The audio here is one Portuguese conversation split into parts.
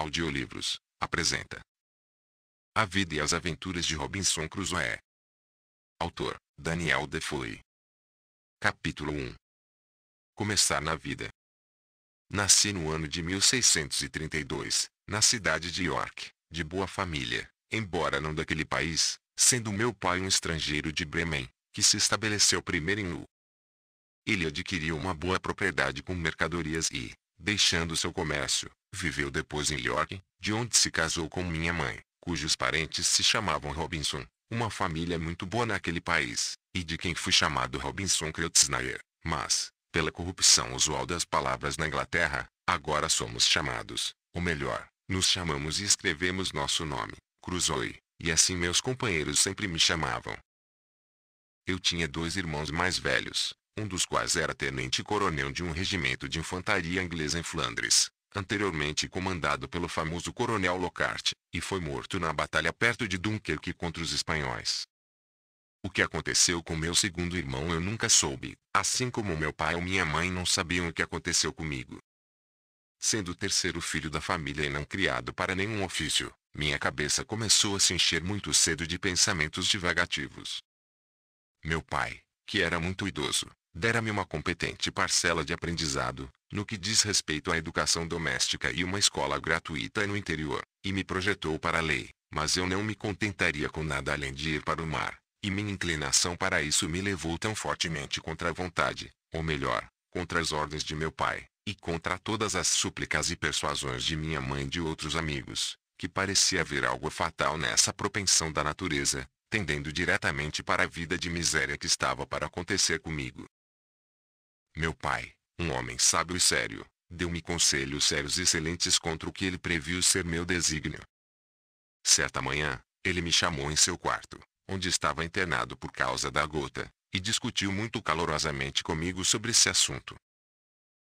Audiolivros apresenta A Vida e as Aventuras de Robinson Crusoe. Autor Daniel Defoe. Capítulo 1 Começar na vida. Nasci no ano de 1632, na cidade de York, de boa família, embora não daquele país, sendo meu pai um estrangeiro de Bremen, que se estabeleceu primeiro em U. Ele adquiriu uma boa propriedade com mercadorias e, deixando seu comércio, Viveu depois em York, de onde se casou com minha mãe, cujos parentes se chamavam Robinson, uma família muito boa naquele país, e de quem fui chamado Robinson Kreutzner. Mas, pela corrupção usual das palavras na Inglaterra, agora somos chamados, ou melhor, nos chamamos e escrevemos nosso nome, Crusoe, e assim meus companheiros sempre me chamavam. Eu tinha dois irmãos mais velhos, um dos quais era tenente-coronel de um regimento de infantaria inglesa em Flandres, anteriormente comandado pelo famoso coronel Lockhart, e foi morto na batalha perto de Dunkerque contra os espanhóis. O que aconteceu com meu segundo irmão eu nunca soube, assim como meu pai ou minha mãe não sabiam o que aconteceu comigo. Sendo o terceiro filho da família e não criado para nenhum ofício, minha cabeça começou a se encher muito cedo de pensamentos divagativos. Meu pai, que era muito idoso, dera-me uma competente parcela de aprendizado, no que diz respeito à educação doméstica e uma escola gratuita no interior, e me projetou para a lei, mas eu não me contentaria com nada além de ir para o mar, e minha inclinação para isso me levou tão fortemente contra a vontade, ou melhor, contra as ordens de meu pai, e contra todas as súplicas e persuasões de minha mãe e de outros amigos, que parecia haver algo fatal nessa propensão da natureza, tendendo diretamente para a vida de miséria que estava para acontecer comigo. Meu pai, um homem sábio e sério, deu-me conselhos sérios e excelentes contra o que ele previu ser meu desígnio. Certa manhã, ele me chamou em seu quarto, onde estava internado por causa da gota, e discutiu muito calorosamente comigo sobre esse assunto.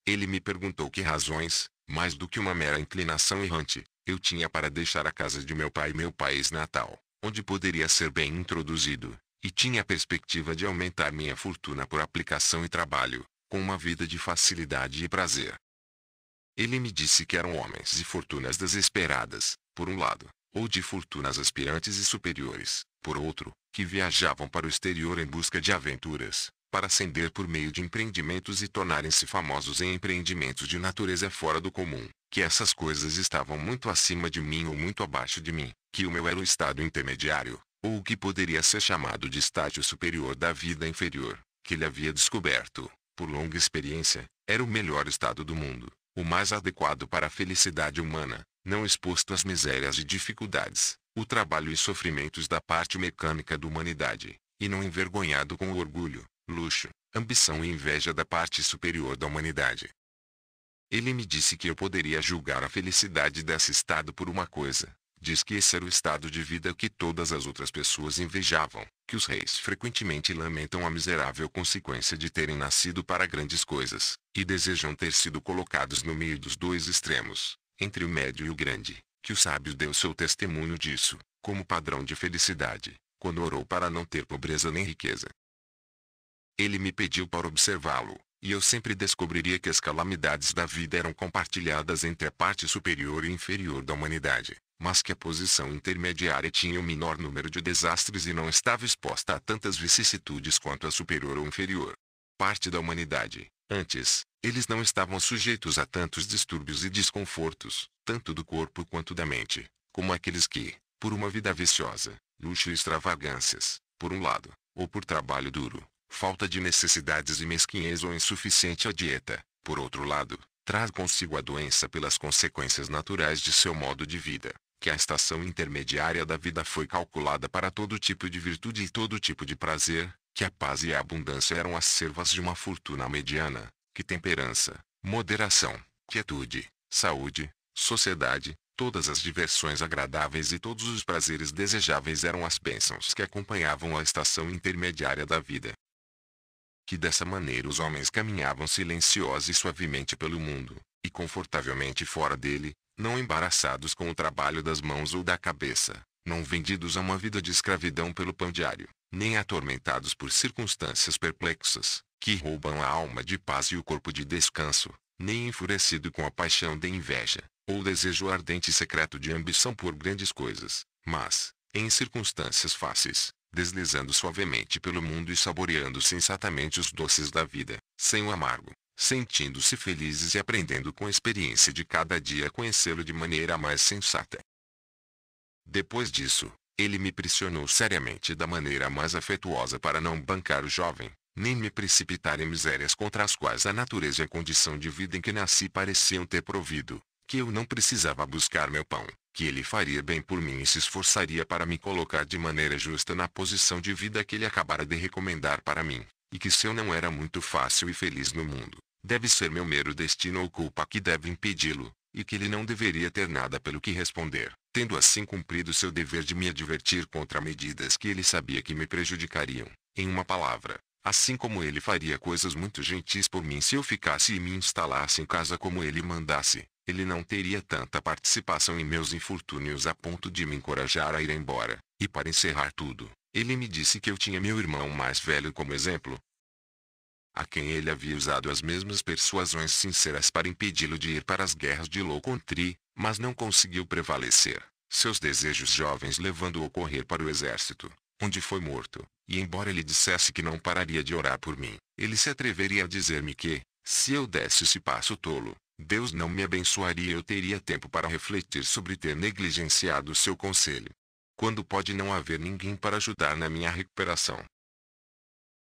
Ele me perguntou que razões, mais do que uma mera inclinação errante, eu tinha para deixar a casa de meu pai e meu país natal, onde poderia ser bem introduzido, e tinha a perspectiva de aumentar minha fortuna por aplicação e trabalho, com uma vida de facilidade e prazer. Ele me disse que eram homens de fortunas desesperadas, por um lado, ou de fortunas aspirantes e superiores, por outro, que viajavam para o exterior em busca de aventuras, para ascender por meio de empreendimentos e tornarem-se famosos em empreendimentos de natureza fora do comum, que essas coisas estavam muito acima de mim ou muito abaixo de mim, que o meu era o estado intermediário, ou o que poderia ser chamado de estágio superior da vida inferior, que ele havia descoberto, por longa experiência, era o melhor estado do mundo, o mais adequado para a felicidade humana, não exposto às misérias e dificuldades, o trabalho e sofrimentos da parte mecânica da humanidade, e não envergonhado com o orgulho, luxo, ambição e inveja da parte superior da humanidade. Ele me disse que eu poderia julgar a felicidade desse estado por uma coisa, Diz que esse era o estado de vida que todas as outras pessoas invejavam, que os reis frequentemente lamentam a miserável consequência de terem nascido para grandes coisas, e desejam ter sido colocados no meio dos dois extremos, entre o médio e o grande, que o sábio deu seu testemunho disso, como padrão de felicidade, quando orou para não ter pobreza nem riqueza. Ele me pediu para observá-lo, e eu sempre descobriria que as calamidades da vida eram compartilhadas entre a parte superior e inferior da humanidade mas que a posição intermediária tinha o um menor número de desastres e não estava exposta a tantas vicissitudes quanto a superior ou inferior. Parte da humanidade, antes, eles não estavam sujeitos a tantos distúrbios e desconfortos, tanto do corpo quanto da mente, como aqueles que, por uma vida viciosa, luxo e extravagâncias, por um lado, ou por trabalho duro, falta de necessidades e mesquinhez ou insuficiente a dieta, por outro lado, traz consigo a doença pelas consequências naturais de seu modo de vida que a estação intermediária da vida foi calculada para todo tipo de virtude e todo tipo de prazer, que a paz e a abundância eram as servas de uma fortuna mediana, que temperança, moderação, quietude, saúde, sociedade, todas as diversões agradáveis e todos os prazeres desejáveis eram as bênçãos que acompanhavam a estação intermediária da vida. Que dessa maneira os homens caminhavam silenciosos e suavemente pelo mundo, e confortavelmente fora dele, não embaraçados com o trabalho das mãos ou da cabeça, não vendidos a uma vida de escravidão pelo pão diário, nem atormentados por circunstâncias perplexas, que roubam a alma de paz e o corpo de descanso, nem enfurecido com a paixão de inveja, ou desejo ardente e secreto de ambição por grandes coisas, mas, em circunstâncias fáceis, deslizando suavemente pelo mundo e saboreando sensatamente os doces da vida, sem o amargo, sentindo-se felizes e aprendendo com a experiência de cada dia a conhecê-lo de maneira mais sensata. Depois disso, ele me pressionou seriamente da maneira mais afetuosa para não bancar o jovem, nem me precipitar em misérias contra as quais a natureza e a condição de vida em que nasci pareciam ter provido, que eu não precisava buscar meu pão, que ele faria bem por mim e se esforçaria para me colocar de maneira justa na posição de vida que ele acabara de recomendar para mim, e que se eu não era muito fácil e feliz no mundo, Deve ser meu mero destino ou culpa que deve impedi-lo, e que ele não deveria ter nada pelo que responder, tendo assim cumprido seu dever de me advertir contra medidas que ele sabia que me prejudicariam, em uma palavra, assim como ele faria coisas muito gentis por mim se eu ficasse e me instalasse em casa como ele mandasse, ele não teria tanta participação em meus infortúnios a ponto de me encorajar a ir embora. E para encerrar tudo, ele me disse que eu tinha meu irmão mais velho como exemplo, a quem ele havia usado as mesmas persuasões sinceras para impedi-lo de ir para as guerras de Locontri, mas não conseguiu prevalecer, seus desejos jovens levando-o a correr para o exército, onde foi morto, e embora ele dissesse que não pararia de orar por mim, ele se atreveria a dizer-me que, se eu desse esse passo tolo, Deus não me abençoaria e eu teria tempo para refletir sobre ter negligenciado seu conselho. Quando pode não haver ninguém para ajudar na minha recuperação,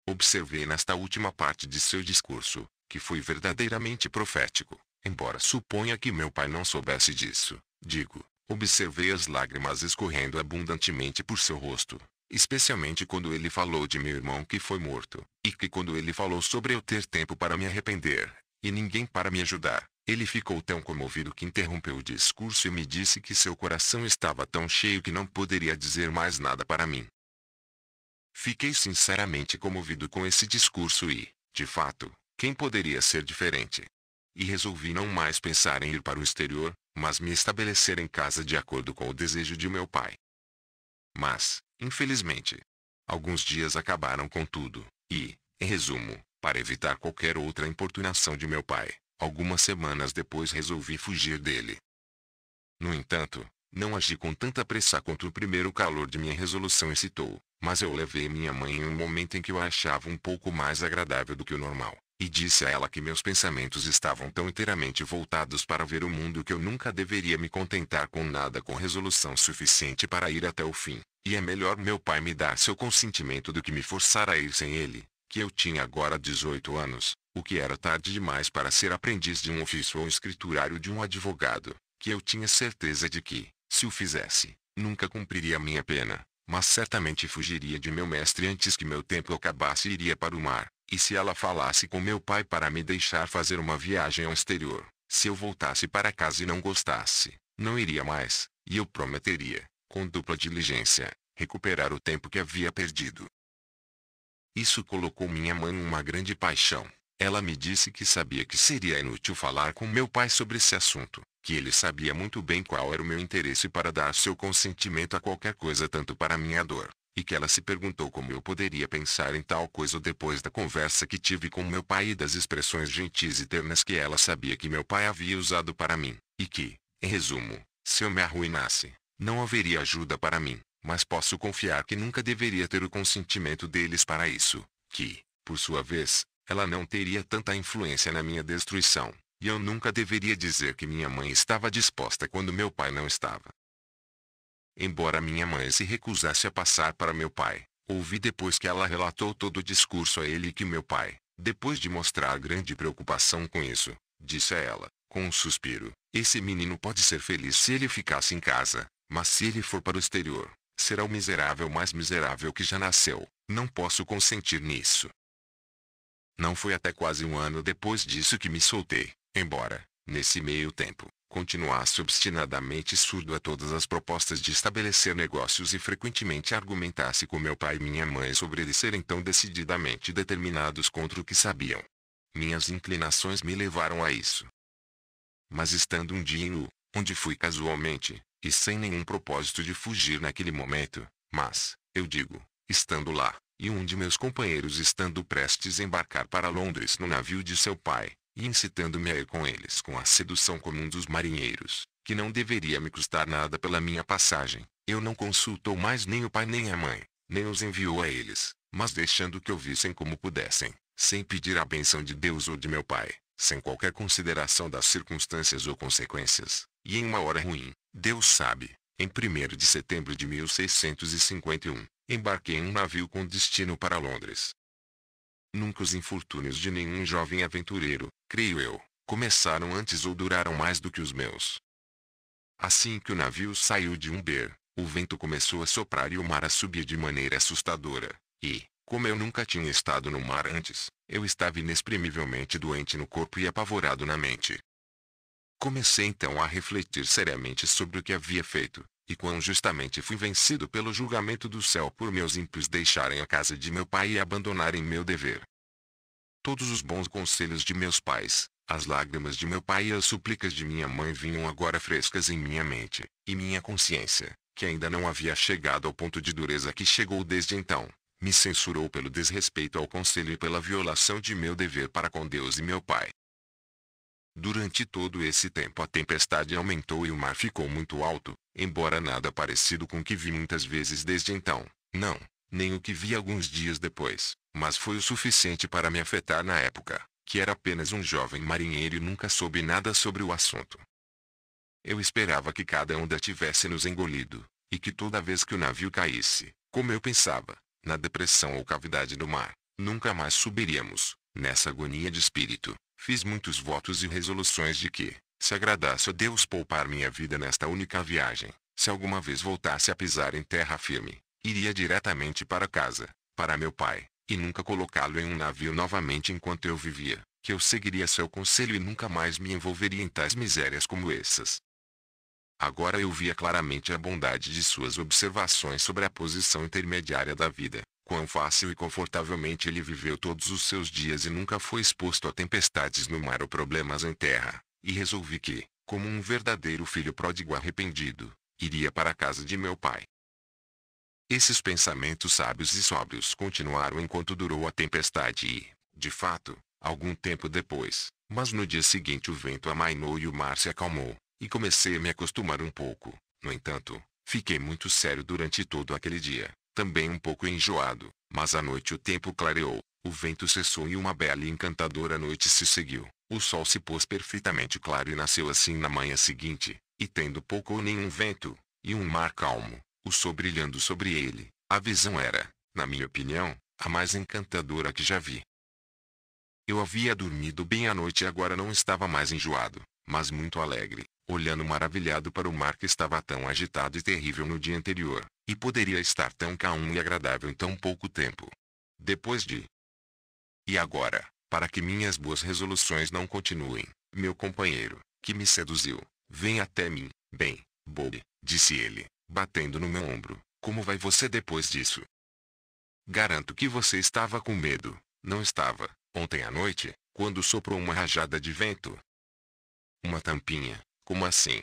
Observei nesta última parte de seu discurso, que foi verdadeiramente profético, embora suponha que meu pai não soubesse disso. Digo, observei as lágrimas escorrendo abundantemente por seu rosto, especialmente quando ele falou de meu irmão que foi morto, e que quando ele falou sobre eu ter tempo para me arrepender, e ninguém para me ajudar, ele ficou tão comovido que interrompeu o discurso e me disse que seu coração estava tão cheio que não poderia dizer mais nada para mim. Fiquei sinceramente comovido com esse discurso e, de fato, quem poderia ser diferente? E resolvi não mais pensar em ir para o exterior, mas me estabelecer em casa de acordo com o desejo de meu pai. Mas, infelizmente, alguns dias acabaram com tudo, e, em resumo, para evitar qualquer outra importunação de meu pai, algumas semanas depois resolvi fugir dele. No entanto, não agi com tanta pressa quanto o primeiro calor de minha resolução excitou, mas eu levei minha mãe em um momento em que eu a achava um pouco mais agradável do que o normal, e disse a ela que meus pensamentos estavam tão inteiramente voltados para ver o mundo que eu nunca deveria me contentar com nada com resolução suficiente para ir até o fim, e é melhor meu pai me dar seu consentimento do que me forçar a ir sem ele, que eu tinha agora 18 anos, o que era tarde demais para ser aprendiz de um ofício ou escriturário de um advogado, que eu tinha certeza de que, se o fizesse, nunca cumpriria minha pena mas certamente fugiria de meu mestre antes que meu tempo acabasse e iria para o mar. E se ela falasse com meu pai para me deixar fazer uma viagem ao exterior, se eu voltasse para casa e não gostasse, não iria mais, e eu prometeria, com dupla diligência, recuperar o tempo que havia perdido. Isso colocou minha mãe numa grande paixão. Ela me disse que sabia que seria inútil falar com meu pai sobre esse assunto, que ele sabia muito bem qual era o meu interesse para dar seu consentimento a qualquer coisa tanto para minha dor, e que ela se perguntou como eu poderia pensar em tal coisa depois da conversa que tive com meu pai e das expressões gentis e ternas que ela sabia que meu pai havia usado para mim, e que, em resumo, se eu me arruinasse, não haveria ajuda para mim, mas posso confiar que nunca deveria ter o consentimento deles para isso, que, por sua vez, ela não teria tanta influência na minha destruição, e eu nunca deveria dizer que minha mãe estava disposta quando meu pai não estava. Embora minha mãe se recusasse a passar para meu pai, ouvi depois que ela relatou todo o discurso a ele que meu pai, depois de mostrar grande preocupação com isso, disse a ela, com um suspiro, esse menino pode ser feliz se ele ficasse em casa, mas se ele for para o exterior, será o miserável mais miserável que já nasceu. Não posso consentir nisso. Não foi até quase um ano depois disso que me soltei, Embora, nesse meio tempo, continuasse obstinadamente surdo a todas as propostas de estabelecer negócios e frequentemente argumentasse com meu pai e minha mãe sobre eles serem tão decididamente determinados contra o que sabiam. Minhas inclinações me levaram a isso. Mas estando um dia em U, onde fui casualmente, e sem nenhum propósito de fugir naquele momento, mas, eu digo, estando lá, e um de meus companheiros estando prestes a embarcar para Londres no navio de seu pai, e incitando-me a ir com eles com a sedução comum dos marinheiros, que não deveria me custar nada pela minha passagem. Eu não consultou mais nem o pai nem a mãe, nem os enviou a eles, mas deixando que ouvissem vissem como pudessem, sem pedir a benção de Deus ou de meu pai, sem qualquer consideração das circunstâncias ou consequências, e em uma hora ruim, Deus sabe, em 1 de setembro de 1651, embarquei em um navio com destino para Londres, Nunca os infortúnios de nenhum jovem aventureiro, creio eu, começaram antes ou duraram mais do que os meus. Assim que o navio saiu de Umber, o vento começou a soprar e o mar a subir de maneira assustadora, e, como eu nunca tinha estado no mar antes, eu estava inexprimivelmente doente no corpo e apavorado na mente. Comecei então a refletir seriamente sobre o que havia feito, e quão justamente fui vencido pelo julgamento do céu por meus ímpios deixarem a casa de meu pai e abandonarem meu dever. Todos os bons conselhos de meus pais, as lágrimas de meu pai e as súplicas de minha mãe vinham agora frescas em minha mente, e minha consciência, que ainda não havia chegado ao ponto de dureza que chegou desde então, me censurou pelo desrespeito ao conselho e pela violação de meu dever para com Deus e meu pai. Durante todo esse tempo a tempestade aumentou e o mar ficou muito alto, embora nada parecido com o que vi muitas vezes desde então, não, nem o que vi alguns dias depois, mas foi o suficiente para me afetar na época, que era apenas um jovem marinheiro e nunca soube nada sobre o assunto. Eu esperava que cada onda tivesse nos engolido, e que toda vez que o navio caísse, como eu pensava, na depressão ou cavidade do mar, nunca mais subiríamos, nessa agonia de espírito, Fiz muitos votos e resoluções de que, se agradasse a Deus poupar minha vida nesta única viagem, se alguma vez voltasse a pisar em terra firme, iria diretamente para casa, para meu pai, e nunca colocá-lo em um navio novamente enquanto eu vivia, que eu seguiria seu conselho e nunca mais me envolveria em tais misérias como essas. Agora eu via claramente a bondade de suas observações sobre a posição intermediária da vida, Quão fácil e confortavelmente ele viveu todos os seus dias e nunca foi exposto a tempestades no mar ou problemas em terra, e resolvi que, como um verdadeiro filho pródigo arrependido, iria para a casa de meu pai. Esses pensamentos sábios e sóbrios continuaram enquanto durou a tempestade e, de fato, algum tempo depois, mas no dia seguinte o vento amainou e o mar se acalmou, e comecei a me acostumar um pouco. No entanto, fiquei muito sério durante todo aquele dia também um pouco enjoado, mas à noite o tempo clareou, o vento cessou e uma bela e encantadora noite se seguiu. O sol se pôs perfeitamente claro e nasceu assim na manhã seguinte, e tendo pouco ou nenhum vento, e um mar calmo, o sol brilhando sobre ele, a visão era, na minha opinião, a mais encantadora que já vi. Eu havia dormido bem à noite e agora não estava mais enjoado, mas muito alegre, olhando maravilhado para o mar que estava tão agitado e terrível no dia anterior, e poderia estar tão calmo e agradável em tão pouco tempo. Depois de. E agora, para que minhas boas resoluções não continuem, meu companheiro, que me seduziu, vem até mim, bem, Bob, disse ele, batendo no meu ombro, como vai você depois disso? Garanto que você estava com medo, não estava, ontem à noite, quando soprou uma rajada de vento. Uma tampinha, como assim?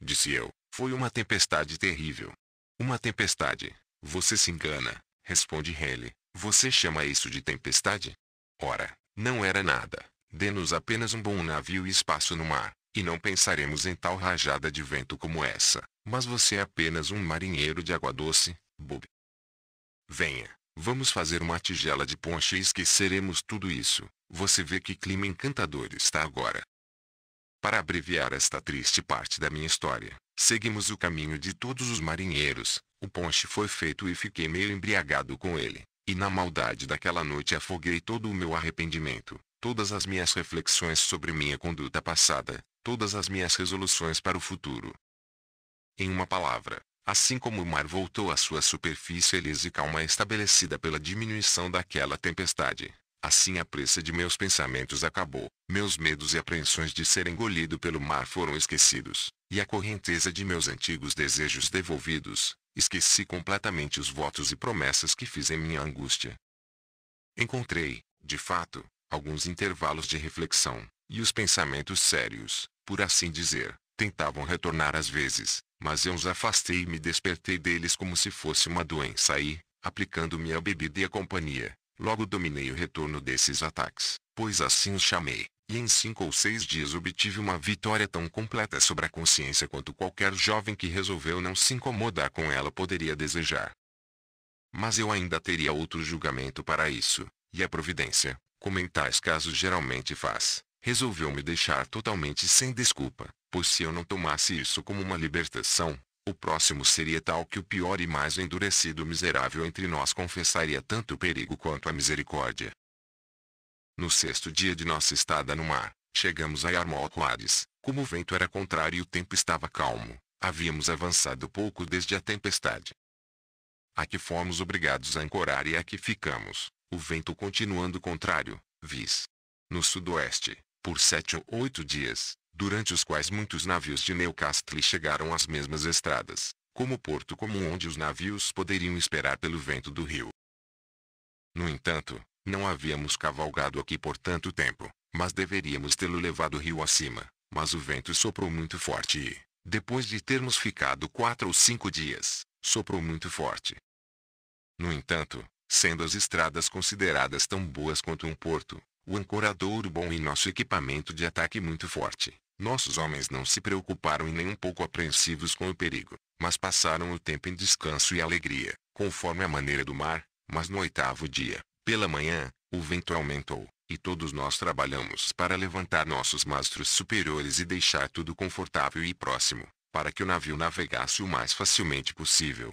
Disse eu. Foi uma tempestade terrível. Uma tempestade. Você se engana, responde Haley. Você chama isso de tempestade? Ora, não era nada. Dê-nos apenas um bom navio e espaço no mar, e não pensaremos em tal rajada de vento como essa. Mas você é apenas um marinheiro de água doce, Bob. Venha, vamos fazer uma tigela de ponche e esqueceremos tudo isso. Você vê que clima encantador está agora. Para abreviar esta triste parte da minha história, seguimos o caminho de todos os marinheiros. O ponche foi feito e fiquei meio embriagado com ele. E na maldade daquela noite afoguei todo o meu arrependimento, todas as minhas reflexões sobre minha conduta passada, todas as minhas resoluções para o futuro. Em uma palavra, assim como o mar voltou à sua superfície lisa e calma estabelecida pela diminuição daquela tempestade, Assim a pressa de meus pensamentos acabou, meus medos e apreensões de ser engolido pelo mar foram esquecidos, e a correnteza de meus antigos desejos devolvidos, esqueci completamente os votos e promessas que fiz em minha angústia. Encontrei, de fato, alguns intervalos de reflexão, e os pensamentos sérios, por assim dizer, tentavam retornar às vezes, mas eu os afastei e me despertei deles como se fosse uma doença e, aplicando-me à bebida e à companhia, Logo dominei o retorno desses ataques, pois assim os chamei, e em cinco ou seis dias obtive uma vitória tão completa sobre a consciência quanto qualquer jovem que resolveu não se incomodar com ela poderia desejar. Mas eu ainda teria outro julgamento para isso, e a providência, como em tais casos geralmente faz, resolveu me deixar totalmente sem desculpa, pois se eu não tomasse isso como uma libertação, o próximo seria tal que o pior e mais endurecido miserável entre nós confessaria tanto o perigo quanto a misericórdia. No sexto dia de nossa estada no mar, chegamos a Yarmouth Como o vento era contrário e o tempo estava calmo, havíamos avançado pouco desde a tempestade. A que fomos obrigados a ancorar e a que ficamos, o vento continuando contrário, vis. No sudoeste, por sete ou oito dias, durante os quais muitos navios de Newcastle chegaram às mesmas estradas, como porto comum onde os navios poderiam esperar pelo vento do rio. No entanto, não havíamos cavalgado aqui por tanto tempo, mas deveríamos tê-lo levado rio acima, mas o vento soprou muito forte e, depois de termos ficado quatro ou cinco dias, soprou muito forte. No entanto, sendo as estradas consideradas tão boas quanto um porto, o ancoradouro bom e nosso equipamento de ataque muito forte, nossos homens não se preocuparam e nem um pouco apreensivos com o perigo, mas passaram o tempo em descanso e alegria, conforme a maneira do mar, mas no oitavo dia, pela manhã, o vento aumentou, e todos nós trabalhamos para levantar nossos mastros superiores e deixar tudo confortável e próximo, para que o navio navegasse o mais facilmente possível.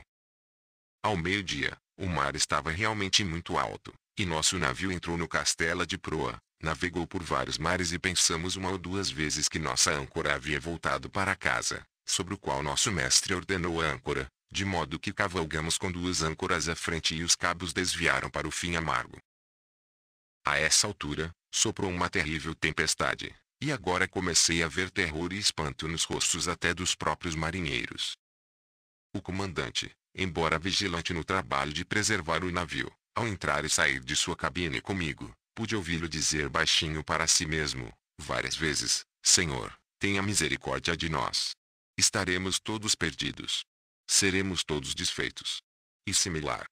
Ao meio-dia, o mar estava realmente muito alto, e nosso navio entrou no castelo de Proa, Navegou por vários mares e pensamos uma ou duas vezes que nossa âncora havia voltado para casa, sobre o qual nosso mestre ordenou a âncora, de modo que cavalgamos com duas âncoras à frente e os cabos desviaram para o fim amargo. A essa altura, soprou uma terrível tempestade, e agora comecei a ver terror e espanto nos rostos até dos próprios marinheiros. O comandante, embora vigilante no trabalho de preservar o navio, ao entrar e sair de sua cabine comigo, pude ouvi-lo dizer baixinho para si mesmo, várias vezes: Senhor, tenha misericórdia de nós. Estaremos todos perdidos. Seremos todos desfeitos. E similar.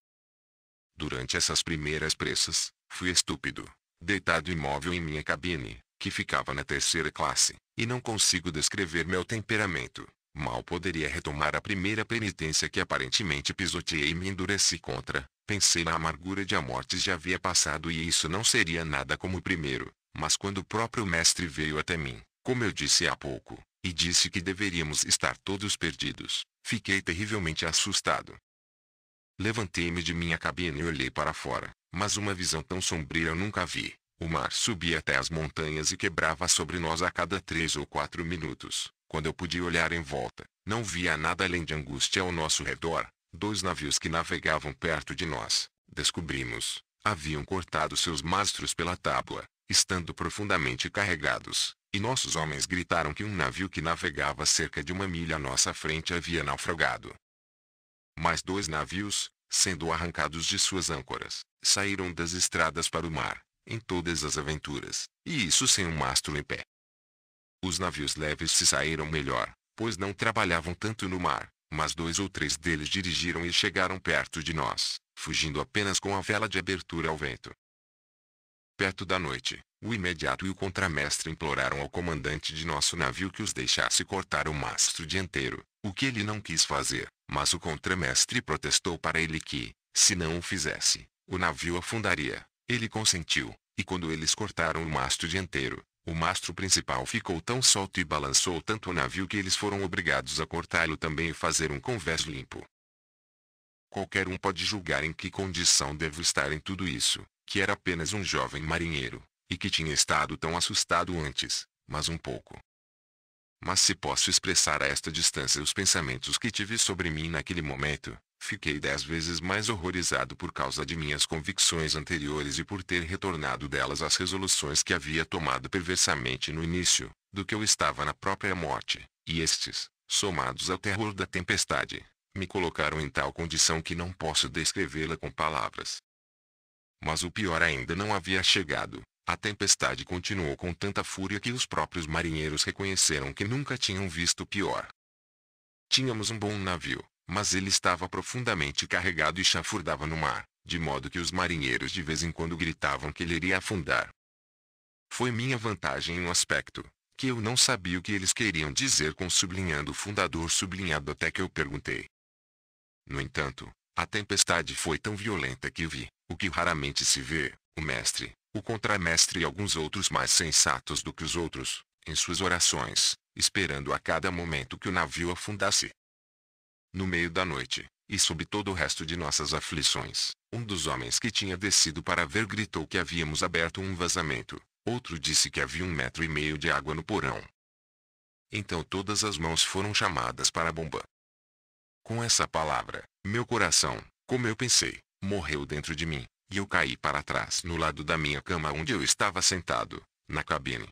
Durante essas primeiras pressas, fui estúpido, deitado imóvel em minha cabine, que ficava na terceira classe, e não consigo descrever meu temperamento. Mal poderia retomar a primeira penitência que aparentemente pisoteei e me endureci contra, Pensei na amargura de a morte já havia passado e isso não seria nada como o primeiro, mas quando o próprio mestre veio até mim, como eu disse há pouco, e disse que deveríamos estar todos perdidos, fiquei terrivelmente assustado. Levantei-me de minha cabine e olhei para fora, mas uma visão tão sombria eu nunca vi. O mar subia até as montanhas e quebrava sobre nós a cada três ou quatro minutos. Quando eu podia olhar em volta, não via nada além de angústia ao nosso redor, Dois navios que navegavam perto de nós, descobrimos, haviam cortado seus mastros pela tábua, estando profundamente carregados, e nossos homens gritaram que um navio que navegava cerca de uma milha à nossa frente havia naufragado. Mais dois navios, sendo arrancados de suas âncoras, saíram das estradas para o mar, em todas as aventuras, e isso sem um mastro em pé. Os navios leves se saíram melhor, pois não trabalhavam tanto no mar, mas dois ou três deles dirigiram e chegaram perto de nós, fugindo apenas com a vela de abertura ao vento. Perto da noite, o imediato e o contramestre imploraram ao comandante de nosso navio que os deixasse cortar o mastro dianteiro, o que ele não quis fazer, mas o contramestre protestou para ele que, se não o fizesse, o navio afundaria. Ele consentiu, e quando eles cortaram o mastro dianteiro, o mastro principal ficou tão solto e balançou tanto o navio que eles foram obrigados a cortá-lo também e fazer um convés limpo. Qualquer um pode julgar em que condição devo estar em tudo isso, que era apenas um jovem marinheiro, e que tinha estado tão assustado antes, mas um pouco. Mas se posso expressar a esta distância os pensamentos que tive sobre mim naquele momento, Fiquei dez vezes mais horrorizado por causa de minhas convicções anteriores e por ter retornado delas às resoluções que havia tomado perversamente no início, do que eu estava na própria morte, e estes, somados ao terror da tempestade, me colocaram em tal condição que não posso descrevê-la com palavras. Mas o pior ainda não havia chegado. A tempestade continuou com tanta fúria que os próprios marinheiros reconheceram que nunca tinham visto pior. Tínhamos um bom navio, mas ele estava profundamente carregado e chafurdava no mar, de modo que os marinheiros de vez em quando gritavam que ele iria afundar. Foi minha vantagem em um aspecto, que eu não sabia o que eles queriam dizer com sublinhando o fundador sublinhado até que eu perguntei. No entanto, a tempestade foi tão violenta que vi, o que raramente se vê, o mestre, o contramestre e alguns outros mais sensatos do que os outros, em suas orações, esperando a cada momento que o navio afundasse no meio da noite, e sob todo o resto de nossas aflições. Um dos homens que tinha descido para ver gritou que havíamos aberto um vazamento. Outro disse que havia um metro e meio de água no porão. Então todas as mãos foram chamadas para a bomba. Com essa palavra, meu coração, como eu pensei, morreu dentro de mim, e eu caí para trás no lado da minha cama onde eu estava sentado, na cabine.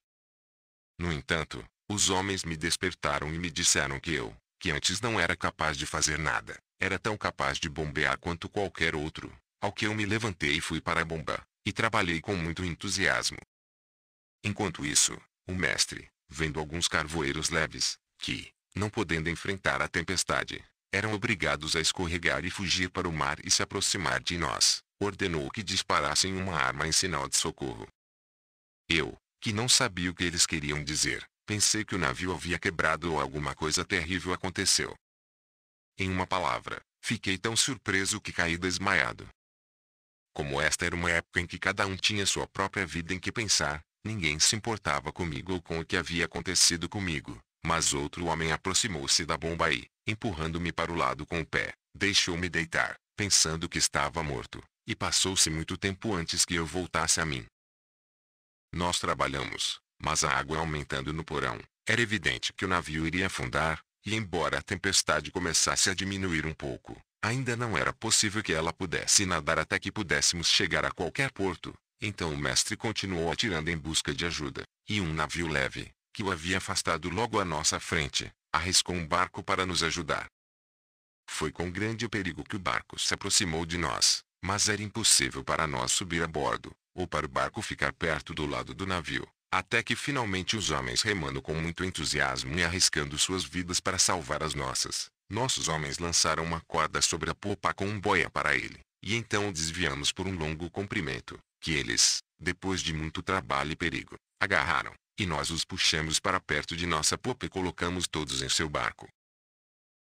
No entanto, os homens me despertaram e me disseram que eu, que antes não era capaz de fazer nada, era tão capaz de bombear quanto qualquer outro, ao que eu me levantei e fui para a bomba, e trabalhei com muito entusiasmo. Enquanto isso, o mestre, vendo alguns carvoeiros leves, que, não podendo enfrentar a tempestade, eram obrigados a escorregar e fugir para o mar e se aproximar de nós, ordenou que disparassem uma arma em sinal de socorro. Eu, que não sabia o que eles queriam dizer, Pensei que o navio havia quebrado ou alguma coisa terrível aconteceu. Em uma palavra, fiquei tão surpreso que caí desmaiado. Como esta era uma época em que cada um tinha sua própria vida em que pensar, ninguém se importava comigo ou com o que havia acontecido comigo, mas outro homem aproximou-se da bomba e, empurrando-me para o lado com o pé, deixou-me deitar, pensando que estava morto, e passou-se muito tempo antes que eu voltasse a mim. Nós trabalhamos, mas a água aumentando no porão, era evidente que o navio iria afundar, e embora a tempestade começasse a diminuir um pouco, ainda não era possível que ela pudesse nadar até que pudéssemos chegar a qualquer porto. Então o mestre continuou atirando em busca de ajuda, e um navio leve, que o havia afastado logo à nossa frente, arriscou um barco para nos ajudar. Foi com grande perigo que o barco se aproximou de nós, mas era impossível para nós subir a bordo, ou para o barco ficar perto do lado do navio. Até que finalmente os homens remando com muito entusiasmo e arriscando suas vidas para salvar as nossas. Nossos homens lançaram uma corda sobre a popa com um boia para ele, e então o desviamos por um longo comprimento, que eles, depois de muito trabalho e perigo, agarraram, e nós os puxamos para perto de nossa popa e colocamos todos em seu barco.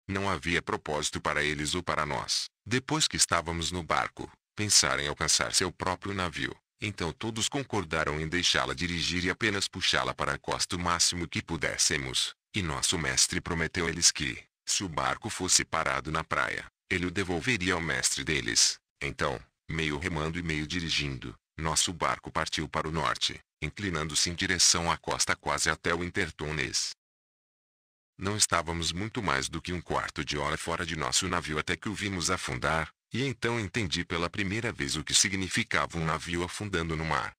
Não havia propósito para eles ou para nós, depois que estávamos no barco, pensar em alcançar seu próprio navio. Então todos concordaram em deixá-la dirigir e apenas puxá-la para a costa o máximo que pudéssemos, e nosso mestre prometeu eles que, se o barco fosse parado na praia, ele o devolveria ao mestre deles. Então, meio remando e meio dirigindo, nosso barco partiu para o norte, inclinando-se em direção à costa quase até o Intertones. Não estávamos muito mais do que um quarto de hora fora de nosso navio até que o vimos afundar, e então entendi pela primeira vez o que significava um navio afundando no mar.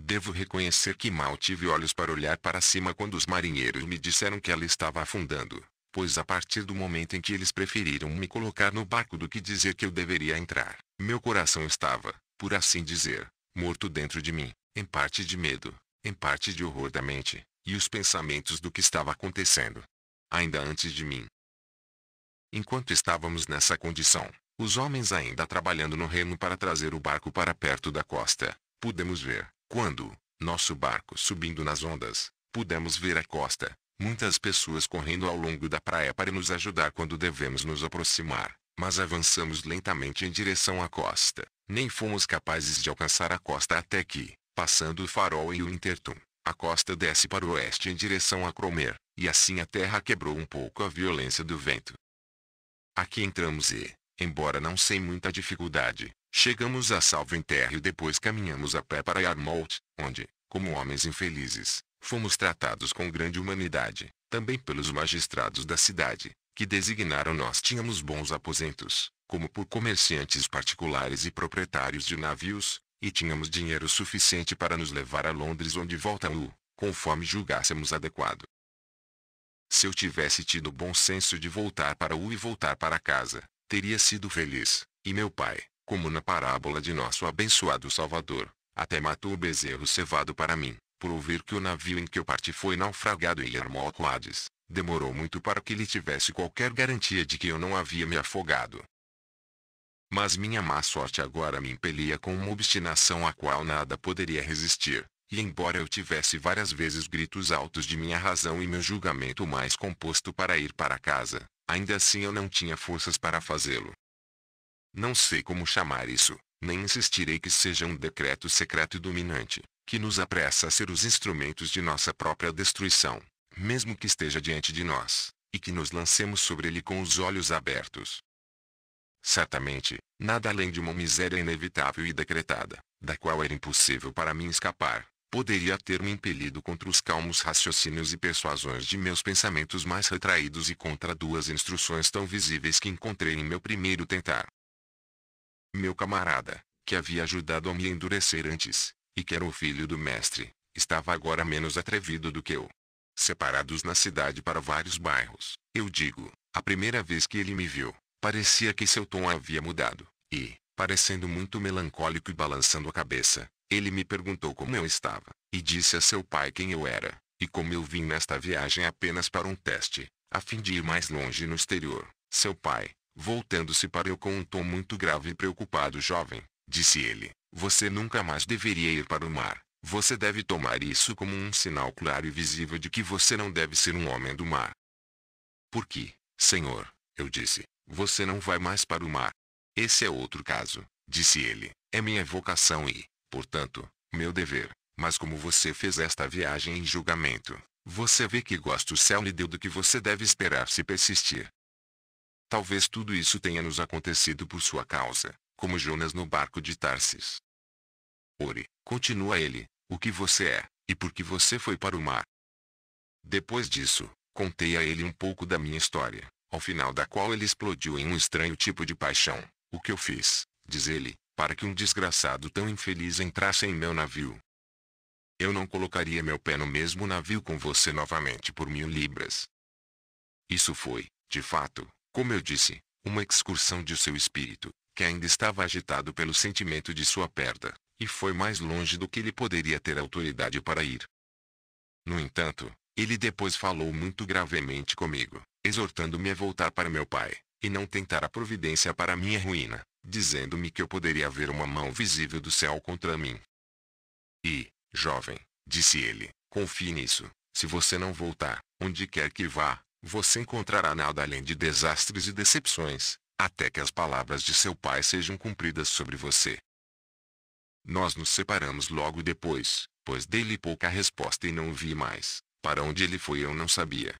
Devo reconhecer que mal tive olhos para olhar para cima quando os marinheiros me disseram que ela estava afundando, pois a partir do momento em que eles preferiram me colocar no barco do que dizer que eu deveria entrar, meu coração estava, por assim dizer, morto dentro de mim, em parte de medo, em parte de horror da mente, e os pensamentos do que estava acontecendo. Ainda antes de mim. Enquanto estávamos nessa condição, os homens ainda trabalhando no remo para trazer o barco para perto da costa. Pudemos ver, quando, nosso barco subindo nas ondas, pudemos ver a costa. Muitas pessoas correndo ao longo da praia para nos ajudar quando devemos nos aproximar, mas avançamos lentamente em direção à costa. Nem fomos capazes de alcançar a costa até que, passando o farol e o Intertum, a costa desce para o oeste em direção a Cromer, e assim a terra quebrou um pouco a violência do vento. Aqui entramos e, Embora não sem muita dificuldade, chegamos a salvo em terra e depois caminhamos a pé para Yarmouth, onde, como homens infelizes, fomos tratados com grande humanidade, também pelos magistrados da cidade, que designaram nós tínhamos bons aposentos, como por comerciantes particulares e proprietários de navios, e tínhamos dinheiro suficiente para nos levar a Londres onde volta o, conforme julgássemos adequado. Se eu tivesse tido bom senso de voltar para o e voltar para casa, teria sido feliz, e meu pai, como na parábola de nosso abençoado Salvador, até matou o bezerro cevado para mim, por ouvir que o navio em que eu parti foi naufragado em Hermócoades. Demorou muito para que ele tivesse qualquer garantia de que eu não havia me afogado. Mas minha má sorte agora me impelia com uma obstinação a qual nada poderia resistir, e embora eu tivesse várias vezes gritos altos de minha razão e meu julgamento mais composto para ir para casa, Ainda assim eu não tinha forças para fazê-lo. Não sei como chamar isso, nem insistirei que seja um decreto secreto e dominante, que nos apressa a ser os instrumentos de nossa própria destruição, mesmo que esteja diante de nós, e que nos lancemos sobre ele com os olhos abertos. Certamente, nada além de uma miséria inevitável e decretada, da qual era impossível para mim escapar, poderia ter-me impelido contra os calmos raciocínios e persuasões de meus pensamentos mais retraídos e contra duas instruções tão visíveis que encontrei em meu primeiro tentar. Meu camarada, que havia ajudado a me endurecer antes, e que era o filho do mestre, estava agora menos atrevido do que eu. Separados na cidade para vários bairros, eu digo, a primeira vez que ele me viu, parecia que seu tom havia mudado, e, parecendo muito melancólico e balançando a cabeça, ele me perguntou como eu estava, e disse a seu pai quem eu era, e como eu vim nesta viagem apenas para um teste, a fim de ir mais longe no exterior. Seu pai, voltando-se para eu com um tom muito grave e preocupado jovem, disse ele, você nunca mais deveria ir para o mar. Você deve tomar isso como um sinal claro e visível de que você não deve ser um homem do mar. Por que, senhor, eu disse, você não vai mais para o mar. Esse é outro caso, disse ele, é minha vocação e, Portanto, meu dever. Mas como você fez esta viagem em julgamento, você vê que gosto o céu lhe deu do que você deve esperar se persistir. Talvez tudo isso tenha nos acontecido por sua causa, como Jonas no barco de Tarsis. Ore, continua ele, o que você é, e por que você foi para o mar. Depois disso, contei a ele um pouco da minha história, ao final da qual ele explodiu em um estranho tipo de paixão. O que eu fiz, diz ele, para que um desgraçado tão infeliz entrasse em meu navio. Eu não colocaria meu pé no mesmo navio com você novamente por mil libras. Isso foi, de fato, como eu disse, uma excursão de seu espírito, que ainda estava agitado pelo sentimento de sua perda, e foi mais longe do que ele poderia ter autoridade para ir. No entanto, ele depois falou muito gravemente comigo, exortando-me a voltar para meu pai, e não tentar a providência para minha ruína, dizendo-me que eu poderia ver uma mão visível do céu contra mim. E, jovem, disse ele, confie nisso, se você não voltar, onde quer que vá, você encontrará nada além de desastres e decepções, até que as palavras de seu pai sejam cumpridas sobre você. Nós nos separamos logo depois, pois dei-lhe pouca resposta e não o vi mais, para onde ele foi eu não sabia.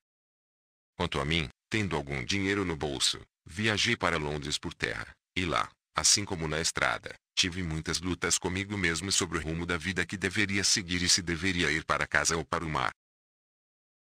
Quanto a mim, Tendo algum dinheiro no bolso, viajei para Londres por terra, e lá, assim como na estrada, tive muitas lutas comigo mesmo sobre o rumo da vida que deveria seguir e se deveria ir para casa ou para o mar.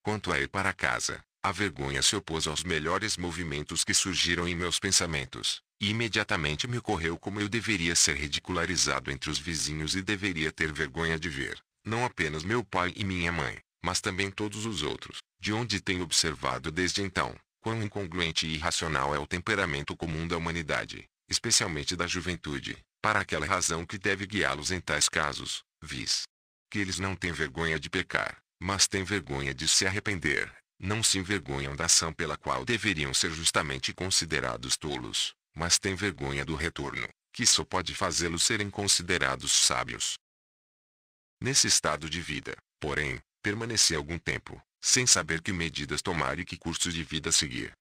Quanto a ir para casa, a vergonha se opôs aos melhores movimentos que surgiram em meus pensamentos, e imediatamente me ocorreu como eu deveria ser ridicularizado entre os vizinhos e deveria ter vergonha de ver, não apenas meu pai e minha mãe, mas também todos os outros, de onde tenho observado desde então, Quão incongruente e irracional é o temperamento comum da humanidade, especialmente da juventude, para aquela razão que deve guiá-los em tais casos, vis. Que eles não têm vergonha de pecar, mas têm vergonha de se arrepender, não se envergonham da ação pela qual deveriam ser justamente considerados tolos, mas têm vergonha do retorno, que só pode fazê-los serem considerados sábios. Nesse estado de vida, porém, permaneci algum tempo, sem saber que medidas tomar e que curso de vida seguir.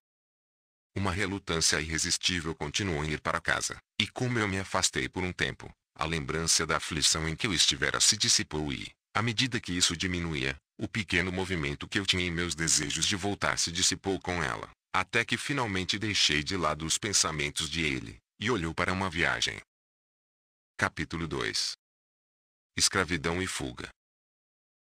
Uma relutância irresistível continuou em ir para casa, e como eu me afastei por um tempo, a lembrança da aflição em que eu estivera se dissipou e, à medida que isso diminuía, o pequeno movimento que eu tinha em meus desejos de voltar se dissipou com ela, até que finalmente deixei de lado os pensamentos de ele, e olhou para uma viagem. Capítulo 2 Escravidão e fuga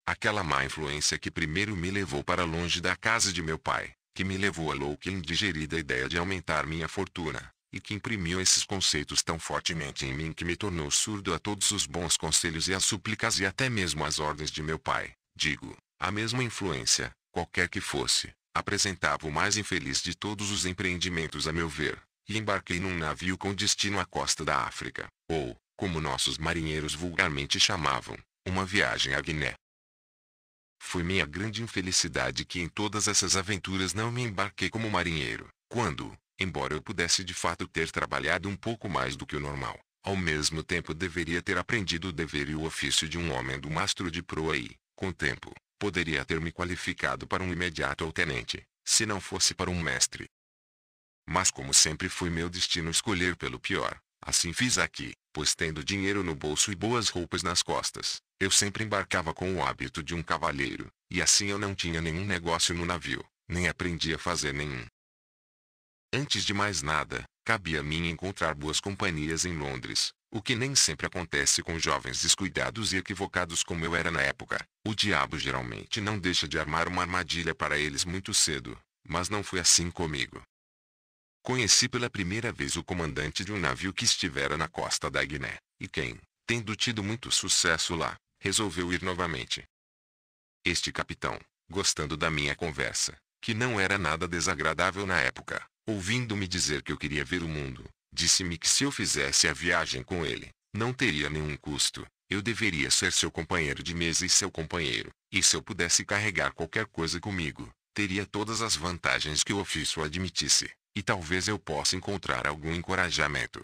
Aquela má influência que primeiro me levou para longe da casa de meu pai, que me levou à louca e indigerida ideia de aumentar minha fortuna, e que imprimiu esses conceitos tão fortemente em mim que me tornou surdo a todos os bons conselhos e às súplicas e até mesmo às ordens de meu pai. Digo, a mesma influência, qualquer que fosse, apresentava o mais infeliz de todos os empreendimentos a meu ver, e embarquei num navio com destino à costa da África, ou, como nossos marinheiros vulgarmente chamavam, uma viagem à Guiné. Foi minha grande infelicidade que em todas essas aventuras não me embarquei como marinheiro, quando, embora eu pudesse de fato ter trabalhado um pouco mais do que o normal, ao mesmo tempo deveria ter aprendido o dever e o ofício de um homem do mastro de proa e, com o tempo, poderia ter me qualificado para um imediato ou tenente, se não fosse para um mestre. Mas como sempre foi meu destino escolher pelo pior, assim fiz aqui, pois tendo dinheiro no bolso e boas roupas nas costas, eu sempre embarcava com o hábito de um cavalheiro, e assim eu não tinha nenhum negócio no navio, nem aprendi a fazer nenhum. Antes de mais nada, cabia a mim encontrar boas companhias em Londres, o que nem sempre acontece com jovens descuidados e equivocados como eu era na época. O diabo geralmente não deixa de armar uma armadilha para eles muito cedo, mas não foi assim comigo. Conheci pela primeira vez o comandante de um navio que estivera na costa da Guiné, e quem, tendo tido muito sucesso lá, resolveu ir novamente. Este capitão, gostando da minha conversa, que não era nada desagradável na época, ouvindo-me dizer que eu queria ver o mundo, disse-me que se eu fizesse a viagem com ele, não teria nenhum custo, eu deveria ser seu companheiro de mesa e seu companheiro, e se eu pudesse carregar qualquer coisa comigo, teria todas as vantagens que o ofício admitisse, e talvez eu possa encontrar algum encorajamento.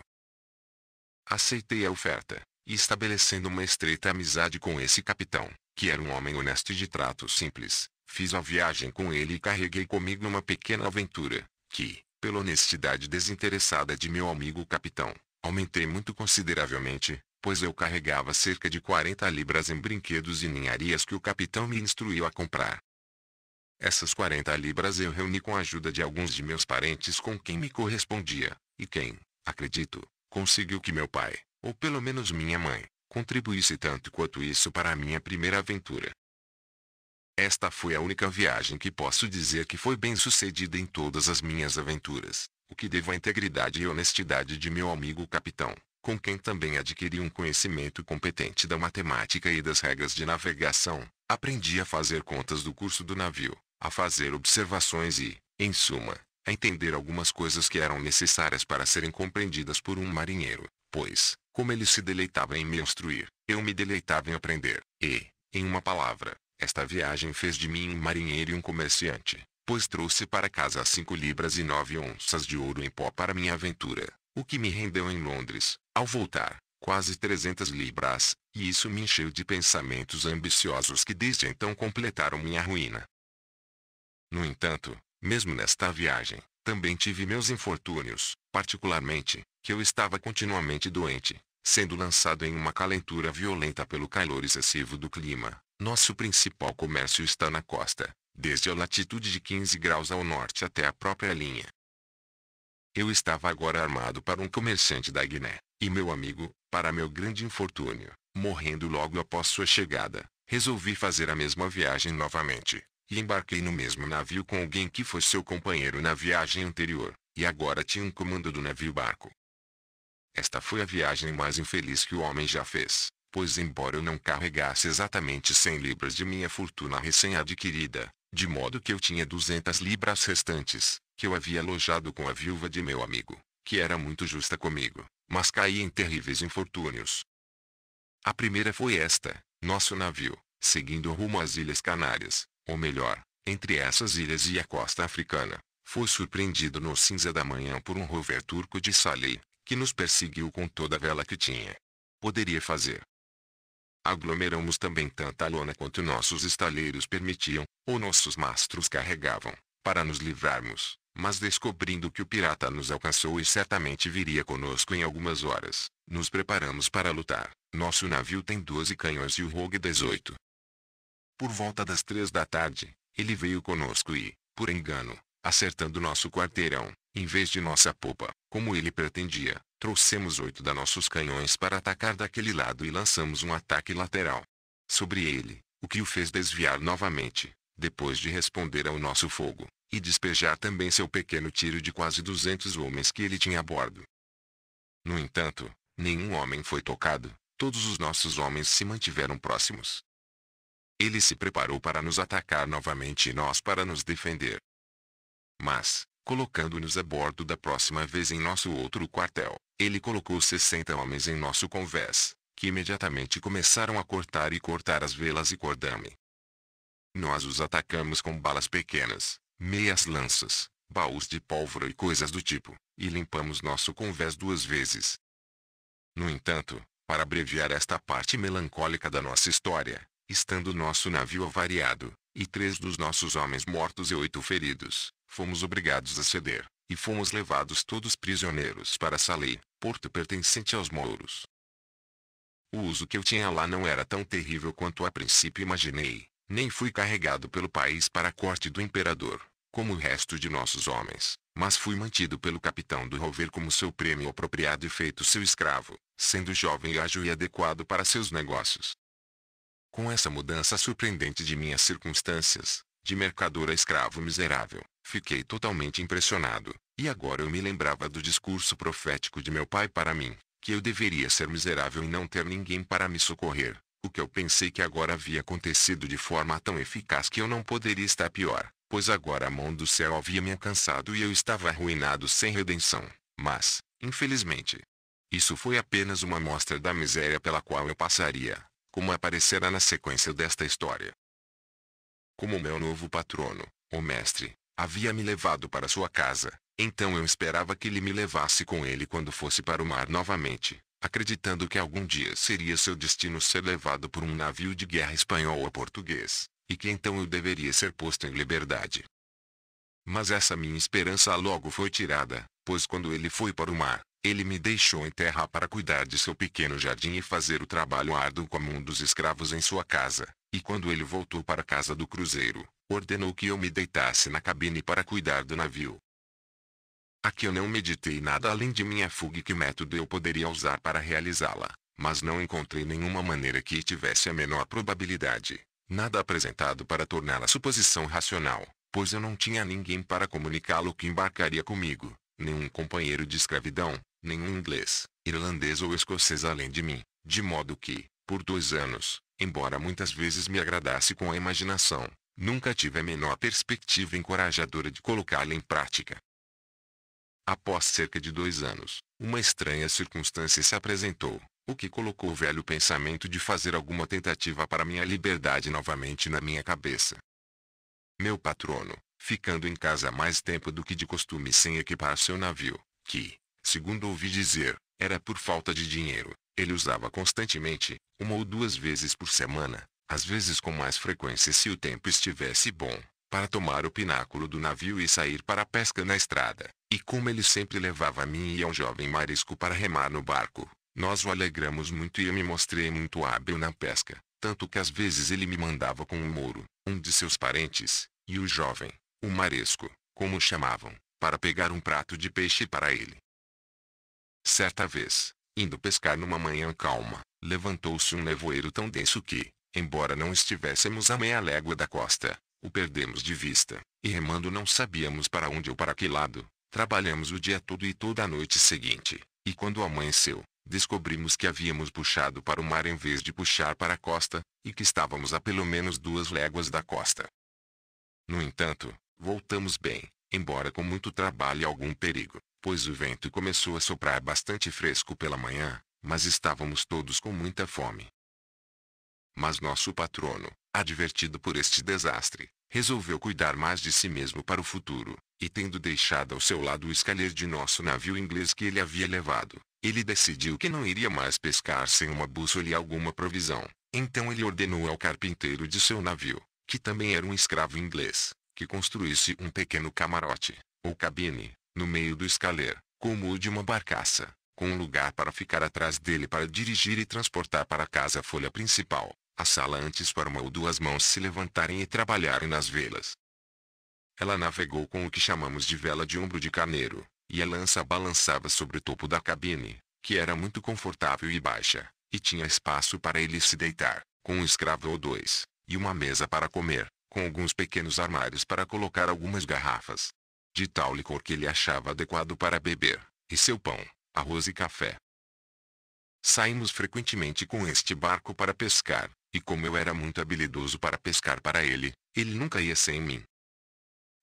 Aceitei a oferta, e estabelecendo uma estreita amizade com esse capitão, que era um homem honesto e de trato simples, fiz a viagem com ele e carreguei comigo numa pequena aventura, que, pela honestidade desinteressada de meu amigo capitão, aumentei muito consideravelmente, pois eu carregava cerca de 40 libras em brinquedos e ninharias que o capitão me instruiu a comprar. Essas 40 libras eu reuni com a ajuda de alguns de meus parentes com quem me correspondia, e quem, acredito, conseguiu que meu pai, ou pelo menos minha mãe, contribuísse tanto quanto isso para a minha primeira aventura. Esta foi a única viagem que posso dizer que foi bem sucedida em todas as minhas aventuras, o que devo à integridade e honestidade de meu amigo capitão, com quem também adquiri um conhecimento competente da matemática e das regras de navegação, aprendi a fazer contas do curso do navio, a fazer observações e, em suma, a entender algumas coisas que eram necessárias para serem compreendidas por um marinheiro, pois, como ele se deleitava em me instruir, eu me deleitava em aprender, e, em uma palavra, esta viagem fez de mim um marinheiro e um comerciante, pois trouxe para casa cinco libras e nove onças de ouro em pó para minha aventura, o que me rendeu em Londres, ao voltar, quase 300 libras, e isso me encheu de pensamentos ambiciosos que desde então completaram minha ruína. No entanto, mesmo nesta viagem, também tive meus infortúnios, particularmente, que eu estava continuamente doente, sendo lançado em uma calentura violenta pelo calor excessivo do clima. Nosso principal comércio está na costa, desde a latitude de 15 graus ao norte até a própria linha. Eu estava agora armado para um comerciante da Guiné, e meu amigo, para meu grande infortúnio, morrendo logo após sua chegada, resolvi fazer a mesma viagem novamente, e embarquei no mesmo navio com alguém que foi seu companheiro na viagem anterior, e agora tinha um comando do navio barco. Esta foi a viagem mais infeliz que o homem já fez, pois embora eu não carregasse exatamente 100 libras de minha fortuna recém-adquirida, de modo que eu tinha 200 libras restantes, que eu havia alojado com a viúva de meu amigo, que era muito justa comigo, mas caí em terríveis infortúnios. A primeira foi esta, nosso navio, seguindo rumo às Ilhas Canárias, ou melhor, entre essas ilhas e a costa africana, foi surpreendido no cinza da manhã por um rover turco de Saleh, que nos perseguiu com toda a vela que tinha. Poderia fazer. Aglomeramos também tanta lona quanto nossos estaleiros permitiam, ou nossos mastros carregavam, para nos livrarmos, mas descobrindo que o pirata nos alcançou e certamente viria conosco em algumas horas, nos preparamos para lutar. Nosso navio tem 12 canhões e o Rogue 18. Por volta das três da tarde, ele veio conosco e, por engano, acertando nosso quarteirão, em vez de nossa popa, como ele pretendia, trouxemos oito da nossos canhões para atacar daquele lado e lançamos um ataque lateral sobre ele, o que o fez desviar novamente, depois de responder ao nosso fogo, e despejar também seu pequeno tiro de quase 200 homens que ele tinha a bordo. No entanto, nenhum homem foi tocado, todos os nossos homens se mantiveram próximos. Ele se preparou para nos atacar novamente e nós para nos defender. Mas, colocando-nos a bordo da próxima vez em nosso outro quartel. Ele colocou 60 homens em nosso convés, que imediatamente começaram a cortar e cortar as velas e cordame. Nós os atacamos com balas pequenas, meias lanças, baús de pólvora e coisas do tipo, e limpamos nosso convés duas vezes. No entanto, para abreviar esta parte melancólica da nossa história, estando nosso navio avariado, e três dos nossos homens mortos e oito feridos, Fomos obrigados a ceder, e fomos levados todos prisioneiros para Salé, porto pertencente aos mouros. O uso que eu tinha lá não era tão terrível quanto a princípio imaginei, nem fui carregado pelo país para a corte do imperador, como o resto de nossos homens, mas fui mantido pelo capitão do rover como seu prêmio apropriado e feito seu escravo, sendo jovem ágil e adequado para seus negócios. Com essa mudança surpreendente de minhas circunstâncias, de mercador a escravo miserável. Fiquei totalmente impressionado, e agora eu me lembrava do discurso profético de meu pai para mim, que eu deveria ser miserável e não ter ninguém para me socorrer, o que eu pensei que agora havia acontecido de forma tão eficaz que eu não poderia estar pior, pois agora a mão do céu havia me alcançado e eu estava arruinado sem redenção. Mas, infelizmente, isso foi apenas uma mostra da miséria pela qual eu passaria, como aparecerá na sequência desta história como meu novo patrono, o mestre, havia me levado para sua casa, então eu esperava que ele me levasse com ele quando fosse para o mar novamente, acreditando que algum dia seria seu destino ser levado por um navio de guerra espanhol ou português, e que então eu deveria ser posto em liberdade. Mas essa minha esperança logo foi tirada, pois quando ele foi para o mar, ele me deixou em terra para cuidar de seu pequeno jardim e fazer o trabalho árduo como um dos escravos em sua casa, e quando ele voltou para a casa do cruzeiro, ordenou que eu me deitasse na cabine para cuidar do navio. Aqui eu não meditei nada além de minha fuga e que método eu poderia usar para realizá-la, mas não encontrei nenhuma maneira que tivesse a menor probabilidade, nada apresentado para torná-la suposição racional, pois eu não tinha ninguém para comunicá-lo que embarcaria comigo, nenhum companheiro de escravidão, nenhum inglês, irlandês ou escocês além de mim, de modo que, por dois anos, embora muitas vezes me agradasse com a imaginação, nunca tive a menor perspectiva encorajadora de colocá-la em prática. Após cerca de dois anos, uma estranha circunstância se apresentou, o que colocou o velho pensamento de fazer alguma tentativa para minha liberdade novamente na minha cabeça. Meu patrono, ficando em casa mais tempo do que de costume sem equipar seu navio, que, segundo ouvi dizer, era por falta de dinheiro, ele usava constantemente, uma ou duas vezes por semana, às vezes com mais frequência se o tempo estivesse bom, para tomar o pináculo do navio e sair para a pesca na estrada. E como ele sempre levava a mim e ao jovem marisco para remar no barco, nós o alegramos muito e eu me mostrei muito hábil na pesca, tanto que às vezes ele me mandava com o um Mouro, um de seus parentes, e o jovem, o marisco, como chamavam, para pegar um prato de peixe para ele. Certa vez, Indo pescar numa manhã calma, levantou-se um nevoeiro tão denso que, embora não estivéssemos a meia légua da costa, o perdemos de vista, e remando não sabíamos para onde ou para que lado. Trabalhamos o dia todo e toda a noite seguinte, e quando amanheceu, descobrimos que havíamos puxado para o mar em vez de puxar para a costa, e que estávamos a pelo menos duas léguas da costa. No entanto, voltamos bem, embora com muito trabalho e algum perigo, pois o vento começou a soprar bastante fresco pela manhã, mas estávamos todos com muita fome. Mas nosso patrono, advertido por este desastre, resolveu cuidar mais de si mesmo para o futuro, e tendo deixado ao seu lado o escalher de nosso navio inglês que ele havia levado, ele decidiu que não iria mais pescar sem uma bússola e alguma provisão. Então ele ordenou ao carpinteiro de seu navio, que também era um escravo inglês, que construísse um pequeno camarote, ou cabine, no meio do escaler, como o de uma barcaça, com um lugar para ficar atrás dele para dirigir e transportar para casa a folha principal, a sala antes para uma ou duas mãos se levantarem e trabalharem nas velas. Ela navegou com o que chamamos de vela de ombro de carneiro, e a lança balançava sobre o topo da cabine, que era muito confortável e baixa, e tinha espaço para ele se deitar, com um escravo ou dois, e uma mesa para comer, com alguns pequenos armários para colocar algumas garrafas, de tal licor que ele achava adequado para beber, e seu pão, arroz e café. Saímos frequentemente com este barco para pescar, e como eu era muito habilidoso para pescar para ele, ele nunca ia sem mim.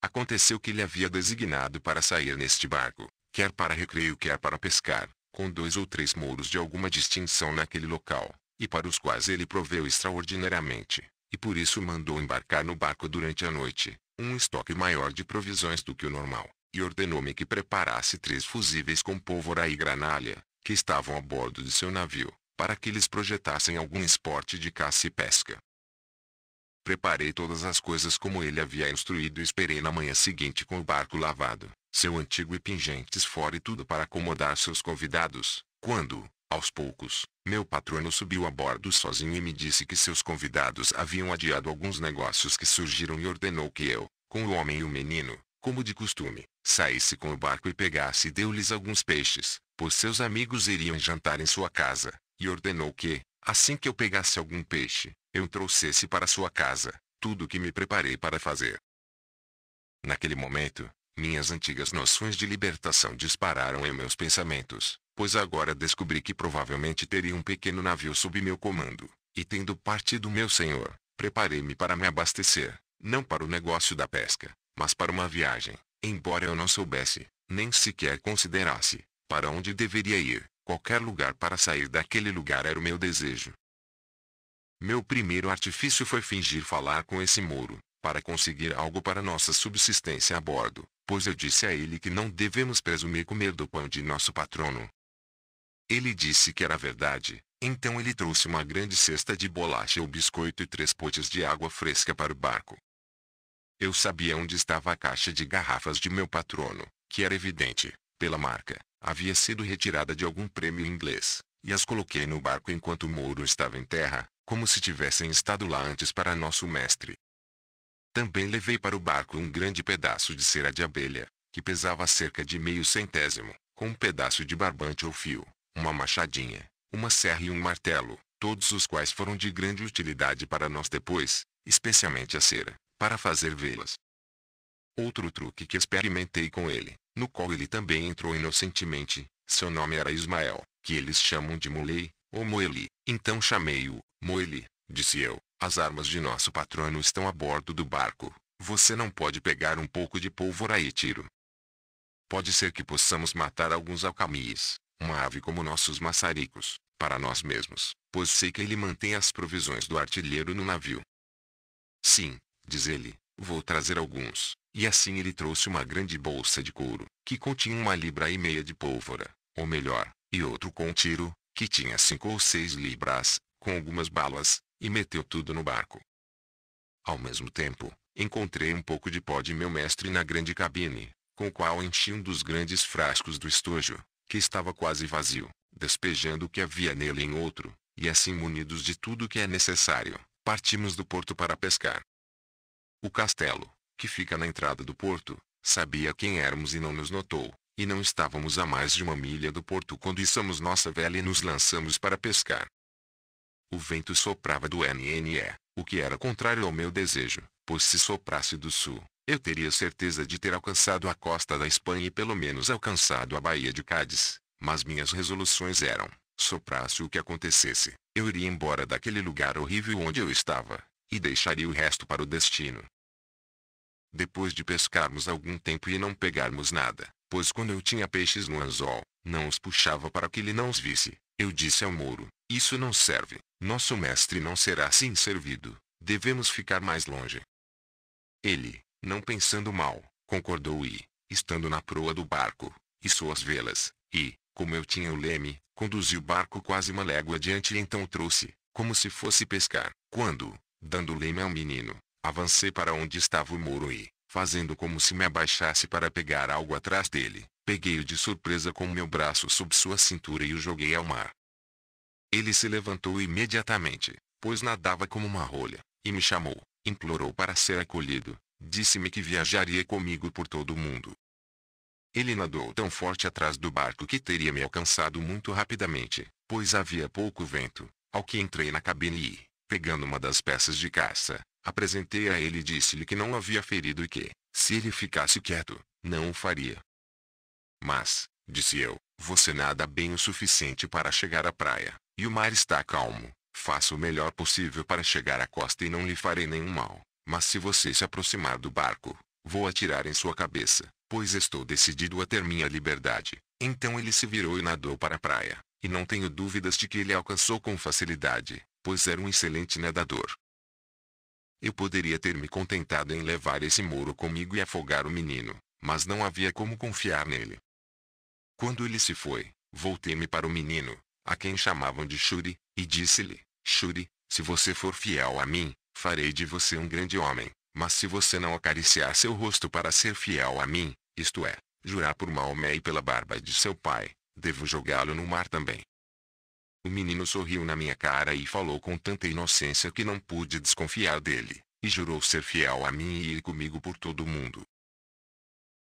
Aconteceu que ele havia designado para sair neste barco, quer para recreio quer para pescar, com dois ou três mouros de alguma distinção naquele local, e para os quais ele proveu extraordinariamente, e por isso mandou embarcar no barco durante a noite, um estoque maior de provisões do que o normal, e ordenou-me que preparasse três fusíveis com pólvora e granalha, que estavam a bordo de seu navio, para que eles projetassem algum esporte de caça e pesca. Preparei todas as coisas como ele havia instruído e esperei na manhã seguinte com o barco lavado, seu antigo e pingentes fora e tudo para acomodar seus convidados, quando, aos poucos, meu patrono subiu a bordo sozinho e me disse que seus convidados haviam adiado alguns negócios que surgiram e ordenou que eu, com o homem e o menino, como de costume, saísse com o barco e pegasse e deu-lhes alguns peixes, pois seus amigos iriam jantar em sua casa, e ordenou que, assim que eu pegasse algum peixe, eu trouxesse para sua casa, tudo o que me preparei para fazer. Naquele momento, minhas antigas noções de libertação dispararam em meus pensamentos, pois agora descobri que provavelmente teria um pequeno navio sob meu comando, e tendo partido meu senhor, preparei-me para me abastecer, não para o negócio da pesca, mas para uma viagem, embora eu não soubesse, nem sequer considerasse, para onde deveria ir, qualquer lugar para sair daquele lugar era o meu desejo. Meu primeiro artifício foi fingir falar com esse muro, para conseguir algo para nossa subsistência a bordo, pois eu disse a ele que não devemos presumir comer do pão de nosso patrono, ele disse que era verdade, então ele trouxe uma grande cesta de bolacha ou biscoito e três potes de água fresca para o barco. Eu sabia onde estava a caixa de garrafas de meu patrono, que era evidente, pela marca, havia sido retirada de algum prêmio inglês, e as coloquei no barco enquanto o Mouro estava em terra, como se tivessem estado lá antes para nosso mestre. Também levei para o barco um grande pedaço de cera de abelha, que pesava cerca de meio centésimo, com um pedaço de barbante ou fio, uma machadinha, uma serra e um martelo, todos os quais foram de grande utilidade para nós depois, especialmente a cera, para fazer velas. Outro truque que experimentei com ele, no qual ele também entrou inocentemente, seu nome era Ismael, que eles chamam de Molei, ou Moeli, então chamei-o, Moeli, disse eu, as armas de nosso patrono estão a bordo do barco, você não pode pegar um pouco de pólvora e tiro. Pode ser que possamos matar alguns alcamis, uma ave como nossos maçaricos, para nós mesmos, pois sei que ele mantém as provisões do artilheiro no navio. Sim, diz ele, vou trazer alguns. E assim ele trouxe uma grande bolsa de couro, que continha uma libra e meia de pólvora, ou melhor, e outro com um tiro, que tinha cinco ou seis libras, com algumas balas, e meteu tudo no barco. Ao mesmo tempo, encontrei um pouco de pó de meu mestre na grande cabine, com o qual enchi um dos grandes frascos do estojo, que estava quase vazio, despejando o que havia nele em outro, e assim munidos de tudo que é necessário, partimos do porto para pescar. O castelo, que fica na entrada do porto, sabia quem éramos e não nos notou, e não estávamos a mais de uma milha do porto quando içamos nossa vela e nos lançamos para pescar. O vento soprava do NNE, o que era contrário ao meu desejo, pois se soprasse do sul, eu teria certeza de ter alcançado a costa da Espanha e pelo menos alcançado a Baía de Cádiz, mas minhas resoluções eram, soprasse o que acontecesse, eu iria embora daquele lugar horrível onde eu estava, e deixaria o resto para o destino. Depois de pescarmos algum tempo e não pegarmos nada, pois quando eu tinha peixes no anzol, não os puxava para que ele não os visse, eu disse ao Mouro, isso não serve, nosso mestre não será assim servido, devemos ficar mais longe. Ele, não pensando mal, concordou e, estando na proa do barco, içou as velas, e, como eu tinha o leme, conduzi o barco quase uma légua adiante e então o trouxe, como se fosse pescar. Quando, dando o leme ao menino, avancei para onde estava o muro e, fazendo como se me abaixasse para pegar algo atrás dele, peguei-o de surpresa com meu braço sob sua cintura e o joguei ao mar. Ele se levantou imediatamente, pois nadava como uma rolha, e me chamou, implorou para ser acolhido, Disse-me que viajaria comigo por todo o mundo. Ele nadou tão forte atrás do barco que teria me alcançado muito rapidamente, pois havia pouco vento, ao que entrei na cabine e, pegando uma das peças de caça, apresentei a ele e disse-lhe que não havia ferido e que, se ele ficasse quieto, não o faria. Mas, disse eu, você nada bem o suficiente para chegar à praia, e o mar está calmo. Faça o melhor possível para chegar à costa e não lhe farei nenhum mal. Mas se você se aproximar do barco, vou atirar em sua cabeça, pois estou decidido a ter minha liberdade. Então ele se virou e nadou para a praia, e não tenho dúvidas de que ele alcançou com facilidade, pois era um excelente nadador. Eu poderia ter me contentado em levar esse mouro comigo e afogar o menino, mas não havia como confiar nele. Quando ele se foi, voltei-me para o menino, a quem chamavam de Shuri, e disse-lhe: Shuri, se você for fiel a mim, farei de você um grande homem, mas se você não acariciar seu rosto para ser fiel a mim, isto é, jurar por Maomé e pela barba de seu pai, devo jogá-lo no mar também. O menino sorriu na minha cara e falou com tanta inocência que não pude desconfiar dele, e jurou ser fiel a mim e ir comigo por todo o mundo.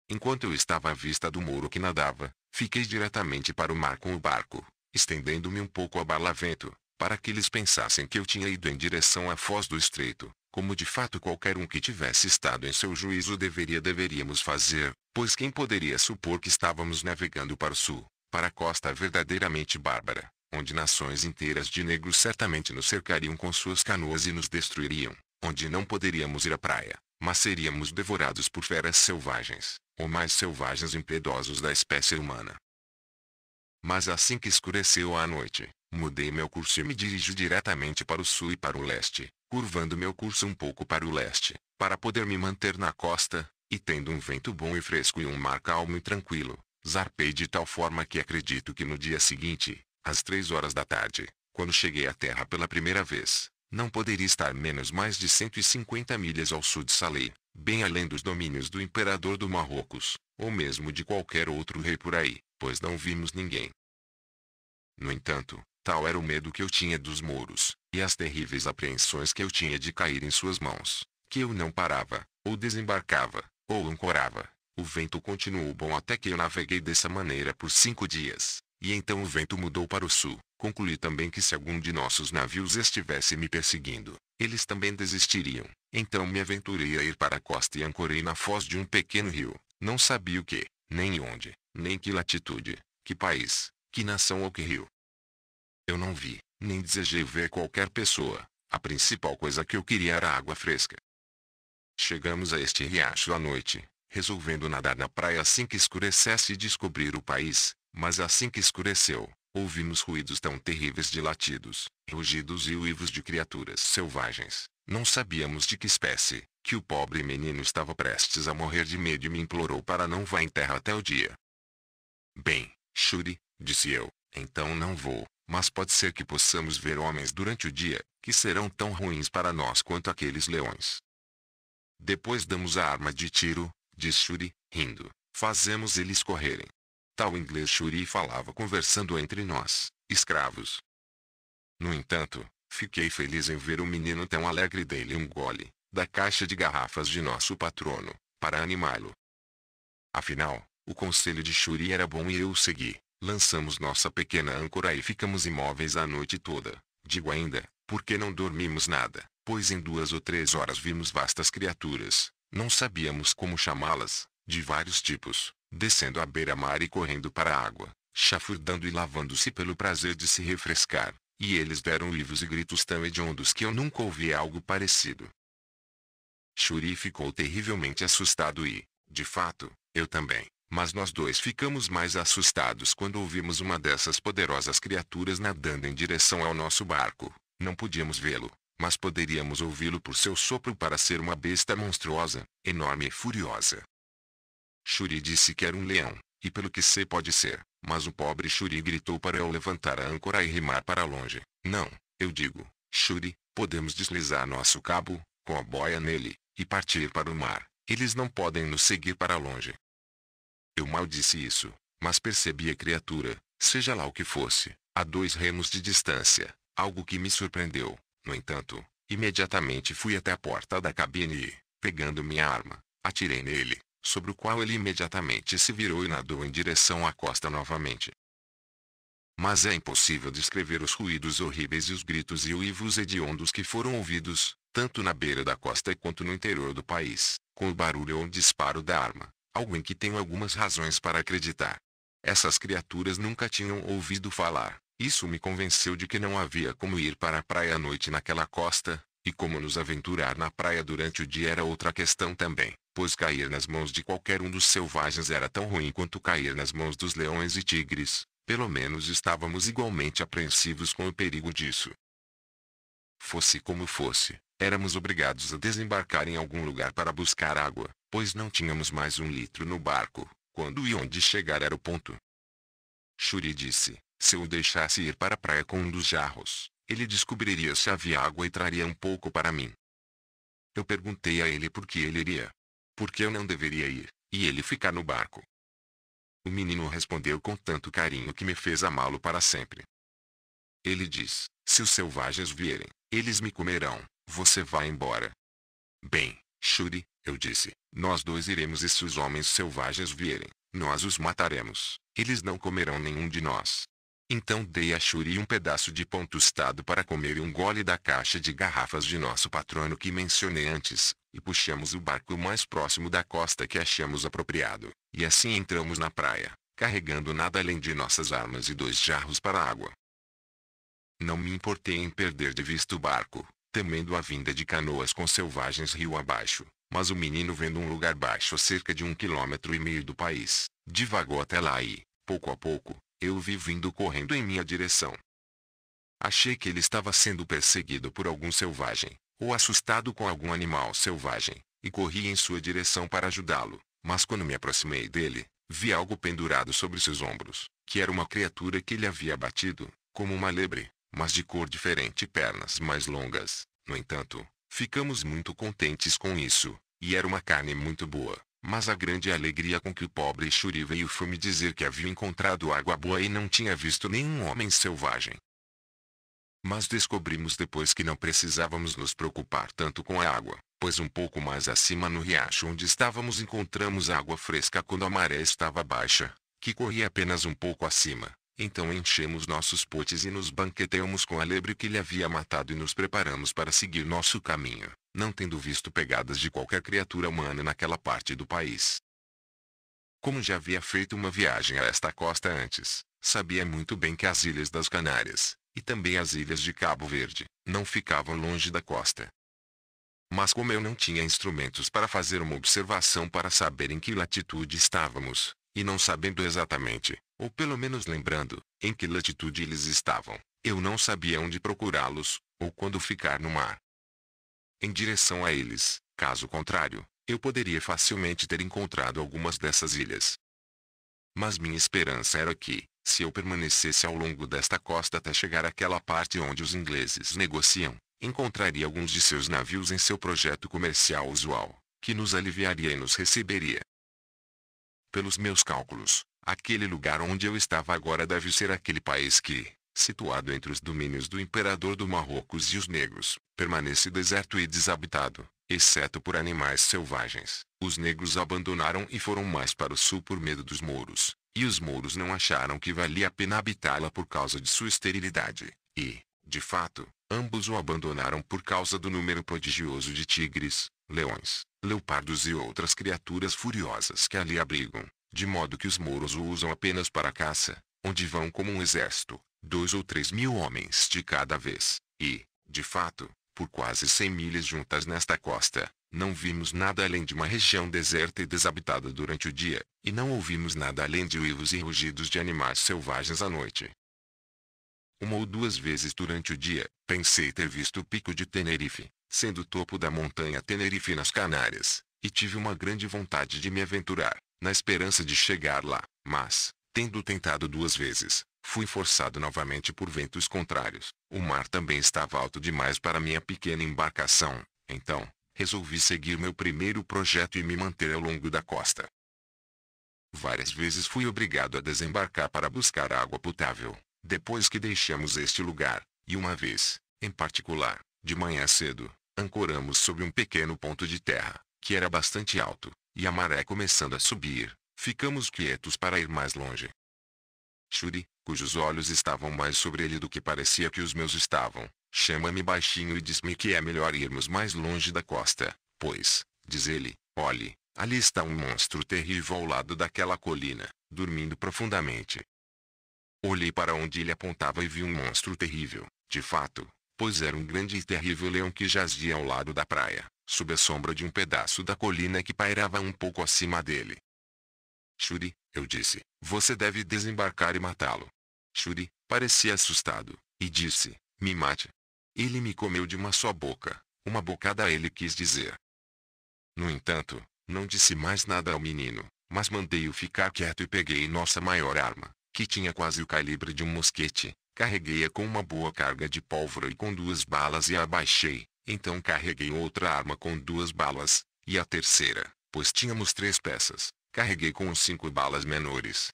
Enquanto eu estava à vista do muro que nadava, fiquei diretamente para o mar com o barco, estendendo-me um pouco a barlavento, para que eles pensassem que eu tinha ido em direção à foz do estreito, como de fato qualquer um que tivesse estado em seu juízo deveria deveríamos fazer, pois quem poderia supor que estávamos navegando para o sul, para a costa verdadeiramente bárbara, onde nações inteiras de negros certamente nos cercariam com suas canoas e nos destruiriam, onde não poderíamos ir à praia, mas seríamos devorados por feras selvagens, ou mais selvagens impiedosos da espécie humana. Mas assim que escureceu a noite, Mudei meu curso e me dirijo diretamente para o sul e para o leste, curvando meu curso um pouco para o leste, para poder me manter na costa, e tendo um vento bom e fresco e um mar calmo e tranquilo, zarpei de tal forma que acredito que no dia seguinte, às três horas da tarde, quando cheguei à terra pela primeira vez, não poderia estar menos mais de 150 milhas ao sul de Salé, bem além dos domínios do imperador do Marrocos, ou mesmo de qualquer outro rei por aí, pois não vimos ninguém. No entanto, Tal era o medo que eu tinha dos muros, e as terríveis apreensões que eu tinha de cair em suas mãos, que eu não parava, ou desembarcava, ou ancorava. O vento continuou bom até que eu naveguei dessa maneira por cinco dias, e então o vento mudou para o sul. Concluí também que se algum de nossos navios estivesse me perseguindo, eles também desistiriam. Então me aventurei a ir para a costa e ancorei na foz de um pequeno rio. Não sabia o que, nem onde, nem que latitude, que país, que nação ou que rio. Eu não vi, nem desejei ver qualquer pessoa. A principal coisa que eu queria era água fresca. Chegamos a este riacho à noite, resolvendo nadar na praia assim que escurecesse e descobrir o país, mas assim que escureceu, ouvimos ruídos tão terríveis de latidos, rugidos e uivos de criaturas selvagens. Não sabíamos de que espécie, que o pobre menino estava prestes a morrer de medo e me implorou para não vá em terra até o dia. Bem, Shuri, disse eu, então não vou. Mas pode ser que possamos ver homens durante o dia, que serão tão ruins para nós quanto aqueles leões. Depois damos a arma de tiro, diz Shuri, rindo. Fazemos eles correrem. Tal inglês Shuri falava conversando entre nós, escravos. No entanto, fiquei feliz em ver o menino tão alegre dele um gole, da caixa de garrafas de nosso patrono, para animá-lo. Afinal, o conselho de Shuri era bom e eu o segui. Lançamos nossa pequena âncora e ficamos imóveis a noite toda. Digo ainda, porque não dormimos nada, pois em duas ou três horas vimos vastas criaturas. Não sabíamos como chamá-las, de vários tipos, descendo à beira-mar e correndo para a água, chafurdando e lavando-se pelo prazer de se refrescar. E eles deram uivos e gritos tão hediondos que eu nunca ouvi algo parecido. Shuri ficou terrivelmente assustado e, de fato, eu também mas nós dois ficamos mais assustados quando ouvimos uma dessas poderosas criaturas nadando em direção ao nosso barco. Não podíamos vê-lo, mas poderíamos ouvi-lo por seu sopro para ser uma besta monstruosa, enorme e furiosa. Shuri disse que era um leão, e pelo que sei pode ser, mas o pobre Shuri gritou para eu levantar a âncora e remar para longe. Não, eu digo, Shuri, podemos deslizar nosso cabo, com a boia nele, e partir para o mar. Eles não podem nos seguir para longe. Eu maldisse isso, mas percebi a criatura, seja lá o que fosse, a dois remos de distância, algo que me surpreendeu. No entanto, imediatamente fui até a porta da cabine e, pegando minha arma, atirei nele, sobre o qual ele imediatamente se virou e nadou em direção à costa novamente. Mas é impossível descrever os ruídos horríveis e os gritos e uivos hediondos que foram ouvidos, tanto na beira da costa quanto no interior do país, com o barulho ou o disparo da arma, algo em que tenho algumas razões para acreditar. Essas criaturas nunca tinham ouvido falar. Isso me convenceu de que não havia como ir para a praia à noite naquela costa, e como nos aventurar na praia durante o dia era outra questão também, pois cair nas mãos de qualquer um dos selvagens era tão ruim quanto cair nas mãos dos leões e tigres, pelo menos estávamos igualmente apreensivos com o perigo disso. Fosse como fosse, éramos obrigados a desembarcar em algum lugar para buscar água, pois não tínhamos mais um litro no barco, quando e onde chegar era o ponto. Shuri disse, se eu deixasse ir para a praia com um dos jarros, ele descobriria se havia água e traria um pouco para mim. Eu perguntei a ele por que ele iria. Por que eu não deveria ir, e ele ficar no barco. O menino respondeu com tanto carinho que me fez amá-lo para sempre. Ele diz, se os selvagens vierem, eles me comerão, você vai embora. Bem, Shuri, eu disse, nós dois iremos e se os homens selvagens vierem, nós os mataremos, eles não comerão nenhum de nós. Então dei a Shuri um pedaço de pão tostado para comer e um gole da caixa de garrafas de nosso patrono que mencionei antes, e puxamos o barco mais próximo da costa que achamos apropriado, e assim entramos na praia, carregando nada além de nossas armas e dois jarros para água. Não me importei em perder de vista o barco, temendo a vinda de canoas com selvagens rio abaixo, mas o menino vendo um lugar baixo a cerca de um quilômetro e meio do país, divagou até lá e, pouco a pouco, eu vi vindo correndo em minha direção. Achei que ele estava sendo perseguido por algum selvagem, ou assustado com algum animal selvagem, e corri em sua direção para ajudá-lo, mas quando me aproximei dele, vi algo pendurado sobre seus ombros, que era uma criatura que ele havia batido, como uma lebre, mas de cor diferente e pernas mais longas. No entanto, Ficamos muito contentes com isso, e era uma carne muito boa. Mas a grande alegria com que o pobre Shuri veio foi me dizer que havia encontrado água boa e não tinha visto nenhum homem selvagem. Mas descobrimos depois que não precisávamos nos preocupar tanto com a água, pois um pouco mais acima no riacho onde estávamos encontramos água fresca quando a maré estava baixa, que corria apenas um pouco acima. Então enchemos nossos potes e nos banqueteamos com a lebre que lhe havia matado e nos preparamos para seguir nosso caminho, não tendo visto pegadas de qualquer criatura humana naquela parte do país. Como já havia feito uma viagem a esta costa antes, sabia muito bem que as ilhas das Canárias, e também as ilhas de Cabo Verde, não ficavam longe da costa. Mas como eu não tinha instrumentos para fazer uma observação para saber em que latitude estávamos, e não sabendo exatamente ou pelo menos lembrando, em que latitude eles estavam. Eu não sabia onde procurá-los, ou quando ficar no mar. Em direção a eles, caso contrário, eu poderia facilmente ter encontrado algumas dessas ilhas. Mas minha esperança era que, se eu permanecesse ao longo desta costa até chegar àquela parte onde os ingleses negociam, encontraria alguns de seus navios em seu projeto comercial usual, que nos aliviaria e nos receberia. Pelos meus cálculos, Aquele lugar onde eu estava agora deve ser aquele país que, situado entre os domínios do imperador do Marrocos e os negros, permanece deserto e desabitado, exceto por animais selvagens. Os negros abandonaram e foram mais para o sul por medo dos mouros, e os mouros não acharam que valia a pena habitá-la por causa de sua esterilidade, e, de fato, ambos o abandonaram por causa do número prodigioso de tigres, leões, leopardos e outras criaturas furiosas que ali abrigam de modo que os mouros o usam apenas para caça, onde vão como um exército, dois ou três mil homens de cada vez, e, de fato, por quase cem milhas juntas nesta costa, não vimos nada além de uma região deserta e desabitada durante o dia, e não ouvimos nada além de uivos e rugidos de animais selvagens à noite. Uma ou duas vezes durante o dia, pensei ter visto o pico de Tenerife, sendo o topo da montanha Tenerife nas Canárias, e tive uma grande vontade de me aventurar, na esperança de chegar lá, mas, tendo tentado duas vezes, fui forçado novamente por ventos contrários. O mar também estava alto demais para minha pequena embarcação, então, resolvi seguir meu primeiro projeto e me manter ao longo da costa. Várias vezes fui obrigado a desembarcar para buscar água potável, depois que deixamos este lugar, e uma vez, em particular, de manhã cedo, ancoramos sob um pequeno ponto de terra, que era bastante alto, e a maré começando a subir, ficamos quietos para ir mais longe. Shuri, cujos olhos estavam mais sobre ele do que parecia que os meus estavam, chama-me baixinho e diz-me que é melhor irmos mais longe da costa, pois, diz ele, olhe, ali está um monstro terrível ao lado daquela colina, dormindo profundamente. Olhei para onde ele apontava e vi um monstro terrível, de fato, pois era um grande e terrível leão que jazia ao lado da praia, sob a sombra de um pedaço da colina que pairava um pouco acima dele. Shuri, eu disse, você deve desembarcar e matá-lo. Shuri, parecia assustado, e disse, me mate. Ele me comeu de uma só boca, uma bocada ele quis dizer. No entanto, não disse mais nada ao menino, mas mandei-o ficar quieto e peguei nossa maior arma, que tinha quase o calibre de um mosquete, Carreguei-a com uma boa carga de pólvora e com duas balas e a abaixei. Então carreguei outra arma com duas balas, e a terceira, pois tínhamos três peças, carreguei com cinco balas menores.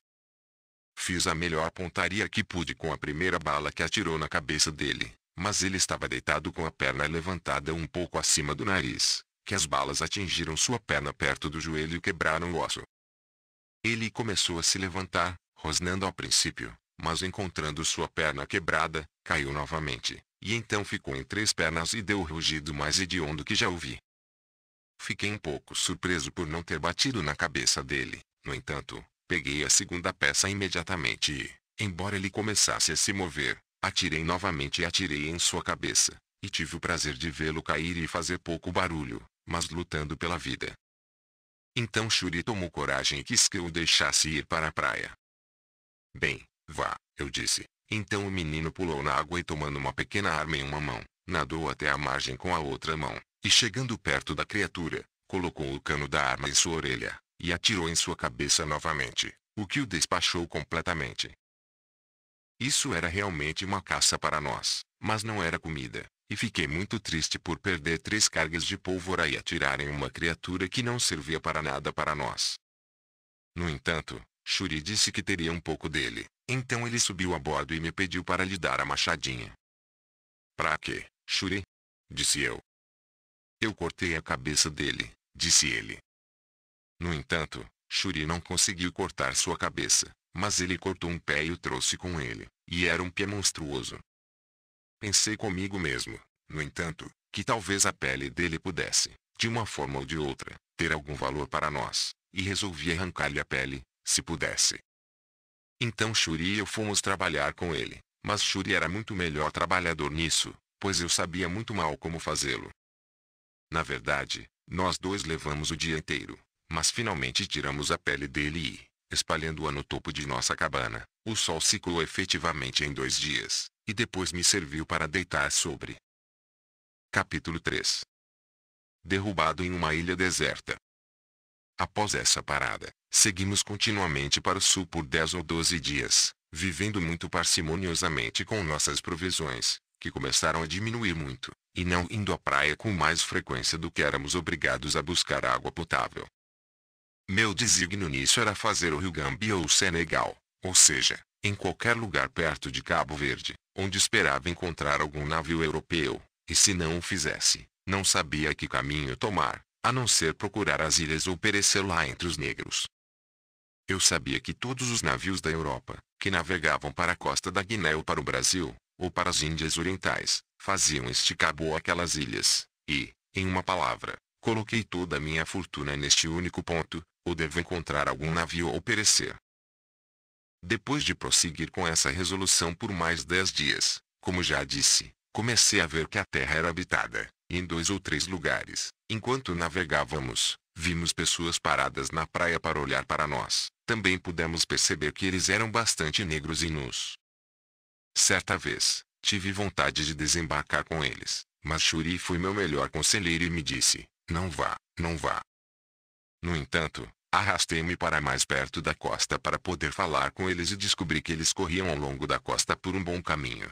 Fiz a melhor pontaria que pude com a primeira bala que atirou na cabeça dele, mas ele estava deitado com a perna levantada um pouco acima do nariz, que as balas atingiram sua perna perto do joelho e quebraram o osso. Ele começou a se levantar, rosnando ao princípio, mas encontrando sua perna quebrada, caiu novamente, e então ficou em três pernas e deu o rugido mais hediondo que já ouvi. Fiquei um pouco surpreso por não ter batido na cabeça dele, no entanto, peguei a segunda peça imediatamente e, embora ele começasse a se mover, atirei novamente e atirei em sua cabeça, e tive o prazer de vê-lo cair e fazer pouco barulho, mas lutando pela vida. Então Shuri tomou coragem e quis que eu o deixasse ir para a praia. Bem, Vá, eu disse. Então o menino pulou na água e tomando uma pequena arma em uma mão, nadou até a margem com a outra mão, e chegando perto da criatura, colocou o cano da arma em sua orelha, e atirou em sua cabeça novamente, o que o despachou completamente. Isso era realmente uma caça para nós, mas não era comida, e fiquei muito triste por perder três cargas de pólvora e atirar em uma criatura que não servia para nada para nós. No entanto, Shuri disse que teria um pouco dele, então ele subiu a bordo e me pediu para lhe dar a machadinha. Para quê, Shuri? Disse eu. Eu cortei a cabeça dele, disse ele. No entanto, Shuri não conseguiu cortar sua cabeça, mas ele cortou um pé e o trouxe com ele, e era um pé monstruoso. Pensei comigo mesmo, no entanto, que talvez a pele dele pudesse, de uma forma ou de outra, ter algum valor para nós, e resolvi arrancar-lhe a pele, se pudesse. Então Shuri e eu fomos trabalhar com ele, mas Shuri era muito melhor trabalhador nisso, pois eu sabia muito mal como fazê-lo. Na verdade, nós dois levamos o dia inteiro, mas finalmente tiramos a pele dele e, espalhando-a no topo de nossa cabana, o sol ciclou efetivamente em dois dias, e depois me serviu para deitar sobre. Capítulo 3 Derrubado em uma ilha deserta, Após essa parada, seguimos continuamente para o sul por 10 ou 12 dias, vivendo muito parcimoniosamente com nossas provisões, que começaram a diminuir muito, e não indo à praia com mais frequência do que éramos obrigados a buscar água potável. Meu desígnio nisso era fazer o Rio Gambia ou o Senegal, ou seja, em qualquer lugar perto de Cabo Verde, onde esperava encontrar algum navio europeu, e se não o fizesse, não sabia que caminho tomar, a não ser procurar as ilhas ou perecer lá entre os negros. Eu sabia que todos os navios da Europa, que navegavam para a costa da Guiné ou para o Brasil, ou para as Índias Orientais, faziam este cabo ou aquelas ilhas, e, em uma palavra, coloquei toda a minha fortuna neste único ponto, ou devo encontrar algum navio ou perecer. Depois de prosseguir com essa resolução por mais dez dias, como já disse, comecei a ver que a terra era habitada. Em dois ou três lugares, enquanto navegávamos, vimos pessoas paradas na praia para olhar para nós. Também pudemos perceber que eles eram bastante negros e nus. Certa vez, tive vontade de desembarcar com eles, mas Shuri foi meu melhor conselheiro e me disse: Não vá, não vá. No entanto, arrastei-me para mais perto da costa para poder falar com eles e descobri que eles corriam ao longo da costa por um bom caminho.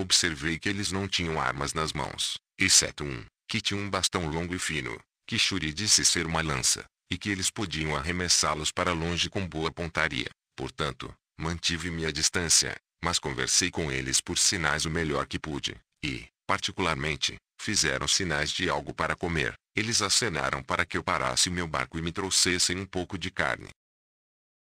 Observei que eles não tinham armas nas mãos, exceto um, que tinha um bastão longo e fino, que Shuri disse ser uma lança, e que eles podiam arremessá-los para longe com boa pontaria. Portanto, mantive me à distância, mas conversei com eles por sinais o melhor que pude, e, particularmente, fizeram sinais de algo para comer. Eles acenaram para que eu parasse meu barco e me trouxessem um pouco de carne.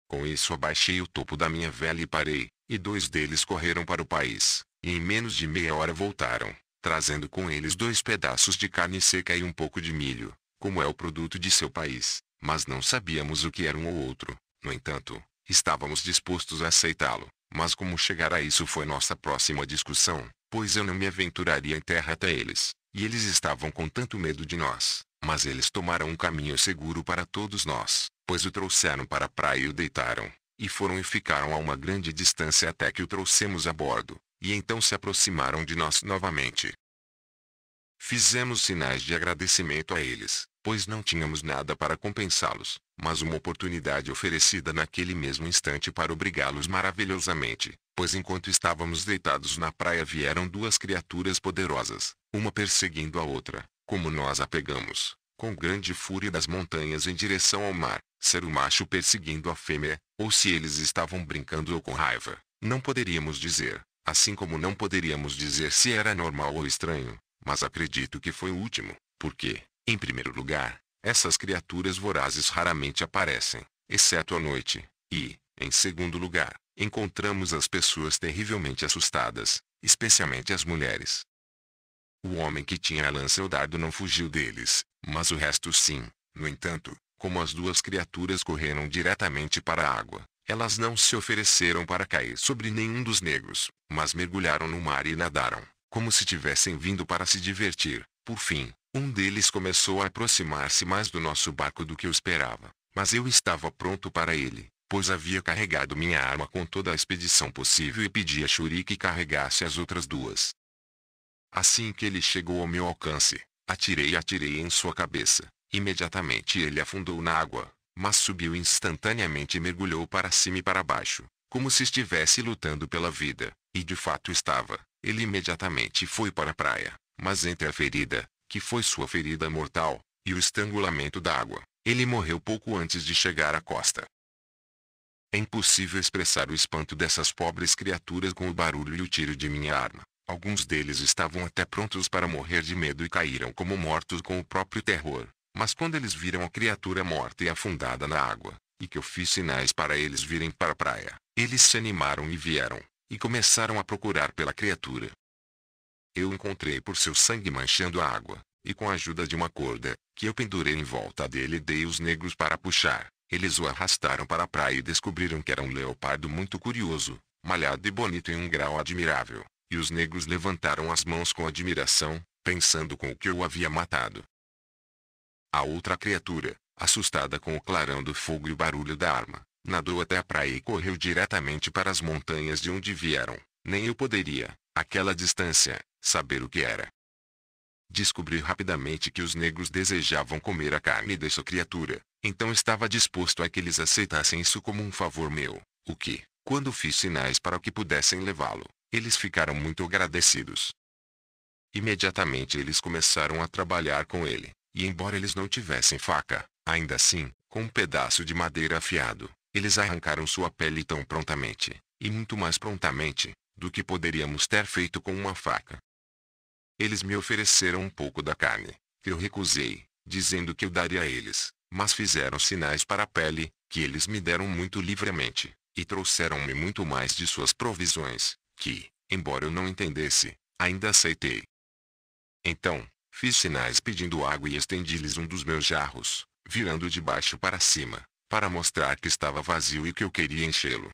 Com isso abaixei o topo da minha vela e parei, e dois deles correram para o país, e em menos de meia hora voltaram, trazendo com eles dois pedaços de carne seca e um pouco de milho, como é o produto de seu país, mas não sabíamos o que era um ou outro. No entanto, estávamos dispostos a aceitá-lo, mas como chegar a isso foi nossa próxima discussão, pois eu não me aventuraria em terra até eles, e eles estavam com tanto medo de nós, mas eles tomaram um caminho seguro para todos nós, pois o trouxeram para a praia e o deitaram, e foram e ficaram a uma grande distância até que o trouxemos a bordo, e então se aproximaram de nós novamente. Fizemos sinais de agradecimento a eles, pois não tínhamos nada para compensá-los, mas uma oportunidade oferecida naquele mesmo instante para obrigá-los maravilhosamente, pois enquanto estávamos deitados na praia vieram duas criaturas poderosas, uma perseguindo a outra, como nós a pegamos, com grande fúria das montanhas em direção ao mar, ser o macho perseguindo a fêmea, ou se eles estavam brincando ou com raiva, não poderíamos dizer, Assim como não poderíamos dizer se era normal ou estranho, mas acredito que foi o último, porque, em primeiro lugar, essas criaturas vorazes raramente aparecem, exceto à noite, e, em segundo lugar, encontramos as pessoas terrivelmente assustadas, especialmente as mulheres. O homem que tinha a lança e o dardo não fugiu deles, mas o resto sim. No entanto, como as duas criaturas correram diretamente para a água, elas não se ofereceram para cair sobre nenhum dos negros, mas mergulharam no mar e nadaram, como se tivessem vindo para se divertir. Por fim, um deles começou a aproximar-se mais do nosso barco do que eu esperava, mas eu estava pronto para ele, pois havia carregado minha arma com toda a expedição possível e pedi a Shuri que carregasse as outras duas. Assim que ele chegou ao meu alcance, atirei e atirei em sua cabeça. Imediatamente ele afundou na água, mas subiu instantaneamente e mergulhou para cima e para baixo, como se estivesse lutando pela vida, e de fato estava. Ele imediatamente foi para a praia, mas entre a ferida, que foi sua ferida mortal, e o estrangulamento da água, ele morreu pouco antes de chegar à costa. É impossível expressar o espanto dessas pobres criaturas com o barulho e o tiro de minha arma. Alguns deles estavam até prontos para morrer de medo e caíram como mortos com o próprio terror. Mas quando eles viram a criatura morta e afundada na água, e que eu fiz sinais para eles virem para a praia, eles se animaram e vieram, e começaram a procurar pela criatura. Eu encontrei por seu sangue manchando a água, e com a ajuda de uma corda, que eu pendurei em volta dele dei os negros para puxar, eles o arrastaram para a praia e descobriram que era um leopardo muito curioso, malhado e bonito em um grau admirável, e os negros levantaram as mãos com admiração, pensando com o que eu havia matado. A outra criatura, assustada com o clarão do fogo e o barulho da arma, nadou até a praia e correu diretamente para as montanhas de onde vieram. Nem eu poderia, àquela distância, saber o que era. Descobri rapidamente que os negros desejavam comer a carne dessa criatura, então estava disposto a que eles aceitassem isso como um favor meu, o que, quando fiz sinais para que pudessem levá-lo, eles ficaram muito agradecidos. Imediatamente eles começaram a trabalhar com ele, e embora eles não tivessem faca, ainda assim, com um pedaço de madeira afiado, eles arrancaram sua pele tão prontamente, e muito mais prontamente, do que poderíamos ter feito com uma faca. Eles me ofereceram um pouco da carne, que eu recusei, dizendo que eu daria a eles, mas fizeram sinais para a pele, que eles me deram muito livremente, e trouxeram-me muito mais de suas provisões, que, embora eu não entendesse, ainda aceitei. Então, Fiz sinais pedindo água e estendi-lhes um dos meus jarros, virando de baixo para cima, para mostrar que estava vazio e que eu queria enchê-lo.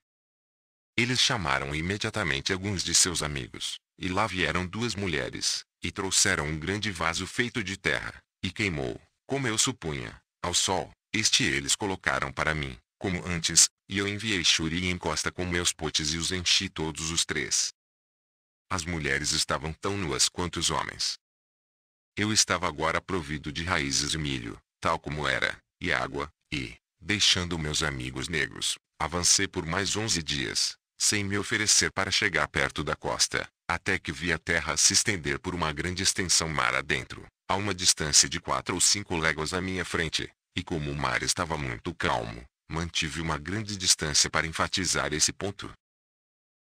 Eles chamaram imediatamente alguns de seus amigos, e lá vieram duas mulheres, e trouxeram um grande vaso feito de terra, e queimou, como eu supunha, ao sol, este eles colocaram para mim, como antes, e eu enviei Shuri em costa com meus potes e os enchi todos os três. As mulheres estavam tão nuas quanto os homens, eu estava agora provido de raízes e milho, tal como era, e água, e, deixando meus amigos negros, avancei por mais onze dias, sem me oferecer para chegar perto da costa, até que vi a terra se estender por uma grande extensão mar adentro, a uma distância de quatro ou cinco léguas à minha frente, e como o mar estava muito calmo, mantive uma grande distância para enfatizar esse ponto.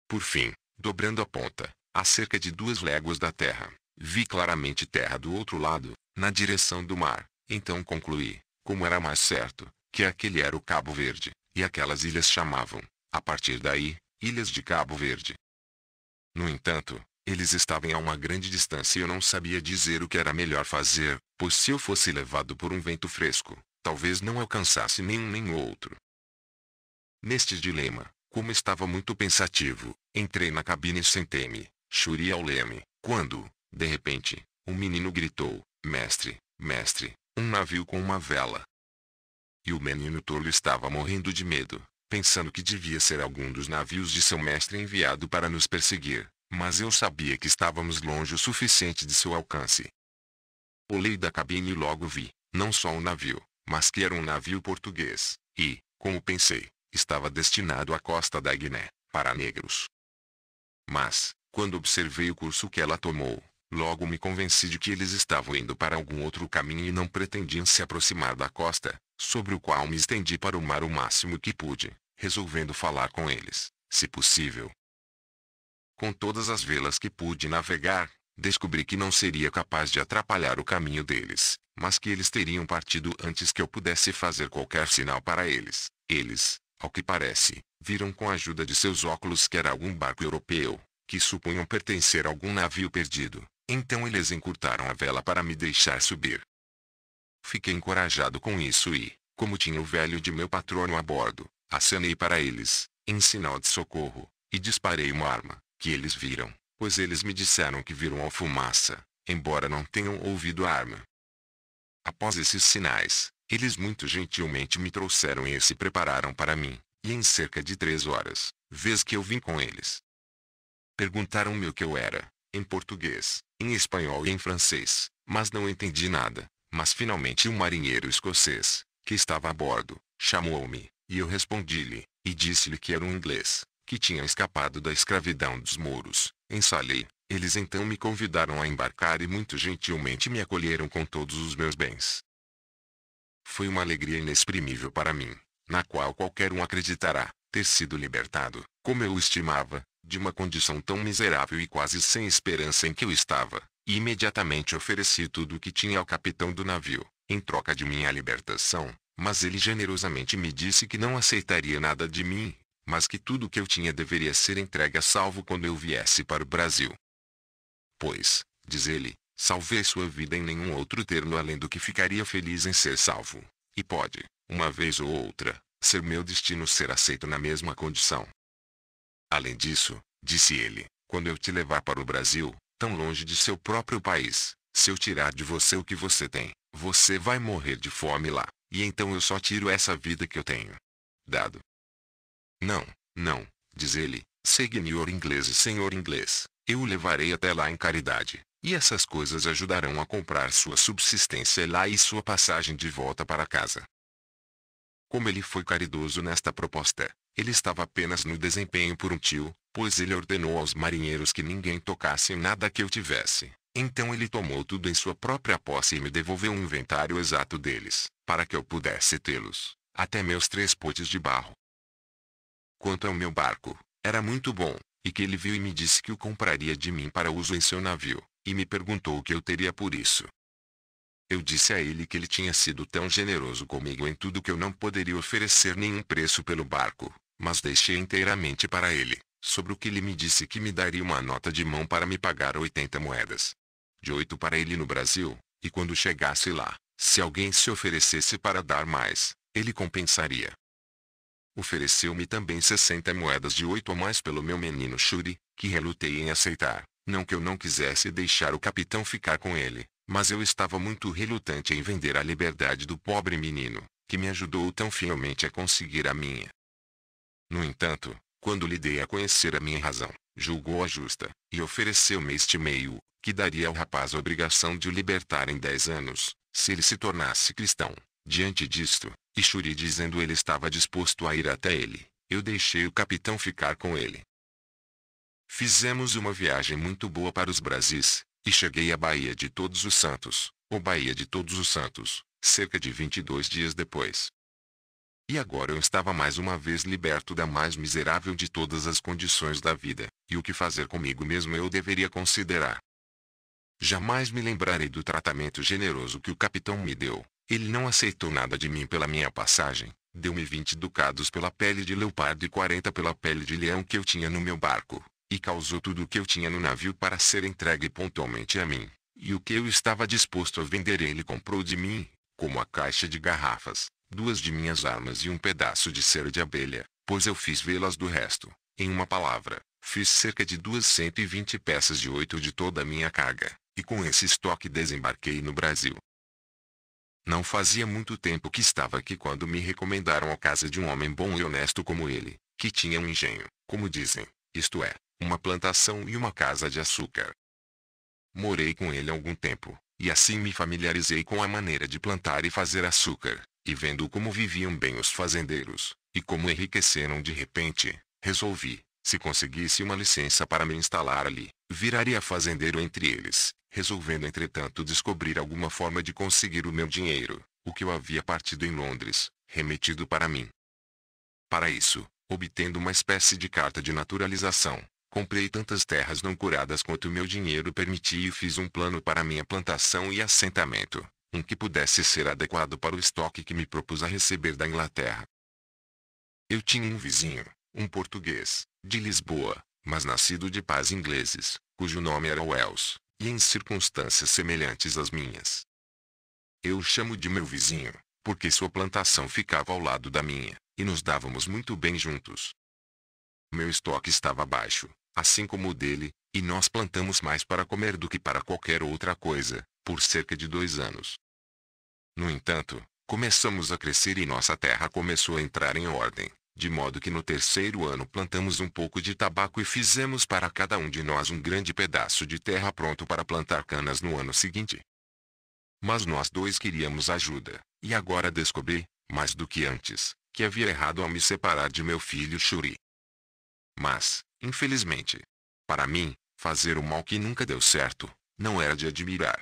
Por fim, dobrando a ponta, a cerca de duas léguas da terra, Vi claramente terra do outro lado, na direção do mar. Então concluí, como era mais certo, que aquele era o Cabo Verde, e aquelas ilhas chamavam, a partir daí, Ilhas de Cabo Verde. No entanto, eles estavam a uma grande distância e eu não sabia dizer o que era melhor fazer, pois se eu fosse levado por um vento fresco, talvez não alcançasse nenhum nem outro. Neste dilema, como estava muito pensativo, entrei na cabine e sentei-me, churi ao leme, quando, de repente, um menino gritou: Mestre, mestre, um navio com uma vela. E o menino tolo estava morrendo de medo, pensando que devia ser algum dos navios de seu mestre enviado para nos perseguir, mas eu sabia que estávamos longe o suficiente de seu alcance. Olhei da cabine e logo vi, não só um navio, mas que era um navio português, e, como pensei, estava destinado à costa da Guiné, para negros. Mas, quando observei o curso que ela tomou, Logo me convenci de que eles estavam indo para algum outro caminho e não pretendiam se aproximar da costa, sobre o qual me estendi para o mar o máximo que pude, resolvendo falar com eles, se possível. Com todas as velas que pude navegar, descobri que não seria capaz de atrapalhar o caminho deles, mas que eles teriam partido antes que eu pudesse fazer qualquer sinal para eles. Eles, ao que parece, viram com a ajuda de seus óculos que era algum barco europeu, que supunham pertencer a algum navio perdido então eles encurtaram a vela para me deixar subir. Fiquei encorajado com isso e, como tinha o velho de meu patrono a bordo, acenei para eles, em sinal de socorro, e disparei uma arma, que eles viram, pois eles me disseram que viram a fumaça, embora não tenham ouvido a arma. Após esses sinais, eles muito gentilmente me trouxeram e se prepararam para mim, e em cerca de três horas, vez que eu vim com eles. Perguntaram-me o que eu era, em português, em espanhol e em francês, mas não entendi nada. Mas finalmente um marinheiro escocês, que estava a bordo, chamou-me, e eu respondi-lhe, e disse-lhe que era um inglês, que tinha escapado da escravidão dos mouros, em Salé. Eles então me convidaram a embarcar e muito gentilmente me acolheram com todos os meus bens. Foi uma alegria inexprimível para mim, na qual qualquer um acreditará ter sido libertado, como eu estimava, de uma condição tão miserável e quase sem esperança em que eu estava, imediatamente ofereci tudo o que tinha ao capitão do navio, em troca de minha libertação, mas ele generosamente me disse que não aceitaria nada de mim, mas que tudo o que eu tinha deveria ser entregue a salvo quando eu viesse para o Brasil. Pois, diz ele, salvei sua vida em nenhum outro termo além do que ficaria feliz em ser salvo, e pode, uma vez ou outra, ser meu destino ser aceito na mesma condição. Além disso, disse ele, quando eu te levar para o Brasil, tão longe de seu próprio país, se eu tirar de você o que você tem, você vai morrer de fome lá, e então eu só tiro essa vida que eu tenho. Dado. Não, não, diz ele, senhor inglês e senhor inglês, eu o levarei até lá em caridade, e essas coisas ajudarão a comprar sua subsistência lá e sua passagem de volta para casa. Como ele foi caridoso nesta proposta, ele estava apenas no desempenho por um tio, pois ele ordenou aos marinheiros que ninguém tocasse em nada que eu tivesse. Então ele tomou tudo em sua própria posse e me devolveu um inventário exato deles, para que eu pudesse tê-los, até meus três potes de barro. Quanto ao meu barco, era muito bom, e que ele viu e me disse que o compraria de mim para uso em seu navio, e me perguntou o que eu teria por isso. Eu disse a ele que ele tinha sido tão generoso comigo em tudo que eu não poderia oferecer nenhum preço pelo barco, mas deixei inteiramente para ele, sobre o que ele me disse que me daria uma nota de mão para me pagar 80 moedas. De oito para ele no Brasil, e quando chegasse lá, se alguém se oferecesse para dar mais, ele compensaria. Ofereceu-me também 60 moedas de oito a mais pelo meu menino Shuri, que relutei em aceitar, não que eu não quisesse deixar o capitão ficar com ele, mas eu estava muito relutante em vender a liberdade do pobre menino, que me ajudou tão fielmente a conseguir a minha. No entanto, quando lhe dei a conhecer a minha razão, julgou-a justa, e ofereceu-me este meio, que daria ao rapaz a obrigação de o libertar em dez anos, se ele se tornasse cristão. Diante disto, Ixuri dizendo ele estava disposto a ir até ele, eu deixei o capitão ficar com ele. Fizemos uma viagem muito boa para os Brasis, e cheguei à Bahia de Todos os Santos, ou Bahia de Todos os Santos, cerca de 22 dias depois. E agora eu estava mais uma vez liberto da mais miserável de todas as condições da vida, e o que fazer comigo mesmo eu deveria considerar. Jamais me lembrarei do tratamento generoso que o capitão me deu. Ele não aceitou nada de mim pela minha passagem, deu-me 20 ducados pela pele de leopardo e 40 pela pele de leão que eu tinha no meu barco, e causou tudo o que eu tinha no navio para ser entregue pontualmente a mim, e o que eu estava disposto a vender ele comprou de mim, como a caixa de garrafas, duas de minhas armas e um pedaço de cera de abelha, pois eu fiz vê-las do resto, em uma palavra, fiz cerca de duas cento e vinte peças de oito de toda a minha carga, e com esse estoque desembarquei no Brasil. Não fazia muito tempo que estava aqui quando me recomendaram a casa de um homem bom e honesto como ele, que tinha um engenho, como dizem, isto é, uma plantação e uma casa de açúcar. Morei com ele algum tempo, e assim me familiarizei com a maneira de plantar e fazer açúcar, e vendo como viviam bem os fazendeiros, e como enriqueceram de repente, resolvi, se conseguisse uma licença para me instalar ali, viraria fazendeiro entre eles, resolvendo entretanto descobrir alguma forma de conseguir o meu dinheiro, o que eu havia partido em Londres, remetido para mim. Para isso, obtendo uma espécie de carta de naturalização, Comprei tantas terras não curadas quanto meu dinheiro permitia e fiz um plano para minha plantação e assentamento, um que pudesse ser adequado para o estoque que me propus a receber da Inglaterra. Eu tinha um vizinho, um português, de Lisboa, mas nascido de pais ingleses, cujo nome era Wells, e em circunstâncias semelhantes às minhas. Eu o chamo de meu vizinho, porque sua plantação ficava ao lado da minha, e nos dávamos muito bem juntos. Meu estoque estava baixo, assim como o dele, e nós plantamos mais para comer do que para qualquer outra coisa, por cerca de dois anos. No entanto, começamos a crescer e nossa terra começou a entrar em ordem, de modo que no terceiro ano plantamos um pouco de tabaco e fizemos para cada um de nós um grande pedaço de terra pronto para plantar canas no ano seguinte. Mas nós dois queríamos ajuda, e agora descobri, mais do que antes, que havia errado ao me separar de meu filho Shuri. Mas, Infelizmente, para mim, fazer o mal que nunca deu certo, não era de admirar.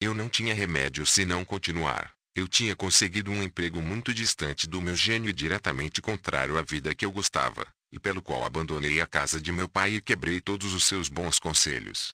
Eu não tinha remédio se não continuar. Eu tinha conseguido um emprego muito distante do meu gênio e diretamente contrário à vida que eu gostava, e pelo qual abandonei a casa de meu pai e quebrei todos os seus bons conselhos.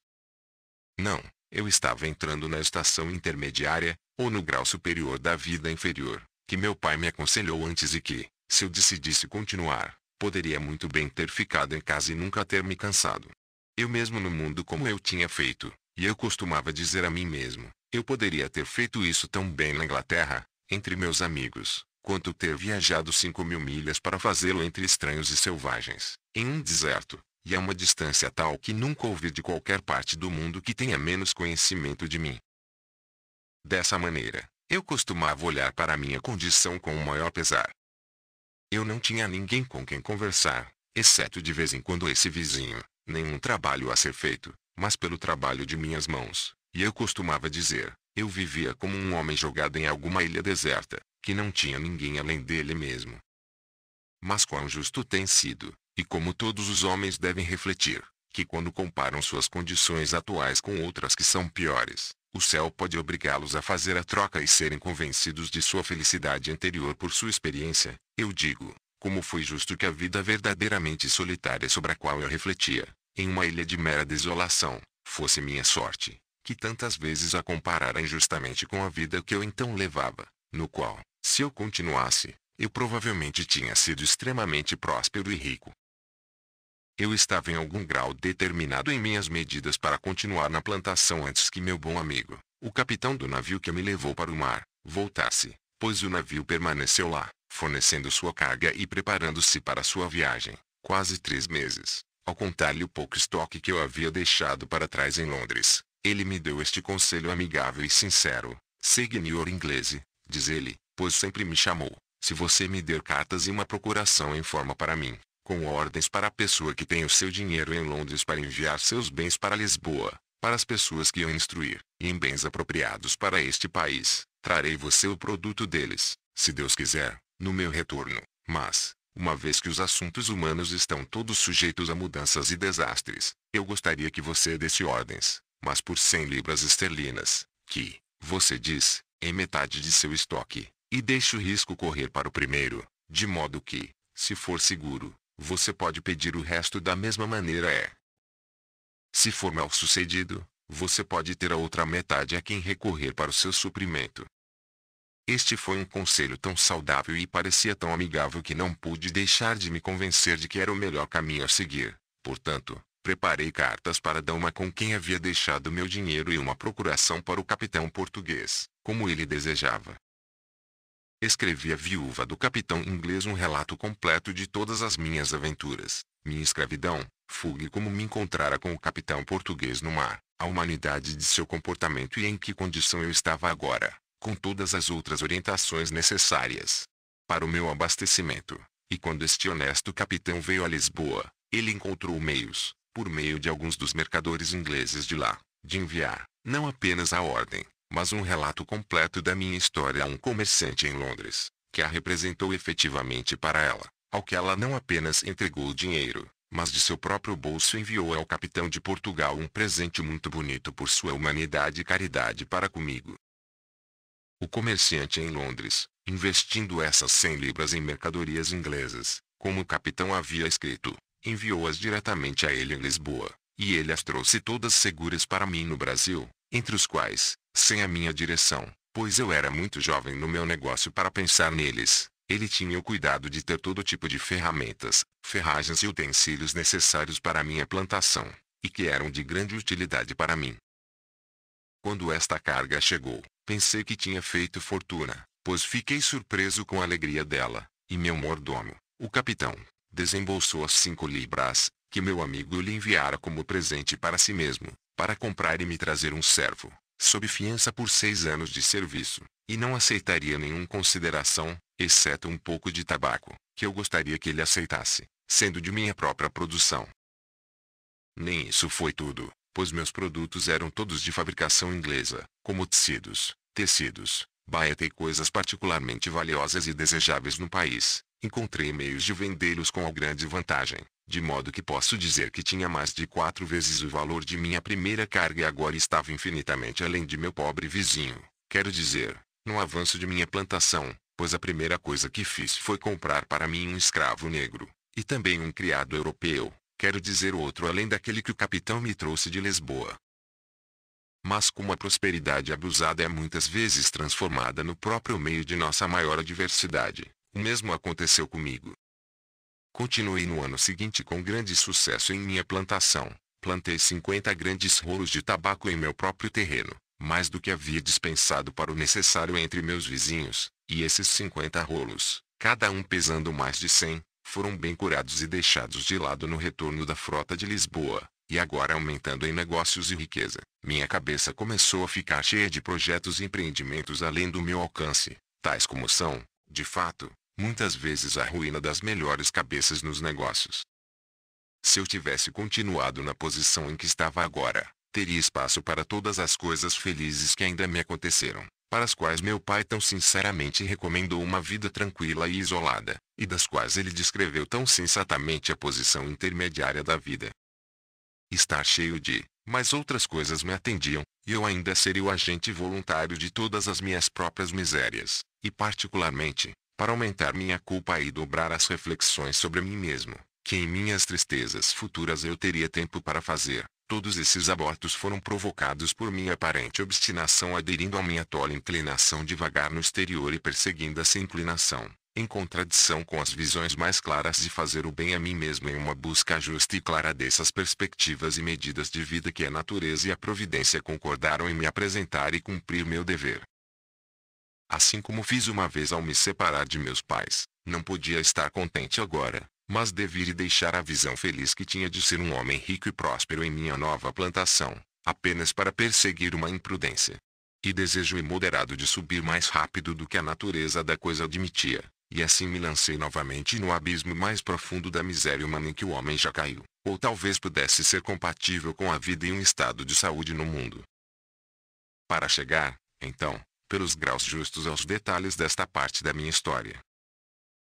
Não, eu estava entrando na estação intermediária, ou no grau superior da vida inferior, que meu pai me aconselhou antes e que, se eu decidisse continuar, Poderia muito bem ter ficado em casa e nunca ter me cansado. Eu mesmo no mundo como eu tinha feito, e eu costumava dizer a mim mesmo, eu poderia ter feito isso tão bem na Inglaterra, entre meus amigos, quanto ter viajado 5 mil milhas para fazê-lo entre estranhos e selvagens, em um deserto, e a uma distância tal que nunca ouvi de qualquer parte do mundo que tenha menos conhecimento de mim. Dessa maneira, eu costumava olhar para minha condição com o maior pesar, eu não tinha ninguém com quem conversar, exceto de vez em quando esse vizinho. Nenhum trabalho a ser feito, mas pelo trabalho de minhas mãos. E eu costumava dizer, eu vivia como um homem jogado em alguma ilha deserta, que não tinha ninguém além dele mesmo. Mas quão justo tem sido, e como todos os homens devem refletir, que quando comparam suas condições atuais com outras que são piores, o céu pode obrigá-los a fazer a troca e serem convencidos de sua felicidade anterior por sua experiência, eu digo, como foi justo que a vida verdadeiramente solitária sobre a qual eu refletia, em uma ilha de mera desolação, fosse minha sorte, que tantas vezes a comparara injustamente com a vida que eu então levava, no qual, se eu continuasse, eu provavelmente tinha sido extremamente próspero e rico, eu estava em algum grau determinado em minhas medidas para continuar na plantação antes que meu bom amigo, o capitão do navio que me levou para o mar, voltasse, pois o navio permaneceu lá, fornecendo sua carga e preparando-se para sua viagem, quase três meses. Ao contar-lhe o pouco estoque que eu havia deixado para trás em Londres, ele me deu este conselho amigável e sincero. Signor inglese, diz ele, pois sempre me chamou. Se você me der cartas e uma procuração em forma para mim, com ordens para a pessoa que tem o seu dinheiro em Londres para enviar seus bens para Lisboa, para as pessoas que iam instruir, e em bens apropriados para este país, trarei você o produto deles, se Deus quiser, no meu retorno. Mas, uma vez que os assuntos humanos estão todos sujeitos a mudanças e desastres, eu gostaria que você desse ordens, mas por 100 libras esterlinas, que, você diz, é metade de seu estoque, e deixe o risco correr para o primeiro, de modo que, se for seguro, você pode pedir o resto da mesma maneira é. Se for mal sucedido, você pode ter a outra metade a quem recorrer para o seu suprimento. Este foi um conselho tão saudável e parecia tão amigável que não pude deixar de me convencer de que era o melhor caminho a seguir. Portanto, preparei cartas para Dama com quem havia deixado meu dinheiro e uma procuração para o capitão português, como ele desejava. Escrevi à viúva do capitão inglês um relato completo de todas as minhas aventuras, minha escravidão, fuga e como me encontrara com o capitão português no mar, a humanidade de seu comportamento e em que condição eu estava agora, com todas as outras orientações necessárias para o meu abastecimento. E quando este honesto capitão veio a Lisboa, ele encontrou meios, por meio de alguns dos mercadores ingleses de lá, de enviar, não apenas a ordem, mas um relato completo da minha história a um comerciante em Londres, que a representou efetivamente para ela, ao que ela não apenas entregou o dinheiro, mas de seu próprio bolso enviou ao capitão de Portugal um presente muito bonito por sua humanidade e caridade para comigo. O comerciante em Londres, investindo essas 100 libras em mercadorias inglesas, como o capitão havia escrito, enviou-as diretamente a ele em Lisboa, e ele as trouxe todas seguras para mim no Brasil, entre os quais, sem a minha direção, pois eu era muito jovem no meu negócio para pensar neles. Ele tinha o cuidado de ter todo tipo de ferramentas, ferragens e utensílios necessários para minha plantação, e que eram de grande utilidade para mim. Quando esta carga chegou, pensei que tinha feito fortuna, pois fiquei surpreso com a alegria dela, e meu mordomo, o capitão, desembolsou as cinco libras, que meu amigo lhe enviara como presente para si mesmo, para comprar e me trazer um servo, sob fiança por seis anos de serviço, e não aceitaria nenhuma consideração, exceto um pouco de tabaco, que eu gostaria que ele aceitasse, sendo de minha própria produção. Nem isso foi tudo, pois meus produtos eram todos de fabricação inglesa, como tecidos, tecidos, baeta e coisas particularmente valiosas e desejáveis no país. Encontrei meios de vendê-los com grande vantagem, de modo que posso dizer que tinha mais de quatro vezes o valor de minha primeira carga e agora estava infinitamente além de meu pobre vizinho, quero dizer, no avanço de minha plantação, pois a primeira coisa que fiz foi comprar para mim um escravo negro, e também um criado europeu, quero dizer outro além daquele que o capitão me trouxe de Lisboa. Mas como a prosperidade abusada é muitas vezes transformada no próprio meio de nossa maior adversidade, o mesmo aconteceu comigo. Continuei no ano seguinte com grande sucesso em minha plantação. Plantei 50 grandes rolos de tabaco em meu próprio terreno, mais do que havia dispensado para o necessário entre meus vizinhos, e esses 50 rolos, cada um pesando mais de 100, foram bem curados e deixados de lado no retorno da frota de Lisboa, e agora aumentando em negócios e riqueza. Minha cabeça começou a ficar cheia de projetos e empreendimentos além do meu alcance, tais como são, de fato, muitas vezes a ruína das melhores cabeças nos negócios. Se eu tivesse continuado na posição em que estava agora, teria espaço para todas as coisas felizes que ainda me aconteceram, para as quais meu pai tão sinceramente recomendou uma vida tranquila e isolada, e das quais ele descreveu tão sensatamente a posição intermediária da vida. Estar cheio de, mas outras coisas me atendiam, e eu ainda seria o agente voluntário de todas as minhas próprias misérias, e particularmente, para aumentar minha culpa e dobrar as reflexões sobre mim mesmo, que em minhas tristezas futuras eu teria tempo para fazer. Todos esses abortos foram provocados por minha aparente obstinação aderindo à minha tola inclinação de vagar no exterior e perseguindo essa inclinação, em contradição com as visões mais claras de fazer o bem a mim mesmo em uma busca justa e clara dessas perspectivas e medidas de vida que a natureza e a providência concordaram em me apresentar e cumprir meu dever. Assim como fiz uma vez ao me separar de meus pais, não podia estar contente agora, mas devia deixar a visão feliz que tinha de ser um homem rico e próspero em minha nova plantação, apenas para perseguir uma imprudência. E desejo imoderado de subir mais rápido do que a natureza da coisa admitia, e assim me lancei novamente no abismo mais profundo da miséria humana em que o homem já caiu, ou talvez pudesse ser compatível com a vida e um estado de saúde no mundo. Para chegar, então, pelos graus justos aos detalhes desta parte da minha história.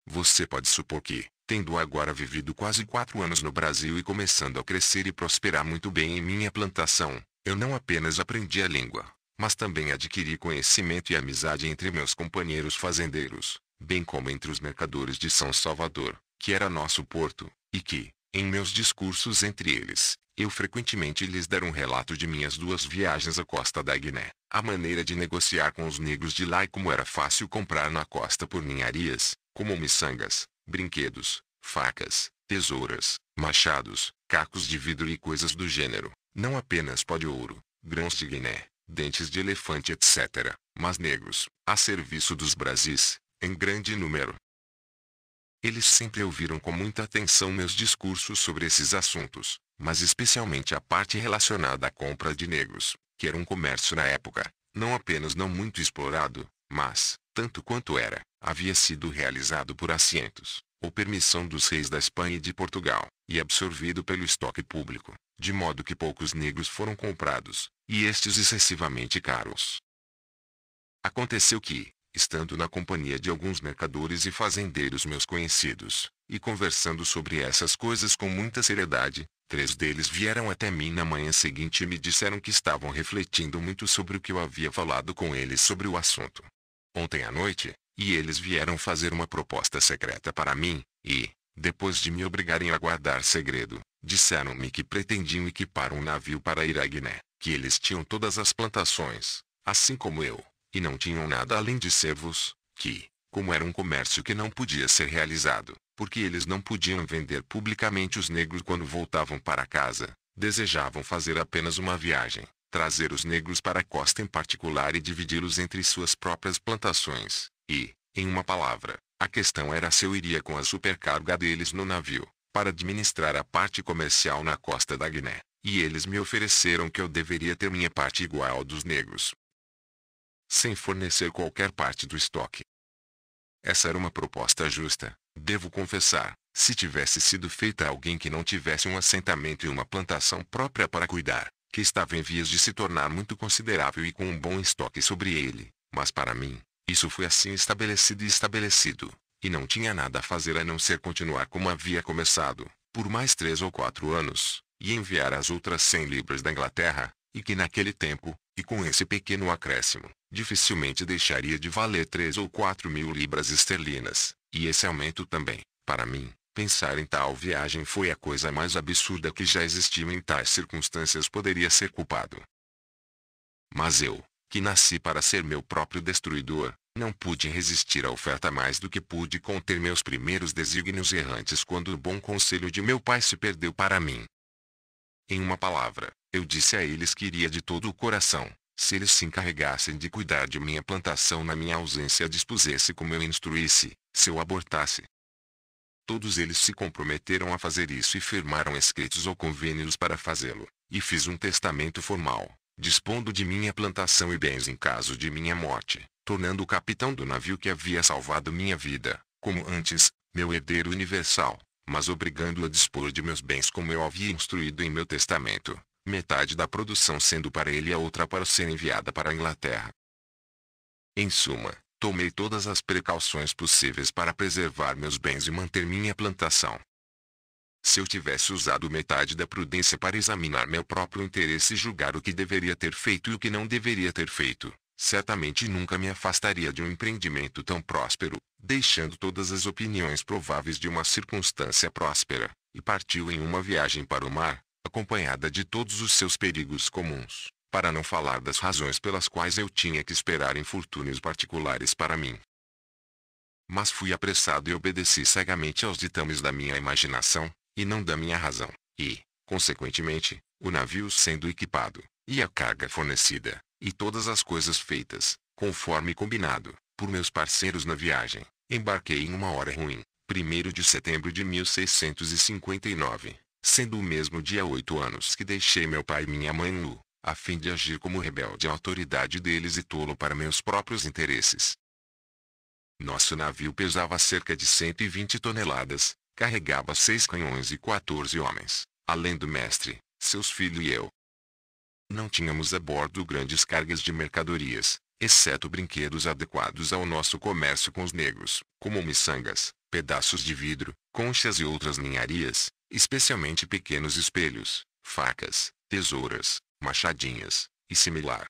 Você pode supor que, tendo agora vivido quase quatro anos no Brasil e começando a crescer e prosperar muito bem em minha plantação, eu não apenas aprendi a língua, mas também adquiri conhecimento e amizade entre meus companheiros fazendeiros, bem como entre os mercadores de São Salvador, que era nosso porto, e que, em meus discursos entre eles, eu frequentemente lhes dera um relato de minhas duas viagens à costa da Guiné. A maneira de negociar com os negros de lá e como era fácil comprar na costa por ninharias, como miçangas, brinquedos, facas, tesouras, machados, cacos de vidro e coisas do gênero, não apenas pó de ouro, grãos de guiné, dentes de elefante etc., mas negros, a serviço dos Brasis, em grande número. Eles sempre ouviram com muita atenção meus discursos sobre esses assuntos, mas especialmente a parte relacionada à compra de negros, que era um comércio na época, não apenas não muito explorado, mas, tanto quanto era, havia sido realizado por assentos, ou permissão dos reis da Espanha e de Portugal, e absorvido pelo estoque público, de modo que poucos negros foram comprados, e estes excessivamente caros. Aconteceu que, estando na companhia de alguns mercadores e fazendeiros meus conhecidos, e conversando sobre essas coisas com muita seriedade, Três deles vieram até mim na manhã seguinte e me disseram que estavam refletindo muito sobre o que eu havia falado com eles sobre o assunto. Ontem à noite, e eles vieram fazer uma proposta secreta para mim, e, depois de me obrigarem a guardar segredo, disseram-me que pretendiam equipar um navio para ir à Guiné, que eles tinham todas as plantações, assim como eu, e não tinham nada além de servos, que, como era um comércio que não podia ser realizado, porque eles não podiam vender publicamente os negros quando voltavam para casa. Desejavam fazer apenas uma viagem, trazer os negros para a costa em particular e dividi-los entre suas próprias plantações. E, em uma palavra, a questão era se eu iria com a supercarga deles no navio, para administrar a parte comercial na costa da Guiné, e eles me ofereceram que eu deveria ter minha parte igual dos negros, sem fornecer qualquer parte do estoque. Essa era uma proposta justa, Devo confessar, se tivesse sido feita a alguém que não tivesse um assentamento e uma plantação própria para cuidar, que estava em vias de se tornar muito considerável e com um bom estoque sobre ele, mas para mim, isso foi assim estabelecido e estabelecido, e não tinha nada a fazer a não ser continuar como havia começado, por mais três ou quatro anos, e enviar as outras cem libras da Inglaterra, e que naquele tempo, e com esse pequeno acréscimo, dificilmente deixaria de valer três ou quatro mil libras esterlinas. E esse aumento também, para mim, pensar em tal viagem foi a coisa mais absurda que já existiu em tais circunstâncias poderia ser culpado. Mas eu, que nasci para ser meu próprio destruidor, não pude resistir à oferta mais do que pude conter meus primeiros desígnios errantes quando o bom conselho de meu pai se perdeu para mim. Em uma palavra, eu disse a eles que iria de todo o coração, se eles se encarregassem de cuidar de minha plantação na minha ausência dispusesse como eu instruísse, se eu abortasse. Todos eles se comprometeram a fazer isso e firmaram escritos ou convênios para fazê-lo, e fiz um testamento formal, dispondo de minha plantação e bens em caso de minha morte, tornando o capitão do navio que havia salvado minha vida, como antes, meu herdeiro universal, mas obrigando-o a dispor de meus bens como eu havia instruído em meu testamento, metade da produção sendo para ele e a outra para ser enviada para a Inglaterra. Em suma, Tomei todas as precauções possíveis para preservar meus bens e manter minha plantação. Se eu tivesse usado metade da prudência para examinar meu próprio interesse e julgar o que deveria ter feito e o que não deveria ter feito, certamente nunca me afastaria de um empreendimento tão próspero, deixando todas as opiniões prováveis de uma circunstância próspera, e partiu em uma viagem para o mar, acompanhada de todos os seus perigos comuns para não falar das razões pelas quais eu tinha que esperar infortúnios particulares para mim. Mas fui apressado e obedeci cegamente aos ditames da minha imaginação, e não da minha razão, e, consequentemente, o navio sendo equipado, e a carga fornecida, e todas as coisas feitas, conforme combinado, por meus parceiros na viagem, embarquei em uma hora ruim, 1 de setembro de 1659, sendo o mesmo dia oito anos que deixei meu pai e minha mãe nu, a fim de agir como rebelde à autoridade deles e tolo para meus próprios interesses. Nosso navio pesava cerca de 120 toneladas, carregava seis canhões e 14 homens, além do mestre, seus filhos e eu. Não tínhamos a bordo grandes cargas de mercadorias, exceto brinquedos adequados ao nosso comércio com os negros, como miçangas, pedaços de vidro, conchas e outras ninharias, especialmente pequenos espelhos, facas, tesouras, machadinhas, e similar.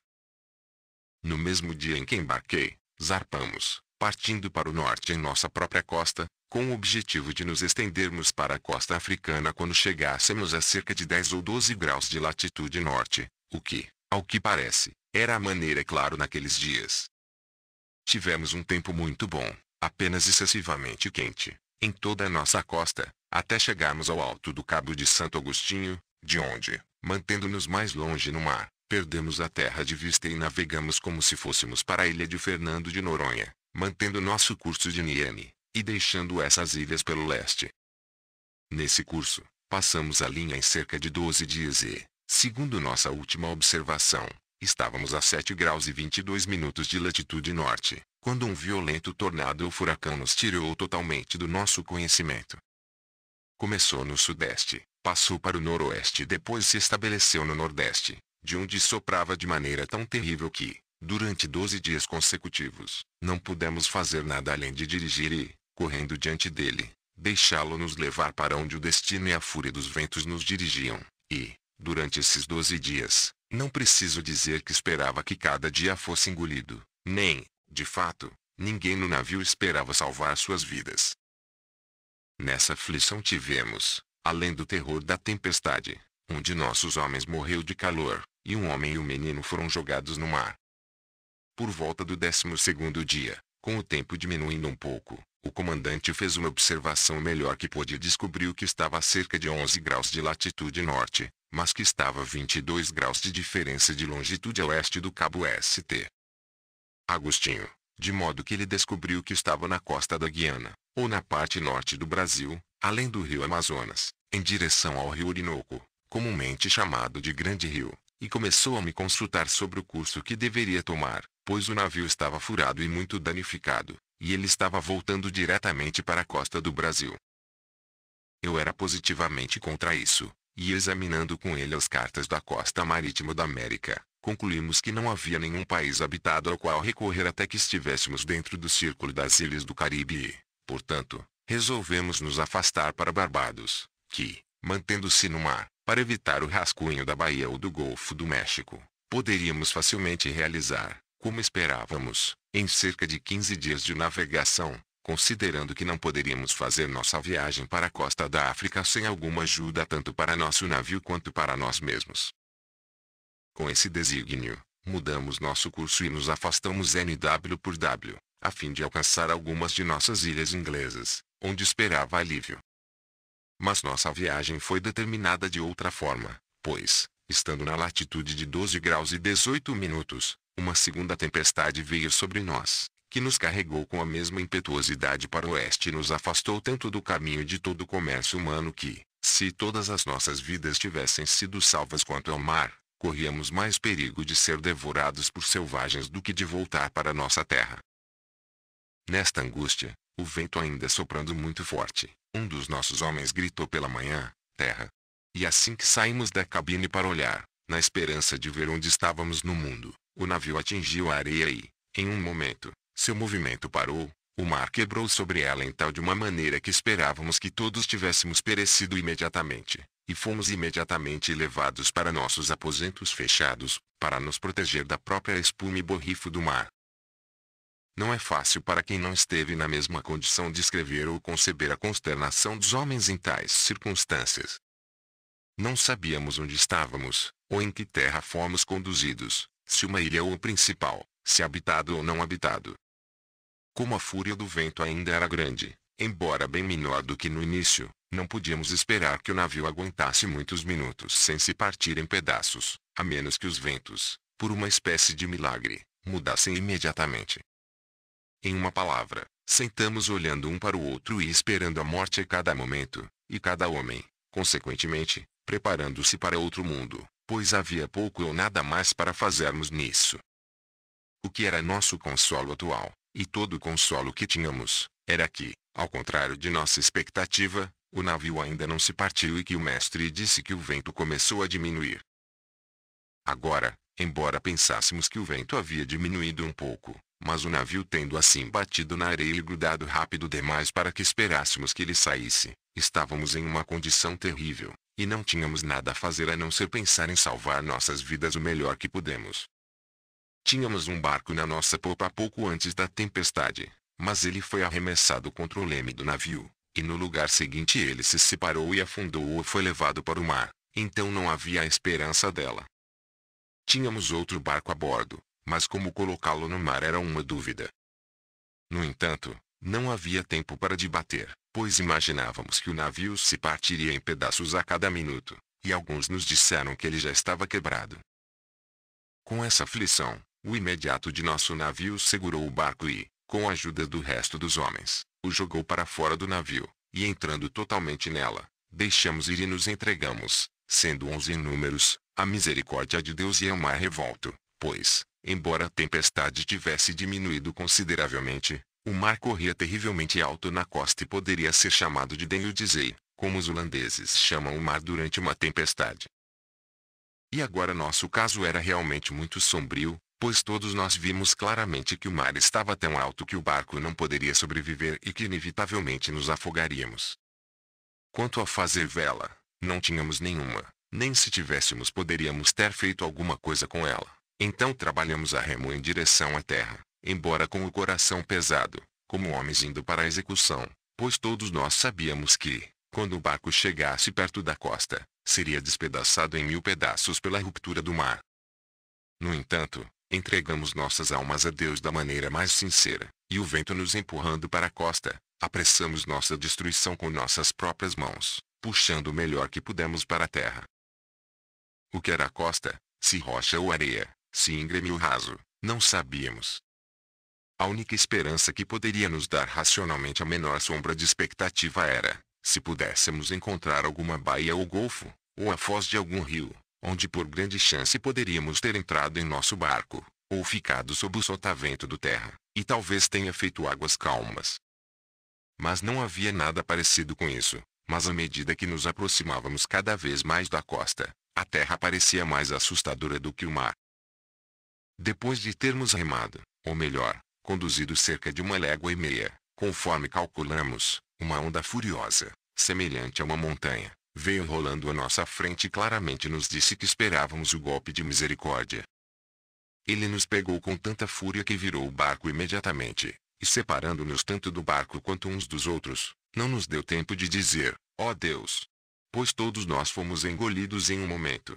No mesmo dia em que embarquei, zarpamos, partindo para o norte em nossa própria costa, com o objetivo de nos estendermos para a costa africana quando chegássemos a cerca de 10 ou 12 graus de latitude norte, o que, ao que parece, era a maneira claro naqueles dias. Tivemos um tempo muito bom, apenas excessivamente quente, em toda a nossa costa, até chegarmos ao alto do Cabo de Santo Agostinho, de onde, mantendo-nos mais longe no mar, perdemos a terra de vista e navegamos como se fôssemos para a ilha de Fernando de Noronha, mantendo nosso curso de Niene, e deixando essas ilhas pelo leste. Nesse curso, passamos a linha em cerca de 12 dias e, segundo nossa última observação, estávamos a 7 graus e 22 minutos de latitude norte, quando um violento tornado ou furacão nos tirou totalmente do nosso conhecimento. Começou no sudeste, Passou para o noroeste e depois se estabeleceu no nordeste, de onde soprava de maneira tão terrível que, durante 12 dias consecutivos, não pudemos fazer nada além de dirigir e, correndo diante dele, deixá-lo nos levar para onde o destino e a fúria dos ventos nos dirigiam, e, durante esses 12 dias, não preciso dizer que esperava que cada dia fosse engolido, nem, de fato, ninguém no navio esperava salvar suas vidas. Nessa aflição tivemos, além do terror da tempestade, um de nossos homens morreu de calor, e um homem e um menino foram jogados no mar. Por volta do décimo segundo dia, com o tempo diminuindo um pouco, o comandante fez uma observação melhor que pôde e descobriu que estava a cerca de 11 graus de latitude norte, mas que estava a 22 graus de diferença de longitude a oeste do cabo ST. Agostinho, de modo que ele descobriu que estava na costa da Guiana, ou na parte norte do Brasil, além do rio Amazonas, em direção ao rio Orinoco, comumente chamado de Grande Rio, e começou a me consultar sobre o curso que deveria tomar, pois o navio estava furado e muito danificado, e ele estava voltando diretamente para a costa do Brasil. Eu era positivamente contra isso, e examinando com ele as cartas da costa marítima da América, concluímos que não havia nenhum país habitado ao qual recorrer até que estivéssemos dentro do círculo das ilhas do Caribe e, portanto, resolvemos nos afastar para Barbados, que, mantendo-se no mar, para evitar o rascunho da Bahia ou do Golfo do México, poderíamos facilmente realizar, como esperávamos, em cerca de 15 dias de navegação, considerando que não poderíamos fazer nossa viagem para a costa da África sem alguma ajuda tanto para nosso navio quanto para nós mesmos. Com esse desígnio, mudamos nosso curso e nos afastamos NW por W, a fim de alcançar algumas de nossas ilhas inglesas, onde esperava alívio. Mas nossa viagem foi determinada de outra forma, pois, estando na latitude de 12 graus e 18 minutos, uma segunda tempestade veio sobre nós, que nos carregou com a mesma impetuosidade para o oeste e nos afastou tanto do caminho de todo o comércio humano que, se todas as nossas vidas tivessem sido salvas quanto ao mar, corríamos mais perigo de ser devorados por selvagens do que de voltar para nossa terra. Nesta angústia, o vento ainda soprando muito forte, um dos nossos homens gritou pela manhã: Terra! E assim que saímos da cabine para olhar, na esperança de ver onde estávamos no mundo, o navio atingiu a areia e, em um momento, seu movimento parou, o mar quebrou sobre ela em tal de uma maneira que esperávamos que todos tivéssemos perecido imediatamente, e fomos imediatamente levados para nossos aposentos fechados, para nos proteger da própria espuma e borrifo do mar. Não é fácil para quem não esteve na mesma condição descrever ou conceber a consternação dos homens em tais circunstâncias. Não sabíamos onde estávamos, ou em que terra fomos conduzidos, se uma ilha ou o principal, se habitado ou não habitado. Como a fúria do vento ainda era grande, embora bem menor do que no início, não podíamos esperar que o navio aguentasse muitos minutos sem se partir em pedaços, a menos que os ventos, por uma espécie de milagre, mudassem imediatamente. Em uma palavra, sentamos olhando um para o outro e esperando a morte a cada momento, e cada homem, consequentemente, preparando-se para outro mundo, pois havia pouco ou nada mais para fazermos nisso. O que era nosso consolo atual, e todo o consolo que tínhamos, era que, ao contrário de nossa expectativa, o navio ainda não se partiu e que o mestre disse que o vento começou a diminuir. Agora, embora pensássemos que o vento havia diminuído um pouco, mas o navio tendo assim batido na areia e grudado rápido demais para que esperássemos que ele saísse, estávamos em uma condição terrível, e não tínhamos nada a fazer a não ser pensar em salvar nossas vidas o melhor que pudemos. Tínhamos um barco na nossa popa pouco antes da tempestade, mas ele foi arremessado contra o leme do navio, e no lugar seguinte ele se separou e afundou ou foi levado para o mar, então não havia esperança dela. Tínhamos outro barco a bordo, mas como colocá-lo no mar era uma dúvida. No entanto, não havia tempo para debater, pois imaginávamos que o navio se partiria em pedaços a cada minuto, e alguns nos disseram que ele já estava quebrado. Com essa aflição, o imediato de nosso navio segurou o barco e, com a ajuda do resto dos homens, o jogou para fora do navio, e entrando totalmente nela, deixamos ir e nos entregamos, sendo onze em números, a misericórdia de Deus e ao mar revolto, pois, Embora a tempestade tivesse diminuído consideravelmente, o mar corria terrivelmente alto na costa e poderia ser chamado de Denudizei, como os holandeses chamam o mar durante uma tempestade. E agora nosso caso era realmente muito sombrio, pois todos nós vimos claramente que o mar estava tão alto que o barco não poderia sobreviver e que inevitavelmente nos afogaríamos. Quanto a fazer vela, não tínhamos nenhuma, nem se tivéssemos poderíamos ter feito alguma coisa com ela. Então trabalhamos a remo em direção à terra, embora com o coração pesado, como homens indo para a execução, pois todos nós sabíamos que, quando o barco chegasse perto da costa, seria despedaçado em mil pedaços pela ruptura do mar. No entanto, entregamos nossas almas a Deus da maneira mais sincera, e o vento nos empurrando para a costa, apressamos nossa destruição com nossas próprias mãos, puxando o melhor que pudemos para a terra. O que era a costa, se rocha ou areia, se íngreme ou raso, não sabíamos. A única esperança que poderia nos dar racionalmente a menor sombra de expectativa era, se pudéssemos encontrar alguma baía ou golfo, ou a foz de algum rio, onde por grande chance poderíamos ter entrado em nosso barco, ou ficado sob o sotavento do terra, e talvez tenha feito águas calmas. Mas não havia nada parecido com isso, mas à medida que nos aproximávamos cada vez mais da costa, a terra parecia mais assustadora do que o mar. Depois de termos remado, ou melhor, conduzido cerca de uma légua e meia, conforme calculamos, uma onda furiosa, semelhante a uma montanha, veio rolando à nossa frente e claramente nos disse que esperávamos o golpe de misericórdia. Ele nos pegou com tanta fúria que virou o barco imediatamente, e separando-nos tanto do barco quanto uns dos outros, não nos deu tempo de dizer, ó oh Deus! Pois todos nós fomos engolidos em um momento.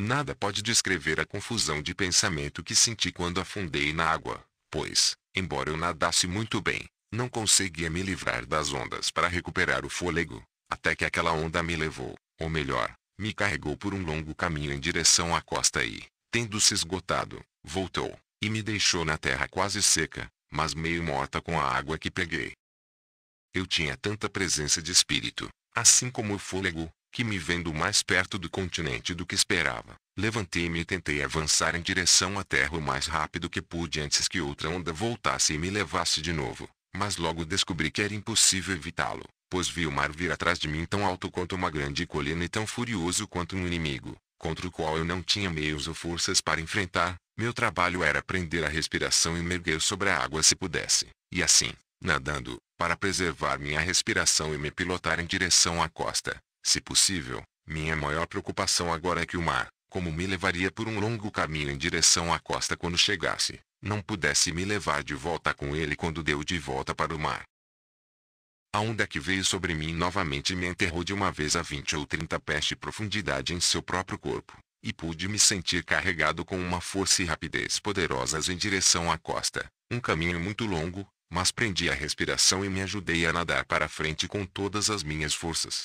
Nada pode descrever a confusão de pensamento que senti quando afundei na água, pois, embora eu nadasse muito bem, não conseguia me livrar das ondas para recuperar o fôlego, até que aquela onda me levou, ou melhor, me carregou por um longo caminho em direção à costa e, tendo se esgotado, voltou, e me deixou na terra quase seca, mas meio morta com a água que peguei. Eu tinha tanta presença de espírito, assim como o fôlego, que me vendo mais perto do continente do que esperava, levantei-me e tentei avançar em direção à terra o mais rápido que pude antes que outra onda voltasse e me levasse de novo, mas logo descobri que era impossível evitá-lo, pois vi o mar vir atrás de mim tão alto quanto uma grande colina e tão furioso quanto um inimigo, contra o qual eu não tinha meios ou forças para enfrentar, meu trabalho era prender a respiração e mergulhar sobre a água se pudesse, e assim, nadando, para preservar minha respiração e me pilotar em direção à costa. Se possível, minha maior preocupação agora é que o mar, como me levaria por um longo caminho em direção à costa quando chegasse, não pudesse me levar de volta com ele quando deu de volta para o mar. A onda é que veio sobre mim novamente me enterrou de uma vez a 20 ou 30 pés de profundidade em seu próprio corpo, e pude me sentir carregado com uma força e rapidez poderosas em direção à costa, um caminho muito longo, mas prendi a respiração e me ajudei a nadar para frente com todas as minhas forças.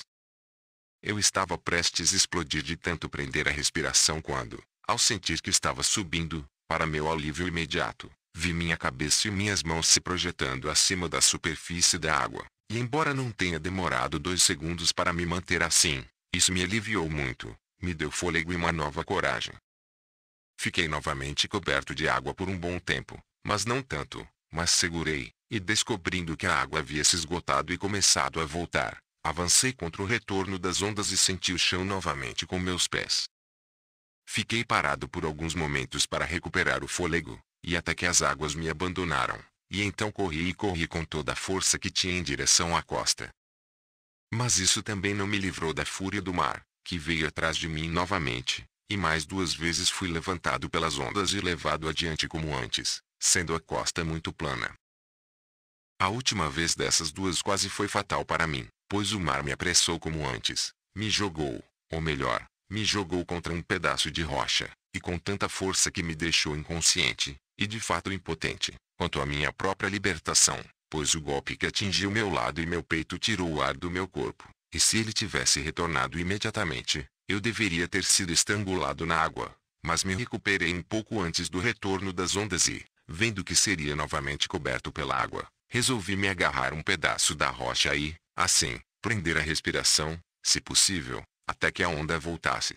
Eu estava prestes a explodir de tanto prender a respiração quando, ao sentir que estava subindo, para meu alívio imediato, vi minha cabeça e minhas mãos se projetando acima da superfície da água. E embora não tenha demorado dois segundos para me manter assim, isso me aliviou muito, me deu fôlego e uma nova coragem. Fiquei novamente coberto de água por um bom tempo, mas não tanto, mas segurei, e descobrindo que a água havia se esgotado e começado a voltar, Avancei contra o retorno das ondas e senti o chão novamente com meus pés. Fiquei parado por alguns momentos para recuperar o fôlego, e até que as águas me abandonaram, e então corri e corri com toda a força que tinha em direção à costa. Mas isso também não me livrou da fúria do mar, que veio atrás de mim novamente, e mais duas vezes fui levantado pelas ondas e levado adiante como antes, sendo a costa muito plana. A última vez dessas duas quase foi fatal para mim, Pois o mar me apressou como antes, me jogou, ou melhor, me jogou contra um pedaço de rocha, e com tanta força que me deixou inconsciente, e de fato impotente, quanto à minha própria libertação, pois o golpe que atingiu meu lado e meu peito tirou o ar do meu corpo, e se ele tivesse retornado imediatamente, eu deveria ter sido estrangulado na água, mas me recuperei um pouco antes do retorno das ondas e, vendo que seria novamente coberto pela água, resolvi me agarrar um pedaço da rocha e, Assim, prender a respiração, se possível, até que a onda voltasse.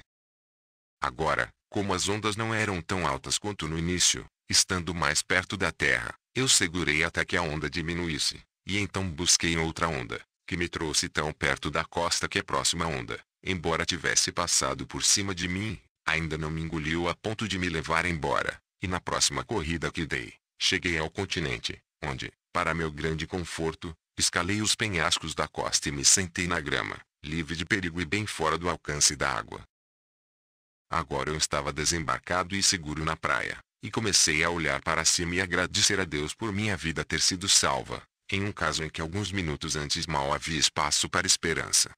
Agora, como as ondas não eram tão altas quanto no início, estando mais perto da terra, eu segurei até que a onda diminuísse, e então busquei outra onda, que me trouxe tão perto da costa que a próxima onda, embora tivesse passado por cima de mim, ainda não me engoliu a ponto de me levar embora, e na próxima corrida que dei, cheguei ao continente, onde, para meu grande conforto, Escalei os penhascos da costa e me sentei na grama, livre de perigo e bem fora do alcance da água. Agora eu estava desembarcado e seguro na praia, e comecei a olhar para cima e agradecer a Deus por minha vida ter sido salva, em um caso em que alguns minutos antes mal havia espaço para esperança.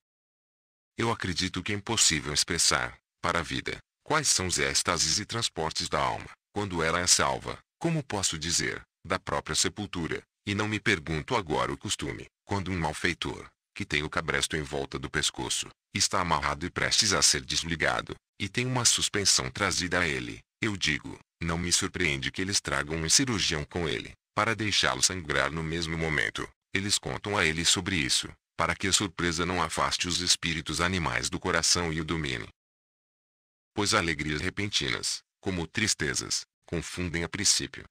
Eu acredito que é impossível expressar, para a vida, quais são os êxtases e transportes da alma, quando ela é salva, como posso dizer, da própria sepultura, e não me pergunto agora o costume, quando um malfeitor, que tem o cabresto em volta do pescoço, está amarrado e prestes a ser desligado, e tem uma suspensão trazida a ele, eu digo, não me surpreende que eles tragam um cirurgião com ele, para deixá-lo sangrar no mesmo momento. Eles contam a ele sobre isso, para que a surpresa não afaste os espíritos animais do coração e o domine. Pois alegrias repentinas, como tristezas, confundem a princípio,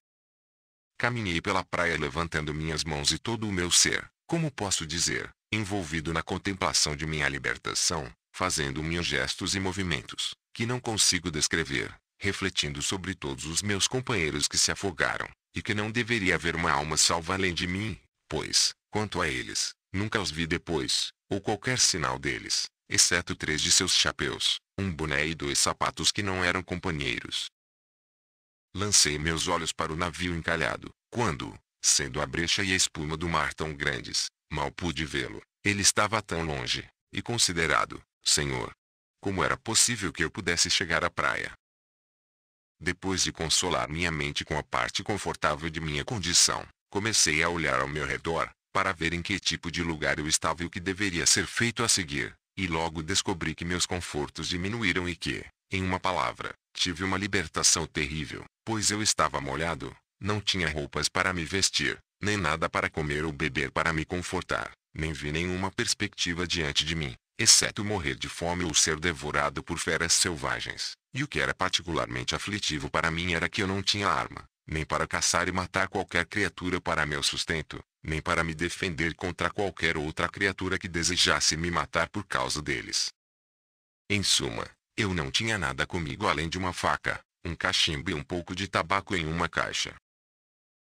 Caminhei pela praia levantando minhas mãos e todo o meu ser, como posso dizer, envolvido na contemplação de minha libertação, fazendo meus gestos e movimentos, que não consigo descrever, refletindo sobre todos os meus companheiros que se afogaram, e que não deveria haver uma alma salva além de mim, pois, quanto a eles, nunca os vi depois, ou qualquer sinal deles, exceto três de seus chapéus, um boné e dois sapatos que não eram companheiros, Lancei meus olhos para o navio encalhado, quando, sendo a brecha e a espuma do mar tão grandes, mal pude vê-lo. Ele estava tão longe, e considerado, Senhor, como era possível que eu pudesse chegar à praia? Depois de consolar minha mente com a parte confortável de minha condição, comecei a olhar ao meu redor, para ver em que tipo de lugar eu estava e o que deveria ser feito a seguir, e logo descobri que meus confortos diminuíram e que, em uma palavra, tive uma libertação terrível, pois eu estava molhado, não tinha roupas para me vestir, nem nada para comer ou beber para me confortar, nem vi nenhuma perspectiva diante de mim, exceto morrer de fome ou ser devorado por feras selvagens. E o que era particularmente aflitivo para mim era que eu não tinha arma, nem para caçar e matar qualquer criatura para meu sustento, nem para me defender contra qualquer outra criatura que desejasse me matar por causa deles. Em suma, eu não tinha nada comigo além de uma faca, um cachimbo e um pouco de tabaco em uma caixa.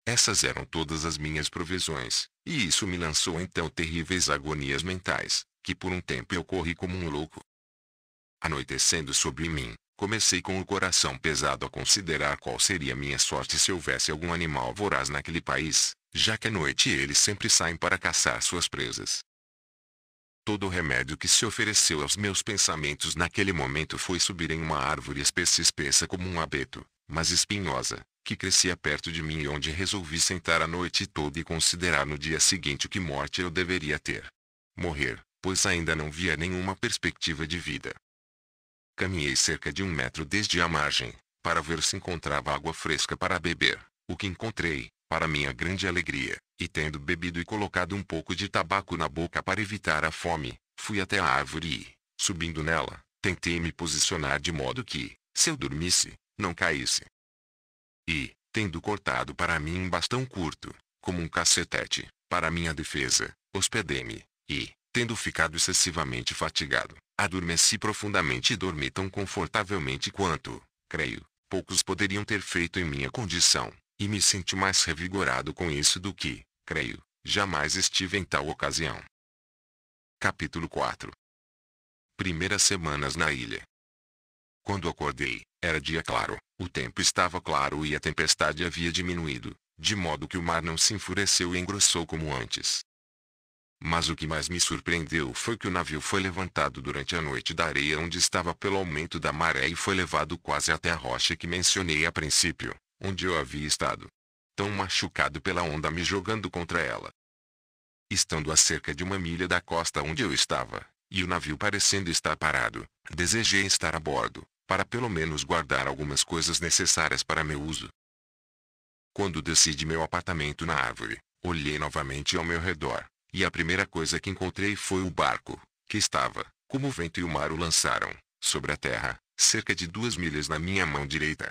Essas eram todas as minhas provisões, e isso me lançou então terríveis agonias mentais, que por um tempo eu corri como um louco. Anoitecendo sobre mim, comecei com o coração pesado a considerar qual seria minha sorte se houvesse algum animal voraz naquele país, já que à noite eles sempre saem para caçar suas presas. Todo o remédio que se ofereceu aos meus pensamentos naquele momento foi subir em uma árvore espessa espessa como um abeto, mas espinhosa, que crescia perto de mim e onde resolvi sentar a noite toda e considerar no dia seguinte que morte eu deveria ter. Morrer, pois ainda não via nenhuma perspectiva de vida. Caminhei cerca de um metro desde a margem, para ver se encontrava água fresca para beber, o que encontrei, para minha grande alegria, e tendo bebido e colocado um pouco de tabaco na boca para evitar a fome, fui até a árvore e, subindo nela, tentei me posicionar de modo que, se eu dormisse, não caísse. E, tendo cortado para mim um bastão curto, como um cacetete, para minha defesa, hospedei-me, e, tendo ficado excessivamente fatigado, adormeci profundamente e dormi tão confortavelmente quanto, creio, poucos poderiam ter feito em minha condição, e me senti mais revigorado com isso do que, creio, jamais estive em tal ocasião. Capítulo 4 Primeiras semanas na ilha. Quando acordei, era dia claro, o tempo estava claro e a tempestade havia diminuído, de modo que o mar não se enfureceu e engrossou como antes. Mas o que mais me surpreendeu foi que o navio foi levantado durante a noite da areia onde estava pelo aumento da maré e foi levado quase até a rocha que mencionei a princípio, onde eu havia estado tão machucado pela onda me jogando contra ela. Estando a cerca de uma milha da costa onde eu estava, e o navio parecendo estar parado, desejei estar a bordo, para pelo menos guardar algumas coisas necessárias para meu uso. Quando desci de meu apartamento na árvore, olhei novamente ao meu redor, e a primeira coisa que encontrei foi o barco, que estava, como o vento e o mar o lançaram, sobre a terra, cerca de duas milhas na minha mão direita.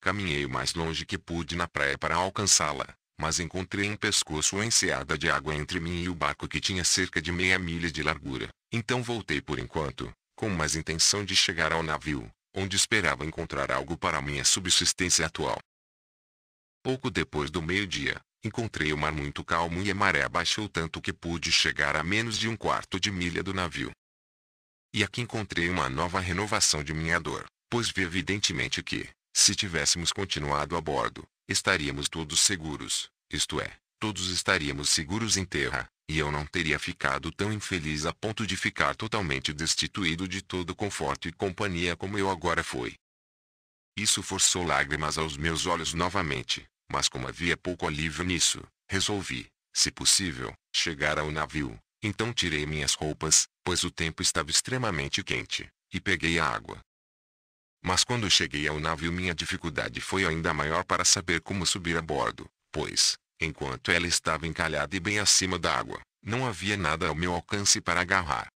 Caminhei o mais longe que pude na praia para alcançá-la, mas encontrei um pescoço enseada de água entre mim e o barco que tinha cerca de meia milha de largura. Então voltei por enquanto, com mais intenção de chegar ao navio, onde esperava encontrar algo para minha subsistência atual. Pouco depois do meio-dia, encontrei o mar muito calmo e a maré baixou tanto que pude chegar a menos de um quarto de milha do navio. E aqui encontrei uma nova renovação de minha dor, pois vi evidentemente que, se tivéssemos continuado a bordo, estaríamos todos seguros, isto é, todos estaríamos seguros em terra, e eu não teria ficado tão infeliz a ponto de ficar totalmente destituído de todo conforto e companhia como eu agora fui. Isso forçou lágrimas aos meus olhos novamente, mas como havia pouco alívio nisso, resolvi, se possível, chegar ao navio. Então tirei minhas roupas, pois o tempo estava extremamente quente, e peguei a água. Mas quando cheguei ao navio minha dificuldade foi ainda maior para saber como subir a bordo, pois, enquanto ela estava encalhada e bem acima da água, não havia nada ao meu alcance para agarrar.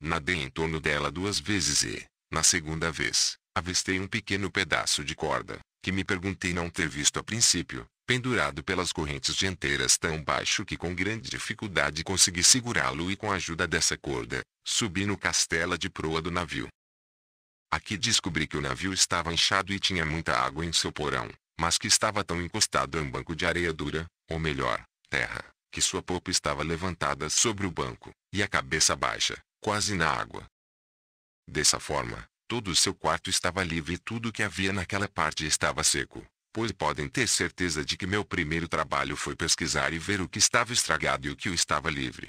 Nadei em torno dela duas vezes e, na segunda vez, avistei um pequeno pedaço de corda, que me perguntei não ter visto a princípio, pendurado pelas correntes dianteiras tão baixo que com grande dificuldade consegui segurá-lo e com a ajuda dessa corda, subi no castela de proa do navio. Aqui descobri que o navio estava inchado e tinha muita água em seu porão, mas que estava tão encostado a um banco de areia dura, ou melhor, terra, que sua popa estava levantada sobre o banco, e a cabeça baixa, quase na água. Dessa forma, todo o seu quarto estava livre e tudo que havia naquela parte estava seco, pois podem ter certeza de que meu primeiro trabalho foi pesquisar e ver o que estava estragado e o que o estava livre.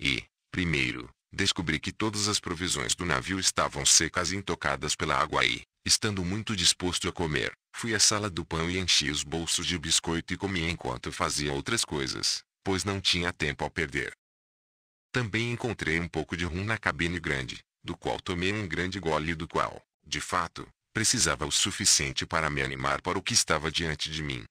E, primeiro, descobri que todas as provisões do navio estavam secas e intocadas pela água e, estando muito disposto a comer, fui à sala do pão e enchi os bolsos de biscoito e comi enquanto fazia outras coisas, pois não tinha tempo a perder. Também encontrei um pouco de rum na cabine grande, do qual tomei um grande gole e do qual, de fato, precisava o suficiente para me animar para o que estava diante de mim.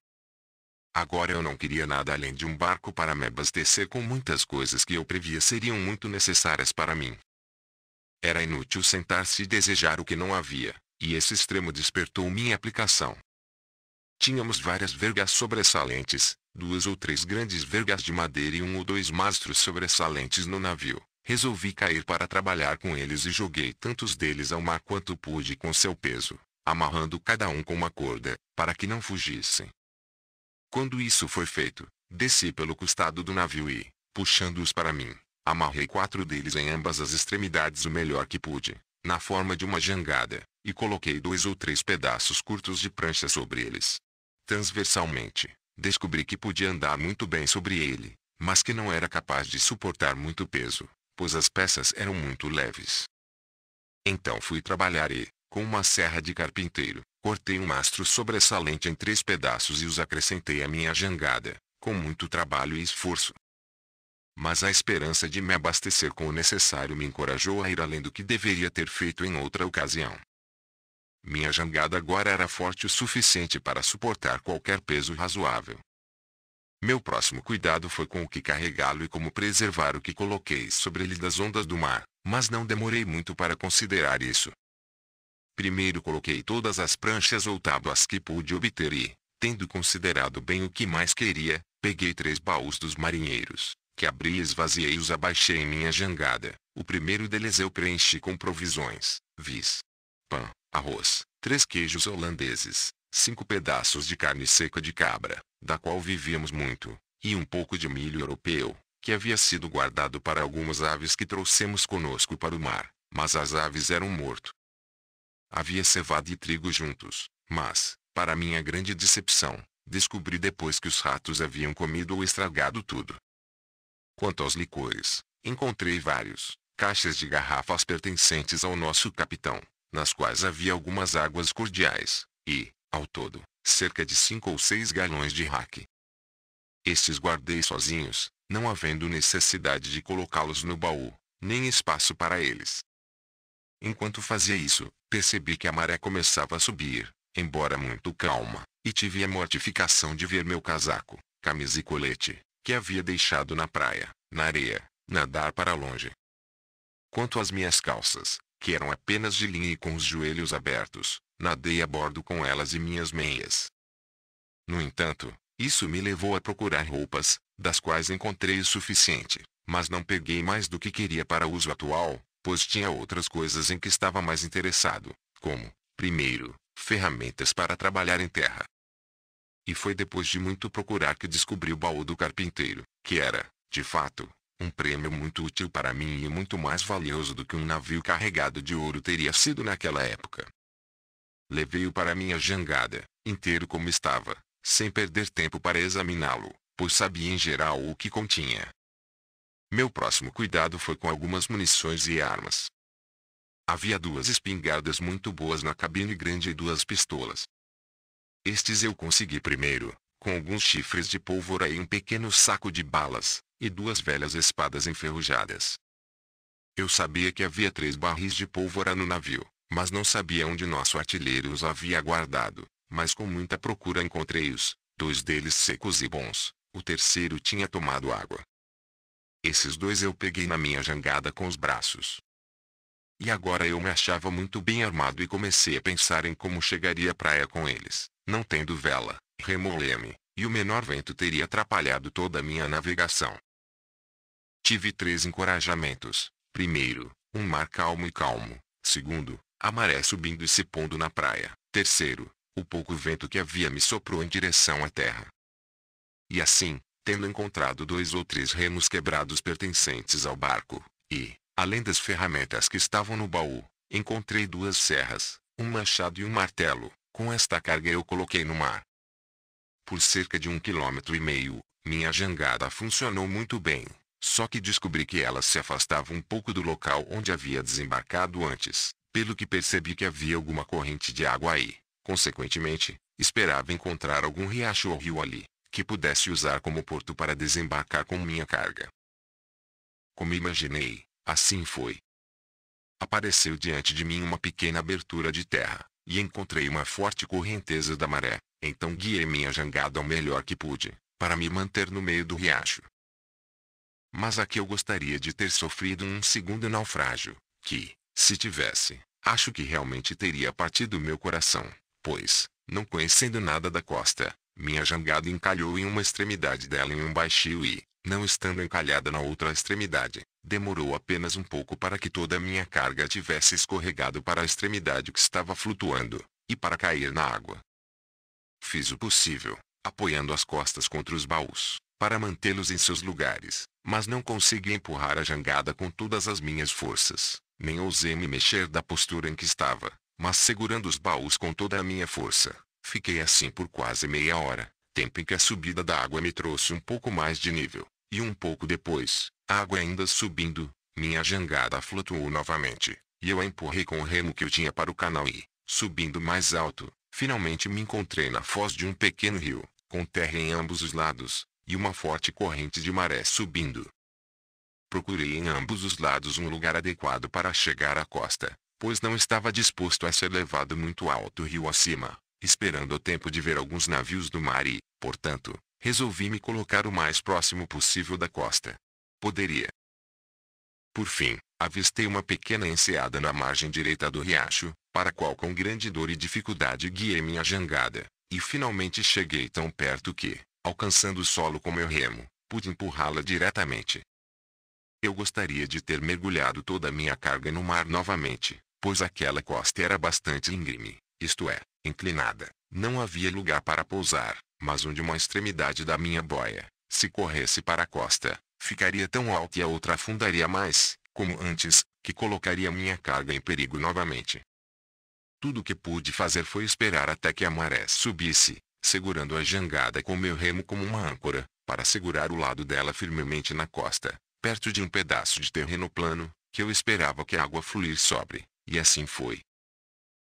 Agora eu não queria nada além de um barco para me abastecer com muitas coisas que eu previa seriam muito necessárias para mim. Era inútil sentar-se e desejar o que não havia, e esse extremo despertou minha aplicação. Tínhamos várias vergas sobressalentes, duas ou três grandes vergas de madeira e um ou dois mastros sobressalentes no navio. Resolvi cair para trabalhar com eles e joguei tantos deles ao mar quanto pude com seu peso, amarrando cada um com uma corda, para que não fugissem. Quando isso foi feito, desci pelo costado do navio e, puxando-os para mim, amarrei quatro deles em ambas as extremidades o melhor que pude, na forma de uma jangada, e coloquei dois ou três pedaços curtos de prancha sobre eles. Transversalmente, descobri que podia andar muito bem sobre ele, mas que não era capaz de suportar muito peso, pois as peças eram muito leves. Então fui trabalhar e, com uma serra de carpinteiro, cortei um mastro sobressalente em três pedaços e os acrescentei à minha jangada, com muito trabalho e esforço. Mas a esperança de me abastecer com o necessário me encorajou a ir além do que deveria ter feito em outra ocasião. Minha jangada agora era forte o suficiente para suportar qualquer peso razoável. Meu próximo cuidado foi com o que carregá-lo e como preservar o que coloquei sobre ele das ondas do mar, mas não demorei muito para considerar isso, Primeiro coloquei todas as pranchas ou tábuas que pude obter e, tendo considerado bem o que mais queria, peguei três baús dos marinheiros, que abri e esvaziei e os abaixei em minha jangada. O primeiro deles eu preenchi com provisões, vis. Pão, arroz, três queijos holandeses, cinco pedaços de carne seca de cabra, da qual vivíamos muito, e um pouco de milho europeu, que havia sido guardado para algumas aves que trouxemos conosco para o mar, mas as aves eram morto. Havia cevada e trigo juntos, mas, para minha grande decepção, descobri depois que os ratos haviam comido ou estragado tudo. Quanto aos licores, encontrei vários, caixas de garrafas pertencentes ao nosso capitão, nas quais havia algumas águas cordiais, e, ao todo, cerca de cinco ou seis galões de raque. Estes guardei sozinhos, não havendo necessidade de colocá-los no baú, nem espaço para eles. Enquanto fazia isso, percebi que a maré começava a subir, embora muito calma, e tive a mortificação de ver meu casaco, camisa e colete, que havia deixado na praia, na areia, nadar para longe. Quanto às minhas calças, que eram apenas de linha e com os joelhos abertos, nadei a bordo com elas e minhas meias. No entanto, isso me levou a procurar roupas, das quais encontrei o suficiente, mas não peguei mais do que queria para uso atual, pois tinha outras coisas em que estava mais interessado, como, primeiro, ferramentas para trabalhar em terra. E foi depois de muito procurar que descobri o baú do carpinteiro, que era, de fato, um prêmio muito útil para mim e muito mais valioso do que um navio carregado de ouro teria sido naquela época. Levei-o para minha jangada, inteiro como estava, sem perder tempo para examiná-lo, pois sabia em geral o que continha. Meu próximo cuidado foi com algumas munições e armas. Havia duas espingardas muito boas na cabine grande e duas pistolas. Estes eu consegui primeiro, com alguns chifres de pólvora e um pequeno saco de balas, e duas velhas espadas enferrujadas. Eu sabia que havia três barris de pólvora no navio, mas não sabia onde nosso artilheiro os havia guardado, mas com muita procura encontrei-os, dois deles secos e bons, o terceiro tinha tomado água. Esses dois eu peguei na minha jangada com os braços. E agora eu me achava muito bem armado e comecei a pensar em como chegaria à praia com eles, não tendo vela, remoleme, e o menor vento teria atrapalhado toda a minha navegação. Tive três encorajamentos. Primeiro, um mar calmo e calmo. Segundo, a maré subindo e se pondo na praia. Terceiro, o pouco vento que havia me soprou em direção à terra. E assim, tendo encontrado dois ou três remos quebrados pertencentes ao barco, e, além das ferramentas que estavam no baú, encontrei duas serras, um machado e um martelo. Com esta carga eu coloquei no mar. Por cerca de um quilômetro e meio, minha jangada funcionou muito bem, só que descobri que ela se afastava um pouco do local onde havia desembarcado antes, pelo que percebi que havia alguma corrente de água aí. Consequentemente, esperava encontrar algum riacho ou rio ali que pudesse usar como porto para desembarcar com minha carga. Como imaginei, assim foi. Apareceu diante de mim uma pequena abertura de terra, e encontrei uma forte correnteza da maré, então guiei minha jangada o melhor que pude, para me manter no meio do riacho. Mas aqui eu gostaria de ter sofrido um segundo naufrágio, que, se tivesse, acho que realmente teria partido meu coração, pois, não conhecendo nada da costa, minha jangada encalhou em uma extremidade dela em um baixio e, não estando encalhada na outra extremidade, demorou apenas um pouco para que toda a minha carga tivesse escorregado para a extremidade que estava flutuando, e para cair na água. Fiz o possível, apoiando as costas contra os baús, para mantê-los em seus lugares, mas não consegui empurrar a jangada com todas as minhas forças, nem ousei me mexer da postura em que estava, mas segurando os baús com toda a minha força, Fiquei assim por quase meia hora, tempo em que a subida da água me trouxe um pouco mais de nível, e um pouco depois, a água ainda subindo, minha jangada flutuou novamente, e eu a empurrei com o remo que eu tinha para o canal e, subindo mais alto, finalmente me encontrei na foz de um pequeno rio, com terra em ambos os lados, e uma forte corrente de maré subindo. Procurei em ambos os lados um lugar adequado para chegar à costa, pois não estava disposto a ser levado muito alto rio acima esperando o tempo de ver alguns navios do mar e, portanto, resolvi me colocar o mais próximo possível da costa. Poderia. Por fim, avistei uma pequena enseada na margem direita do riacho, para a qual com grande dor e dificuldade guiei minha jangada, e finalmente cheguei tão perto que, alcançando o solo com meu remo, pude empurrá-la diretamente. Eu gostaria de ter mergulhado toda a minha carga no mar novamente, pois aquela costa era bastante íngreme, isto é, inclinada, não havia lugar para pousar, mas onde uma extremidade da minha boia, se corresse para a costa, ficaria tão alta e a outra afundaria mais, como antes, que colocaria minha carga em perigo novamente. Tudo o que pude fazer foi esperar até que a maré subisse, segurando a jangada com meu remo como uma âncora, para segurar o lado dela firmemente na costa, perto de um pedaço de terreno plano, que eu esperava que a água fluir sobre, e assim foi.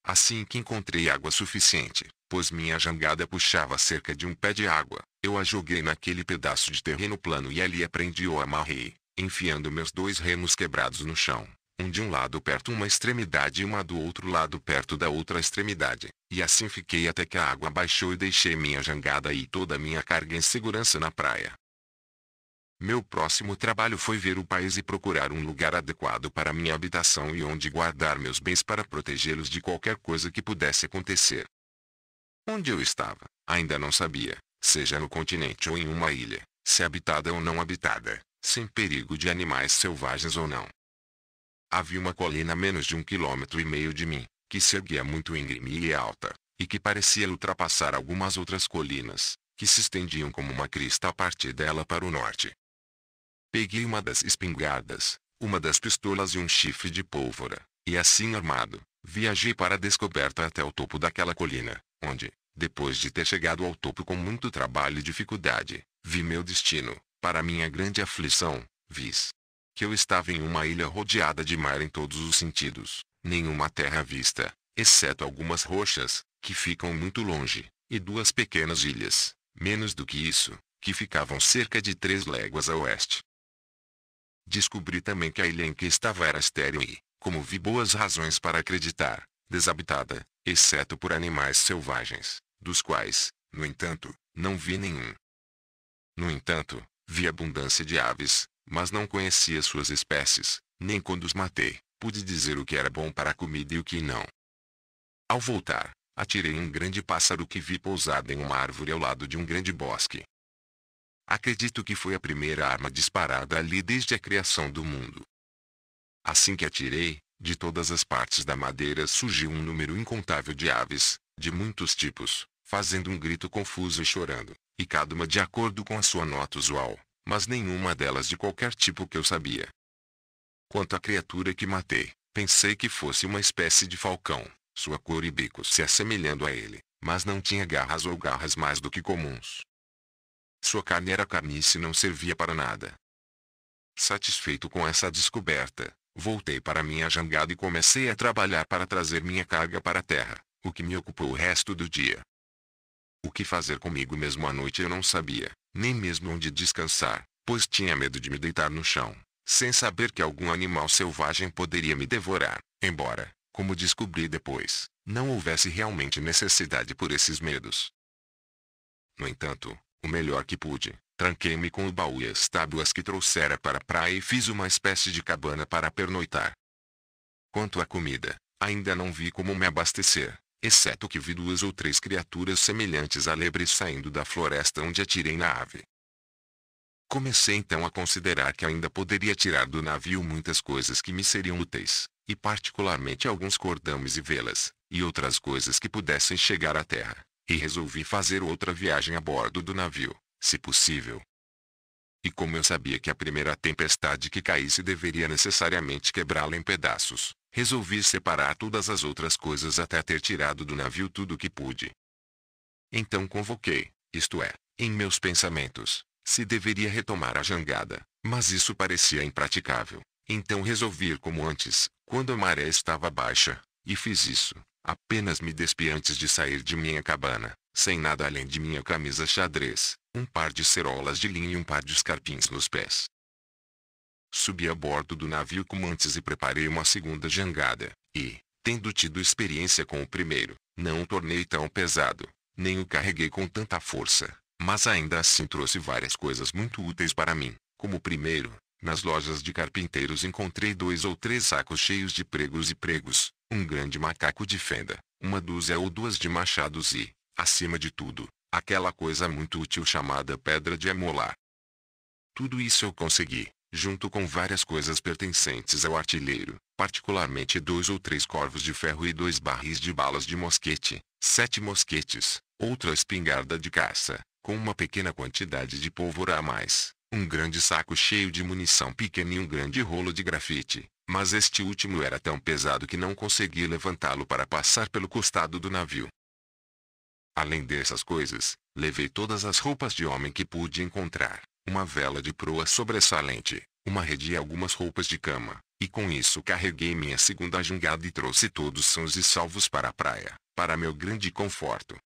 Assim que encontrei água suficiente, pois minha jangada puxava cerca de um pé de água, eu a joguei naquele pedaço de terreno plano e ali aprendi ou amarrei, enfiando meus dois remos quebrados no chão, um de um lado perto uma extremidade e uma do outro lado perto da outra extremidade, e assim fiquei até que a água baixou e deixei minha jangada e toda a minha carga em segurança na praia. Meu próximo trabalho foi ver o país e procurar um lugar adequado para minha habitação e onde guardar meus bens para protegê-los de qualquer coisa que pudesse acontecer. Onde eu estava, ainda não sabia, seja no continente ou em uma ilha, se habitada ou não habitada, sem perigo de animais selvagens ou não. Havia uma colina a menos de um quilômetro e meio de mim, que se erguia muito íngreme e alta, e que parecia ultrapassar algumas outras colinas, que se estendiam como uma crista a partir dela para o norte. Peguei uma das espingardas, uma das pistolas e um chifre de pólvora, e assim armado, viajei para a descoberta até o topo daquela colina, onde, depois de ter chegado ao topo com muito trabalho e dificuldade, vi meu destino, para minha grande aflição, vis que eu estava em uma ilha rodeada de mar em todos os sentidos, nenhuma terra vista, exceto algumas rochas, que ficam muito longe, e duas pequenas ilhas, menos do que isso, que ficavam cerca de três léguas a oeste. Descobri também que a ilha em que estava era estéril e, como vi boas razões para acreditar, desabitada, exceto por animais selvagens, dos quais, no entanto, não vi nenhum. No entanto, vi abundância de aves, mas não conhecia suas espécies, nem quando os matei, pude dizer o que era bom para a comida e o que não. Ao voltar, atirei um grande pássaro que vi pousado em uma árvore ao lado de um grande bosque, Acredito que foi a primeira arma disparada ali desde a criação do mundo. Assim que atirei, de todas as partes da madeira surgiu um número incontável de aves, de muitos tipos, fazendo um grito confuso e chorando, e cada uma de acordo com a sua nota usual, mas nenhuma delas de qualquer tipo que eu sabia. Quanto à criatura que matei, pensei que fosse uma espécie de falcão, sua cor e bico se assemelhando a ele, mas não tinha garras ou garras mais do que comuns. Sua carne era carnice e não servia para nada. Satisfeito com essa descoberta, voltei para minha jangada e comecei a trabalhar para trazer minha carga para a terra, o que me ocupou o resto do dia. O que fazer comigo mesmo à noite eu não sabia, nem mesmo onde descansar, pois tinha medo de me deitar no chão, sem saber que algum animal selvagem poderia me devorar, embora, como descobri depois, não houvesse realmente necessidade por esses medos. No entanto, o melhor que pude. Tranquei-me com o baú e as tábuas que trouxera para a praia e fiz uma espécie de cabana para pernoitar. Quanto à comida, ainda não vi como me abastecer, exceto que vi duas ou três criaturas semelhantes a lebres saindo da floresta onde atirei na ave. Comecei então a considerar que ainda poderia tirar do navio muitas coisas que me seriam úteis, e particularmente alguns cordames e velas, e outras coisas que pudessem chegar à terra e resolvi fazer outra viagem a bordo do navio, se possível. E como eu sabia que a primeira tempestade que caísse deveria necessariamente quebrá-la em pedaços, resolvi separar todas as outras coisas até ter tirado do navio tudo o que pude. Então convoquei, isto é, em meus pensamentos, se deveria retomar a jangada, mas isso parecia impraticável. Então resolvi ir como antes, quando a maré estava baixa, e fiz isso. Apenas me despi antes de sair de minha cabana, sem nada além de minha camisa xadrez, um par de cerolas de linho e um par de escarpins nos pés. Subi a bordo do navio como antes e preparei uma segunda jangada, e, tendo tido experiência com o primeiro, não o tornei tão pesado, nem o carreguei com tanta força, mas ainda assim trouxe várias coisas muito úteis para mim, como primeiro, nas lojas de carpinteiros encontrei dois ou três sacos cheios de pregos e pregos, um grande macaco de fenda, uma dúzia ou duas de machados e, acima de tudo, aquela coisa muito útil chamada pedra de amolar. Tudo isso eu consegui, junto com várias coisas pertencentes ao artilheiro, particularmente dois ou três corvos de ferro e dois barris de balas de mosquete, sete mosquetes, outra espingarda de caça, com uma pequena quantidade de pólvora a mais, um grande saco cheio de munição pequena e um grande rolo de grafite, mas este último era tão pesado que não consegui levantá-lo para passar pelo costado do navio. Além dessas coisas, levei todas as roupas de homem que pude encontrar, uma vela de proa sobressalente, uma rede e algumas roupas de cama, e com isso carreguei minha segunda jangada e trouxe todos sãos e salvos para a praia, para meu grande conforto.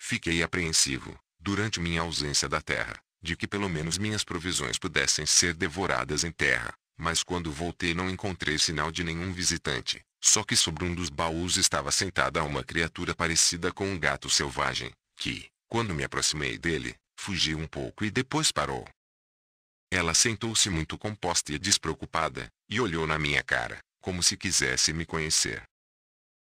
Fiquei apreensivo, durante minha ausência da terra, de que pelo menos minhas provisões pudessem ser devoradas em terra, mas quando voltei não encontrei sinal de nenhum visitante. Só que sobre um dos baús estava sentada uma criatura parecida com um gato selvagem, que, quando me aproximei dele, fugiu um pouco e depois parou. Ela sentou-se muito composta e despreocupada, e olhou na minha cara, como se quisesse me conhecer.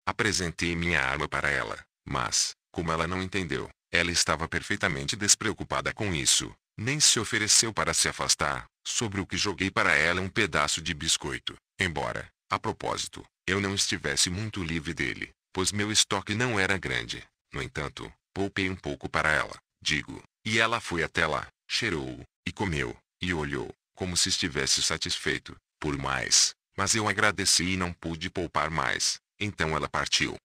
Apresentei minha arma para ela, mas, como ela não entendeu, ela estava perfeitamente despreocupada com isso, nem se ofereceu para se afastar, sobre o que joguei para ela um pedaço de biscoito, embora, a propósito, eu não estivesse muito livre dele, pois meu estoque não era grande. No entanto, poupei um pouco para ela, digo, e ela foi até lá, cheirou, e comeu, e olhou, como se estivesse satisfeito, por mais, mas eu agradeci e não pude poupar mais, então ela partiu.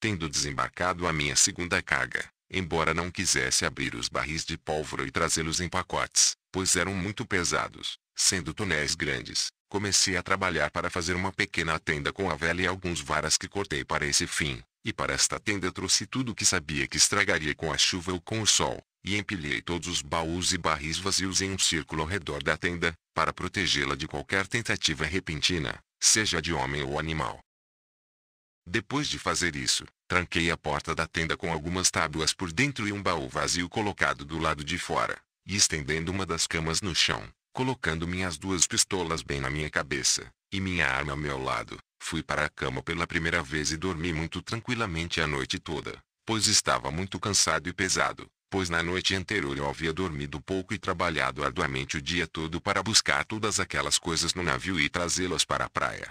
Tendo desembarcado a minha segunda carga, embora não quisesse abrir os barris de pólvora e trazê-los em pacotes, pois eram muito pesados, sendo tonéis grandes. Comecei a trabalhar para fazer uma pequena tenda com a vela e alguns varas que cortei para esse fim, e para esta tenda trouxe tudo o que sabia que estragaria com a chuva ou com o sol, e empilhei todos os baús e barris vazios em um círculo ao redor da tenda, para protegê-la de qualquer tentativa repentina, seja de homem ou animal. Depois de fazer isso, Tranquei a porta da tenda com algumas tábuas por dentro e um baú vazio colocado do lado de fora, e estendendo uma das camas no chão, colocando minhas duas pistolas bem na minha cabeça, e minha arma ao meu lado, fui para a cama pela primeira vez e dormi muito tranquilamente a noite toda, pois estava muito cansado e pesado, pois na noite anterior eu havia dormido pouco e trabalhado arduamente o dia todo para buscar todas aquelas coisas no navio e trazê-las para a praia.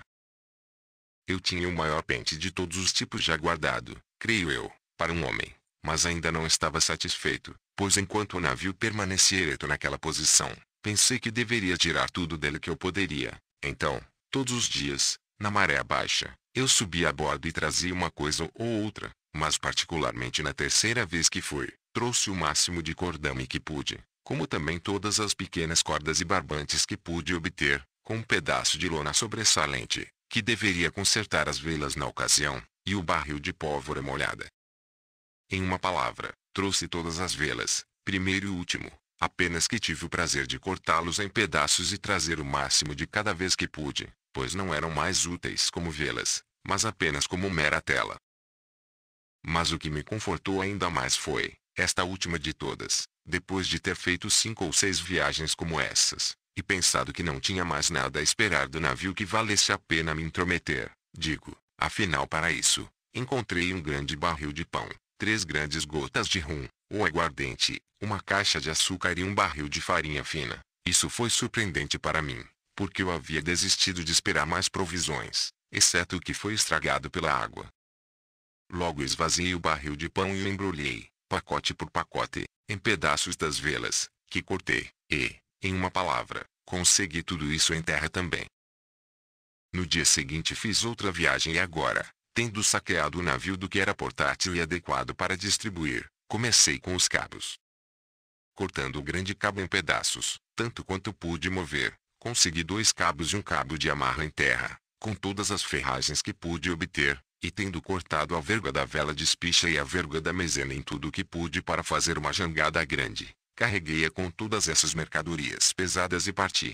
Eu tinha o maior pente de todos os tipos já guardado, creio eu, para um homem. Mas ainda não estava satisfeito, pois enquanto o navio permanecia ereto naquela posição, pensei que deveria tirar tudo dele que eu poderia. Então, todos os dias, na maré baixa, eu subia a bordo e trazia uma coisa ou outra, mas particularmente na terceira vez que fui, trouxe o máximo de cordame que pude, como também todas as pequenas cordas e barbantes que pude obter, com um pedaço de lona sobressalente, que deveria consertar as velas na ocasião, e o barril de pólvora molhada. Em uma palavra, trouxe todas as velas, primeiro e último, apenas que tive o prazer de cortá-los em pedaços e trazer o máximo de cada vez que pude, pois não eram mais úteis como velas, mas apenas como mera tela. Mas o que me confortou ainda mais foi, esta última de todas, depois de ter feito cinco ou seis viagens como essas, e pensado que não tinha mais nada a esperar do navio que valesse a pena me intrometer, digo, afinal para isso, encontrei um grande barril de pão, três grandes gotas de rum, um aguardente, uma caixa de açúcar e um barril de farinha fina. Isso foi surpreendente para mim, porque eu havia desistido de esperar mais provisões, exceto o que foi estragado pela água. Logo esvaziei o barril de pão e o embrulhei, pacote por pacote, em pedaços das velas, que cortei, e, em uma palavra, consegui tudo isso em terra também. No dia seguinte fiz outra viagem e agora, tendo saqueado o navio do que era portátil e adequado para distribuir, comecei com os cabos. Cortando o grande cabo em pedaços, tanto quanto pude mover, consegui dois cabos e um cabo de amarra em terra, com todas as ferragens que pude obter, e tendo cortado a verga da vela de espicha e a verga da mezena em tudo o que pude para fazer uma jangada grande, Carreguei-a com todas essas mercadorias pesadas e parti.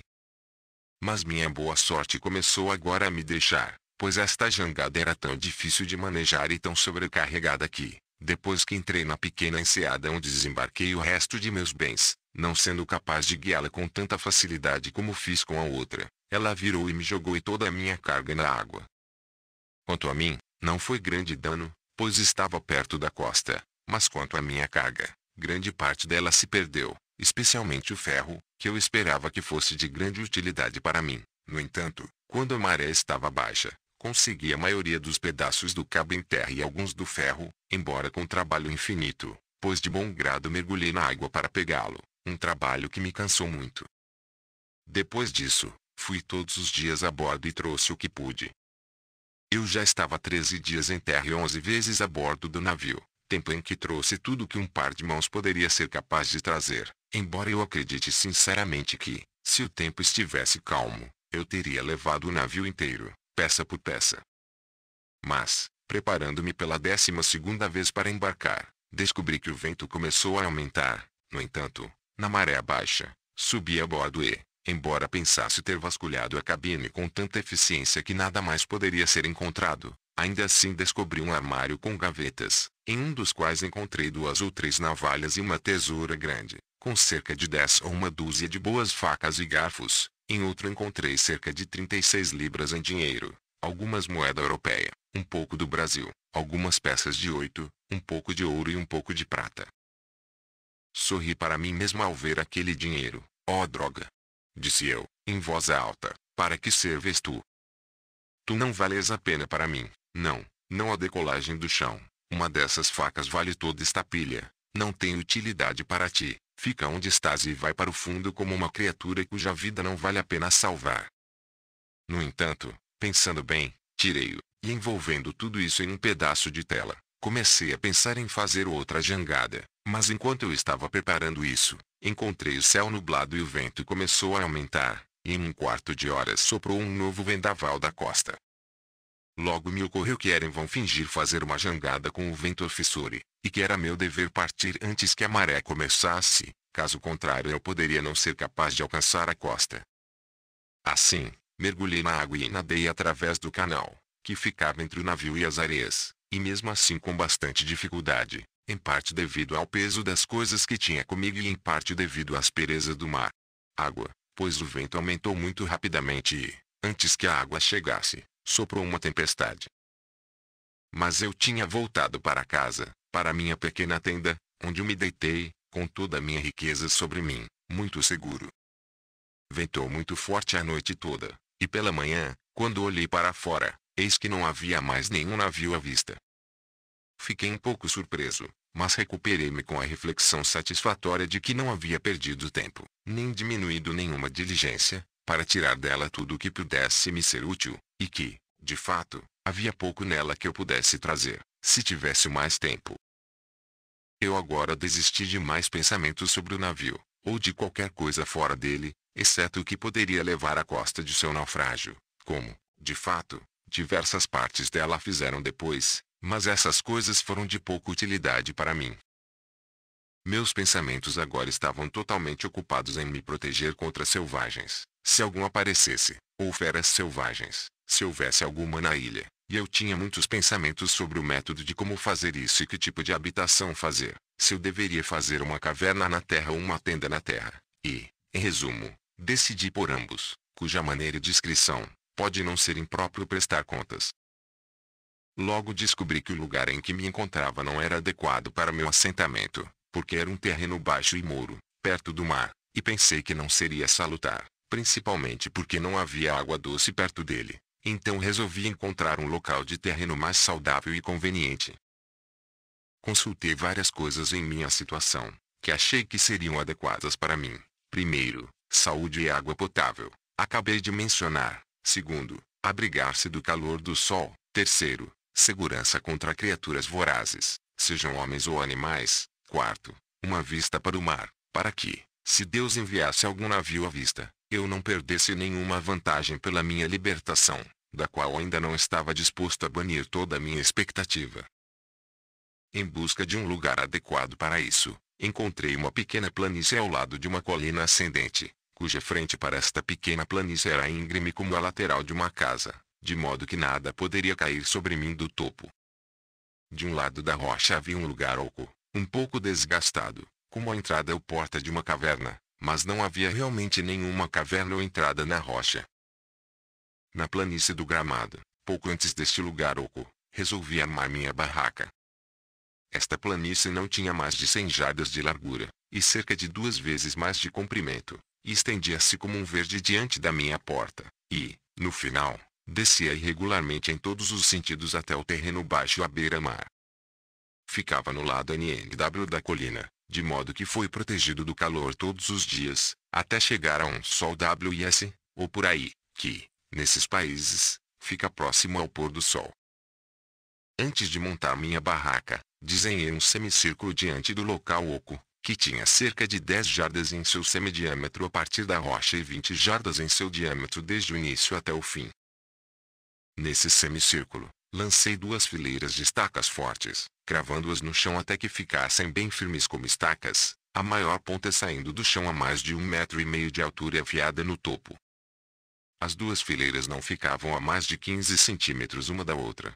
Mas minha boa sorte começou agora a me deixar, pois esta jangada era tão difícil de manejar e tão sobrecarregada que, depois que entrei na pequena enseada onde desembarquei o resto de meus bens, não sendo capaz de guiá-la com tanta facilidade como fiz com a outra, ela virou e me jogou e toda a minha carga na água. Quanto a mim, não foi grande dano, pois estava perto da costa, mas quanto à minha carga, grande parte dela se perdeu, especialmente o ferro, que eu esperava que fosse de grande utilidade para mim. No entanto, quando a maré estava baixa, consegui a maioria dos pedaços do cabo em terra e alguns do ferro, embora com trabalho infinito, pois de bom grado mergulhei na água para pegá-lo, um trabalho que me cansou muito. Depois disso, fui todos os dias a bordo e trouxe o que pude. Eu já estava 13 dias em terra e 11 vezes a bordo do navio, tempo em que trouxe tudo que um par de mãos poderia ser capaz de trazer, embora eu acredite sinceramente que, se o tempo estivesse calmo, eu teria levado o navio inteiro, peça por peça. Mas, preparando-me pela décima segunda vez para embarcar, descobri que o vento começou a aumentar, no entanto, na maré baixa, subi a bordo e, embora pensasse ter vasculhado a cabine com tanta eficiência que nada mais poderia ser encontrado, Ainda assim descobri um armário com gavetas, em um dos quais encontrei duas ou três navalhas e uma tesoura grande, com cerca de dez ou uma dúzia de boas facas e garfos. Em outro encontrei cerca de 36 libras em dinheiro, algumas moeda europeia, um pouco do Brasil, algumas peças de oito, um pouco de ouro e um pouco de prata. Sorri para mim mesmo ao ver aquele dinheiro. Ó oh, droga! Disse eu, em voz alta, para que serves tu? Tu não vales a pena para mim. Não, não a decolagem do chão. Uma dessas facas vale toda esta pilha. Não tem utilidade para ti. Fica onde estás e vai para o fundo como uma criatura cuja vida não vale a pena salvar. No entanto, pensando bem, tirei-o, e envolvendo tudo isso em um pedaço de tela, comecei a pensar em fazer outra jangada. Mas enquanto eu estava preparando isso, encontrei o céu nublado e o vento começou a aumentar, e em um quarto de hora soprou um novo vendaval da costa. Logo me ocorreu que era em vão fingir fazer uma jangada com o vento Fissure, e que era meu dever partir antes que a maré começasse, caso contrário eu poderia não ser capaz de alcançar a costa. Assim, mergulhei na água e nadei através do canal, que ficava entre o navio e as areias, e mesmo assim com bastante dificuldade, em parte devido ao peso das coisas que tinha comigo e em parte devido à aspereza do mar. Água, pois o vento aumentou muito rapidamente e, antes que a água chegasse, soprou uma tempestade. Mas eu tinha voltado para casa, para minha pequena tenda, onde me deitei, com toda a minha riqueza sobre mim, muito seguro. Ventou muito forte a noite toda, e pela manhã, quando olhei para fora, eis que não havia mais nenhum navio à vista. Fiquei um pouco surpreso, mas recuperei-me com a reflexão satisfatória de que não havia perdido tempo, nem diminuído nenhuma diligência, para tirar dela tudo o que pudesse me ser útil, e que, de fato, havia pouco nela que eu pudesse trazer, se tivesse mais tempo. Eu agora desisti de mais pensamentos sobre o navio, ou de qualquer coisa fora dele, exceto o que poderia levar à costa de seu naufrágio, como, de fato, diversas partes dela fizeram depois, mas essas coisas foram de pouca utilidade para mim. Meus pensamentos agora estavam totalmente ocupados em me proteger contra selvagens, se algum aparecesse, ou feras selvagens, se houvesse alguma na ilha, e eu tinha muitos pensamentos sobre o método de como fazer isso e que tipo de habitação fazer, se eu deveria fazer uma caverna na terra ou uma tenda na terra, e, em resumo, decidi por ambos, cuja maneira e descrição, pode não ser impróprio prestar contas. Logo descobri que o lugar em que me encontrava não era adequado para meu assentamento, porque era um terreno baixo e mouro, perto do mar, e pensei que não seria salutar, principalmente porque não havia água doce perto dele. Então resolvi encontrar um local de terreno mais saudável e conveniente. Consultei várias coisas em minha situação, que achei que seriam adequadas para mim. Primeiro, saúde e água potável. Acabei de mencionar. Segundo, abrigar-se do calor do sol. Terceiro, segurança contra criaturas vorazes, sejam homens ou animais. Quarto, uma vista para o mar, para que, se Deus enviasse algum navio à vista, eu não perdesse nenhuma vantagem pela minha libertação, da qual ainda não estava disposto a banir toda a minha expectativa. Em busca de um lugar adequado para isso, encontrei uma pequena planície ao lado de uma colina ascendente, cuja frente para esta pequena planície era íngreme como a lateral de uma casa, de modo que nada poderia cair sobre mim do topo. De um lado da rocha havia um lugar oco, um pouco desgastado, como a entrada ou porta de uma caverna, mas não havia realmente nenhuma caverna ou entrada na rocha. Na planície do gramado, pouco antes deste lugar oco, resolvi armar minha barraca. Esta planície não tinha mais de 100 jardas de largura, e cerca de duas vezes mais de comprimento, e estendia-se como um verde diante da minha porta, e, no final, descia irregularmente em todos os sentidos até o terreno baixo à beira-mar. Ficava no lado NNW da colina, de modo que foi protegido do calor todos os dias, até chegar a um sol WS, ou por aí, que, nesses países, fica próximo ao pôr do sol. Antes de montar minha barraca, desenhei um semicírculo diante do local oco, que tinha cerca de 10 jardas em seu semidiâmetro a partir da rocha e 20 jardas em seu diâmetro desde o início até o fim. Nesse semicírculo, Lancei duas fileiras de estacas fortes, cravando-as no chão até que ficassem bem firmes como estacas, a maior ponta saindo do chão a mais de um metro e meio de altura e afiada no topo. As duas fileiras não ficavam a mais de 15 centímetros uma da outra.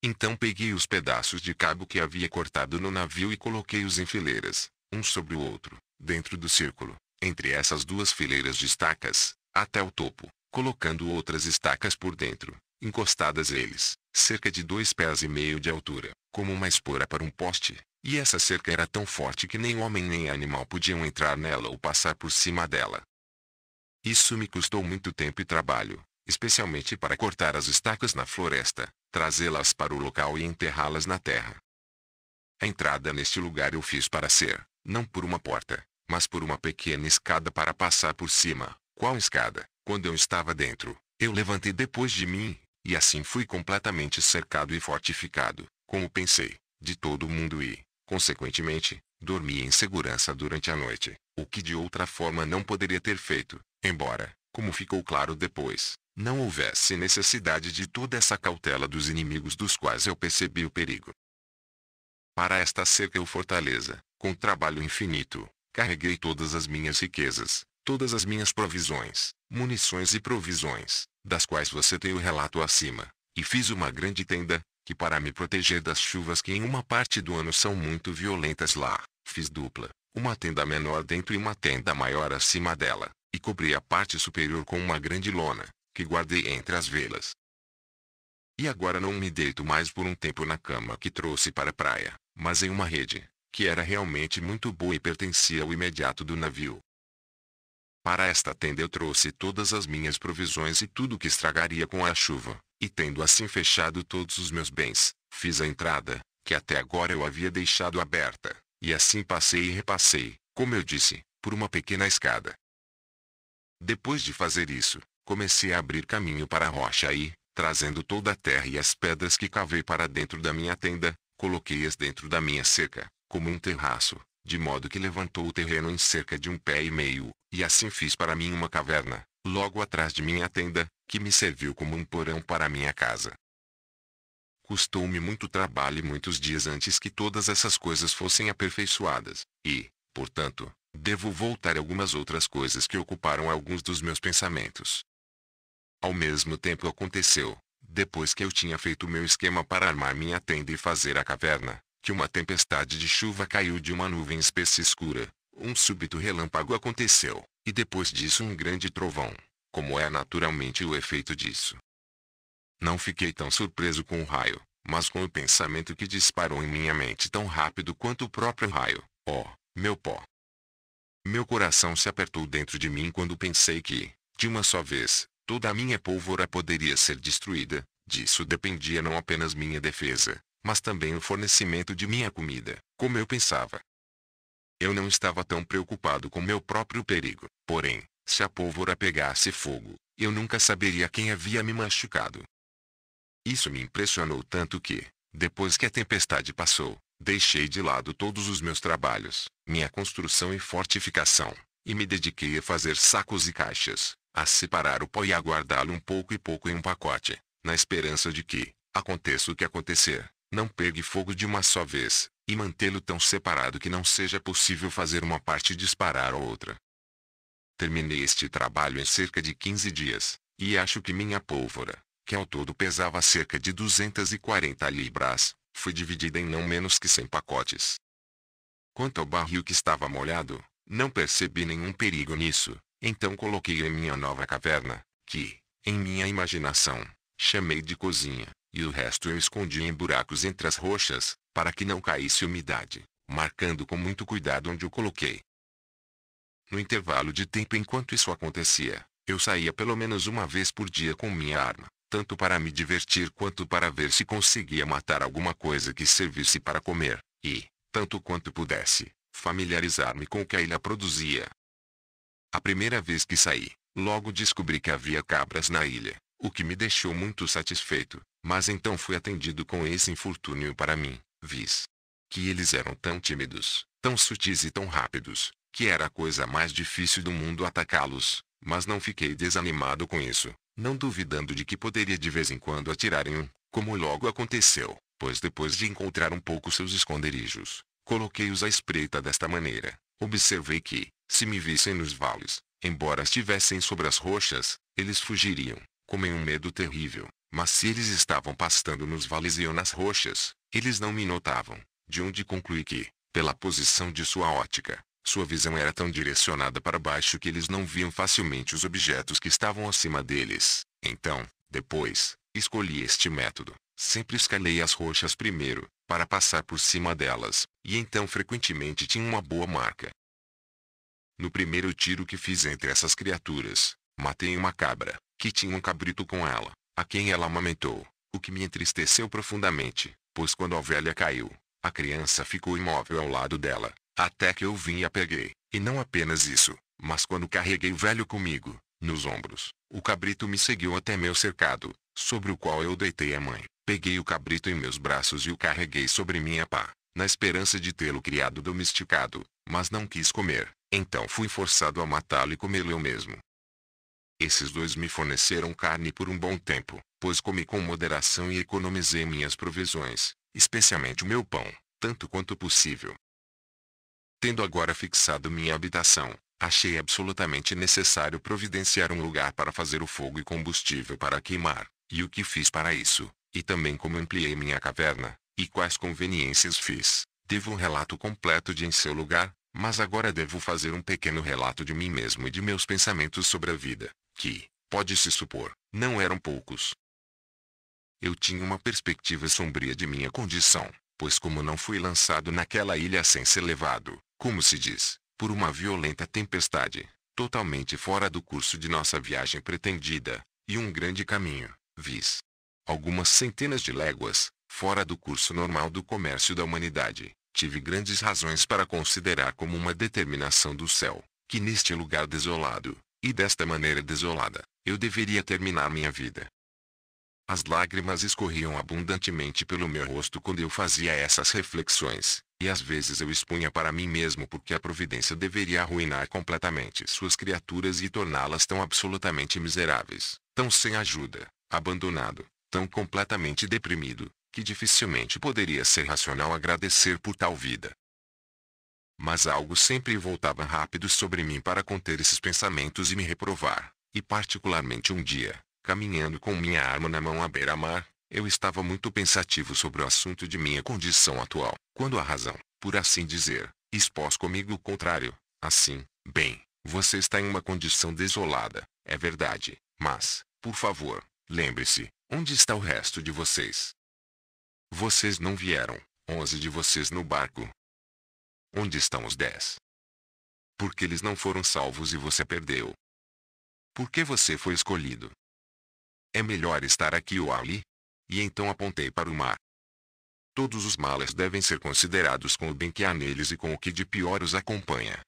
Então peguei os pedaços de cabo que havia cortado no navio e coloquei-os em fileiras, um sobre o outro, dentro do círculo, entre essas duas fileiras de estacas, até o topo, colocando outras estacas por dentro, encostadas eles, cerca de dois pés e meio de altura, como uma espora para um poste, e essa cerca era tão forte que nem homem nem animal podiam entrar nela ou passar por cima dela. Isso me custou muito tempo e trabalho, especialmente para cortar as estacas na floresta, trazê-las para o local e enterrá-las na terra. A entrada neste lugar eu fiz para ser, não por uma porta, mas por uma pequena escada para passar por cima. Qual escada? Quando eu estava dentro, eu levantei depois de mim, e assim fui completamente cercado e fortificado, como pensei, de todo mundo e, consequentemente, dormi em segurança durante a noite, o que de outra forma não poderia ter feito, embora, como ficou claro depois, não houvesse necessidade de toda essa cautela dos inimigos dos quais eu percebi o perigo. Para esta cerca ou fortaleza, com trabalho infinito, carreguei todas as minhas riquezas, todas as minhas provisões, munições e provisões, das quais você tem o relato acima, e fiz uma grande tenda, que para me proteger das chuvas que em uma parte do ano são muito violentas lá, fiz dupla, uma tenda menor dentro e uma tenda maior acima dela, e cobri a parte superior com uma grande lona, que guardei entre as velas. E agora não me deito mais por um tempo na cama que trouxe para a praia, mas em uma rede, que era realmente muito boa e pertencia ao imediato do navio, para esta tenda eu trouxe todas as minhas provisões e tudo que estragaria com a chuva, e tendo assim fechado todos os meus bens, fiz a entrada, que até agora eu havia deixado aberta, e assim passei e repassei, como eu disse, por uma pequena escada. Depois de fazer isso, comecei a abrir caminho para a rocha e, trazendo toda a terra e as pedras que cavei para dentro da minha tenda, coloquei-as dentro da minha cerca, como um terraço, de modo que levantou o terreno em cerca de um pé e meio, e assim fiz para mim uma caverna, logo atrás de minha tenda, que me serviu como um porão para minha casa. Custou-me muito trabalho e muitos dias antes que todas essas coisas fossem aperfeiçoadas, e, portanto, devo voltar a algumas outras coisas que ocuparam alguns dos meus pensamentos. Ao mesmo tempo aconteceu, depois que eu tinha feito meu esquema para armar minha tenda e fazer a caverna, que uma tempestade de chuva caiu de uma nuvem espessa escura. Um súbito relâmpago aconteceu, e depois disso um grande trovão, como é naturalmente o efeito disso. Não fiquei tão surpreso com o raio, mas com o pensamento que disparou em minha mente tão rápido quanto o próprio raio. Oh, meu pó! Meu coração se apertou dentro de mim quando pensei que, de uma só vez, toda a minha pólvora poderia ser destruída. Disso dependia não apenas minha defesa, mas também o fornecimento de minha comida, como eu pensava. Eu não estava tão preocupado com meu próprio perigo, porém, se a pólvora pegasse fogo, eu nunca saberia quem havia me machucado. Isso me impressionou tanto que, depois que a tempestade passou, deixei de lado todos os meus trabalhos, minha construção e fortificação, e me dediquei a fazer sacos e caixas, a separar o pó e a guardá-lo um pouco e pouco em um pacote, na esperança de que, aconteça o que acontecer, não pegue fogo de uma só vez, e mantê-lo tão separado que não seja possível fazer uma parte disparar a outra. Terminei este trabalho em cerca de 15 dias, e acho que minha pólvora, que ao todo pesava cerca de 240 libras, foi dividida em não menos que 100 pacotes. Quanto ao barril que estava molhado, não percebi nenhum perigo nisso, então coloquei em minha nova caverna, que, em minha imaginação, chamei de cozinha, e o resto eu escondia em buracos entre as rochas, para que não caísse umidade, marcando com muito cuidado onde o coloquei. No intervalo de tempo enquanto isso acontecia, eu saía pelo menos uma vez por dia com minha arma, tanto para me divertir quanto para ver se conseguia matar alguma coisa que servisse para comer, e, tanto quanto pudesse, familiarizar-me com o que a ilha produzia. A primeira vez que saí, logo descobri que havia cabras na ilha, o que me deixou muito satisfeito, mas então fui atendido com esse infortúnio para mim, vis. Que eles eram tão tímidos, tão sutis e tão rápidos, que era a coisa mais difícil do mundo atacá-los, mas não fiquei desanimado com isso, não duvidando de que poderia de vez em quando atirarem um, como logo aconteceu, pois depois de encontrar um pouco seus esconderijos, coloquei-os à espreita desta maneira. Observei que, se me vissem nos vales, embora estivessem sobre as rochas, eles fugiriam, como em um medo terrível. Mas se eles estavam pastando nos vales e ou nas rochas, eles não me notavam, de onde concluí que, pela posição de sua ótica, sua visão era tão direcionada para baixo que eles não viam facilmente os objetos que estavam acima deles. Então, depois, escolhi este método. Sempre escalei as rochas primeiro, para passar por cima delas, e então frequentemente tinha uma boa marca. No primeiro tiro que fiz entre essas criaturas, matei uma cabra, que tinha um cabrito com ela a quem ela amamentou, o que me entristeceu profundamente, pois quando a velha caiu, a criança ficou imóvel ao lado dela, até que eu vim e a peguei, e não apenas isso, mas quando carreguei o velho comigo, nos ombros, o cabrito me seguiu até meu cercado, sobre o qual eu deitei a mãe. Peguei o cabrito em meus braços e o carreguei sobre minha pá, na esperança de tê-lo criado domesticado, mas não quis comer. Então fui forçado a matá-lo e comê-lo eu mesmo. Esses dois me forneceram carne por um bom tempo, pois comi com moderação e economizei minhas provisões, especialmente o meu pão, tanto quanto possível. Tendo agora fixado minha habitação, achei absolutamente necessário providenciar um lugar para fazer o fogo e combustível para queimar, e o que fiz para isso, e também como ampliei minha caverna, e quais conveniências fiz. Devo um relato completo de em seu lugar, mas agora devo fazer um pequeno relato de mim mesmo e de meus pensamentos sobre a vida, que, pode-se supor, não eram poucos. Eu tinha uma perspectiva sombria de minha condição, pois como não fui lançado naquela ilha sem ser levado, como se diz, por uma violenta tempestade, totalmente fora do curso de nossa viagem pretendida, e um grande caminho, vis. Algumas centenas de léguas, fora do curso normal do comércio da humanidade, tive grandes razões para considerar como uma determinação do céu, que neste lugar desolado, e desta maneira desolada, eu deveria terminar minha vida. As lágrimas escorriam abundantemente pelo meu rosto quando eu fazia essas reflexões, e às vezes eu expunha para mim mesmo porque a providência deveria arruinar completamente suas criaturas e torná-las tão absolutamente miseráveis, tão sem ajuda, abandonado, tão completamente deprimido, que dificilmente poderia ser racional agradecer por tal vida. Mas algo sempre voltava rápido sobre mim para conter esses pensamentos e me reprovar. E particularmente um dia, caminhando com minha arma na mão à beira-mar, eu estava muito pensativo sobre o assunto de minha condição atual. Quando a razão, por assim dizer, expôs comigo o contrário, assim, bem, você está em uma condição desolada, é verdade, mas, por favor, lembre-se, onde está o resto de vocês? Vocês não vieram, onze de vocês no barco, Onde estão os dez? Porque eles não foram salvos e você perdeu. Porque você foi escolhido. É melhor estar aqui ou ali? E então apontei para o mar. Todos os males devem ser considerados com o bem que há neles e com o que de pior os acompanha.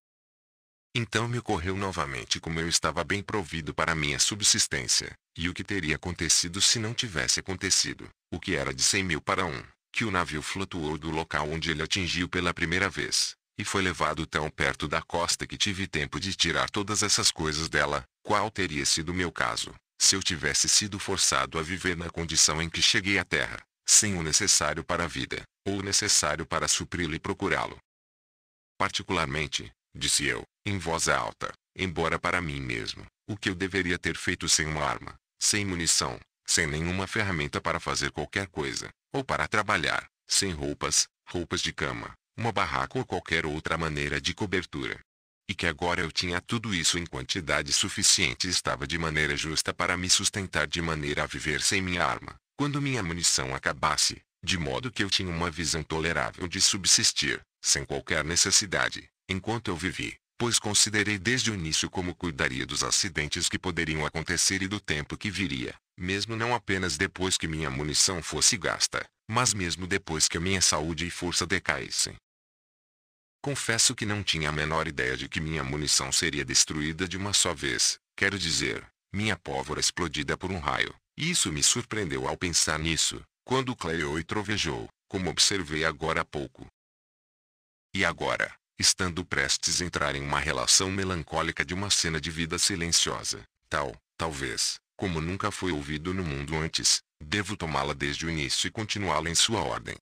Então me ocorreu novamente como eu estava bem provido para minha subsistência, e o que teria acontecido se não tivesse acontecido, o que era de cem mil para um que o navio flutuou do local onde ele atingiu pela primeira vez, e foi levado tão perto da costa que tive tempo de tirar todas essas coisas dela, qual teria sido meu caso, se eu tivesse sido forçado a viver na condição em que cheguei à Terra, sem o necessário para a vida, ou o necessário para supri-lo e procurá-lo. Particularmente, disse eu, em voz alta, embora para mim mesmo, o que eu deveria ter feito sem uma arma, sem munição, sem nenhuma ferramenta para fazer qualquer coisa, ou para trabalhar, sem roupas, roupas de cama, uma barraca ou qualquer outra maneira de cobertura. E que agora eu tinha tudo isso em quantidade suficiente e estava de maneira justa para me sustentar de maneira a viver sem minha arma, quando minha munição acabasse, de modo que eu tinha uma visão tolerável de subsistir, sem qualquer necessidade, enquanto eu vivi, pois considerei desde o início como cuidaria dos acidentes que poderiam acontecer e do tempo que viria, mesmo não apenas depois que minha munição fosse gasta, mas mesmo depois que a minha saúde e força decaíssem. Confesso que não tinha a menor ideia de que minha munição seria destruída de uma só vez, quero dizer, minha pólvora explodida por um raio. Isso me surpreendeu ao pensar nisso, quando clareou e trovejou, como observei agora há pouco. E agora, estando prestes a entrar em uma relação melancólica de uma cena de vida silenciosa, tal, talvez, como nunca foi ouvido no mundo antes, devo tomá-la desde o início e continuá-la em sua ordem.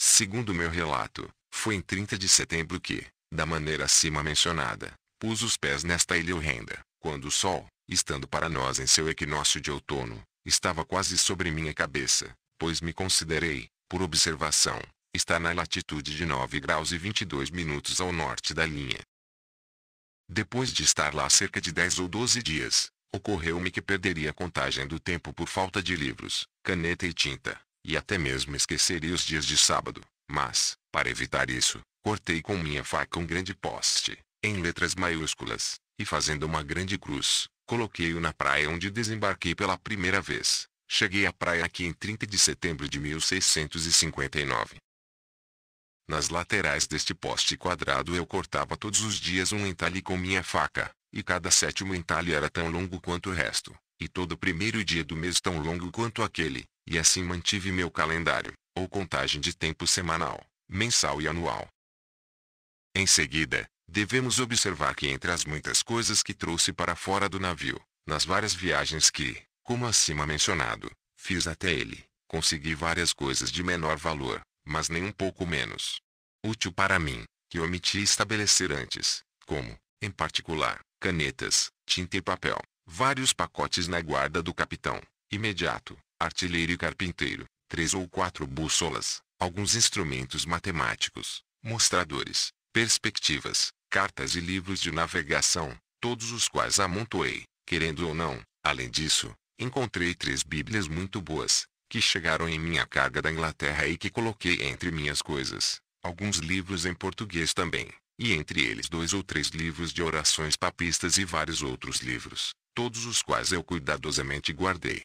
Segundo meu relato, foi em 30 de setembro que, da maneira acima mencionada, pus os pés nesta ilha horrenda, quando o sol, estando para nós em seu equinócio de outono, estava quase sobre minha cabeça, pois me considerei, por observação, estar na latitude de 9 graus e 22 minutos ao norte da linha. Depois de estar lá cerca de 10 ou 12 dias, Ocorreu-me que perderia a contagem do tempo por falta de livros, caneta e tinta, e até mesmo esqueceria os dias de sábado. Mas, para evitar isso, cortei com minha faca um grande poste, em letras maiúsculas, e fazendo uma grande cruz, coloquei-o na praia onde desembarquei pela primeira vez. Cheguei à praia aqui em 30 de setembro de 1659. Nas laterais deste poste quadrado eu cortava todos os dias um entalhe com minha faca, e cada sétimo entalhe era tão longo quanto o resto, e todo primeiro dia do mês tão longo quanto aquele, e assim mantive meu calendário, ou contagem de tempo semanal, mensal e anual. Em seguida, devemos observar que entre as muitas coisas que trouxe para fora do navio, nas várias viagens que, como acima mencionado, fiz até ele, consegui várias coisas de menor valor, mas nem um pouco menos útil para mim, que omiti estabelecer antes, como, em particular, canetas, tinta e papel. Vários pacotes na guarda do capitão, imediato, artilheiro e carpinteiro. Três ou quatro bússolas, alguns instrumentos matemáticos, mostradores, perspectivas, cartas e livros de navegação, todos os quais amontoei, querendo ou não. Além disso, encontrei três bíblias muito boas, que chegaram em minha carga da Inglaterra e que coloquei entre minhas coisas. Alguns livros em português também, e entre eles dois ou três livros de orações papistas e vários outros livros, todos os quais eu cuidadosamente guardei.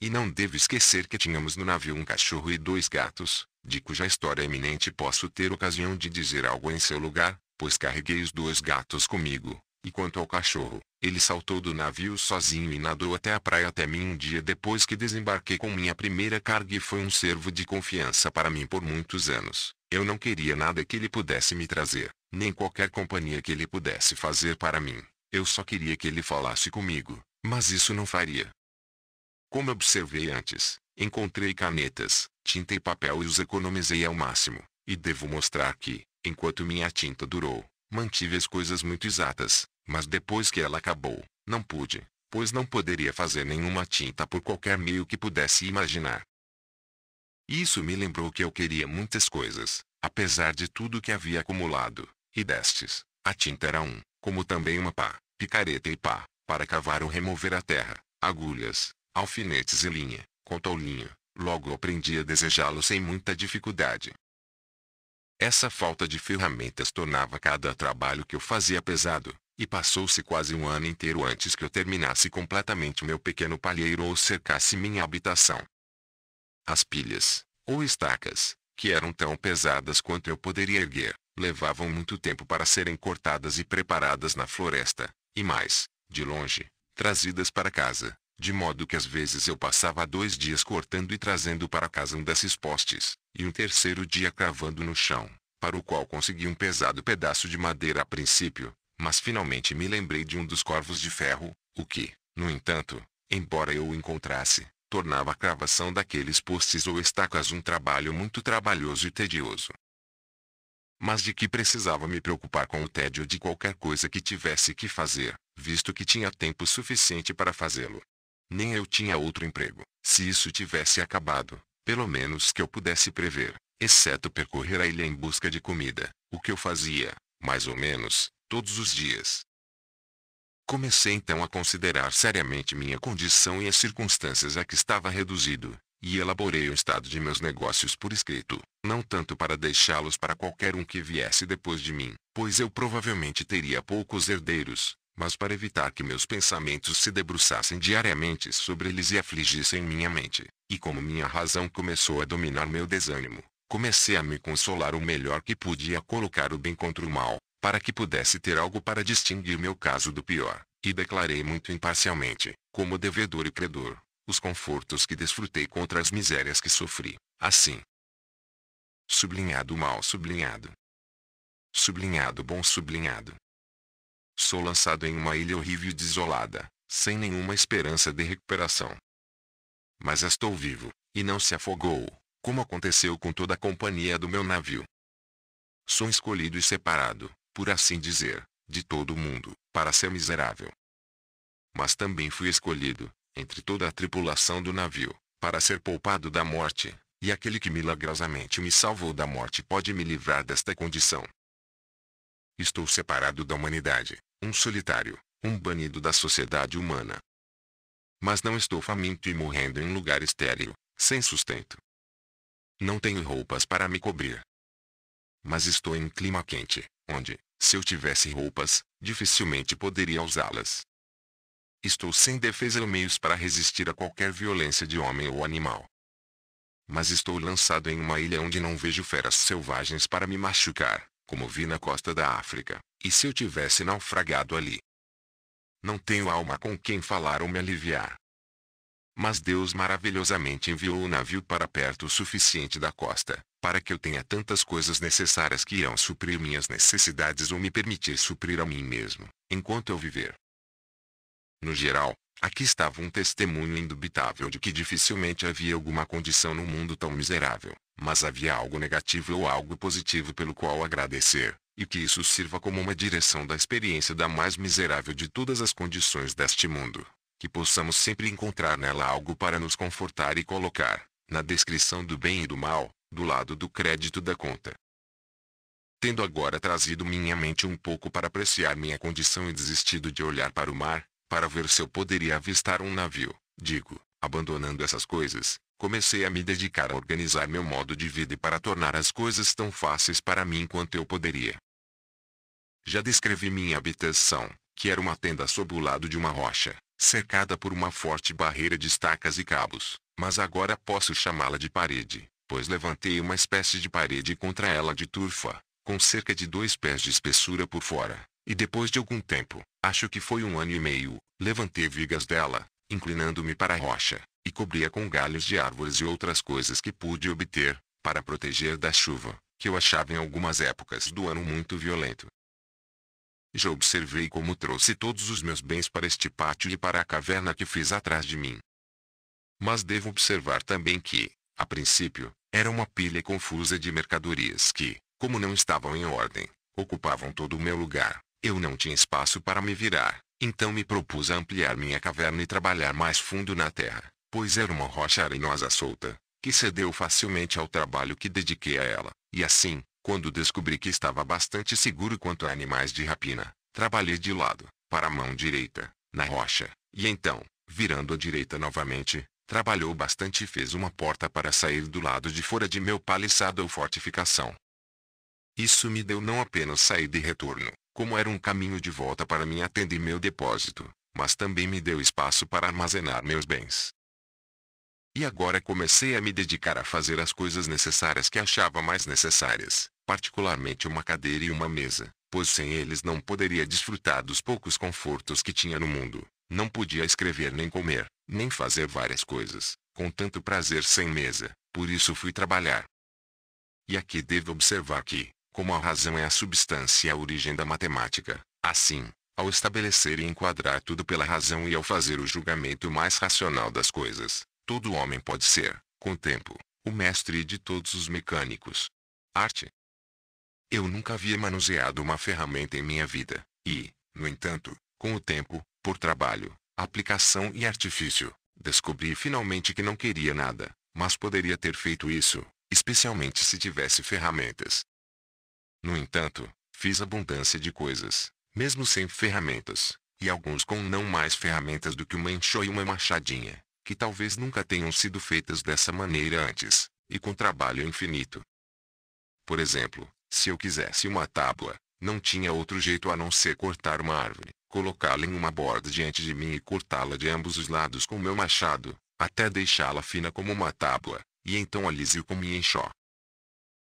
E não devo esquecer que tínhamos no navio um cachorro e dois gatos, de cuja história eminente posso ter ocasião de dizer algo em seu lugar, pois carreguei os dois gatos comigo, e quanto ao cachorro, ele saltou do navio sozinho e nadou até a praia até mim um dia depois que desembarquei com minha primeira carga e foi um servo de confiança para mim por muitos anos. Eu não queria nada que ele pudesse me trazer, nem qualquer companhia que ele pudesse fazer para mim. Eu só queria que ele falasse comigo, mas isso não faria. Como observei antes, encontrei canetas, tinta e papel e os economizei ao máximo, e devo mostrar que, enquanto minha tinta durou, mantive as coisas muito exatas, mas depois que ela acabou, não pude, pois não poderia fazer nenhuma tinta por qualquer meio que pudesse imaginar. Isso me lembrou que eu queria muitas coisas, apesar de tudo que havia acumulado, e destes, a tinta era um, como também uma pá, picareta e pá, para cavar ou remover a terra, agulhas, alfinetes e linha, quanto ao linho, logo aprendi a desejá-lo sem muita dificuldade. Essa falta de ferramentas tornava cada trabalho que eu fazia pesado, e passou-se quase um ano inteiro antes que eu terminasse completamente meu pequeno palheiro ou cercasse minha habitação. As pilhas, ou estacas, que eram tão pesadas quanto eu poderia erguer, levavam muito tempo para serem cortadas e preparadas na floresta, e mais, de longe, trazidas para casa, de modo que às vezes eu passava dois dias cortando e trazendo para casa um desses postes, e um terceiro dia cravando no chão, para o qual consegui um pesado pedaço de madeira a princípio, mas finalmente me lembrei de um dos corvos de ferro, o que, no entanto, embora eu o encontrasse, tornava a cravação daqueles postes ou estacas um trabalho muito trabalhoso e tedioso. Mas de que precisava me preocupar com o tédio de qualquer coisa que tivesse que fazer, visto que tinha tempo suficiente para fazê-lo. Nem eu tinha outro emprego, se isso tivesse acabado, pelo menos que eu pudesse prever, exceto percorrer a ilha em busca de comida, o que eu fazia, mais ou menos, todos os dias. Comecei então a considerar seriamente minha condição e as circunstâncias a que estava reduzido, e elaborei o estado de meus negócios por escrito, não tanto para deixá-los para qualquer um que viesse depois de mim, pois eu provavelmente teria poucos herdeiros, mas para evitar que meus pensamentos se debruçassem diariamente sobre eles e afligissem minha mente. E como minha razão começou a dominar meu desânimo, comecei a me consolar o melhor que podia colocar o bem contra o mal, para que pudesse ter algo para distinguir meu caso do pior, e declarei muito imparcialmente, como devedor e credor, os confortos que desfrutei contra as misérias que sofri, assim. Sublinhado mal sublinhado. Sublinhado bom sublinhado. Sou lançado em uma ilha horrível e desolada, sem nenhuma esperança de recuperação. Mas estou vivo, e não se afogou, como aconteceu com toda a companhia do meu navio. Sou escolhido e separado, por assim dizer, de todo o mundo, para ser miserável. Mas também fui escolhido, entre toda a tripulação do navio, para ser poupado da morte, e aquele que milagrosamente me salvou da morte pode me livrar desta condição. Estou separado da humanidade, um solitário, um banido da sociedade humana. Mas não estou faminto e morrendo em um lugar estéril, sem sustento. Não tenho roupas para me cobrir. Mas estou em um clima quente, onde, se eu tivesse roupas, dificilmente poderia usá-las. Estou sem defesa ou meios para resistir a qualquer violência de homem ou animal. Mas estou lançado em uma ilha onde não vejo feras selvagens para me machucar, como vi na costa da África, e se eu tivesse naufragado ali? Não tenho alma com quem falar ou me aliviar. Mas Deus maravilhosamente enviou o navio para perto o suficiente da costa, para que eu tenha tantas coisas necessárias que irão suprir minhas necessidades ou me permitir suprir a mim mesmo, enquanto eu viver. No geral, aqui estava um testemunho indubitável de que dificilmente havia alguma condição no mundo tão miserável, mas havia algo negativo ou algo positivo pelo qual agradecer, e que isso sirva como uma direção da experiência da mais miserável de todas as condições deste mundo que possamos sempre encontrar nela algo para nos confortar e colocar, na descrição do bem e do mal, do lado do crédito da conta. Tendo agora trazido minha mente um pouco para apreciar minha condição e desistido de olhar para o mar, para ver se eu poderia avistar um navio, digo, abandonando essas coisas, comecei a me dedicar a organizar meu modo de vida e para tornar as coisas tão fáceis para mim quanto eu poderia. Já descrevi minha habitação, que era uma tenda sob o lado de uma rocha, cercada por uma forte barreira de estacas e cabos, mas agora posso chamá-la de parede, pois levantei uma espécie de parede contra ela de turfa, com cerca de dois pés de espessura por fora, e depois de algum tempo, acho que foi um ano e meio, levantei vigas dela, inclinando-me para a rocha, e cobria com galhos de árvores e outras coisas que pude obter, para proteger da chuva, que eu achava em algumas épocas do ano muito violento. Já observei como trouxe todos os meus bens para este pátio e para a caverna que fiz atrás de mim. Mas devo observar também que, a princípio, era uma pilha confusa de mercadorias que, como não estavam em ordem, ocupavam todo o meu lugar. Eu não tinha espaço para me virar, então me propus a ampliar minha caverna e trabalhar mais fundo na terra, pois era uma rocha arenosa solta, que cedeu facilmente ao trabalho que dediquei a ela, e assim, quando descobri que estava bastante seguro quanto a animais de rapina, trabalhei de lado, para a mão direita, na rocha, e então, virando à direita novamente, trabalhou bastante e fez uma porta para sair do lado de fora de meu paliçado ou fortificação. Isso me deu não apenas saída e retorno, como era um caminho de volta para minha tenda e meu depósito, mas também me deu espaço para armazenar meus bens. E agora comecei a me dedicar a fazer as coisas necessárias que achava mais necessárias, particularmente uma cadeira e uma mesa, pois sem eles não poderia desfrutar dos poucos confortos que tinha no mundo. Não podia escrever nem comer, nem fazer várias coisas, com tanto prazer sem mesa, por isso fui trabalhar. E aqui devo observar que, como a razão é a substância e a origem da matemática, assim, ao estabelecer e enquadrar tudo pela razão e ao fazer o julgamento mais racional das coisas, todo homem pode ser, com o tempo, o mestre de todos os mecânicos. Arte, eu nunca havia manuseado uma ferramenta em minha vida, e, no entanto, com o tempo, por trabalho, aplicação e artifício, descobri finalmente que não queria nada, mas poderia ter feito isso, especialmente se tivesse ferramentas. No entanto, fiz abundância de coisas, mesmo sem ferramentas, e alguns com não mais ferramentas do que uma enxô e uma machadinha, que talvez nunca tenham sido feitas dessa maneira antes, e com trabalho infinito. Por exemplo, se eu quisesse uma tábua, não tinha outro jeito a não ser cortar uma árvore, colocá-la em uma borda diante de mim e cortá-la de ambos os lados com meu machado, até deixá-la fina como uma tábua, e então alise-o com minha enxó.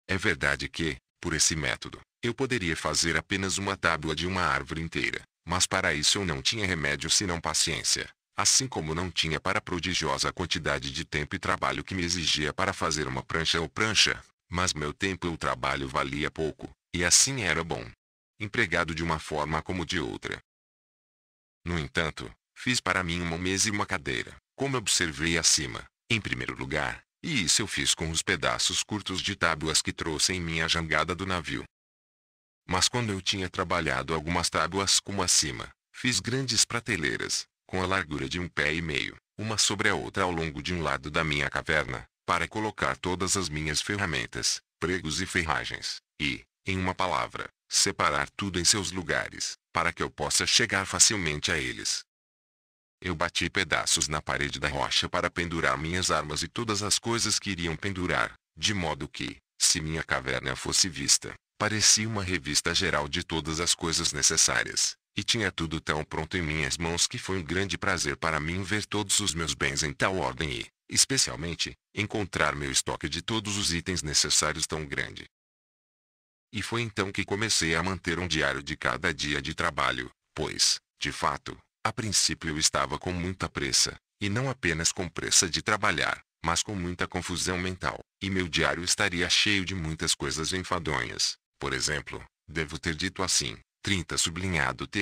É verdade que, por esse método, eu poderia fazer apenas uma tábua de uma árvore inteira, mas para isso eu não tinha remédio senão paciência, assim como não tinha para a prodigiosa quantidade de tempo e trabalho que me exigia para fazer uma prancha ou prancha, mas meu tempo e o trabalho valia pouco, e assim era bom. Empregado de uma forma como de outra. No entanto, fiz para mim uma mesa e uma cadeira, como observei acima, em primeiro lugar, e isso eu fiz com os pedaços curtos de tábuas que trouxe em minha jangada do navio. Mas quando eu tinha trabalhado algumas tábuas como acima, fiz grandes prateleiras, com a largura de um pé e meio, uma sobre a outra ao longo de um lado da minha caverna, para colocar todas as minhas ferramentas, pregos e ferragens, e, em uma palavra, separar tudo em seus lugares, para que eu possa chegar facilmente a eles. Eu bati pedaços na parede da rocha para pendurar minhas armas e todas as coisas que iriam pendurar, de modo que, se minha caverna fosse vista, parecia uma revista geral de todas as coisas necessárias, e tinha tudo tão pronto em minhas mãos que foi um grande prazer para mim ver todos os meus bens em tal ordem e, especialmente, encontrar meu estoque de todos os itens necessários tão grande. E foi então que comecei a manter um diário de cada dia de trabalho, pois, de fato, a princípio eu estava com muita pressa, e não apenas com pressa de trabalhar, mas com muita confusão mental, e meu diário estaria cheio de muitas coisas enfadonhas. Por exemplo, devo ter dito assim: 30 sublinhado th.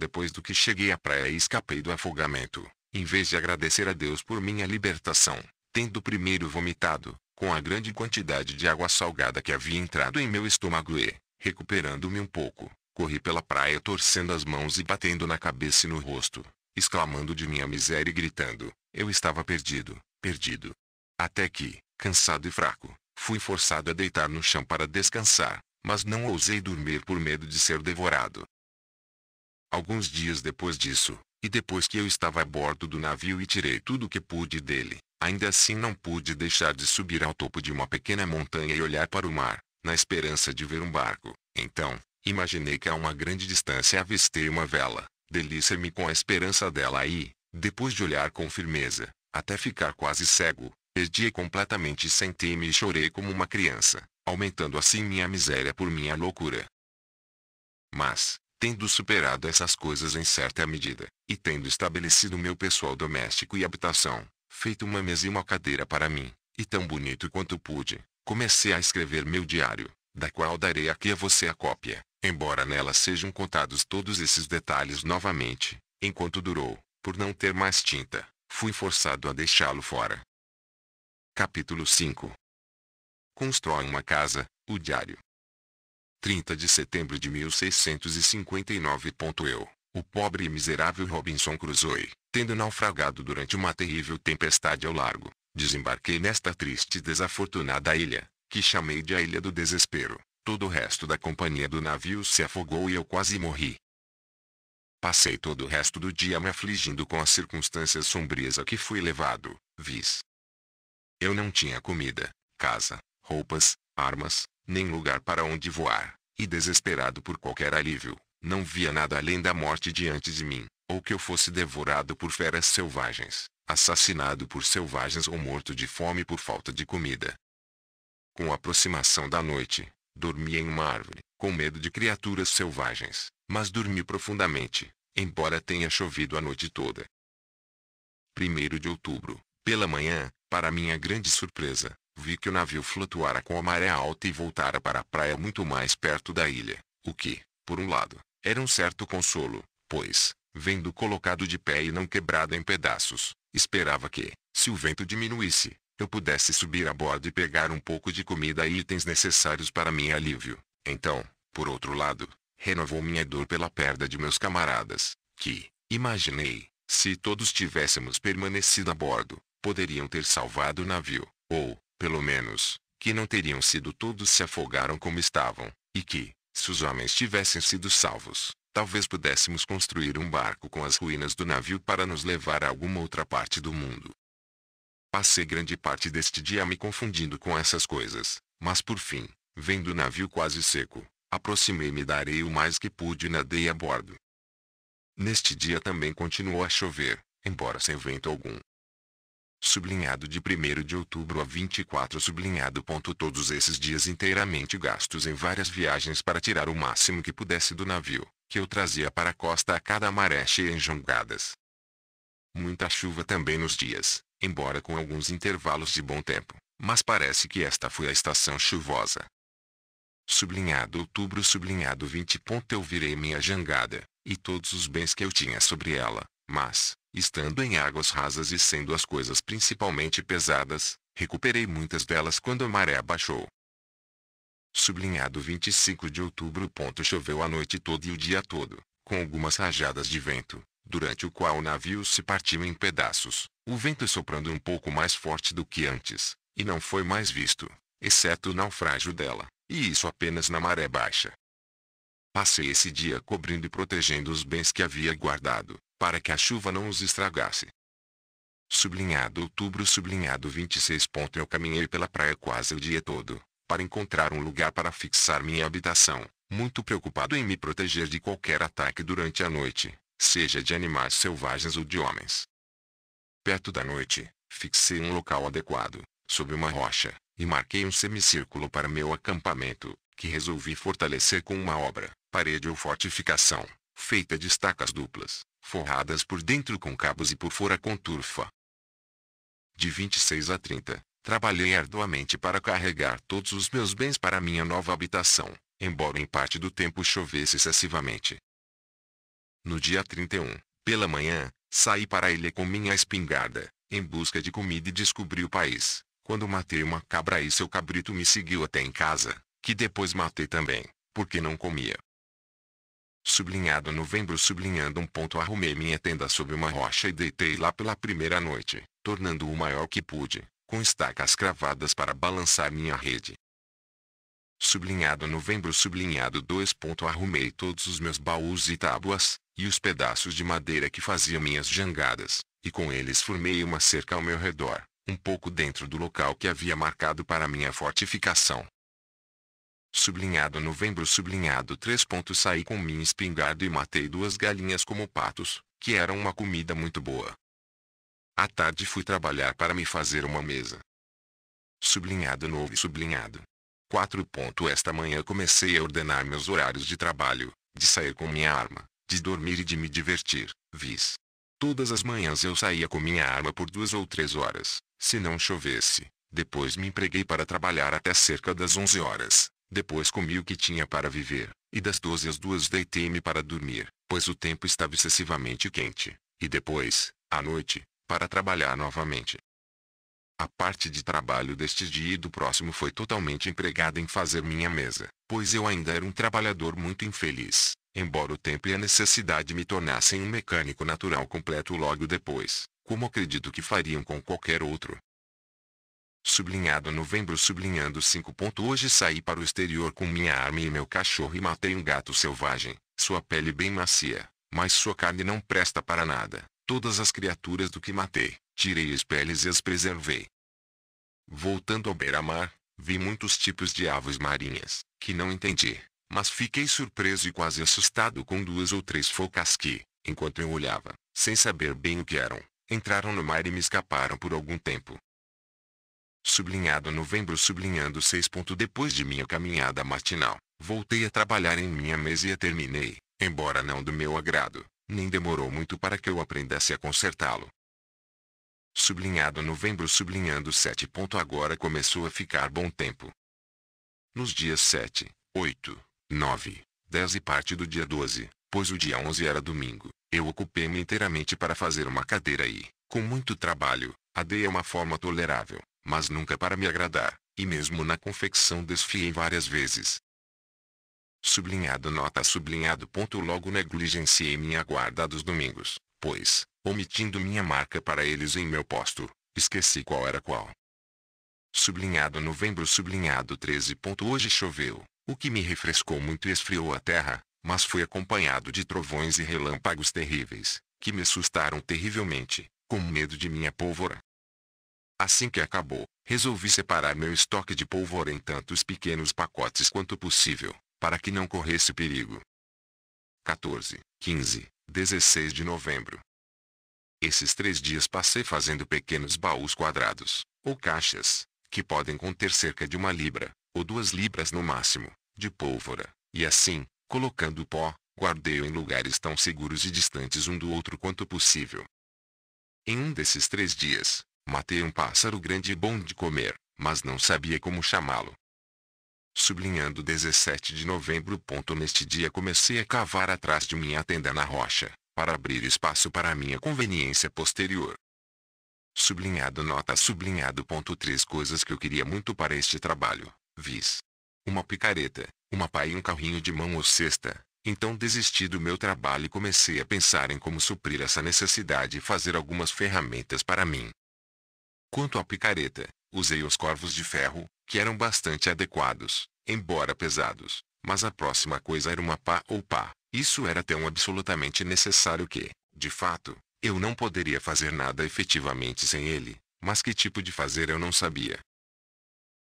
Depois do que cheguei à praia e escapei do afogamento, em vez de agradecer a Deus por minha libertação, tendo primeiro vomitado, com a grande quantidade de água salgada que havia entrado em meu estômago e, recuperando-me um pouco, corri pela praia torcendo as mãos e batendo na cabeça e no rosto, exclamando de minha miséria e gritando, eu estava perdido, perdido. Até que, cansado e fraco, fui forçado a deitar no chão para descansar, mas não ousei dormir por medo de ser devorado. Alguns dias depois disso, e depois que eu estava a bordo do navio e tirei tudo o que pude dele, ainda assim não pude deixar de subir ao topo de uma pequena montanha e olhar para o mar, na esperança de ver um barco. Então, imaginei que a uma grande distância avistei uma vela, delícia-me com a esperança dela aí, depois de olhar com firmeza, até ficar quase cego, perdi completamente sentei-me e chorei como uma criança, aumentando assim minha miséria por minha loucura. Mas, tendo superado essas coisas em certa medida, e tendo estabelecido meu pessoal doméstico e habitação, feito uma mesa e uma cadeira para mim, e tão bonito quanto pude, comecei a escrever meu diário, da qual darei aqui a você a cópia, embora nela sejam contados todos esses detalhes novamente, enquanto durou, por não ter mais tinta, fui forçado a deixá-lo fora. Capítulo 5 Constrói uma casa, o diário. 30 de setembro de 1659. Eu, o pobre e miserável Robinson Crusoe, tendo naufragado durante uma terrível tempestade ao largo, desembarquei nesta triste e desafortunada ilha, que chamei de a Ilha do Desespero. Todo o resto da companhia do navio se afogou e eu quase morri. Passei todo o resto do dia me afligindo com as circunstâncias sombrias a que fui levado, vis. Eu não tinha comida, casa, roupas, armas, nem lugar para onde voar, e desesperado por qualquer alívio, não via nada além da morte diante de mim, ou que eu fosse devorado por feras selvagens, assassinado por selvagens ou morto de fome por falta de comida. Com a aproximação da noite, dormi em uma árvore, com medo de criaturas selvagens, mas dormi profundamente, embora tenha chovido a noite toda. 1 de outubro, pela manhã, para minha grande surpresa, Vi que o navio flutuara com a maré alta e voltara para a praia muito mais perto da ilha, o que, por um lado, era um certo consolo, pois, vendo colocado de pé e não quebrado em pedaços, esperava que, se o vento diminuísse, eu pudesse subir a bordo e pegar um pouco de comida e itens necessários para meu alívio. Então, por outro lado, renovou minha dor pela perda de meus camaradas, que, imaginei, se todos tivéssemos permanecido a bordo, poderiam ter salvado o navio, ou, pelo menos, que não teriam sido todos se afogaram como estavam, e que, se os homens tivessem sido salvos, talvez pudéssemos construir um barco com as ruínas do navio para nos levar a alguma outra parte do mundo. Passei grande parte deste dia me confundindo com essas coisas, mas por fim, vendo o navio quase seco, aproximei-me da areia o mais que pude e nadei a bordo. Neste dia também continuou a chover, embora sem vento algum sublinhado de 1 de outubro a 24 sublinhado. Ponto, todos esses dias inteiramente gastos em várias viagens para tirar o máximo que pudesse do navio, que eu trazia para a costa a cada maré cheia em jongadas. Muita chuva também nos dias, embora com alguns intervalos de bom tempo, mas parece que esta foi a estação chuvosa. Sublinhado outubro sublinhado 20. Eu virei minha jangada, e todos os bens que eu tinha sobre ela, mas, Estando em águas rasas e sendo as coisas principalmente pesadas, recuperei muitas delas quando a maré abaixou. Sublinhado 25 de outubro. Choveu a noite toda e o dia todo, com algumas rajadas de vento, durante o qual o navio se partiu em pedaços, o vento soprando um pouco mais forte do que antes, e não foi mais visto, exceto o naufrágio dela, e isso apenas na maré baixa. Passei esse dia cobrindo e protegendo os bens que havia guardado, para que a chuva não os estragasse. Sublinhado outubro sublinhado 26. Eu caminhei pela praia quase o dia todo, para encontrar um lugar para fixar minha habitação, muito preocupado em me proteger de qualquer ataque durante a noite, seja de animais selvagens ou de homens. Perto da noite, fixei um local adequado, sob uma rocha, e marquei um semicírculo para meu acampamento, que resolvi fortalecer com uma obra, parede ou fortificação, feita de estacas duplas forradas por dentro com cabos e por fora com turfa. De 26 a 30, trabalhei arduamente para carregar todos os meus bens para minha nova habitação, embora em parte do tempo chovesse excessivamente. No dia 31, pela manhã, saí para a ilha com minha espingarda, em busca de comida e descobri o país, quando matei uma cabra e seu cabrito me seguiu até em casa, que depois matei também, porque não comia sublinhado novembro sublinhando um ponto arrumei minha tenda sobre uma rocha e deitei lá pela primeira noite, tornando-o maior que pude, com estacas cravadas para balançar minha rede. Sublinhado novembro sublinhado 2. Arrumei todos os meus baús e tábuas, e os pedaços de madeira que faziam minhas jangadas, e com eles formei uma cerca ao meu redor, um pouco dentro do local que havia marcado para minha fortificação. Sublinhado novembro sublinhado 3 pontos saí com minha espingarda e matei duas galinhas como patos, que eram uma comida muito boa. À tarde fui trabalhar para me fazer uma mesa. Sublinhado novo sublinhado. 4. Ponto esta manhã comecei a ordenar meus horários de trabalho, de sair com minha arma, de dormir e de me divertir, vis. Todas as manhãs eu saía com minha arma por duas ou três horas, se não chovesse. Depois me empreguei para trabalhar até cerca das 11 horas, depois comi o que tinha para viver, e das doze às duas deitei-me para dormir, pois o tempo estava excessivamente quente, e depois, à noite, para trabalhar novamente. A parte de trabalho deste dia e do próximo foi totalmente empregada em fazer minha mesa, pois eu ainda era um trabalhador muito infeliz, embora o tempo e a necessidade me tornassem um mecânico natural completo logo depois, como acredito que fariam com qualquer outro. Sublinhado novembro sublinhando 5. Hoje saí para o exterior com minha arma e meu cachorro e matei um gato selvagem, sua pele bem macia, mas sua carne não presta para nada. Todas as criaturas do que matei, tirei as peles e as preservei. Voltando ao beira-mar, vi muitos tipos de aves marinhas, que não entendi, mas fiquei surpreso e quase assustado com duas ou três focas que, enquanto eu olhava, sem saber bem o que eram, entraram no mar e me escaparam por algum tempo sublinhado novembro sublinhando 6. Depois de minha caminhada matinal, voltei a trabalhar em minha mesa e a terminei, embora não do meu agrado, nem demorou muito para que eu aprendesse a consertá-lo. Sublinhado novembro sublinhando 7. Agora começou a ficar bom tempo. Nos dias 7, 8, 9, 10 e parte do dia 12, pois o dia 11 era domingo, eu ocupei-me inteiramente para fazer uma cadeira e, com muito trabalho, a dei a é uma forma tolerável mas nunca para me agradar, e mesmo na confecção desfiei várias vezes. Sublinhado nota sublinhado ponto logo negligenciei minha guarda dos domingos, pois, omitindo minha marca para eles em meu posto, esqueci qual era qual. Sublinhado novembro sublinhado 13. Hoje choveu, o que me refrescou muito e esfriou a terra, mas foi acompanhado de trovões e relâmpagos terríveis, que me assustaram terrivelmente, com medo de minha pólvora, Assim que acabou, resolvi separar meu estoque de pólvora em tantos pequenos pacotes quanto possível, para que não corresse perigo. 14, 15, 16 de novembro. Esses três dias passei fazendo pequenos baús quadrados, ou caixas, que podem conter cerca de uma libra, ou duas libras no máximo, de pólvora, e assim, colocando pó, guardei-o em lugares tão seguros e distantes um do outro quanto possível. Em um desses três dias, Matei um pássaro grande e bom de comer, mas não sabia como chamá-lo. Sublinhando 17 de novembro. Neste dia comecei a cavar atrás de minha tenda na rocha, para abrir espaço para minha conveniência posterior. Sublinhado nota sublinhado. Ponto, três coisas que eu queria muito para este trabalho, vis. Uma picareta, uma pá e um carrinho de mão ou cesta. Então desisti do meu trabalho e comecei a pensar em como suprir essa necessidade e fazer algumas ferramentas para mim. Quanto à picareta, usei os corvos de ferro, que eram bastante adequados, embora pesados, mas a próxima coisa era uma pá ou pá. Isso era tão absolutamente necessário que, de fato, eu não poderia fazer nada efetivamente sem ele, mas que tipo de fazer eu não sabia.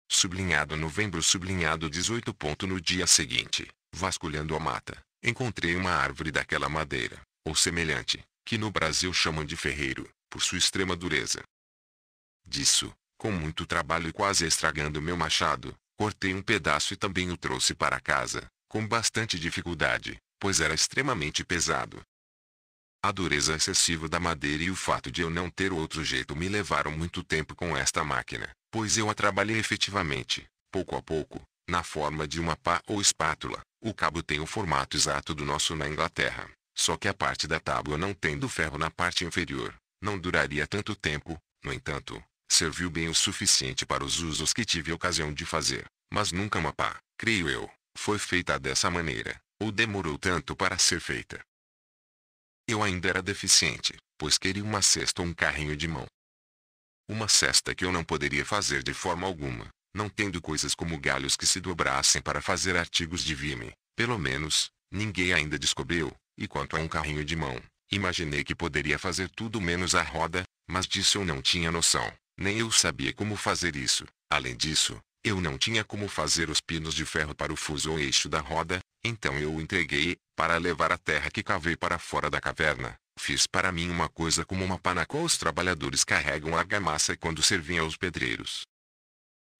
Sublinhado novembro sublinhado 18. Ponto no dia seguinte, vasculhando a mata, encontrei uma árvore daquela madeira, ou semelhante, que no Brasil chamam de ferreiro, por sua extrema dureza disso, com muito trabalho e quase estragando meu machado, cortei um pedaço e também o trouxe para casa, com bastante dificuldade, pois era extremamente pesado. A dureza excessiva da madeira e o fato de eu não ter outro jeito me levaram muito tempo com esta máquina, pois eu a trabalhei efetivamente, pouco a pouco, na forma de uma pá ou espátula. O cabo tem o formato exato do nosso na Inglaterra, só que a parte da tábua não tem do ferro na parte inferior. Não duraria tanto tempo, no entanto, serviu bem o suficiente para os usos que tive ocasião de fazer, mas nunca uma pá, creio eu, foi feita dessa maneira, ou demorou tanto para ser feita. Eu ainda era deficiente, pois queria uma cesta ou um carrinho de mão. Uma cesta que eu não poderia fazer de forma alguma, não tendo coisas como galhos que se dobrassem para fazer artigos de vime, pelo menos, ninguém ainda descobriu, e quanto a um carrinho de mão, imaginei que poderia fazer tudo menos a roda, mas disso eu não tinha noção. Nem eu sabia como fazer isso. Além disso, eu não tinha como fazer os pinos de ferro para o fuso ou eixo da roda, então eu o entreguei, para levar a terra que cavei para fora da caverna. Fiz para mim uma coisa como uma na qual os trabalhadores carregam argamassa quando servem aos pedreiros.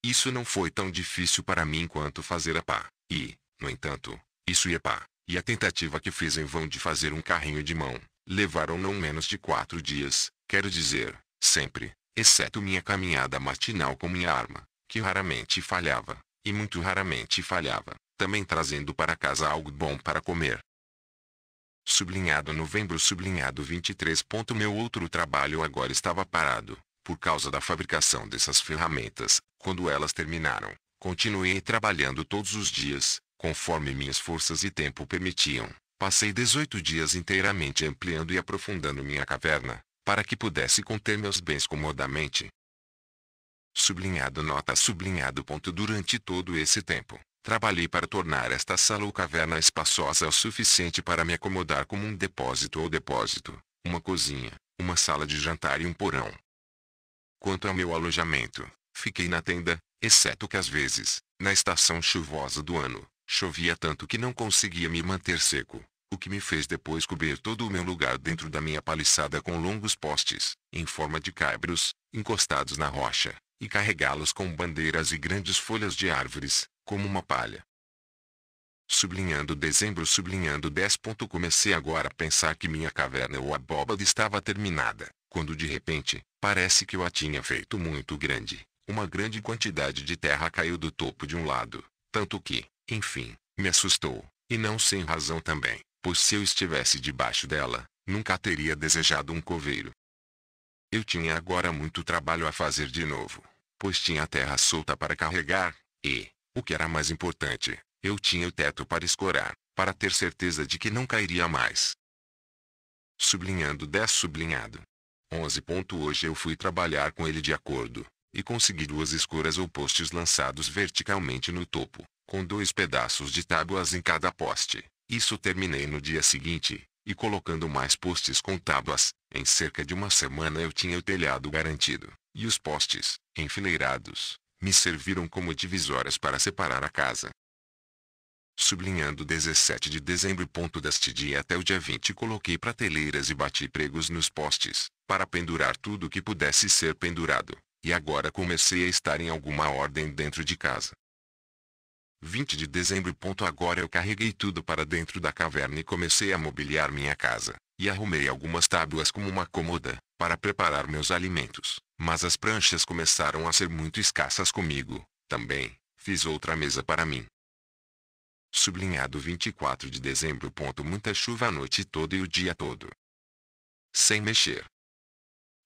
Isso não foi tão difícil para mim quanto fazer a pá. E, no entanto, isso e a pá, e a tentativa que fiz em vão de fazer um carrinho de mão, levaram não menos de quatro dias, quero dizer, sempre, exceto minha caminhada matinal com minha arma, que raramente falhava, e muito raramente falhava, também trazendo para casa algo bom para comer. Sublinhado novembro sublinhado 23. Meu outro trabalho agora estava parado, por causa da fabricação dessas ferramentas, quando elas terminaram, continuei trabalhando todos os dias, conforme minhas forças e tempo permitiam. Passei 18 dias inteiramente ampliando e aprofundando minha caverna, para que pudesse conter meus bens comodamente. Sublinhado nota sublinhado ponto Durante todo esse tempo, trabalhei para tornar esta sala ou caverna espaçosa o suficiente para me acomodar como um depósito ou depósito, uma cozinha, uma sala de jantar e um porão. Quanto ao meu alojamento, fiquei na tenda, exceto que às vezes, na estação chuvosa do ano, chovia tanto que não conseguia me manter seco o que me fez depois cobrir todo o meu lugar dentro da minha paliçada com longos postes, em forma de caibros, encostados na rocha, e carregá-los com bandeiras e grandes folhas de árvores, como uma palha. Sublinhando dezembro, sublinhando 10. Comecei agora a pensar que minha caverna ou abóbada estava terminada, quando de repente, parece que eu a tinha feito muito grande. Uma grande quantidade de terra caiu do topo de um lado, tanto que, enfim, me assustou, e não sem razão também pois se eu estivesse debaixo dela, nunca teria desejado um coveiro. Eu tinha agora muito trabalho a fazer de novo, pois tinha a terra solta para carregar, e, o que era mais importante, eu tinha o teto para escorar, para ter certeza de que não cairia mais. Sublinhando 10 sublinhado. 11. Hoje eu fui trabalhar com ele de acordo, e consegui duas escoras ou postes lançados verticalmente no topo, com dois pedaços de tábuas em cada poste, isso terminei no dia seguinte, e colocando mais postes com tábuas, em cerca de uma semana eu tinha o telhado garantido, e os postes, enfileirados, me serviram como divisórias para separar a casa. Sublinhando 17 de dezembro. Deste dia até o dia 20 coloquei prateleiras e bati pregos nos postes, para pendurar tudo o que pudesse ser pendurado, e agora comecei a estar em alguma ordem dentro de casa. 20 de dezembro. Agora eu carreguei tudo para dentro da caverna e comecei a mobiliar minha casa, e arrumei algumas tábuas como uma cômoda, para preparar meus alimentos. Mas as pranchas começaram a ser muito escassas comigo, também, fiz outra mesa para mim. Sublinhado 24 de dezembro. Muita chuva a noite toda e o dia todo. Sem mexer.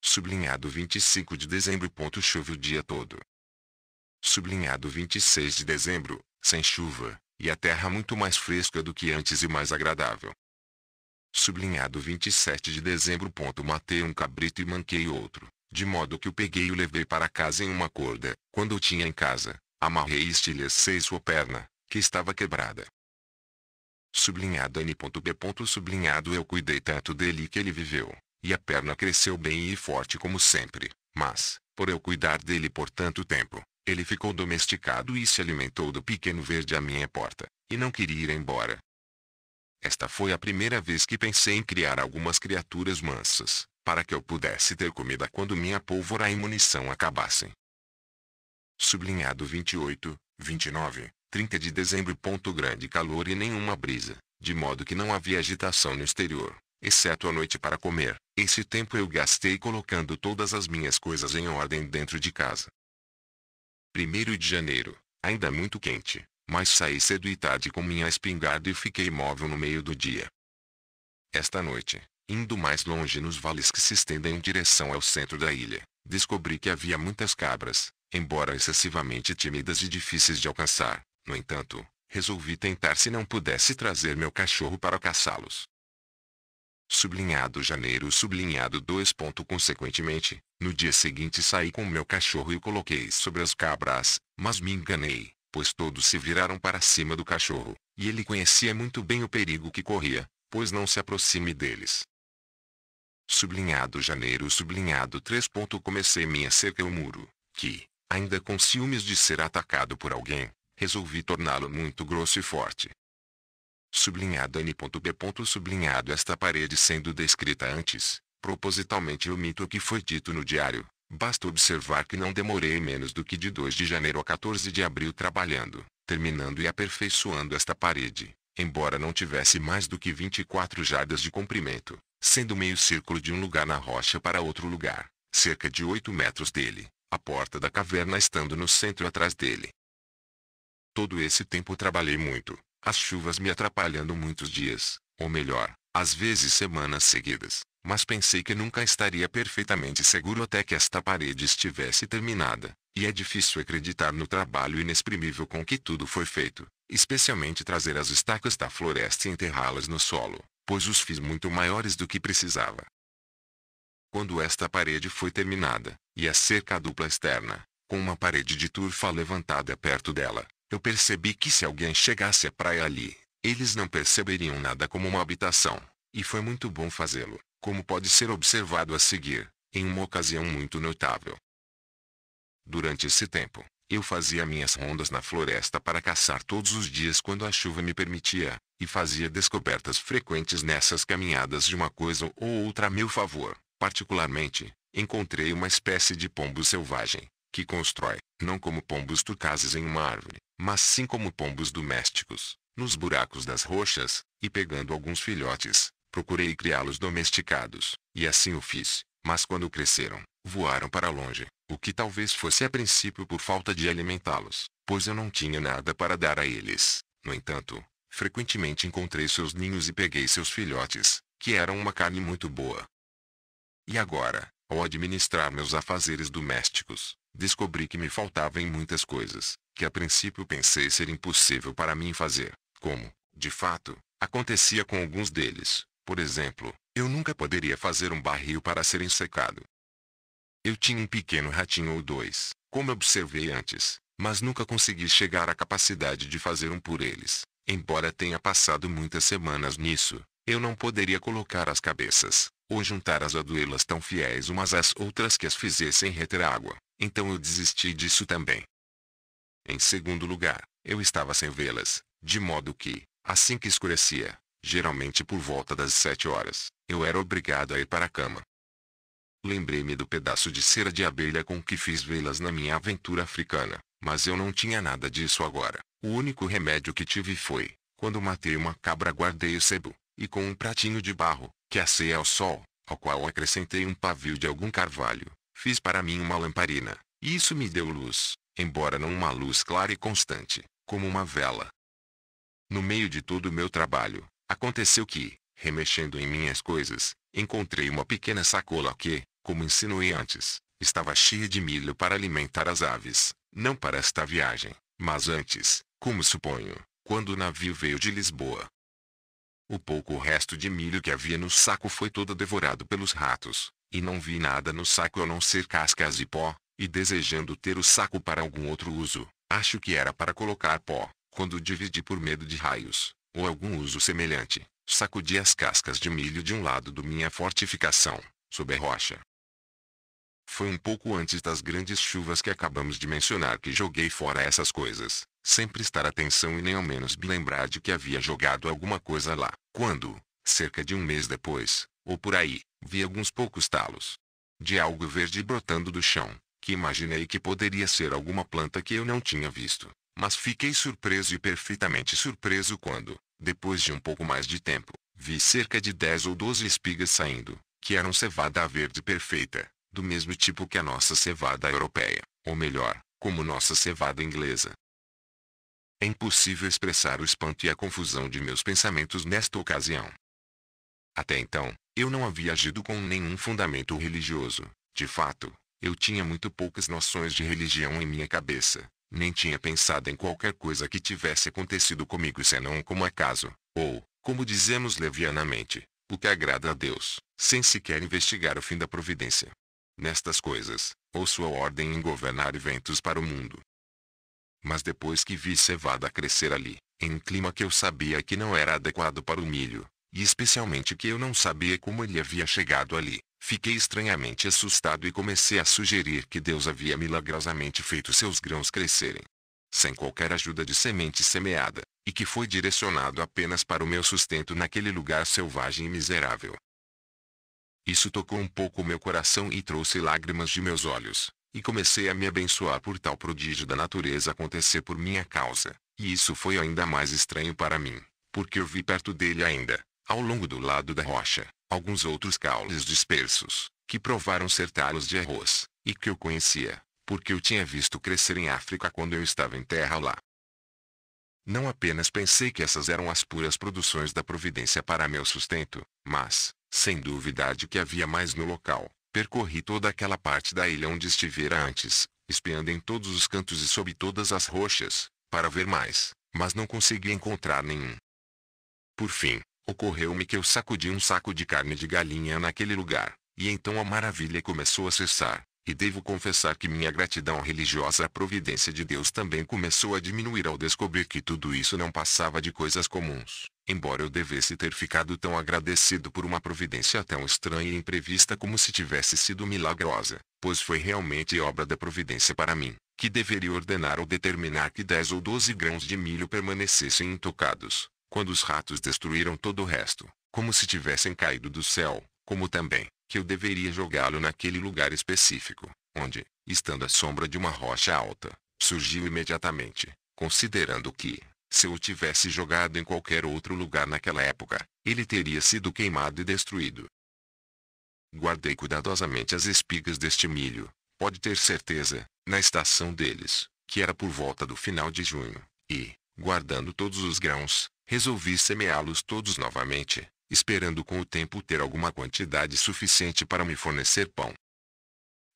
Sublinhado 25 de dezembro. Chove o dia todo. Sublinhado 26 de dezembro, sem chuva, e a terra muito mais fresca do que antes e mais agradável. Sublinhado 27 de dezembro. Matei um cabrito e manquei outro, de modo que o peguei e o levei para casa em uma corda, quando o tinha em casa, amarrei e estilhacei sua perna, que estava quebrada. Sublinhado N.B. Sublinhado eu cuidei tanto dele que ele viveu, e a perna cresceu bem e forte como sempre, mas, por eu cuidar dele por tanto tempo, ele ficou domesticado e se alimentou do pequeno verde à minha porta, e não queria ir embora. Esta foi a primeira vez que pensei em criar algumas criaturas mansas, para que eu pudesse ter comida quando minha pólvora e munição acabassem. Sublinhado 28, 29, 30 de dezembro. Ponto grande calor e nenhuma brisa, de modo que não havia agitação no exterior, exceto à noite para comer. Esse tempo eu gastei colocando todas as minhas coisas em ordem dentro de casa. 1 de janeiro, ainda muito quente, mas saí cedo e tarde com minha espingarda e fiquei imóvel no meio do dia. Esta noite, indo mais longe nos vales que se estendem em direção ao centro da ilha, descobri que havia muitas cabras, embora excessivamente tímidas e difíceis de alcançar. No entanto, resolvi tentar se não pudesse trazer meu cachorro para caçá-los. Sublinhado janeiro sublinhado 2. Consequentemente, no dia seguinte saí com meu cachorro e o coloquei sobre as cabras, mas me enganei, pois todos se viraram para cima do cachorro, e ele conhecia muito bem o perigo que corria, pois não se aproxime deles. Sublinhado janeiro sublinhado 3. Comecei minha cerca ao muro, que, ainda com ciúmes de ser atacado por alguém, resolvi torná-lo muito grosso e forte, sublinhado n.b. sublinhado esta parede sendo descrita antes, propositalmente omito o que foi dito no diário. Basta observar que não demorei menos do que de 2 de janeiro a 14 de abril trabalhando, terminando e aperfeiçoando esta parede, embora não tivesse mais do que 24 jardas de comprimento, sendo meio círculo de um lugar na rocha para outro lugar, cerca de 8 metros dele, a porta da caverna estando no centro atrás dele. Todo esse tempo trabalhei muito, as chuvas me atrapalhando muitos dias, ou melhor, às vezes semanas seguidas, mas pensei que nunca estaria perfeitamente seguro até que esta parede estivesse terminada, e é difícil acreditar no trabalho inexprimível com que tudo foi feito, especialmente trazer as estacas da floresta e enterrá-las no solo, pois os fiz muito maiores do que precisava. Quando esta parede foi terminada, e a cerca dupla externa, com uma parede de turfa levantada perto dela, eu percebi que se alguém chegasse à praia ali, eles não perceberiam nada como uma habitação, e foi muito bom fazê-lo, como pode ser observado a seguir, em uma ocasião muito notável. Durante esse tempo, eu fazia minhas rondas na floresta para caçar todos os dias quando a chuva me permitia, e fazia descobertas frequentes nessas caminhadas de uma coisa ou outra a meu favor. Particularmente, encontrei uma espécie de pombo selvagem, que constrói, não como pombos tucazes em uma árvore, mas sim como pombos domésticos, nos buracos das rochas, e pegando alguns filhotes, procurei criá-los domesticados, e assim o fiz, mas quando cresceram, voaram para longe, o que talvez fosse a princípio por falta de alimentá-los, pois eu não tinha nada para dar a eles. No entanto, frequentemente encontrei seus ninhos e peguei seus filhotes, que eram uma carne muito boa. E agora, ao administrar meus afazeres domésticos, descobri que me faltavam em muitas coisas, que a princípio pensei ser impossível para mim fazer, como, de fato, acontecia com alguns deles. Por exemplo, eu nunca poderia fazer um barril para ser ensecado. Eu tinha um pequeno ratinho ou dois, como observei antes, mas nunca consegui chegar à capacidade de fazer um por eles. Embora tenha passado muitas semanas nisso, eu não poderia colocar as cabeças, ou juntar as aduelas tão fiéis umas às outras que as fizessem reter água. Então eu desisti disso também. Em segundo lugar, eu estava sem vê-las, de modo que, assim que escurecia, geralmente por volta das sete horas, eu era obrigado a ir para a cama. Lembrei-me do pedaço de cera de abelha com que fiz velas na minha aventura africana, mas eu não tinha nada disso agora. O único remédio que tive foi, quando matei uma cabra guardei o sebo, e com um pratinho de barro, que assei ao sol, ao qual acrescentei um pavio de algum carvalho, Fiz para mim uma lamparina, e isso me deu luz, embora não uma luz clara e constante, como uma vela. No meio de todo o meu trabalho, aconteceu que, remexendo em minhas coisas, encontrei uma pequena sacola que, como insinuei antes, estava cheia de milho para alimentar as aves, não para esta viagem, mas antes, como suponho, quando o navio veio de Lisboa. O pouco resto de milho que havia no saco foi todo devorado pelos ratos, e não vi nada no saco a não ser cascas e pó, e desejando ter o saco para algum outro uso, acho que era para colocar pó, quando dividi por medo de raios, ou algum uso semelhante, sacudi as cascas de milho de um lado do minha fortificação, sob a rocha. Foi um pouco antes das grandes chuvas que acabamos de mencionar que joguei fora essas coisas, sem prestar atenção e nem ao menos me lembrar de que havia jogado alguma coisa lá, quando, cerca de um mês depois, ou por aí, vi alguns poucos talos de algo verde brotando do chão, que imaginei que poderia ser alguma planta que eu não tinha visto. Mas fiquei surpreso e perfeitamente surpreso quando, depois de um pouco mais de tempo, vi cerca de 10 ou 12 espigas saindo, que eram cevada verde perfeita, do mesmo tipo que a nossa cevada europeia, ou melhor, como nossa cevada inglesa. É impossível expressar o espanto e a confusão de meus pensamentos nesta ocasião. Até então, eu não havia agido com nenhum fundamento religioso. De fato, eu tinha muito poucas noções de religião em minha cabeça. Nem tinha pensado em qualquer coisa que tivesse acontecido comigo senão como acaso, ou, como dizemos levianamente, o que agrada a Deus, sem sequer investigar o fim da providência. Nestas coisas, ou sua ordem em governar eventos para o mundo. Mas depois que vi cevada crescer ali, em um clima que eu sabia que não era adequado para o milho, e especialmente que eu não sabia como ele havia chegado ali. Fiquei estranhamente assustado e comecei a sugerir que Deus havia milagrosamente feito seus grãos crescerem. Sem qualquer ajuda de semente semeada, e que foi direcionado apenas para o meu sustento naquele lugar selvagem e miserável. Isso tocou um pouco meu coração e trouxe lágrimas de meus olhos, e comecei a me abençoar por tal prodígio da natureza acontecer por minha causa, e isso foi ainda mais estranho para mim, porque eu vi perto dele ainda, ao longo do lado da rocha, alguns outros caules dispersos, que provaram ser talos de arroz, e que eu conhecia, porque eu tinha visto crescer em África quando eu estava em terra lá. Não apenas pensei que essas eram as puras produções da providência para meu sustento, mas, sem dúvida de que havia mais no local, percorri toda aquela parte da ilha onde estivera antes, espiando em todos os cantos e sob todas as rochas, para ver mais, mas não consegui encontrar nenhum. Por fim, Ocorreu-me que eu sacudi um saco de carne de galinha naquele lugar, e então a maravilha começou a cessar, e devo confessar que minha gratidão religiosa à providência de Deus também começou a diminuir ao descobrir que tudo isso não passava de coisas comuns, embora eu devesse ter ficado tão agradecido por uma providência tão estranha e imprevista como se tivesse sido milagrosa, pois foi realmente obra da providência para mim que deveria ordenar ou determinar que 10 ou 12 grãos de milho permanecessem intocados, quando os ratos destruíram todo o resto, como se tivessem caído do céu, como também, que eu deveria jogá-lo naquele lugar específico, onde, estando à sombra de uma rocha alta, surgiu imediatamente, considerando que, se eu o tivesse jogado em qualquer outro lugar naquela época, ele teria sido queimado e destruído. Guardei cuidadosamente as espigas deste milho, pode ter certeza, na estação deles, que era por volta do final de junho, e, guardando todos os grãos, resolvi semeá-los todos novamente, esperando com o tempo ter alguma quantidade suficiente para me fornecer pão.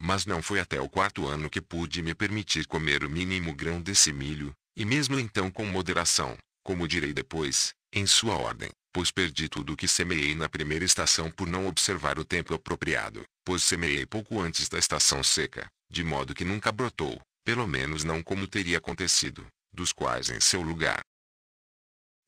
Mas não foi até o quarto ano que pude me permitir comer o mínimo grão desse milho, e mesmo então com moderação, como direi depois, em sua ordem, pois perdi tudo o que semeei na primeira estação por não observar o tempo apropriado, pois semeei pouco antes da estação seca, de modo que nunca brotou, pelo menos não como teria acontecido, dos quais em seu lugar,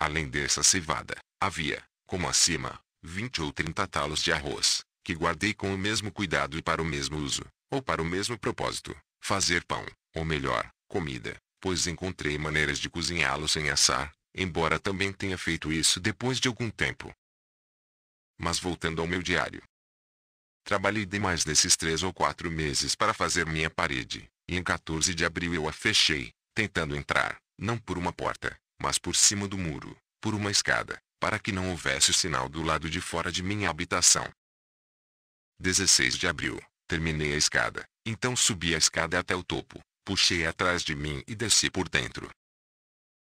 Além dessa cevada, havia, como acima, vinte ou trinta talos de arroz, que guardei com o mesmo cuidado e para o mesmo uso, ou para o mesmo propósito, fazer pão, ou melhor, comida, pois encontrei maneiras de cozinhá-lo sem assar, embora também tenha feito isso depois de algum tempo. Mas voltando ao meu diário. Trabalhei demais nesses três ou quatro meses para fazer minha parede, e em 14 de abril eu a fechei, tentando entrar, não por uma porta, mas por cima do muro, por uma escada, para que não houvesse sinal do lado de fora de minha habitação. 16 de abril, terminei a escada, então subi a escada até o topo, puxei atrás de mim e desci por dentro.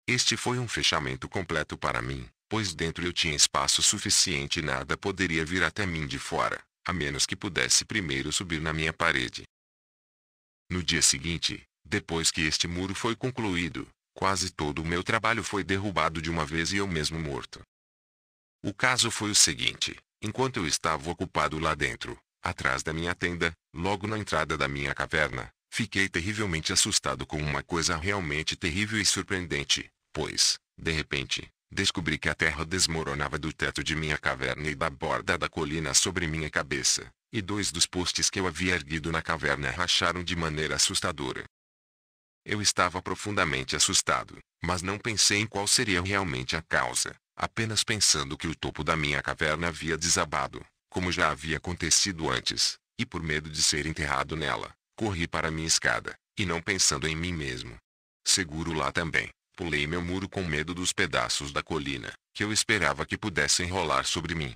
Este foi um fechamento completo para mim, pois dentro eu tinha espaço suficiente e nada poderia vir até mim de fora, a menos que pudesse primeiro subir na minha parede. No dia seguinte, depois que este muro foi concluído, Quase todo o meu trabalho foi derrubado de uma vez e eu mesmo morto. O caso foi o seguinte: enquanto eu estava ocupado lá dentro, atrás da minha tenda, logo na entrada da minha caverna, fiquei terrivelmente assustado com uma coisa realmente terrível e surpreendente, pois, de repente, descobri que a terra desmoronava do teto de minha caverna e da borda da colina sobre minha cabeça, e dois dos postes que eu havia erguido na caverna racharam de maneira assustadora. Eu estava profundamente assustado, mas não pensei em qual seria realmente a causa, apenas pensando que o topo da minha caverna havia desabado, como já havia acontecido antes, e por medo de ser enterrado nela, corri para minha escada, e não pensando em mim mesmo. Seguro lá também, pulei meu muro com medo dos pedaços da colina, que eu esperava que pudessem rolar sobre mim.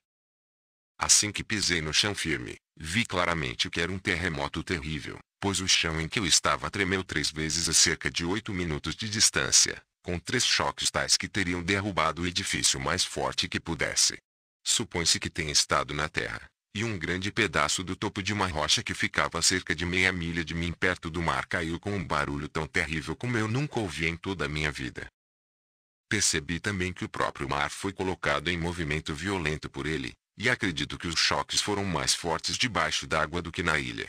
Assim que pisei no chão firme, vi claramente que era um terremoto terrível, pois o chão em que eu estava tremeu três vezes a cerca de oito minutos de distância, com três choques tais que teriam derrubado o edifício mais forte que pudesse. Supõe-se que tenha estado na terra, e um grande pedaço do topo de uma rocha que ficava a cerca de meia milha de mim perto do mar caiu com um barulho tão terrível como eu nunca ouvi em toda a minha vida. Percebi também que o próprio mar foi colocado em movimento violento por ele, e acredito que os choques foram mais fortes debaixo d'água do que na ilha.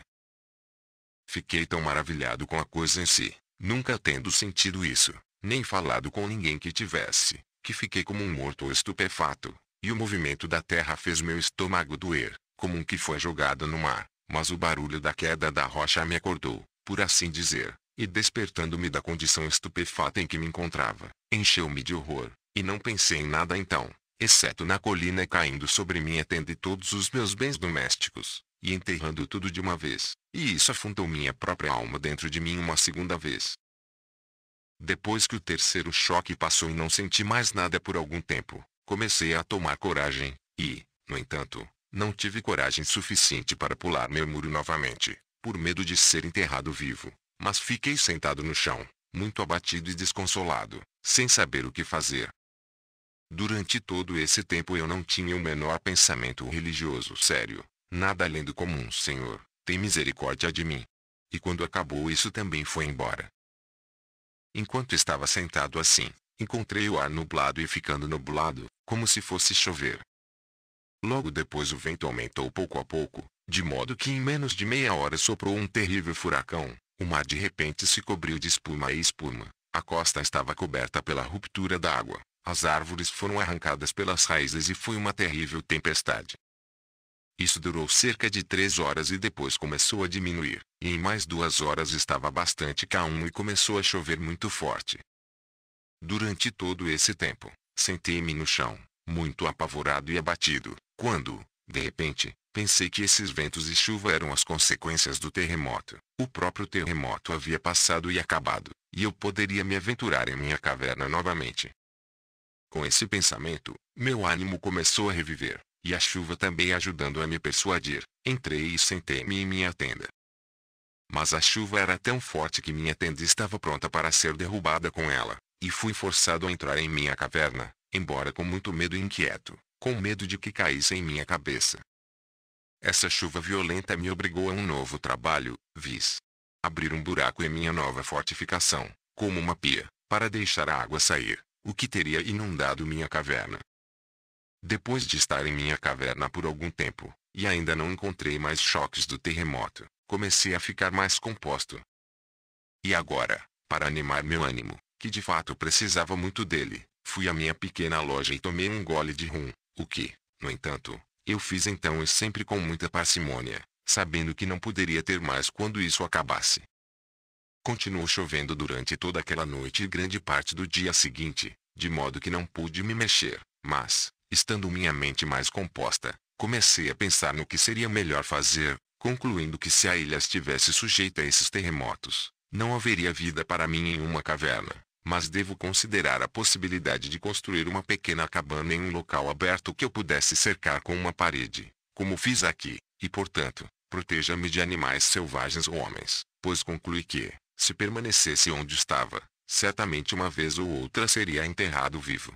Fiquei tão maravilhado com a coisa em si, nunca tendo sentido isso, nem falado com ninguém que tivesse, que fiquei como um morto estupefato, e o movimento da terra fez meu estômago doer, como um que foi jogado no mar, mas o barulho da queda da rocha me acordou, por assim dizer, e despertando-me da condição estupefata em que me encontrava, encheu-me de horror, e não pensei em nada então, exceto na colina caindo sobre minha tenda e todos os meus bens domésticos, e enterrando tudo de uma vez. E isso afundou minha própria alma dentro de mim uma segunda vez. Depois que o terceiro choque passou e não senti mais nada por algum tempo, comecei a tomar coragem, e, no entanto, não tive coragem suficiente para pular meu muro novamente, por medo de ser enterrado vivo, mas fiquei sentado no chão, muito abatido e desconsolado, sem saber o que fazer. Durante todo esse tempo eu não tinha o menor pensamento religioso sério, nada além do comum Senhor, tem misericórdia de mim. E quando acabou isso também foi embora. Enquanto estava sentado assim, encontrei o ar nublado e ficando nublado, como se fosse chover. Logo depois o vento aumentou pouco a pouco, de modo que em menos de meia hora soprou um terrível furacão, o mar de repente se cobriu de espuma e espuma, a costa estava coberta pela ruptura da água, as árvores foram arrancadas pelas raízes e foi uma terrível tempestade. Isso durou cerca de três horas e depois começou a diminuir, e em mais duas horas estava bastante calmo e começou a chover muito forte. Durante todo esse tempo, sentei-me no chão, muito apavorado e abatido, quando, de repente, pensei que esses ventos e chuva eram as consequências do terremoto. O próprio terremoto havia passado e acabado, e eu poderia me aventurar em minha caverna novamente. Com esse pensamento, meu ânimo começou a reviver, e a chuva também ajudando a me persuadir, entrei e sentei-me em minha tenda. Mas a chuva era tão forte que minha tenda estava pronta para ser derrubada com ela, e fui forçado a entrar em minha caverna, embora com muito medo e inquieto, com medo de que caísse em minha cabeça. Essa chuva violenta me obrigou a um novo trabalho, vis. Abrir um buraco em minha nova fortificação, como uma pia, para deixar a água sair, o que teria inundado minha caverna. Depois de estar em minha caverna por algum tempo, e ainda não encontrei mais choques do terremoto, comecei a ficar mais composto. E agora, para animar meu ânimo, que de fato precisava muito dele, fui à minha pequena loja e tomei um gole de rum, o que, no entanto, eu fiz então e sempre com muita parcimônia, sabendo que não poderia ter mais quando isso acabasse. Continuou chovendo durante toda aquela noite e grande parte do dia seguinte, de modo que não pude me mexer, mas, Estando minha mente mais composta, comecei a pensar no que seria melhor fazer, concluindo que se a ilha estivesse sujeita a esses terremotos, não haveria vida para mim em uma caverna, mas devo considerar a possibilidade de construir uma pequena cabana em um local aberto que eu pudesse cercar com uma parede, como fiz aqui, e portanto, proteja-me de animais selvagens ou homens, pois conclui que, se permanecesse onde estava, certamente uma vez ou outra seria enterrado vivo.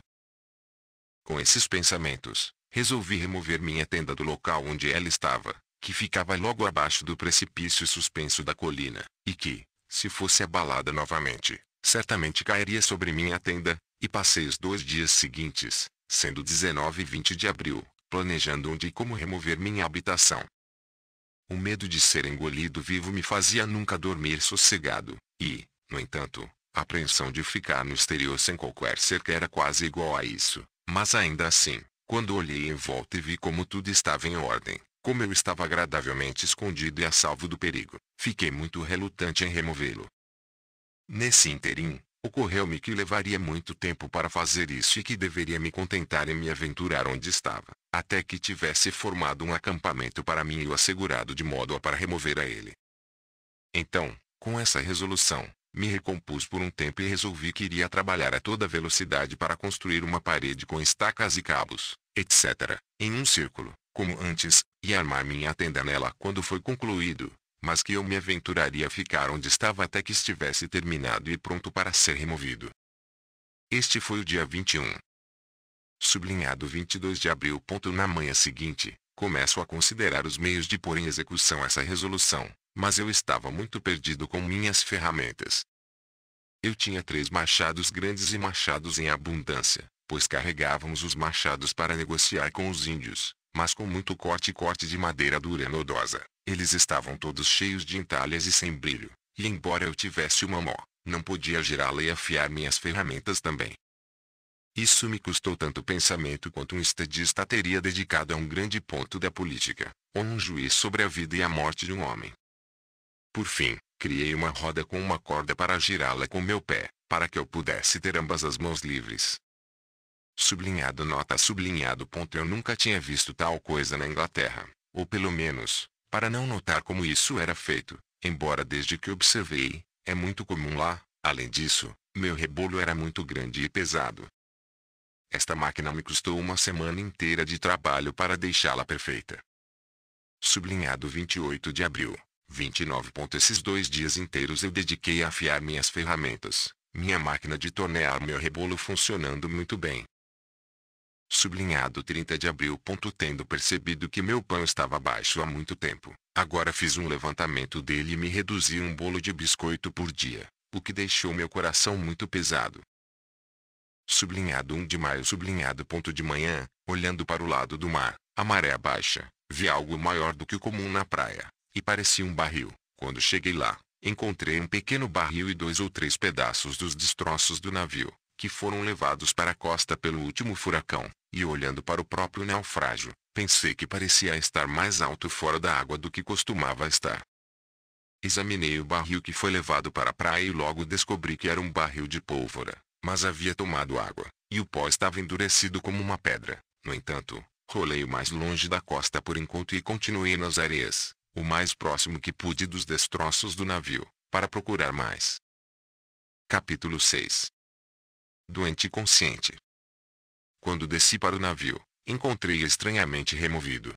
Com esses pensamentos, resolvi remover minha tenda do local onde ela estava, que ficava logo abaixo do precipício suspenso da colina, e que, se fosse abalada novamente, certamente cairia sobre minha tenda, e passei os dois dias seguintes, sendo 19 e 20 de abril, planejando onde e como remover minha habitação. O medo de ser engolido vivo me fazia nunca dormir sossegado, e, no entanto, a apreensão de ficar no exterior sem qualquer cerca era quase igual a isso, mas ainda assim, quando olhei em volta e vi como tudo estava em ordem, como eu estava agradavelmente escondido e a salvo do perigo, fiquei muito relutante em removê-lo. Nesse interim, ocorreu-me que levaria muito tempo para fazer isso e que deveria me contentar em me aventurar onde estava, até que tivesse formado um acampamento para mim e o assegurado de modo a para remover a ele. Então, com essa resolução, me recompus por um tempo e resolvi que iria trabalhar a toda velocidade para construir uma parede com estacas e cabos, etc., em um círculo, como antes, e armar minha tenda nela quando foi concluído, mas que eu me aventuraria a ficar onde estava até que estivesse terminado e pronto para ser removido. Este foi o dia 21. Sublinhado 22 de abril. Na manhã seguinte, começo a considerar os meios de pôr em execução essa resolução, mas eu estava muito perdido com minhas ferramentas. Eu tinha três machados grandes e machados em abundância, pois carregávamos os machados para negociar com os índios, mas com muito corte e corte de madeira dura e nodosa. Eles estavam todos cheios de entalhas e sem brilho, e embora eu tivesse uma mó, não podia girá-la e afiar minhas ferramentas também. Isso me custou tanto pensamento quanto um estadista teria dedicado a um grande ponto da política, ou um juiz sobre a vida e a morte de um homem. Por fim, criei uma roda com uma corda para girá-la com meu pé, para que eu pudesse ter ambas as mãos livres. Sublinhado nota sublinhado ponto Eu nunca tinha visto tal coisa na Inglaterra, ou pelo menos, para não notar como isso era feito, embora desde que observei, é muito comum lá, além disso, meu rebolo era muito grande e pesado. Esta máquina me custou uma semana inteira de trabalho para deixá-la perfeita. Sublinhado 28 de abril. Esses dois dias inteiros eu dediquei a afiar minhas ferramentas, minha máquina de tornear meu rebolo funcionando muito bem. Sublinhado 30 de abril. Tendo percebido que meu pão estava baixo há muito tempo, agora fiz um levantamento dele e me reduzi um bolo de biscoito por dia, o que deixou meu coração muito pesado. Sublinhado 1 de maio. Sublinhado ponto de manhã, olhando para o lado do mar, a maré baixa, vi algo maior do que o comum na praia e parecia um barril. Quando cheguei lá, encontrei um pequeno barril e dois ou três pedaços dos destroços do navio, que foram levados para a costa pelo último furacão, e olhando para o próprio naufrágio, pensei que parecia estar mais alto fora da água do que costumava estar. Examinei o barril que foi levado para a praia e logo descobri que era um barril de pólvora, mas havia tomado água, e o pó estava endurecido como uma pedra. No entanto, rolei mais longe da costa por enquanto e continuei nas areias, o mais próximo que pude dos destroços do navio, para procurar mais. Capítulo 6 Doente consciente. Quando desci para o navio, encontrei-o estranhamente removido.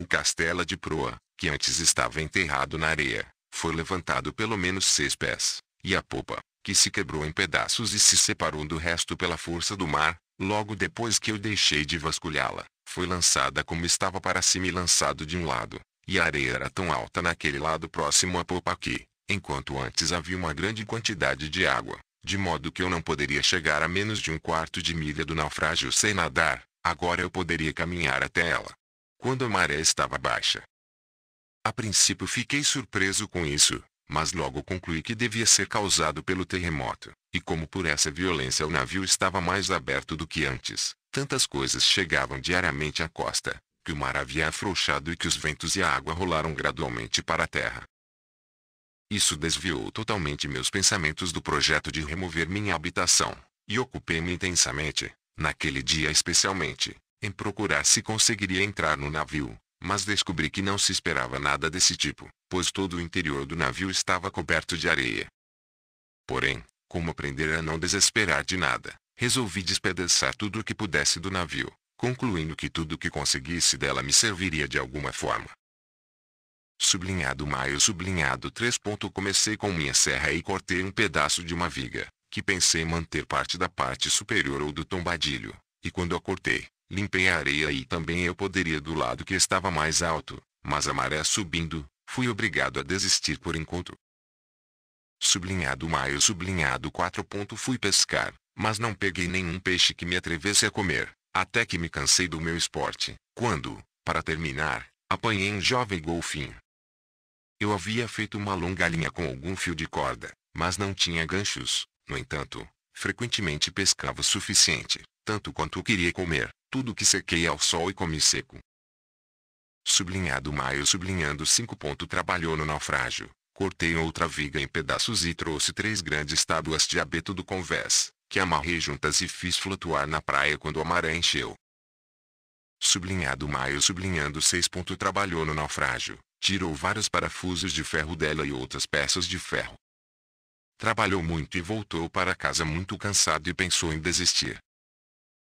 O castelo de proa, que antes estava enterrado na areia, foi levantado pelo menos seis pés, e a popa, que se quebrou em pedaços e se separou do resto pela força do mar, logo depois que eu deixei de vasculhá-la, foi lançada como estava para cima e lançado de um lado, e a areia era tão alta naquele lado próximo à popa que, enquanto antes havia uma grande quantidade de água, de modo que eu não poderia chegar a menos de um quarto de milha do naufrágio sem nadar, agora eu poderia caminhar até ela. Quando a maré estava baixa. A princípio fiquei surpreso com isso, mas logo concluí que devia ser causado pelo terremoto, e como por essa violência o navio estava mais aberto do que antes, tantas coisas chegavam diariamente à costa, que o mar havia afrouxado e que os ventos e a água rolaram gradualmente para a terra. Isso desviou totalmente meus pensamentos do projeto de remover minha habitação, e ocupei-me intensamente, naquele dia especialmente, em procurar se conseguiria entrar no navio, mas descobri que não se esperava nada desse tipo, pois todo o interior do navio estava coberto de areia. Porém, como aprender a não desesperar de nada, resolvi despedaçar tudo o que pudesse do navio, concluindo que tudo que conseguisse dela me serviria de alguma forma. Sublinhado maio sublinhado 3. Comecei com minha serra e cortei um pedaço de uma viga, que pensei manter parte da parte superior ou do tombadilho, e quando a cortei, limpei a areia e também eu poderia do lado que estava mais alto, mas a maré subindo, fui obrigado a desistir por encontro. Sublinhado maio sublinhado 4. Fui pescar, mas não peguei nenhum peixe que me atrevesse a comer, até que me cansei do meu esporte, quando, para terminar, apanhei um jovem golfinho. Eu havia feito uma longa linha com algum fio de corda, mas não tinha ganchos, no entanto, frequentemente pescava o suficiente, tanto quanto queria comer, tudo que sequei ao sol e comi seco. Sublinhado Maio sublinhando 5. Trabalhou no naufrágio, cortei outra viga em pedaços e trouxe três grandes tábuas de abeto do convés, que amarrei juntas e fiz flutuar na praia quando a maré encheu. Sublinhado Maio sublinhando 6. Ponto, trabalhou no naufrágio, tirou vários parafusos de ferro dela e outras peças de ferro. Trabalhou muito e voltou para casa muito cansado e pensou em desistir.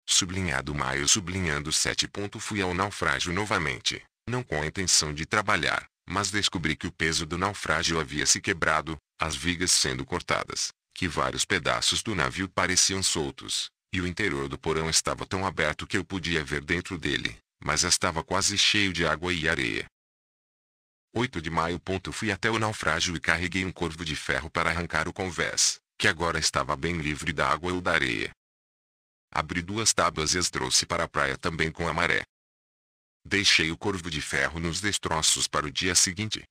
Sublinhado Maio sublinhando 7. Ponto, fui ao naufrágio novamente, não com a intenção de trabalhar, mas descobri que o peso do naufrágio havia se quebrado, as vigas sendo cortadas que vários pedaços do navio pareciam soltos, e o interior do porão estava tão aberto que eu podia ver dentro dele, mas estava quase cheio de água e areia. 8 de maio. Fui até o naufrágio e carreguei um corvo de ferro para arrancar o convés, que agora estava bem livre da água ou da areia. Abri duas tábuas e as trouxe para a praia também com a maré. Deixei o corvo de ferro nos destroços para o dia seguinte,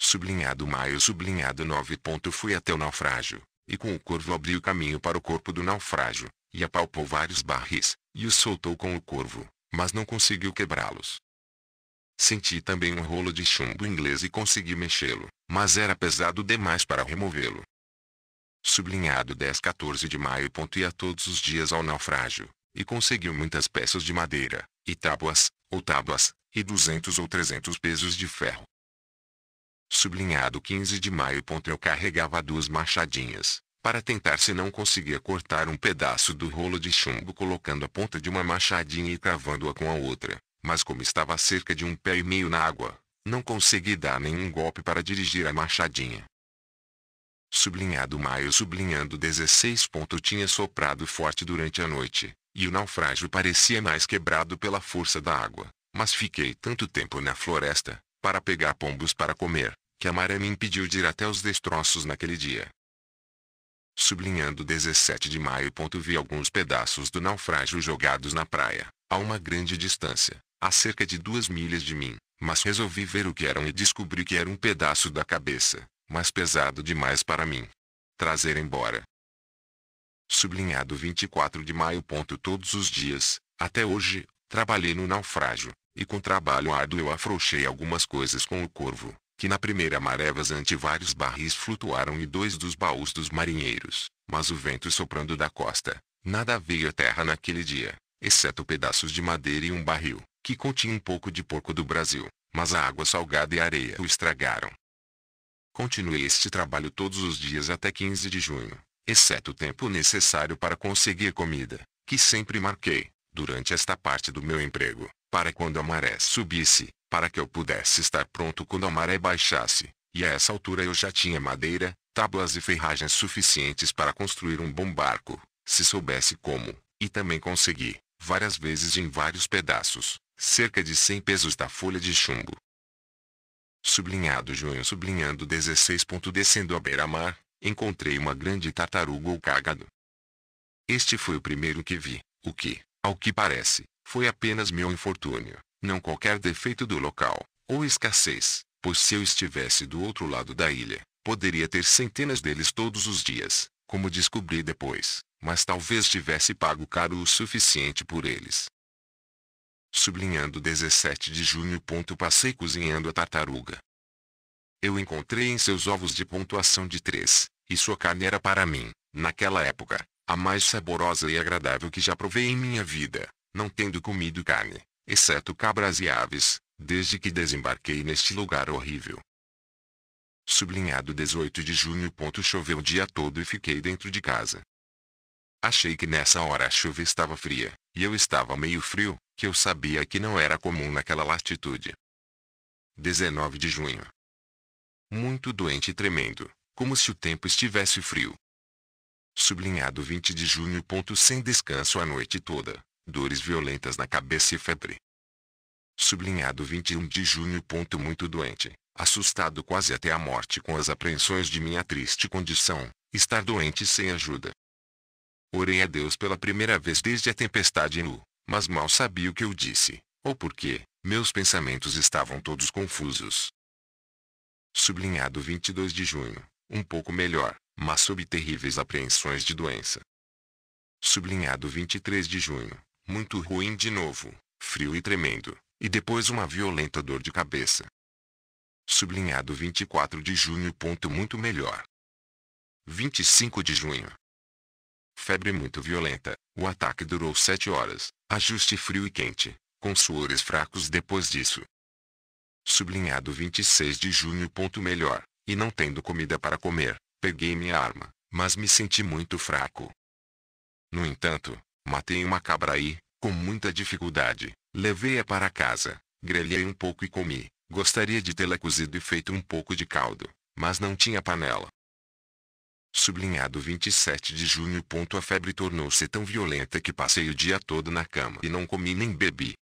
Sublinhado maio sublinhado 9. Fui até o naufrágio, e com o corvo abri o caminho para o corpo do naufrágio, e apalpou vários barris, e os soltou com o corvo, mas não conseguiu quebrá-los. Senti também um rolo de chumbo inglês e consegui mexê-lo, mas era pesado demais para removê-lo. Sublinhado 10 14 de maio. Ia todos os dias ao naufrágio, e conseguiu muitas peças de madeira, e tábuas, ou tábuas, e 200 ou 300 pesos de ferro, sublinhado 15 de maio. Eu carregava duas machadinhas, para tentar se não conseguia cortar um pedaço do rolo de chumbo colocando a ponta de uma machadinha e cravando-a com a outra, mas como estava a cerca de um pé e meio na água, não consegui dar nenhum golpe para dirigir a machadinha. Sublinhado maio sublinhando 16. Tinha soprado forte durante a noite, e o naufrágio parecia mais quebrado pela força da água, mas fiquei tanto tempo na floresta, para pegar pombos para comer, que a maré me impediu de ir até os destroços naquele dia. Sublinhando 17 de maio. Vi alguns pedaços do naufrágio jogados na praia, a uma grande distância, a cerca de duas milhas de mim, mas resolvi ver o que eram e descobri que era um pedaço da cabeça, mas pesado demais para mim. Trazer embora. Sublinhado 24 de maio. Todos os dias, até hoje, trabalhei no naufrágio, e com trabalho árduo eu afrouxei algumas coisas com o corvo, que na primeira maré vazante vários barris flutuaram e dois dos baús dos marinheiros, mas o vento soprando da costa, nada veio à terra naquele dia, exceto pedaços de madeira e um barril, que continha um pouco de porco do Brasil, mas a água salgada e a areia o estragaram. Continuei este trabalho todos os dias até 15 de junho, exceto o tempo necessário para conseguir comida, que sempre marquei, durante esta parte do meu emprego, para quando a maré subisse, para que eu pudesse estar pronto quando a maré baixasse, e a essa altura eu já tinha madeira, tábuas e ferragens suficientes para construir um bom barco, se soubesse como, e também consegui, várias vezes em vários pedaços, cerca de 100 pesos da folha de chumbo. Sublinhado junho sublinhando 16. Descendo à beira-mar, encontrei uma grande tartaruga ou cágado. Este foi o primeiro que vi, o que, ao que parece, foi apenas meu infortúnio, não qualquer defeito do local, ou escassez, pois se eu estivesse do outro lado da ilha, poderia ter centenas deles todos os dias, como descobri depois, mas talvez tivesse pago caro o suficiente por eles. Sublinhando 17 de junho. Passei cozinhando a tartaruga. Eu encontrei em seus ovos de pontuação de 3, e sua carne era para mim, naquela época, a mais saborosa e agradável que já provei em minha vida, não tendo comido carne, exceto cabras e aves, desde que desembarquei neste lugar horrível. Sublinhado 18 de junho. Choveu o dia todo e fiquei dentro de casa. Achei que nessa hora a chuva estava fria, e eu estava meio frio, que eu sabia que não era comum naquela latitude. 19 de junho. Muito doente e tremendo, como se o tempo estivesse frio. Sublinhado 20 de junho. Sem descanso a noite toda, dores violentas na cabeça e febre. Sublinhado 21 de junho. Ponto muito doente, assustado quase até a morte com as apreensões de minha triste condição, estar doente sem ajuda. Orei a Deus pela primeira vez desde a tempestade em mas mal sabia o que eu disse, ou porquê, meus pensamentos estavam todos confusos. Sublinhado 22 de junho, um pouco melhor, mas sob terríveis apreensões de doença. Sublinhado 23 de junho, muito ruim de novo, frio e tremendo, e depois uma violenta dor de cabeça. Sublinhado 24 de junho. Ponto muito melhor. 25 de junho. Febre muito violenta. O ataque durou 7 horas. Ajuste frio e quente, com suores fracos depois disso. Sublinhado 26 de junho. Ponto melhor. E não tendo comida para comer, peguei minha arma, mas me senti muito fraco. No entanto, Matei uma cabra e, com muita dificuldade, levei-a para casa, grelhei um pouco e comi. Gostaria de tê-la cozido e feito um pouco de caldo, mas não tinha panela. Sublinhado 27 de junho. A febre tornou-se tão violenta que passei o dia todo na cama e não comi nem bebi.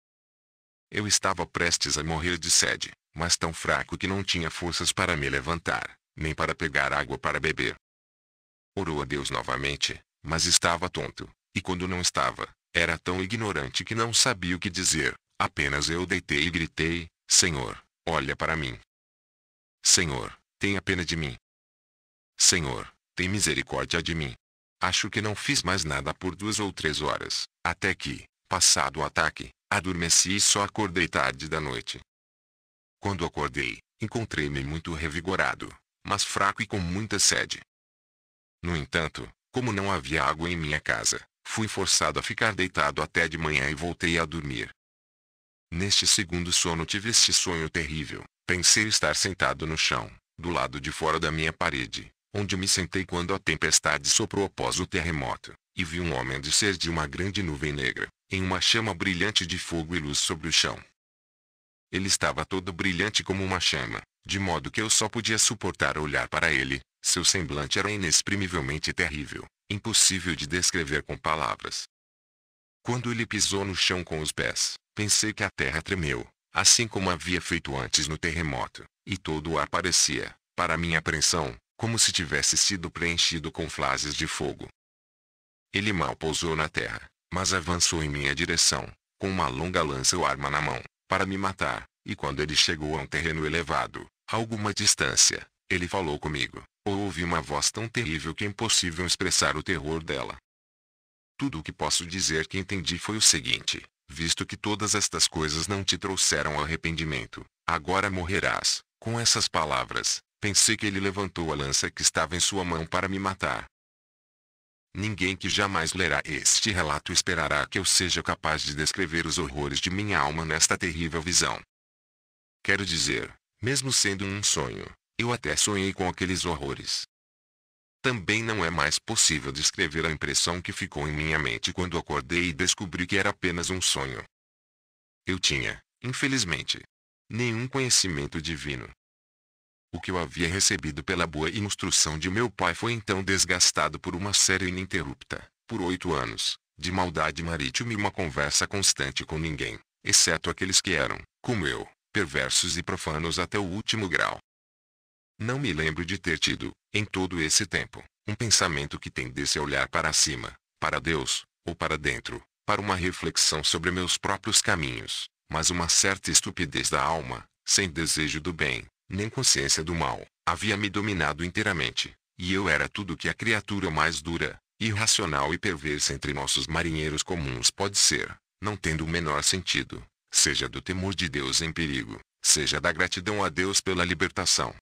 Eu estava prestes a morrer de sede, mas tão fraco que não tinha forças para me levantar, nem para pegar água para beber. Orou a Deus novamente, mas estava tonto. E quando não estava, era tão ignorante que não sabia o que dizer. Apenas eu deitei e gritei: Senhor, olha para mim. Senhor, tenha pena de mim. Senhor, tem misericórdia de mim. Acho que não fiz mais nada por duas ou três horas, até que, passado o ataque, adormeci e só acordei tarde da noite. Quando acordei, encontrei-me muito revigorado, mas fraco e com muita sede. No entanto, como não havia água em minha casa, Fui forçado a ficar deitado até de manhã e voltei a dormir. Neste segundo sono tive este sonho terrível. Pensei estar sentado no chão, do lado de fora da minha parede, onde me sentei quando a tempestade soprou após o terremoto, e vi um homem descer de uma grande nuvem negra, em uma chama brilhante de fogo e luz sobre o chão. Ele estava todo brilhante como uma chama, de modo que eu só podia suportar olhar para ele, seu semblante era inexprimivelmente terrível, impossível de descrever com palavras. Quando ele pisou no chão com os pés, pensei que a terra tremeu, assim como havia feito antes no terremoto, e todo o ar parecia, para minha apreensão, como se tivesse sido preenchido com flashes de fogo. Ele mal pousou na terra, mas avançou em minha direção, com uma longa lança ou arma na mão, para me matar, e quando ele chegou a um terreno elevado, a alguma distância, ele falou comigo. Ouvi uma voz tão terrível que é impossível expressar o terror dela. Tudo o que posso dizer que entendi foi o seguinte: visto que todas estas coisas não te trouxeram arrependimento, agora morrerás. Com essas palavras, pensei que ele levantou a lança que estava em sua mão para me matar. Ninguém que jamais lerá este relato esperará que eu seja capaz de descrever os horrores de minha alma nesta terrível visão. Quero dizer, mesmo sendo um sonho, eu até sonhei com aqueles horrores. Também não é mais possível descrever a impressão que ficou em minha mente quando acordei e descobri que era apenas um sonho. Eu tinha, infelizmente, nenhum conhecimento divino. O que eu havia recebido pela boa instrução de meu pai foi então desgastado por uma série ininterrupta, por oito anos, de maldade marítima e uma conversa constante com ninguém, exceto aqueles que eram, como eu, perversos e profanos até o último grau. Não me lembro de ter tido, em todo esse tempo, um pensamento que tendesse a olhar para cima, para Deus, ou para dentro, para uma reflexão sobre meus próprios caminhos, mas uma certa estupidez da alma, sem desejo do bem, nem consciência do mal, havia me dominado inteiramente, e eu era tudo que a criatura mais dura, irracional e perversa entre nossos marinheiros comuns pode ser, não tendo o menor sentido, seja do temor de Deus em perigo, seja da gratidão a Deus pela libertação,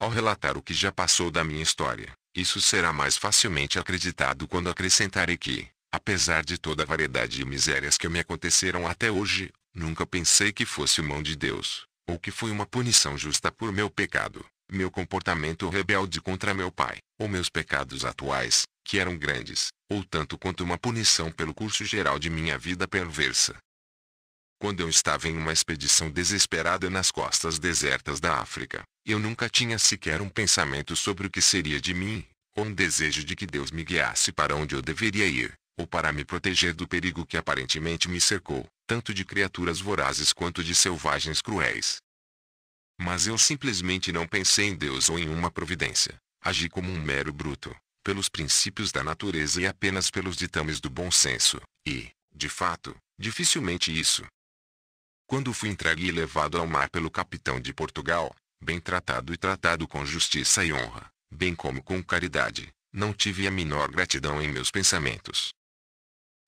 ao relatar o que já passou da minha história, isso será mais facilmente acreditado quando acrescentarei que, apesar de toda a variedade de misérias que me aconteceram até hoje, nunca pensei que fosse mão de Deus, ou que foi uma punição justa por meu pecado, meu comportamento rebelde contra meu pai, ou meus pecados atuais, que eram grandes, ou tanto quanto uma punição pelo curso geral de minha vida perversa. Quando eu estava em uma expedição desesperada nas costas desertas da África, eu nunca tinha sequer um pensamento sobre o que seria de mim, ou um desejo de que Deus me guiasse para onde eu deveria ir, ou para me proteger do perigo que aparentemente me cercou, tanto de criaturas vorazes quanto de selvagens cruéis. Mas eu simplesmente não pensei em Deus ou em uma providência. Agi como um mero bruto, pelos princípios da natureza e apenas pelos ditames do bom senso, e, de fato, dificilmente isso. Quando fui entregue e levado ao mar pelo capitão de Portugal, bem tratado e tratado com justiça e honra, bem como com caridade, não tive a menor gratidão em meus pensamentos.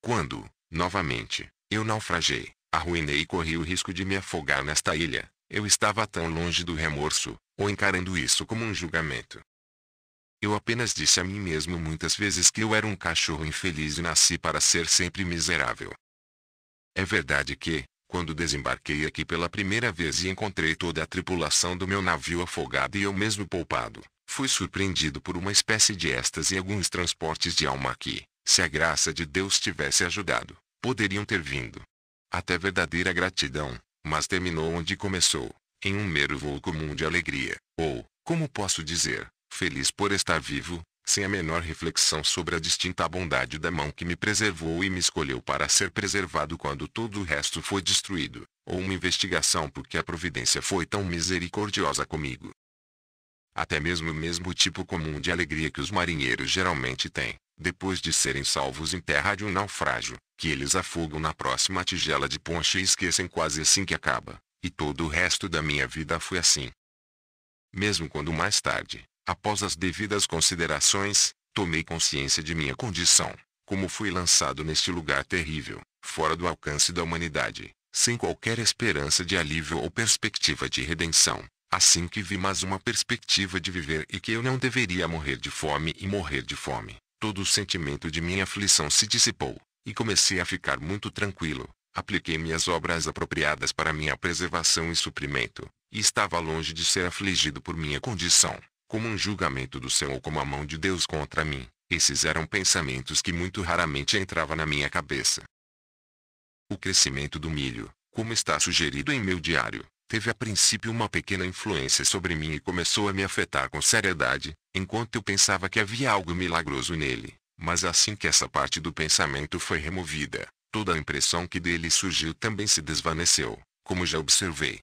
Quando, novamente, eu naufragei, arruinei e corri o risco de me afogar nesta ilha, eu estava tão longe do remorso, ou encarando isso como um julgamento. Eu apenas disse a mim mesmo muitas vezes que eu era um cachorro infeliz e nasci para ser sempre miserável. É verdade que, quando desembarquei aqui pela primeira vez e encontrei toda a tripulação do meu navio afogada e eu mesmo poupado, fui surpreendido por uma espécie de estas e alguns transportes de alma que, se a graça de Deus tivesse ajudado, poderiam ter vindo. Até verdadeira gratidão, mas terminou onde começou, em um mero voo comum de alegria, ou, como posso dizer, feliz por estar vivo, sem a menor reflexão sobre a distinta bondade da mão que me preservou e me escolheu para ser preservado quando todo o resto foi destruído, ou uma investigação porque a providência foi tão misericordiosa comigo. Até mesmo o mesmo tipo comum de alegria que os marinheiros geralmente têm, depois de serem salvos em terra de um naufrágio, que eles afogam na próxima tigela de ponche e esquecem quase assim que acaba, e todo o resto da minha vida foi assim. Mesmo quando mais tarde, Após as devidas considerações, tomei consciência de minha condição, como fui lançado neste lugar terrível, fora do alcance da humanidade, sem qualquer esperança de alívio ou perspectiva de redenção. Assim que vi mais uma perspectiva de viver e que eu não deveria morrer de fome e morrer de fome, todo o sentimento de minha aflição se dissipou, e comecei a ficar muito tranquilo. Apliquei minhas obras apropriadas para minha preservação e suprimento, e estava longe de ser afligido por minha condição como um julgamento do céu ou como a mão de Deus contra mim. Esses eram pensamentos que muito raramente entrava na minha cabeça. O crescimento do milho, como está sugerido em meu diário, teve a princípio uma pequena influência sobre mim e começou a me afetar com seriedade, enquanto eu pensava que havia algo milagroso nele. Mas assim que essa parte do pensamento foi removida, toda a impressão que dele surgiu também se desvaneceu, como já observei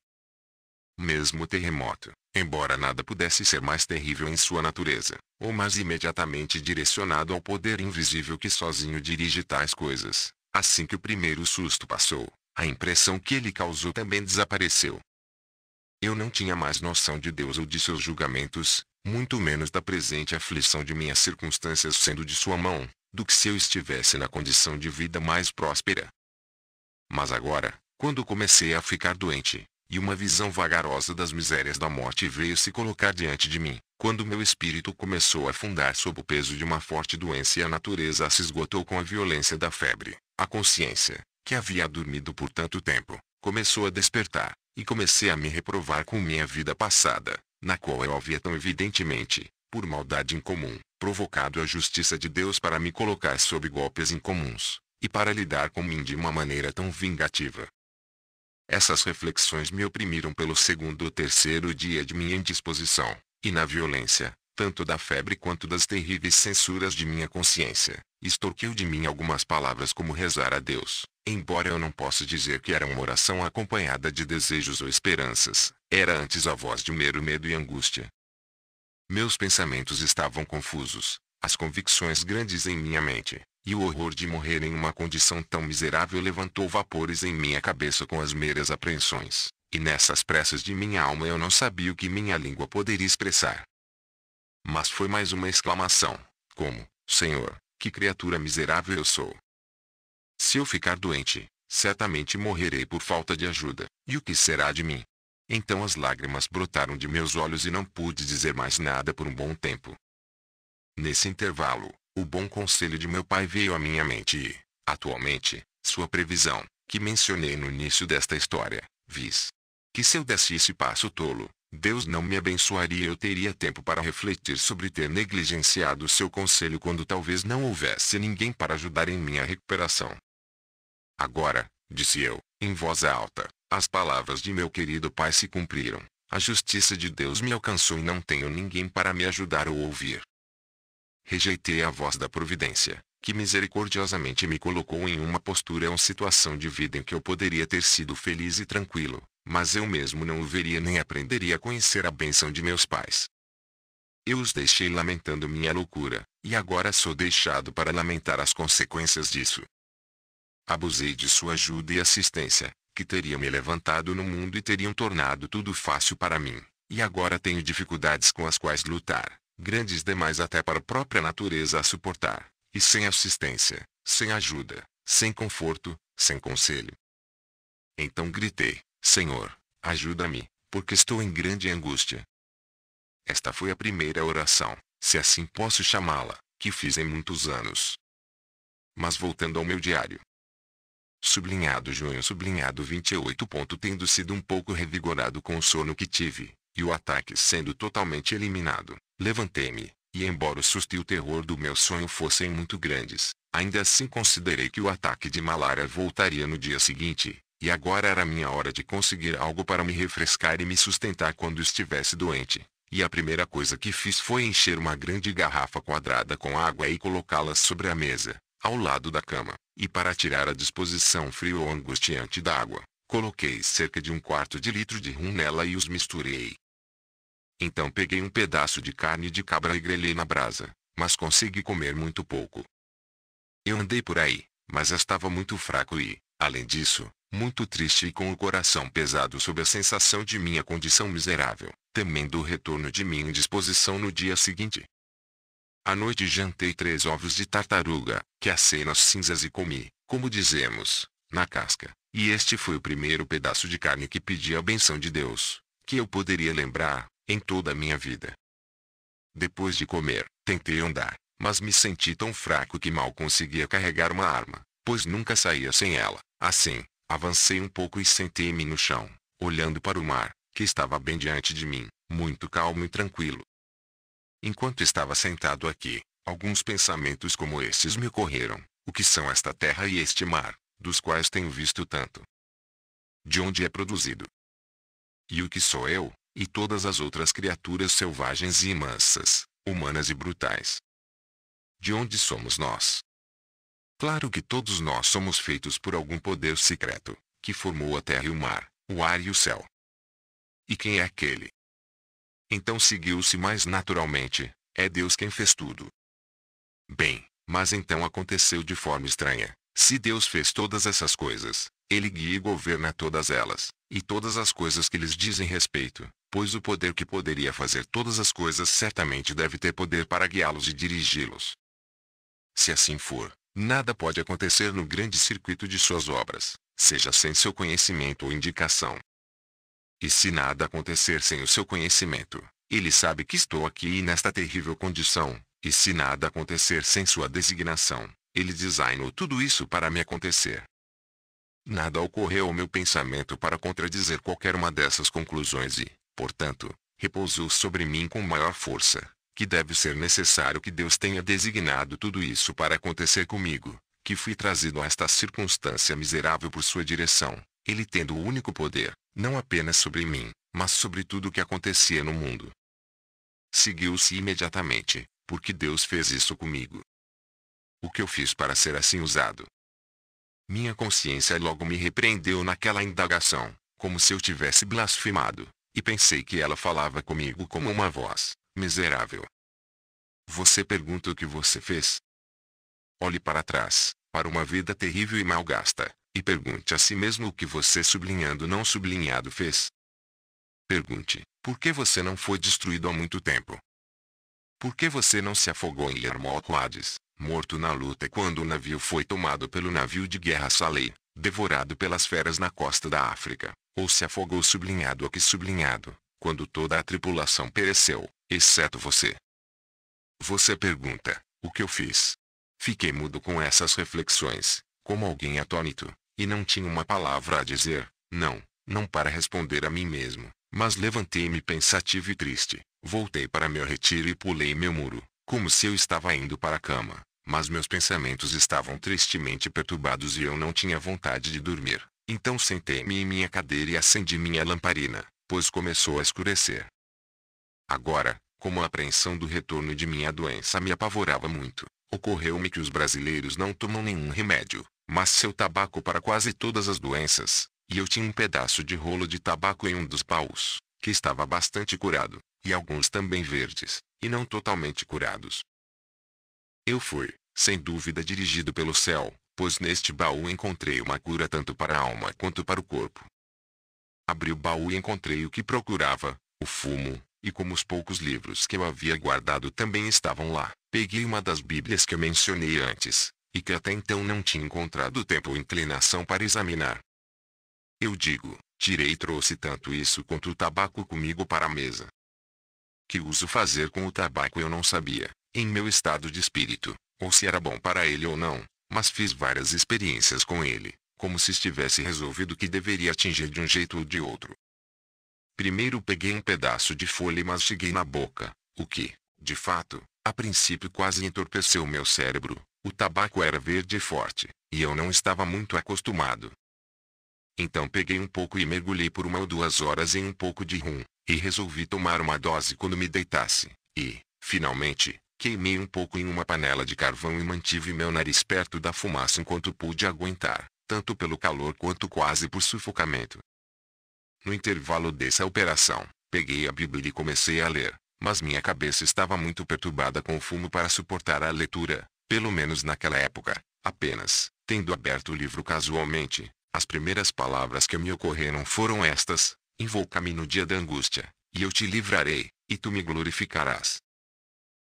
mesmo o terremoto, embora nada pudesse ser mais terrível em sua natureza, ou mais imediatamente direcionado ao poder invisível que sozinho dirige tais coisas, assim que o primeiro susto passou, a impressão que ele causou também desapareceu. Eu não tinha mais noção de Deus ou de seus julgamentos, muito menos da presente aflição de minhas circunstâncias sendo de sua mão, do que se eu estivesse na condição de vida mais próspera. Mas agora, quando comecei a ficar doente, e uma visão vagarosa das misérias da morte veio se colocar diante de mim, quando meu espírito começou a afundar sob o peso de uma forte doença e a natureza se esgotou com a violência da febre. A consciência, que havia dormido por tanto tempo, começou a despertar, e comecei a me reprovar com minha vida passada, na qual eu havia tão evidentemente, por maldade incomum, provocado a justiça de Deus para me colocar sob golpes incomuns, e para lidar com mim de uma maneira tão vingativa, essas reflexões me oprimiram pelo segundo ou terceiro dia de minha indisposição, e na violência, tanto da febre quanto das terríveis censuras de minha consciência, extorquiu de mim algumas palavras como rezar a Deus, embora eu não possa dizer que era uma oração acompanhada de desejos ou esperanças, era antes a voz de mero medo e angústia. Meus pensamentos estavam confusos, as convicções grandes em minha mente, e o horror de morrer em uma condição tão miserável levantou vapores em minha cabeça com as meras apreensões, e nessas pressas de minha alma eu não sabia o que minha língua poderia expressar. Mas foi mais uma exclamação, como, Senhor, que criatura miserável eu sou. Se eu ficar doente, certamente morrerei por falta de ajuda, e o que será de mim? Então as lágrimas brotaram de meus olhos e não pude dizer mais nada por um bom tempo. Nesse intervalo, o bom conselho de meu pai veio à minha mente e, atualmente, sua previsão, que mencionei no início desta história, vis. Que se eu desse esse passo tolo, Deus não me abençoaria e eu teria tempo para refletir sobre ter negligenciado seu conselho quando talvez não houvesse ninguém para ajudar em minha recuperação. Agora, disse eu, em voz alta, as palavras de meu querido pai se cumpriram. A justiça de Deus me alcançou e não tenho ninguém para me ajudar ou ouvir rejeitei a voz da providência, que misericordiosamente me colocou em uma postura ou situação de vida em que eu poderia ter sido feliz e tranquilo, mas eu mesmo não o veria nem aprenderia a conhecer a benção de meus pais. Eu os deixei lamentando minha loucura, e agora sou deixado para lamentar as consequências disso. Abusei de sua ajuda e assistência, que teriam me levantado no mundo e teriam tornado tudo fácil para mim, e agora tenho dificuldades com as quais lutar grandes demais até para a própria natureza a suportar, e sem assistência, sem ajuda, sem conforto, sem conselho. Então gritei: Senhor, ajuda-me, porque estou em grande angústia. Esta foi a primeira oração, se assim posso chamá-la, que fiz em muitos anos. Mas voltando ao meu diário. Sublinhado junho sublinhado 28. Tendo sido um pouco revigorado com o sono que tive, e o ataque sendo totalmente eliminado, levantei-me, e embora o susto e o terror do meu sonho fossem muito grandes, ainda assim considerei que o ataque de malária voltaria no dia seguinte, e agora era minha hora de conseguir algo para me refrescar e me sustentar quando estivesse doente. E a primeira coisa que fiz foi encher uma grande garrafa quadrada com água e colocá-la sobre a mesa, ao lado da cama, e para tirar a disposição fria ou angustiante da água, coloquei cerca de um quarto de litro de rum nela e os misturei, então peguei um pedaço de carne de cabra e grelhei na brasa, mas consegui comer muito pouco. Eu andei por aí, mas estava muito fraco e, além disso, muito triste e com o coração pesado sob a sensação de minha condição miserável, temendo o retorno de minha indisposição no dia seguinte. À noite jantei três ovos de tartaruga, que assei nas cinzas e comi, como dizemos, na casca, e este foi o primeiro pedaço de carne que pedi a benção de Deus, que eu poderia lembrar, em toda a minha vida. Depois de comer, tentei andar, mas me senti tão fraco que mal conseguia carregar uma arma, pois nunca saía sem ela. Assim, avancei um pouco e sentei-me no chão, olhando para o mar, que estava bem diante de mim, muito calmo e tranquilo. Enquanto estava sentado aqui, alguns pensamentos como esses me ocorreram: o que são esta terra e este mar, dos quais tenho visto tanto? De onde é produzido? E o que sou eu, e todas as outras criaturas selvagens e mansas, humanas e brutais. De onde somos nós? Claro que todos nós somos feitos por algum poder secreto, que formou a terra e o mar, o ar e o céu. E quem é aquele? Então seguiu-se mais naturalmente, é Deus quem fez tudo. Bem, mas então aconteceu de forma estranha. Se Deus fez todas essas coisas, ele guia e governa todas elas, e todas as coisas que lhes dizem respeito, pois o poder que poderia fazer todas as coisas certamente deve ter poder para guiá-los e dirigi-los. Se assim for, nada pode acontecer no grande circuito de suas obras, seja sem seu conhecimento ou indicação. E se nada acontecer sem o seu conhecimento, ele sabe que estou aqui e nesta terrível condição, e se nada acontecer sem sua designação, ele designou tudo isso para me acontecer. Nada ocorreu ao meu pensamento para contradizer qualquer uma dessas conclusões e, portanto, repousou sobre mim com maior força, que deve ser necessário que Deus tenha designado tudo isso para acontecer comigo, que fui trazido a esta circunstância miserável por sua direção, ele tendo o único poder, não apenas sobre mim, mas sobre tudo o que acontecia no mundo. Seguiu-se imediatamente, porque Deus fez isso comigo. O que eu fiz para ser assim usado? Minha consciência logo me repreendeu naquela indagação, como se eu tivesse blasfemado, e pensei que ela falava comigo como uma voz, miserável. Você pergunta o que você fez? Olhe para trás, para uma vida terrível e malgasta, e pergunte a si mesmo o que você sublinhando não sublinhado fez. Pergunte, por que você não foi destruído há muito tempo? Por que você não se afogou em Hermóclades, morto na luta quando o navio foi tomado pelo navio de guerra Salei, devorado pelas feras na costa da África, ou se afogou sublinhado aqui sublinhado, quando toda a tripulação pereceu, exceto você? Você pergunta, o que eu fiz? Fiquei mudo com essas reflexões, como alguém atônito, e não tinha uma palavra a dizer, não, não para responder a mim mesmo, mas levantei-me pensativo e triste, Voltei para meu retiro e pulei meu muro, como se eu estava indo para a cama, mas meus pensamentos estavam tristemente perturbados e eu não tinha vontade de dormir. Então sentei-me em minha cadeira e acendi minha lamparina, pois começou a escurecer. Agora, como a apreensão do retorno de minha doença me apavorava muito, ocorreu-me que os brasileiros não tomam nenhum remédio, mas seu tabaco para quase todas as doenças, e eu tinha um pedaço de rolo de tabaco em um dos paus, que estava bastante curado, e alguns também verdes, e não totalmente curados. Eu fui, sem dúvida, dirigido pelo céu, pois neste baú encontrei uma cura tanto para a alma quanto para o corpo. Abri o baú e encontrei o que procurava, o fumo, e como os poucos livros que eu havia guardado também estavam lá, peguei uma das bíblias que eu mencionei antes, e que até então não tinha encontrado tempo ou inclinação para examinar. Eu digo, tirei e trouxe tanto isso quanto o tabaco comigo para a mesa que uso fazer com o tabaco eu não sabia, em meu estado de espírito, ou se era bom para ele ou não, mas fiz várias experiências com ele, como se estivesse resolvido que deveria atingir de um jeito ou de outro. Primeiro peguei um pedaço de folha e mastiguei na boca, o que, de fato, a princípio quase entorpeceu meu cérebro. O tabaco era verde e forte, e eu não estava muito acostumado. Então peguei um pouco e mergulhei por uma ou duas horas em um pouco de rum, e resolvi tomar uma dose quando me deitasse, e, finalmente, queimei um pouco em uma panela de carvão e mantive meu nariz perto da fumaça enquanto pude aguentar, tanto pelo calor quanto quase por sufocamento. No intervalo dessa operação, peguei a Bíblia e comecei a ler, mas minha cabeça estava muito perturbada com o fumo para suportar a leitura, pelo menos naquela época, apenas, tendo aberto o livro casualmente, as primeiras palavras que me ocorreram foram estas, Invoca-me no dia da angústia, e eu te livrarei, e tu me glorificarás.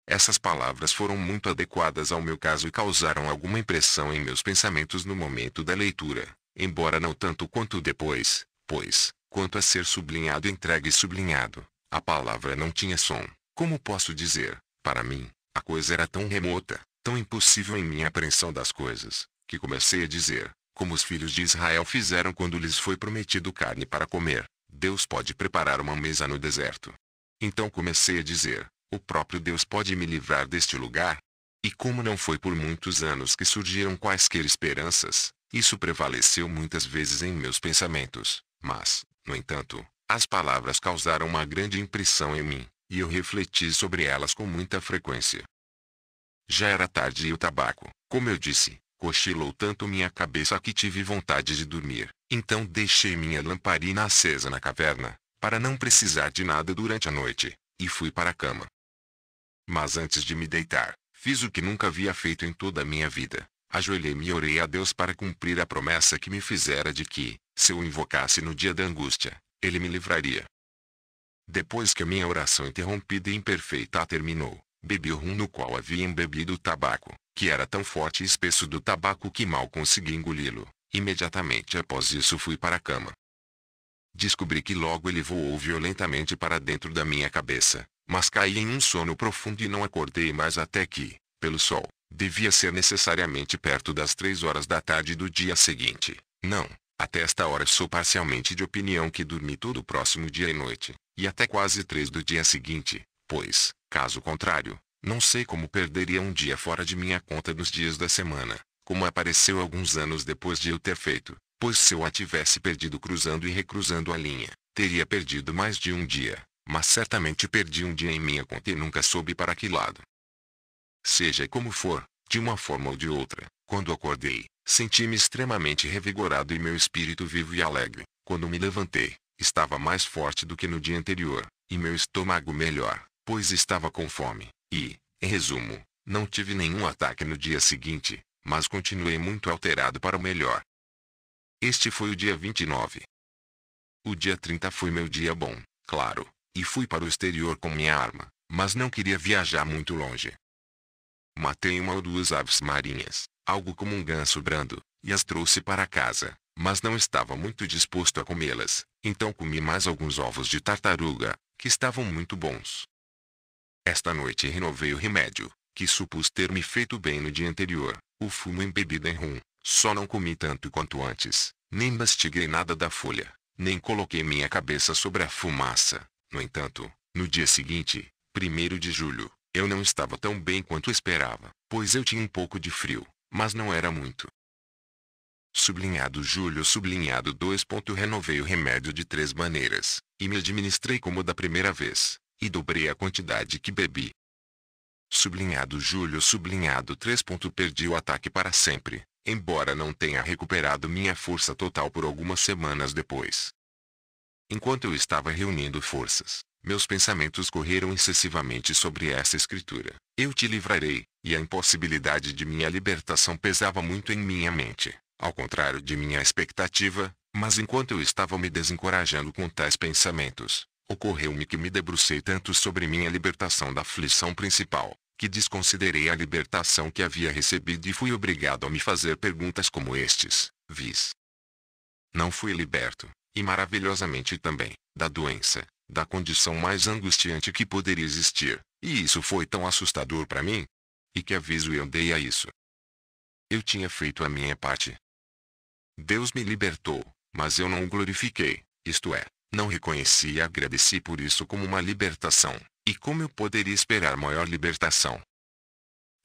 Essas palavras foram muito adequadas ao meu caso e causaram alguma impressão em meus pensamentos no momento da leitura, embora não tanto quanto depois, pois, quanto a ser sublinhado, entregue e sublinhado, a palavra não tinha som. Como posso dizer, para mim, a coisa era tão remota, tão impossível em minha apreensão das coisas, que comecei a dizer, como os filhos de Israel fizeram quando lhes foi prometido carne para comer, Deus pode preparar uma mesa no deserto. Então comecei a dizer, o próprio Deus pode me livrar deste lugar? E como não foi por muitos anos que surgiram quaisquer esperanças, isso prevaleceu muitas vezes em meus pensamentos, mas, no entanto, as palavras causaram uma grande impressão em mim, e eu refleti sobre elas com muita frequência. Já era tarde e o tabaco, como eu disse, Cochilou tanto minha cabeça que tive vontade de dormir. Então deixei minha lamparina acesa na caverna, para não precisar de nada durante a noite, e fui para a cama. Mas antes de me deitar, fiz o que nunca havia feito em toda a minha vida. Ajoelhei-me e orei a Deus para cumprir a promessa que me fizera de que, se eu invocasse no dia da angústia, ele me livraria. Depois que a minha oração interrompida e imperfeita terminou, bebi rum no qual havia embebido o tabaco, que era tão forte e espesso do tabaco que mal consegui engoli-lo. Imediatamente após isso fui para a cama. Descobri que logo ele voou violentamente para dentro da minha cabeça, mas caí em um sono profundo e não acordei mais até que, pelo sol, devia ser necessariamente perto das três horas da tarde do dia seguinte. Não, até esta hora sou parcialmente de opinião que dormi todo o próximo dia e noite, e até quase três do dia seguinte, pois, Caso contrário, não sei como perderia um dia fora de minha conta dos dias da semana, como apareceu alguns anos depois de eu ter feito, pois se eu a tivesse perdido cruzando e recruzando a linha, teria perdido mais de um dia, mas certamente perdi um dia em minha conta e nunca soube para que lado. Seja como for, de uma forma ou de outra, quando acordei, senti-me extremamente revigorado e meu espírito vivo e alegre. Quando me levantei, estava mais forte do que no dia anterior, e meu estômago melhor pois estava com fome, e, em resumo, não tive nenhum ataque no dia seguinte, mas continuei muito alterado para o melhor. Este foi o dia 29. O dia 30 foi meu dia bom, claro, e fui para o exterior com minha arma, mas não queria viajar muito longe. Matei uma ou duas aves marinhas, algo como um ganso brando, e as trouxe para casa, mas não estava muito disposto a comê-las, então comi mais alguns ovos de tartaruga, que estavam muito bons. Esta noite renovei o remédio, que supus ter me feito bem no dia anterior, o fumo embebido em rum, só não comi tanto quanto antes, nem mastiguei nada da folha, nem coloquei minha cabeça sobre a fumaça. No entanto, no dia seguinte, 1 de julho, eu não estava tão bem quanto esperava, pois eu tinha um pouco de frio, mas não era muito. Sublinhado julho sublinhado 2. Renovei o remédio de três maneiras, e me administrei como da primeira vez e dobrei a quantidade que bebi. Sublinhado Julho sublinhado 3. Perdi o ataque para sempre, embora não tenha recuperado minha força total por algumas semanas depois. Enquanto eu estava reunindo forças, meus pensamentos correram excessivamente sobre essa escritura. Eu te livrarei, e a impossibilidade de minha libertação pesava muito em minha mente, ao contrário de minha expectativa, mas enquanto eu estava me desencorajando com tais pensamentos, Ocorreu-me que me debrucei tanto sobre minha libertação da aflição principal, que desconsiderei a libertação que havia recebido e fui obrigado a me fazer perguntas como estes, vis. Não fui liberto, e maravilhosamente também, da doença, da condição mais angustiante que poderia existir, e isso foi tão assustador para mim. E que aviso eu dei a isso? Eu tinha feito a minha parte. Deus me libertou, mas eu não o glorifiquei, isto é, não reconheci e agradeci por isso como uma libertação. E como eu poderia esperar maior libertação?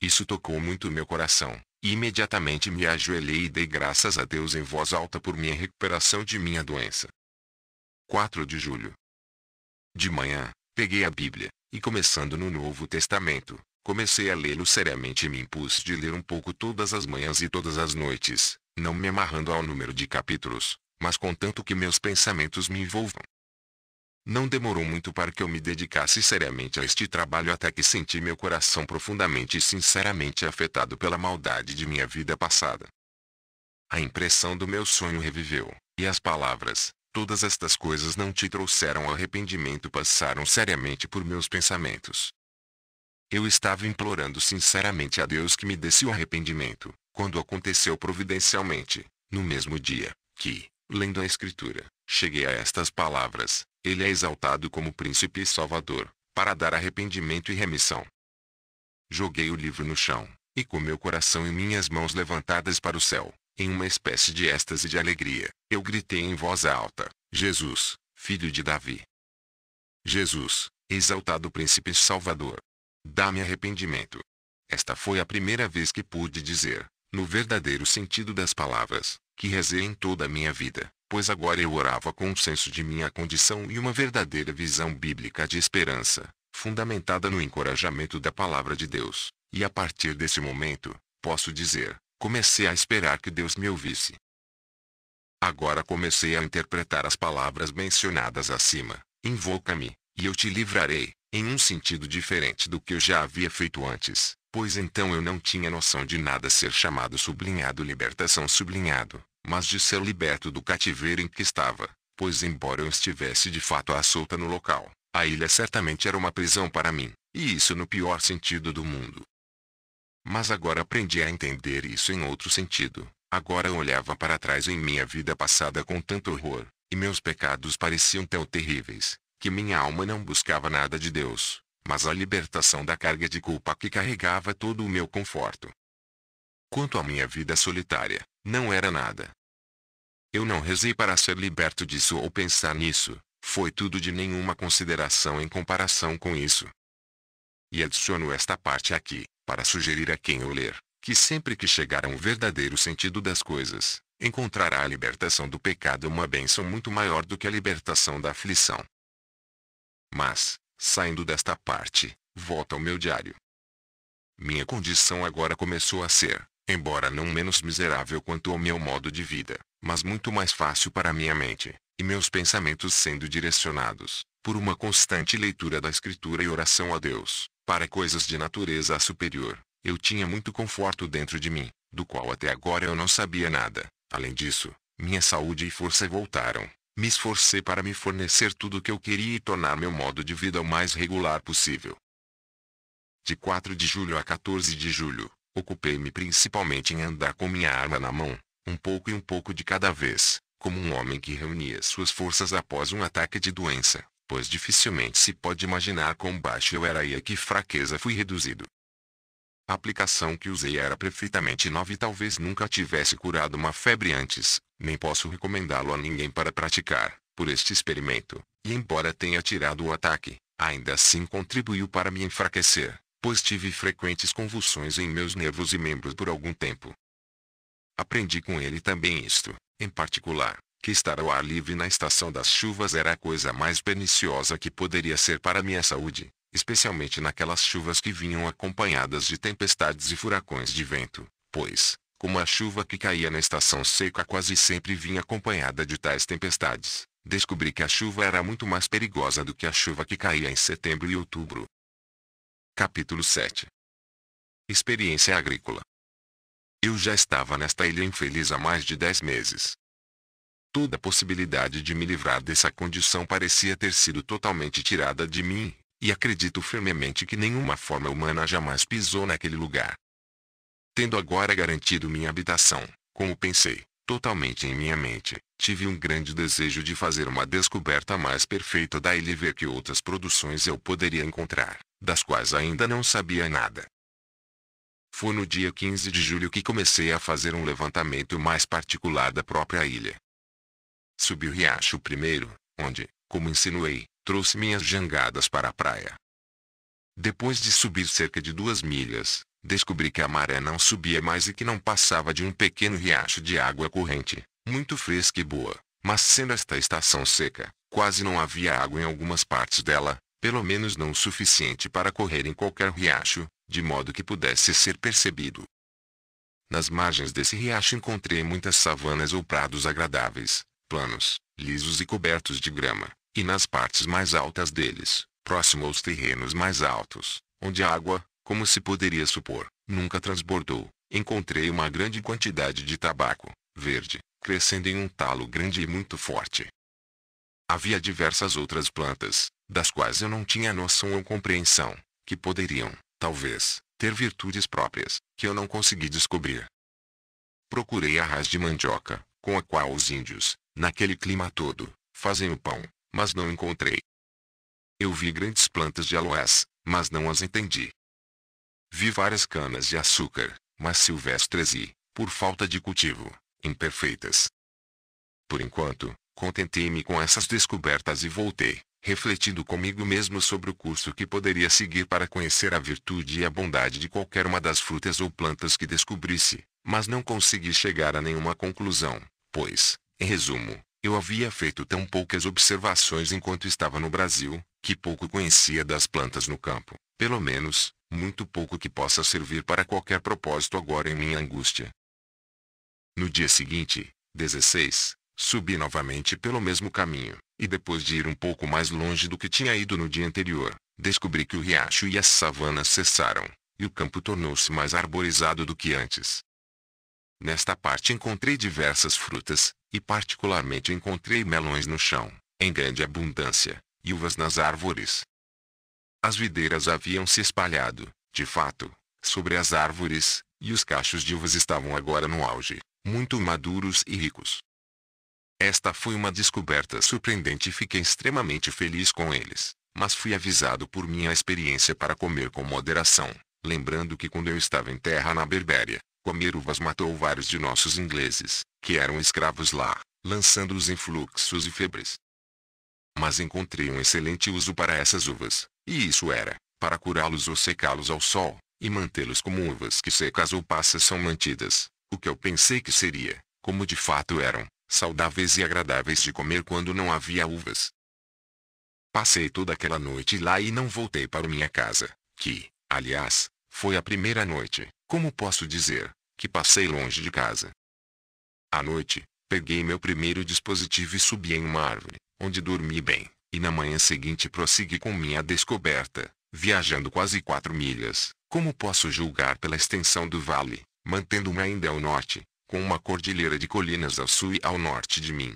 Isso tocou muito meu coração. E imediatamente me ajoelhei e dei graças a Deus em voz alta por minha recuperação de minha doença. 4 de julho. De manhã, peguei a Bíblia, e começando no Novo Testamento, comecei a lê-lo seriamente e me impus de ler um pouco todas as manhãs e todas as noites, não me amarrando ao número de capítulos, mas contanto que meus pensamentos me envolvam. Não demorou muito para que eu me dedicasse seriamente a este trabalho até que senti meu coração profundamente e sinceramente afetado pela maldade de minha vida passada. A impressão do meu sonho reviveu, e as palavras, todas estas coisas não te trouxeram arrependimento passaram seriamente por meus pensamentos. Eu estava implorando sinceramente a Deus que me desse o arrependimento, quando aconteceu providencialmente, no mesmo dia, que, lendo a Escritura, cheguei a estas palavras: Ele é exaltado como príncipe e salvador, para dar arrependimento e remissão. Joguei o livro no chão, e com meu coração e minhas mãos levantadas para o céu, em uma espécie de êxtase de alegria, eu gritei em voz alta: Jesus, filho de Davi. Jesus, exaltado príncipe e salvador. Dá-me arrependimento. Esta foi a primeira vez que pude dizer, no verdadeiro sentido das palavras, que rezei em toda a minha vida, pois agora eu orava com um senso de minha condição e uma verdadeira visão bíblica de esperança, fundamentada no encorajamento da palavra de Deus, e a partir desse momento, posso dizer, comecei a esperar que Deus me ouvisse. Agora comecei a interpretar as palavras mencionadas acima, invoca-me, e eu te livrarei, em um sentido diferente do que eu já havia feito antes, pois então eu não tinha noção de nada ser chamado sublinhado libertação sublinhado, mas de ser liberto do cativeiro em que estava, pois embora eu estivesse de fato à solta no local, a ilha certamente era uma prisão para mim, e isso no pior sentido do mundo. Mas agora aprendi a entender isso em outro sentido. Agora eu olhava para trás em minha vida passada com tanto horror, e meus pecados pareciam tão terríveis, que minha alma não buscava nada de Deus, mas a libertação da carga de culpa que carregava todo o meu conforto. Quanto à minha vida solitária, não era nada. Eu não rezei para ser liberto disso ou pensar nisso, foi tudo de nenhuma consideração em comparação com isso. E adiciono esta parte aqui, para sugerir a quem o ler, que sempre que chegar a um verdadeiro sentido das coisas, encontrará a libertação do pecado uma bênção muito maior do que a libertação da aflição. Mas, saindo desta parte, volta ao meu diário. Minha condição agora começou a ser, embora não menos miserável quanto ao meu modo de vida, mas muito mais fácil para minha mente, e meus pensamentos sendo direcionados, por uma constante leitura da Escritura e oração a Deus, para coisas de natureza superior, eu tinha muito conforto dentro de mim, do qual até agora eu não sabia nada. Além disso, minha saúde e força voltaram. Me esforcei para me fornecer tudo o que eu queria e tornar meu modo de vida o mais regular possível. De 4 de julho a 14 de julho, Ocupei-me principalmente em andar com minha arma na mão, um pouco e um pouco de cada vez, como um homem que reunia suas forças após um ataque de doença, pois dificilmente se pode imaginar quão baixo eu era e a que fraqueza fui reduzido. A aplicação que usei era perfeitamente nova e talvez nunca tivesse curado uma febre antes, nem posso recomendá-lo a ninguém para praticar, por este experimento, e embora tenha tirado o ataque, ainda assim contribuiu para me enfraquecer, pois tive frequentes convulsões em meus nervos e membros por algum tempo. Aprendi com ele também isto, em particular, que estar ao ar livre na estação das chuvas era a coisa mais perniciosa que poderia ser para minha saúde, especialmente naquelas chuvas que vinham acompanhadas de tempestades e furacões de vento, pois, como a chuva que caía na estação seca quase sempre vinha acompanhada de tais tempestades, descobri que a chuva era muito mais perigosa do que a chuva que caía em setembro e outubro, Capítulo 7 Experiência agrícola. Eu já estava nesta ilha infeliz há mais de dez meses. Toda possibilidade de me livrar dessa condição parecia ter sido totalmente tirada de mim, e acredito firmemente que nenhuma forma humana jamais pisou naquele lugar. Tendo agora garantido minha habitação, como pensei, totalmente em minha mente, Tive um grande desejo de fazer uma descoberta mais perfeita ilha e ver que outras produções eu poderia encontrar, das quais ainda não sabia nada. Foi no dia 15 de julho que comecei a fazer um levantamento mais particular da própria ilha. Subi o riacho primeiro, onde, como insinuei, trouxe minhas jangadas para a praia. Depois de subir cerca de duas milhas, descobri que a maré não subia mais e que não passava de um pequeno riacho de água corrente, muito fresca e boa, mas sendo esta estação seca, quase não havia água em algumas partes dela, pelo menos não o suficiente para correr em qualquer riacho, de modo que pudesse ser percebido. Nas margens desse riacho encontrei muitas savanas ou prados agradáveis, planos, lisos e cobertos de grama, e nas partes mais altas deles, próximo aos terrenos mais altos, onde a água, como se poderia supor, nunca transbordou, encontrei uma grande quantidade de tabaco, verde, crescendo em um talo grande e muito forte. Havia diversas outras plantas, das quais eu não tinha noção ou compreensão, que poderiam, talvez, ter virtudes próprias, que eu não consegui descobrir. Procurei a raiz de mandioca, com a qual os índios, naquele clima todo, fazem o pão, mas não encontrei. Eu vi grandes plantas de aloés, mas não as entendi. Vi várias canas de açúcar, mas silvestres e, por falta de cultivo, imperfeitas. Por enquanto, contentei-me com essas descobertas e voltei, refletindo comigo mesmo sobre o curso que poderia seguir para conhecer a virtude e a bondade de qualquer uma das frutas ou plantas que descobrisse, mas não consegui chegar a nenhuma conclusão, pois, em resumo, eu havia feito tão poucas observações enquanto estava no Brasil, que pouco conhecia das plantas no campo, pelo menos, muito pouco que possa servir para qualquer propósito agora em minha angústia. No dia seguinte, 16, subi novamente pelo mesmo caminho, e depois de ir um pouco mais longe do que tinha ido no dia anterior, descobri que o riacho e as savanas cessaram, e o campo tornou-se mais arborizado do que antes. Nesta parte encontrei diversas frutas, e particularmente encontrei melões no chão, em grande abundância, e uvas nas árvores. As videiras haviam se espalhado, de fato, sobre as árvores, e os cachos de uvas estavam agora no auge muito maduros e ricos. Esta foi uma descoberta surpreendente e fiquei extremamente feliz com eles, mas fui avisado por minha experiência para comer com moderação, lembrando que quando eu estava em terra na Berbéria, comer uvas matou vários de nossos ingleses, que eram escravos lá, lançando-os em fluxos e febres. Mas encontrei um excelente uso para essas uvas, e isso era, para curá-los ou secá-los ao sol, e mantê-los como uvas que secas ou passas são mantidas, o que eu pensei que seria, como de fato eram, saudáveis e agradáveis de comer quando não havia uvas. Passei toda aquela noite lá e não voltei para minha casa, que, aliás, foi a primeira noite, como posso dizer, que passei longe de casa. À noite, peguei meu primeiro dispositivo e subi em uma árvore, onde dormi bem, e na manhã seguinte prossegui com minha descoberta, viajando quase quatro milhas, como posso julgar pela extensão do vale, mantendo-me ainda ao norte, com uma cordilheira de colinas ao sul e ao norte de mim.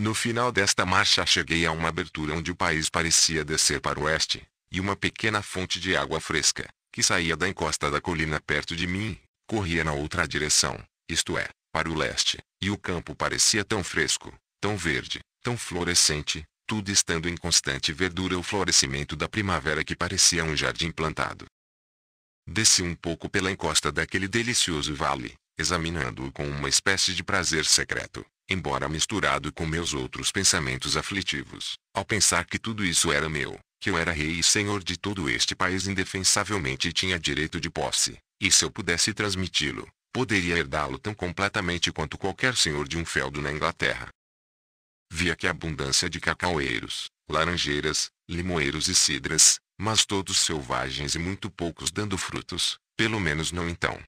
No final desta marcha cheguei a uma abertura onde o país parecia descer para o oeste, e uma pequena fonte de água fresca, que saía da encosta da colina perto de mim, corria na outra direção, isto é, para o leste, e o campo parecia tão fresco, tão verde, tão florescente, tudo estando em constante verdura o florescimento da primavera que parecia um jardim plantado, Desci um pouco pela encosta daquele delicioso vale, examinando-o com uma espécie de prazer secreto, embora misturado com meus outros pensamentos aflitivos, ao pensar que tudo isso era meu, que eu era rei e senhor de todo este país indefensavelmente e tinha direito de posse, e se eu pudesse transmiti-lo, poderia herdá-lo tão completamente quanto qualquer senhor de um feudo na Inglaterra. Via que a abundância de cacaueiros, laranjeiras, limoeiros e cidras, mas todos selvagens e muito poucos dando frutos, pelo menos não então.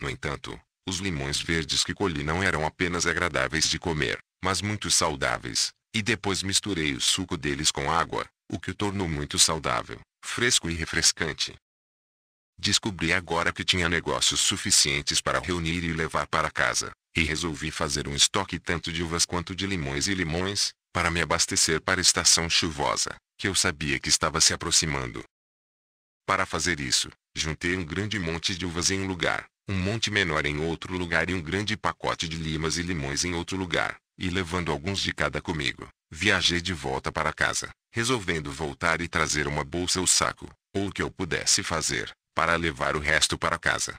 No entanto, os limões verdes que colhi não eram apenas agradáveis de comer, mas muito saudáveis, e depois misturei o suco deles com água, o que o tornou muito saudável, fresco e refrescante. Descobri agora que tinha negócios suficientes para reunir e levar para casa, e resolvi fazer um estoque tanto de uvas quanto de limões e limões, para me abastecer para a estação chuvosa que eu sabia que estava se aproximando. Para fazer isso, juntei um grande monte de uvas em um lugar, um monte menor em outro lugar e um grande pacote de limas e limões em outro lugar, e levando alguns de cada comigo, viajei de volta para casa, resolvendo voltar e trazer uma bolsa ou saco, ou o que eu pudesse fazer, para levar o resto para casa.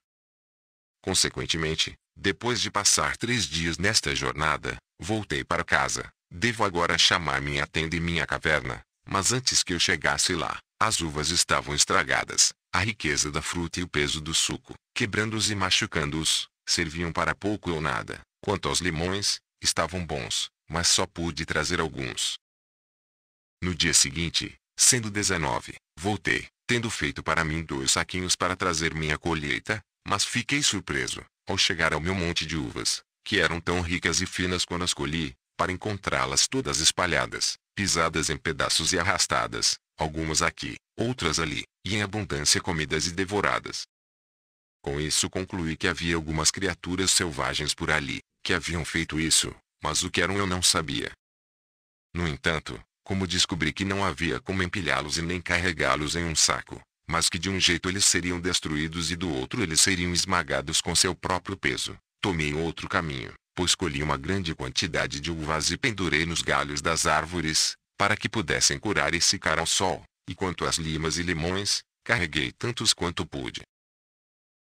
Consequentemente, depois de passar três dias nesta jornada, voltei para casa. Devo agora chamar minha tenda e minha caverna, mas antes que eu chegasse lá, as uvas estavam estragadas. A riqueza da fruta e o peso do suco, quebrando-os e machucando-os, serviam para pouco ou nada. Quanto aos limões, estavam bons, mas só pude trazer alguns. No dia seguinte, sendo 19, voltei, tendo feito para mim dois saquinhos para trazer minha colheita, mas fiquei surpreso, ao chegar ao meu monte de uvas, que eram tão ricas e finas quando as colhi, para encontrá-las todas espalhadas, pisadas em pedaços e arrastadas, algumas aqui, outras ali, e em abundância comidas e devoradas. Com isso concluí que havia algumas criaturas selvagens por ali, que haviam feito isso, mas o que eram eu não sabia. No entanto, como descobri que não havia como empilhá-los e nem carregá-los em um saco, mas que de um jeito eles seriam destruídos e do outro eles seriam esmagados com seu próprio peso, tomei outro caminho pois colhi uma grande quantidade de uvas e pendurei nos galhos das árvores, para que pudessem curar e secar ao sol, e quanto às limas e limões, carreguei tantos quanto pude.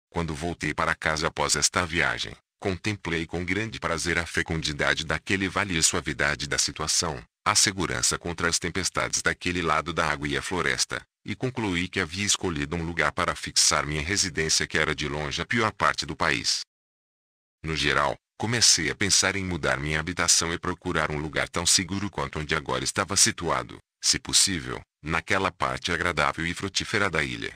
Quando voltei para casa após esta viagem, contemplei com grande prazer a fecundidade daquele vale e a suavidade da situação, a segurança contra as tempestades daquele lado da água e a floresta, e concluí que havia escolhido um lugar para fixar minha residência que era de longe a pior parte do país. No geral, comecei a pensar em mudar minha habitação e procurar um lugar tão seguro quanto onde agora estava situado, se possível, naquela parte agradável e frutífera da ilha.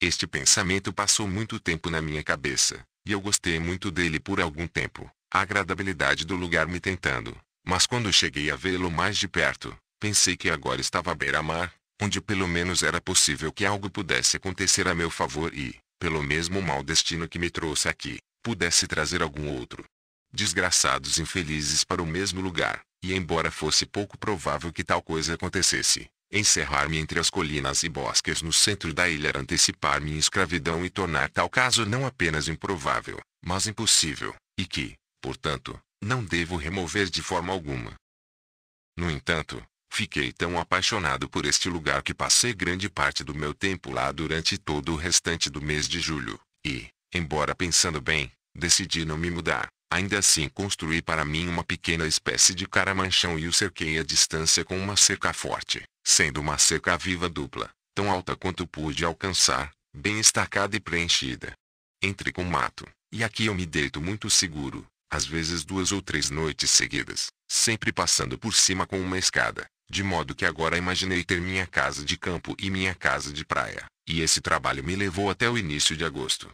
Este pensamento passou muito tempo na minha cabeça, e eu gostei muito dele por algum tempo, a agradabilidade do lugar me tentando, mas quando cheguei a vê-lo mais de perto, pensei que agora estava à beira-mar, onde pelo menos era possível que algo pudesse acontecer a meu favor e, pelo mesmo mau destino que me trouxe aqui, pudesse trazer algum outro. Desgraçados infelizes para o mesmo lugar, e embora fosse pouco provável que tal coisa acontecesse, encerrar-me entre as colinas e bosques no centro da ilha era antecipar em escravidão e tornar tal caso não apenas improvável, mas impossível, e que, portanto, não devo remover de forma alguma. No entanto, fiquei tão apaixonado por este lugar que passei grande parte do meu tempo lá durante todo o restante do mês de julho, e, Embora pensando bem, decidi não me mudar. Ainda assim construí para mim uma pequena espécie de caramanchão e o cerquei à distância com uma cerca forte, sendo uma cerca viva dupla, tão alta quanto pude alcançar, bem estacada e preenchida. Entre com mato, e aqui eu me deito muito seguro, às vezes duas ou três noites seguidas, sempre passando por cima com uma escada, de modo que agora imaginei ter minha casa de campo e minha casa de praia, e esse trabalho me levou até o início de agosto.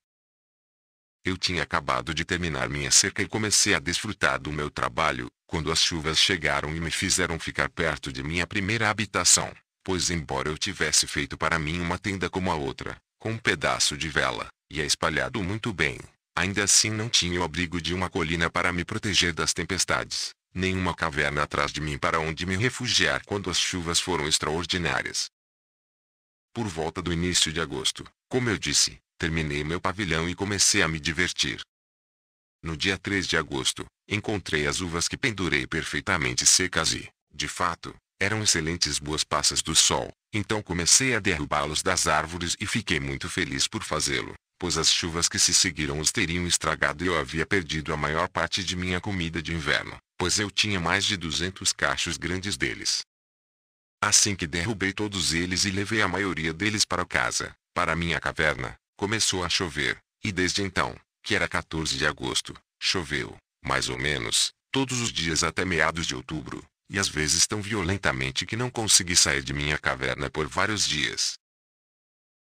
Eu tinha acabado de terminar minha cerca e comecei a desfrutar do meu trabalho, quando as chuvas chegaram e me fizeram ficar perto de minha primeira habitação, pois embora eu tivesse feito para mim uma tenda como a outra, com um pedaço de vela, e a é espalhado muito bem, ainda assim não tinha o abrigo de uma colina para me proteger das tempestades, nem uma caverna atrás de mim para onde me refugiar quando as chuvas foram extraordinárias. Por volta do início de agosto, como eu disse, Terminei meu pavilhão e comecei a me divertir. No dia 3 de agosto, encontrei as uvas que pendurei perfeitamente secas e, de fato, eram excelentes boas passas do sol, então comecei a derrubá-los das árvores e fiquei muito feliz por fazê-lo, pois as chuvas que se seguiram os teriam estragado e eu havia perdido a maior parte de minha comida de inverno, pois eu tinha mais de 200 cachos grandes deles. Assim que derrubei todos eles e levei a maioria deles para casa, para minha caverna, Começou a chover, e desde então, que era 14 de agosto, choveu, mais ou menos, todos os dias até meados de outubro, e às vezes tão violentamente que não consegui sair de minha caverna por vários dias.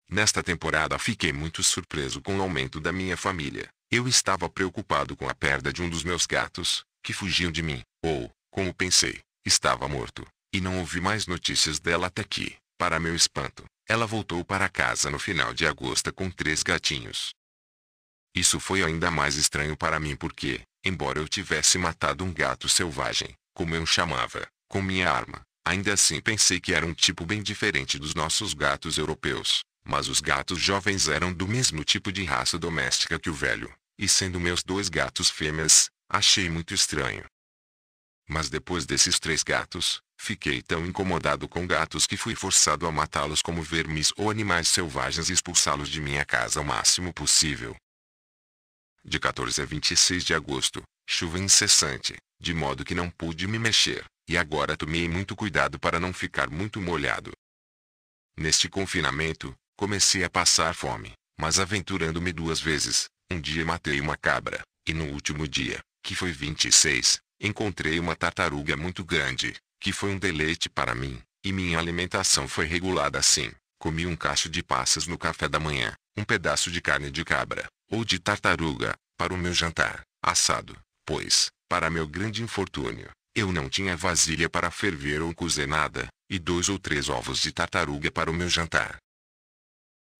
Nesta temporada fiquei muito surpreso com o aumento da minha família. Eu estava preocupado com a perda de um dos meus gatos, que fugiu de mim, ou, como pensei, estava morto, e não ouvi mais notícias dela até que, para meu espanto, ela voltou para casa no final de agosto com três gatinhos. Isso foi ainda mais estranho para mim porque, embora eu tivesse matado um gato selvagem, como eu chamava, com minha arma, ainda assim pensei que era um tipo bem diferente dos nossos gatos europeus, mas os gatos jovens eram do mesmo tipo de raça doméstica que o velho, e sendo meus dois gatos fêmeas, achei muito estranho. Mas depois desses três gatos, Fiquei tão incomodado com gatos que fui forçado a matá-los como vermes ou animais selvagens e expulsá-los de minha casa o máximo possível. De 14 a 26 de agosto, chuva incessante, de modo que não pude me mexer, e agora tomei muito cuidado para não ficar muito molhado. Neste confinamento, comecei a passar fome, mas aventurando-me duas vezes, um dia matei uma cabra, e no último dia, que foi 26, encontrei uma tartaruga muito grande, que foi um deleite para mim, e minha alimentação foi regulada assim. Comi um cacho de passas no café da manhã, um pedaço de carne de cabra, ou de tartaruga, para o meu jantar, assado, pois, para meu grande infortúnio, eu não tinha vasilha para ferver ou cozer nada, e dois ou três ovos de tartaruga para o meu jantar.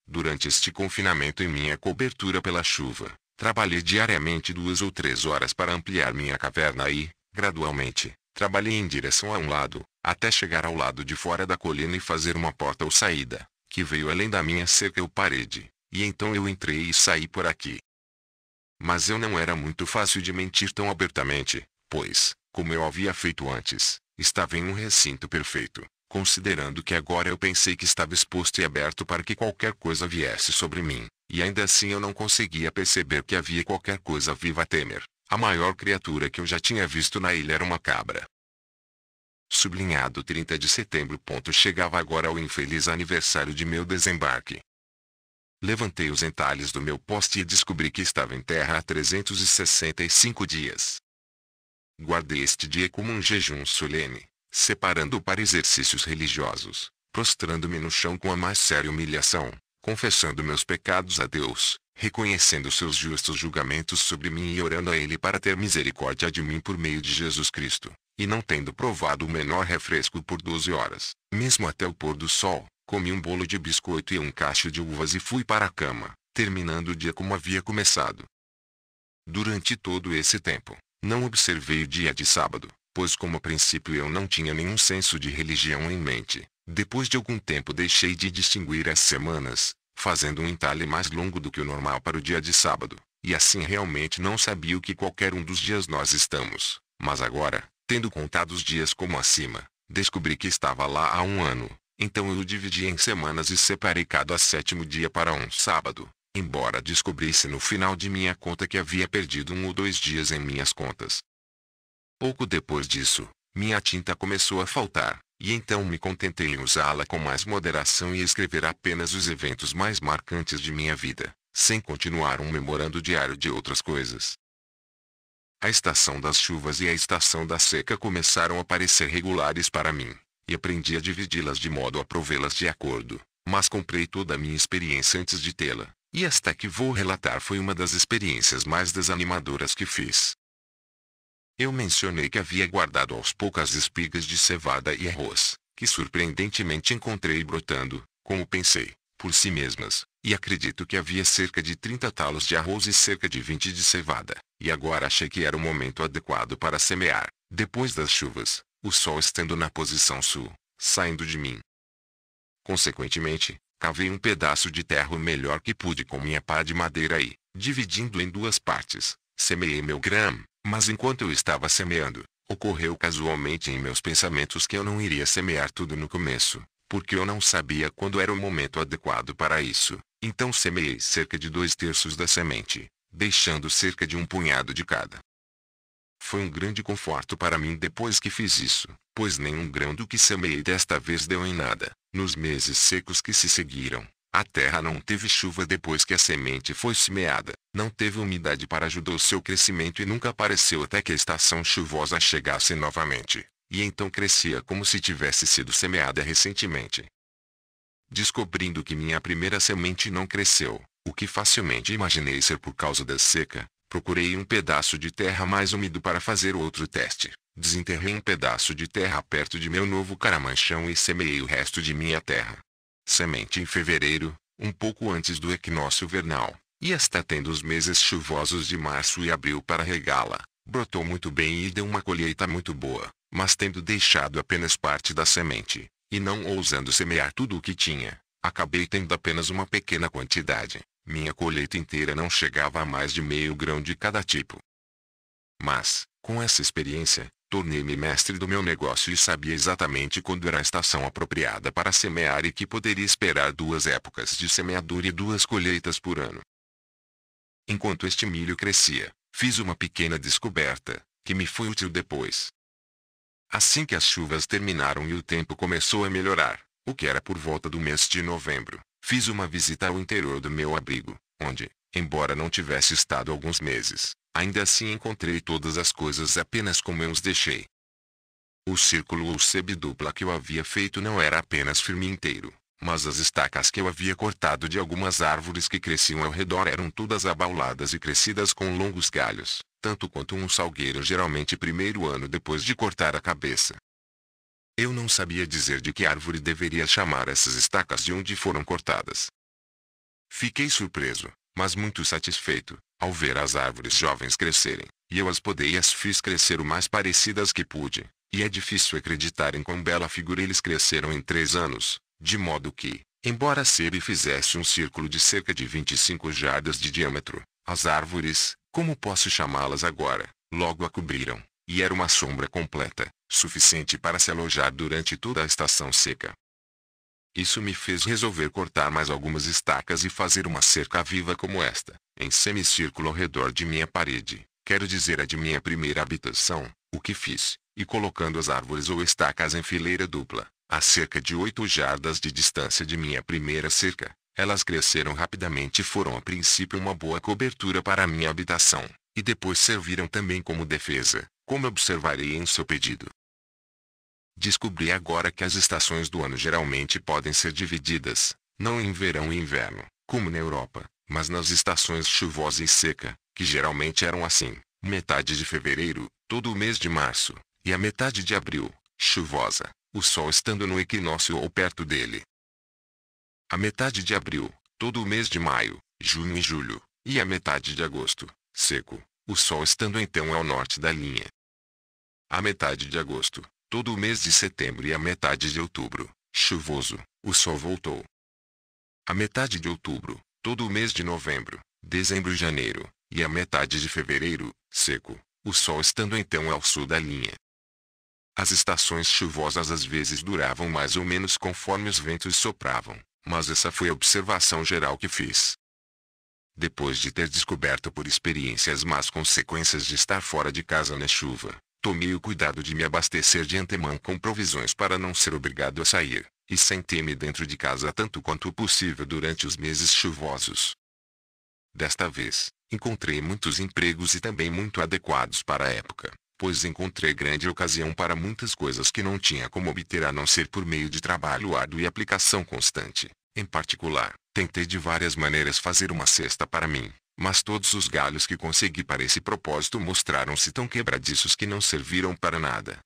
Durante este confinamento e minha cobertura pela chuva, trabalhei diariamente duas ou três horas para ampliar minha caverna e, gradualmente, Trabalhei em direção a um lado, até chegar ao lado de fora da colina e fazer uma porta ou saída, que veio além da minha cerca ou parede, e então eu entrei e saí por aqui. Mas eu não era muito fácil de mentir tão abertamente, pois, como eu havia feito antes, estava em um recinto perfeito, considerando que agora eu pensei que estava exposto e aberto para que qualquer coisa viesse sobre mim, e ainda assim eu não conseguia perceber que havia qualquer coisa viva a temer. A maior criatura que eu já tinha visto na ilha era uma cabra. Sublinhado 30 de setembro. Ponto, chegava agora ao infeliz aniversário de meu desembarque. Levantei os entalhes do meu poste e descobri que estava em terra há 365 dias. Guardei este dia como um jejum solene, separando-o para exercícios religiosos, prostrando-me no chão com a mais séria humilhação, confessando meus pecados a Deus, reconhecendo seus justos julgamentos sobre mim e orando a Ele para ter misericórdia de mim por meio de Jesus Cristo, e não tendo provado o menor refresco por doze horas, mesmo até o pôr do sol, comi um bolo de biscoito e um cacho de uvas e fui para a cama, terminando o dia como havia começado. Durante todo esse tempo, não observei o dia de sábado, pois como a princípio eu não tinha nenhum senso de religião em mente. Depois de algum tempo deixei de distinguir as semanas, fazendo um entalhe mais longo do que o normal para o dia de sábado, e assim realmente não sabia o que qualquer um dos dias nós estamos, mas agora, tendo contado os dias como acima, descobri que estava lá há um ano, então eu o dividi em semanas e separei cada sétimo dia para um sábado, embora descobrisse no final de minha conta que havia perdido um ou dois dias em minhas contas. Pouco depois disso, minha tinta começou a faltar, e então me contentei em usá-la com mais moderação e escrever apenas os eventos mais marcantes de minha vida, sem continuar um memorando diário de outras coisas. A estação das chuvas e a estação da seca começaram a parecer regulares para mim, e aprendi a dividi-las de modo a provê-las de acordo, mas comprei toda a minha experiência antes de tê-la, e esta que vou relatar foi uma das experiências mais desanimadoras que fiz. Eu mencionei que havia guardado aos poucas espigas de cevada e arroz, que surpreendentemente encontrei brotando, como pensei, por si mesmas, e acredito que havia cerca de 30 talos de arroz e cerca de 20 de cevada, e agora achei que era o momento adequado para semear, depois das chuvas, o sol estando na posição sul, saindo de mim. Consequentemente, cavei um pedaço de terra o melhor que pude com minha pá de madeira e, dividindo em duas partes, semeei meu grão. Mas enquanto eu estava semeando, ocorreu casualmente em meus pensamentos que eu não iria semear tudo no começo, porque eu não sabia quando era o momento adequado para isso. Então semeei cerca de dois terços da semente, deixando cerca de um punhado de cada. Foi um grande conforto para mim depois que fiz isso, pois nenhum grão do que semeei desta vez deu em nada, nos meses secos que se seguiram, a terra não teve chuva depois que a semente foi semeada, não teve umidade para ajudar o seu crescimento e nunca apareceu até que a estação chuvosa chegasse novamente, e então crescia como se tivesse sido semeada recentemente. Descobrindo que minha primeira semente não cresceu, o que facilmente imaginei ser por causa da seca, procurei um pedaço de terra mais úmido para fazer outro teste. Desenterrei um pedaço de terra perto de meu novo caramanchão e semeei o resto de minha terra semente em fevereiro, um pouco antes do equinócio vernal, e está tendo os meses chuvosos de março e abril para regá-la. Brotou muito bem e deu uma colheita muito boa, mas tendo deixado apenas parte da semente, e não ousando semear tudo o que tinha, acabei tendo apenas uma pequena quantidade. Minha colheita inteira não chegava a mais de meio grão de cada tipo. Mas, com essa experiência, Tornei-me mestre do meu negócio e sabia exatamente quando era a estação apropriada para semear e que poderia esperar duas épocas de semeadura e duas colheitas por ano. Enquanto este milho crescia, fiz uma pequena descoberta, que me foi útil depois. Assim que as chuvas terminaram e o tempo começou a melhorar, o que era por volta do mês de novembro, fiz uma visita ao interior do meu abrigo, onde, embora não tivesse estado alguns meses, Ainda assim encontrei todas as coisas apenas como eu os deixei. O círculo ou semidupla que eu havia feito não era apenas firme inteiro, mas as estacas que eu havia cortado de algumas árvores que cresciam ao redor eram todas abauladas e crescidas com longos galhos, tanto quanto um salgueiro geralmente primeiro ano depois de cortar a cabeça. Eu não sabia dizer de que árvore deveria chamar essas estacas de onde foram cortadas. Fiquei surpreso, mas muito satisfeito, ao ver as árvores jovens crescerem, e eu as podei e as fiz crescer o mais parecidas que pude, e é difícil acreditar em quão bela figura eles cresceram em três anos, de modo que, embora a sebe fizesse um círculo de cerca de 25 jardas de diâmetro, as árvores, como posso chamá-las agora, logo a cobriram, e era uma sombra completa, suficiente para se alojar durante toda a estação seca. Isso me fez resolver cortar mais algumas estacas e fazer uma cerca viva como esta, em semicírculo ao redor de minha parede, quero dizer a de minha primeira habitação, o que fiz, e colocando as árvores ou estacas em fileira dupla, a cerca de oito jardas de distância de minha primeira cerca, elas cresceram rapidamente e foram a princípio uma boa cobertura para minha habitação, e depois serviram também como defesa, como observarei em seu pedido. Descobri agora que as estações do ano geralmente podem ser divididas, não em verão e inverno, como na Europa, mas nas estações chuvosa e seca, que geralmente eram assim, metade de fevereiro, todo o mês de março, e a metade de abril, chuvosa, o sol estando no equinócio ou perto dele. A metade de abril, todo o mês de maio, junho e julho, e a metade de agosto, seco, o sol estando então ao norte da linha. A metade de agosto, Todo o mês de setembro e a metade de outubro, chuvoso, o sol voltou. A metade de outubro, todo o mês de novembro, dezembro e janeiro, e a metade de fevereiro, seco, o sol estando então ao sul da linha. As estações chuvosas às vezes duravam mais ou menos conforme os ventos sopravam, mas essa foi a observação geral que fiz. Depois de ter descoberto por experiência as más consequências de estar fora de casa na chuva, Tomei o cuidado de me abastecer de antemão com provisões para não ser obrigado a sair, e sentei-me dentro de casa tanto quanto possível durante os meses chuvosos. Desta vez, encontrei muitos empregos e também muito adequados para a época, pois encontrei grande ocasião para muitas coisas que não tinha como obter a não ser por meio de trabalho árduo e aplicação constante. Em particular, tentei de várias maneiras fazer uma cesta para mim, mas todos os galhos que consegui para esse propósito mostraram-se tão quebradiços que não serviram para nada.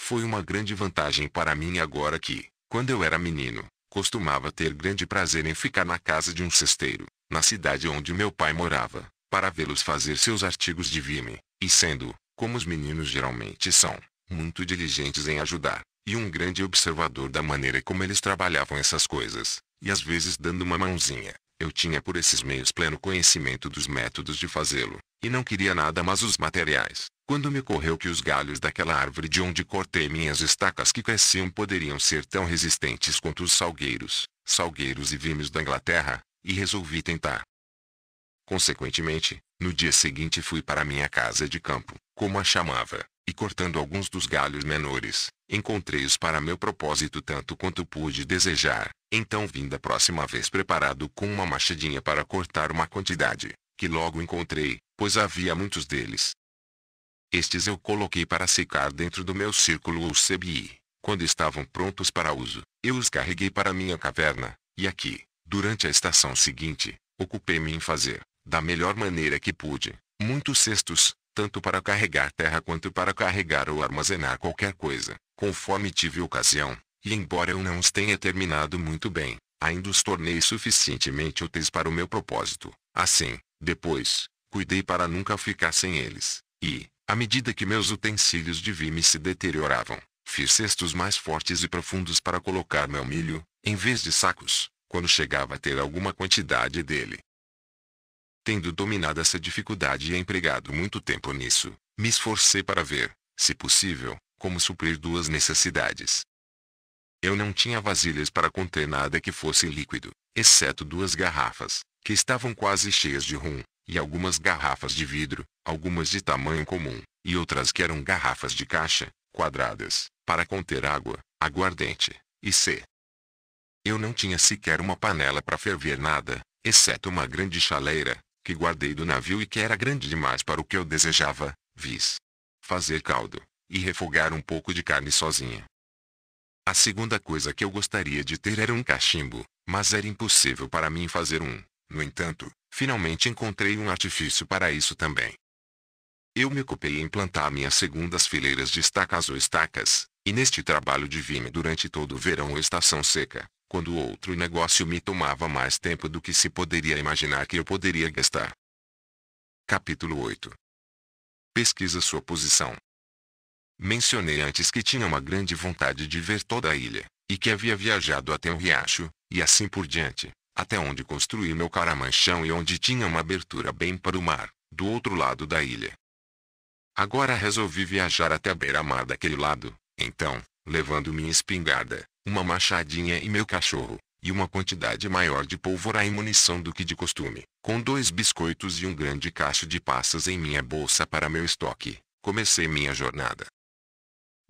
Foi uma grande vantagem para mim agora que, quando eu era menino, costumava ter grande prazer em ficar na casa de um cesteiro, na cidade onde meu pai morava, para vê-los fazer seus artigos de vime, e sendo, como os meninos geralmente são, muito diligentes em ajudar, e um grande observador da maneira como eles trabalhavam essas coisas, e às vezes dando uma mãozinha, eu tinha por esses meios pleno conhecimento dos métodos de fazê-lo, e não queria nada mas os materiais, quando me ocorreu que os galhos daquela árvore de onde cortei minhas estacas que cresciam poderiam ser tão resistentes quanto os salgueiros, salgueiros e vimes da Inglaterra, e resolvi tentar. Consequentemente, no dia seguinte fui para minha casa de campo, como a chamava, e cortando alguns dos galhos menores, encontrei-os para meu propósito tanto quanto pude desejar. Então vim da próxima vez preparado com uma machadinha para cortar uma quantidade, que logo encontrei, pois havia muitos deles. Estes eu coloquei para secar dentro do meu círculo ou sebi. Quando estavam prontos para uso, eu os carreguei para minha caverna, e aqui, durante a estação seguinte, ocupei-me em fazer, da melhor maneira que pude, muitos cestos, tanto para carregar terra quanto para carregar ou armazenar qualquer coisa, conforme tive ocasião, e embora eu não os tenha terminado muito bem, ainda os tornei suficientemente úteis para o meu propósito. Assim, depois, cuidei para nunca ficar sem eles, e, à medida que meus utensílios de vime se deterioravam, fiz cestos mais fortes e profundos para colocar meu milho, em vez de sacos, quando chegava a ter alguma quantidade dele. Tendo dominado essa dificuldade e empregado muito tempo nisso, me esforcei para ver, se possível, como suprir duas necessidades. Eu não tinha vasilhas para conter nada que fosse líquido, exceto duas garrafas, que estavam quase cheias de rum, e algumas garrafas de vidro, algumas de tamanho comum, e outras que eram garrafas de caixa, quadradas, para conter água, aguardente, e c. Eu não tinha sequer uma panela para ferver nada, exceto uma grande chaleira, que guardei do navio e que era grande demais para o que eu desejava, vis. Fazer caldo, e refogar um pouco de carne sozinha. A segunda coisa que eu gostaria de ter era um cachimbo, mas era impossível para mim fazer um. No entanto, finalmente encontrei um artifício para isso também. Eu me ocupei em plantar minhas segundas fileiras de estacas ou estacas, e neste trabalho divino durante todo o verão ou estação seca, quando outro negócio me tomava mais tempo do que se poderia imaginar que eu poderia gastar. Capítulo 8 Pesquisa sua posição. Mencionei antes que tinha uma grande vontade de ver toda a ilha, e que havia viajado até o riacho, e assim por diante, até onde construí meu caramanchão e onde tinha uma abertura bem para o mar, do outro lado da ilha. Agora resolvi viajar até a beira-mar daquele lado, então, levando minha espingarda, uma machadinha e meu cachorro, e uma quantidade maior de pólvora e munição do que de costume, com dois biscoitos e um grande cacho de passas em minha bolsa para meu estoque, comecei minha jornada.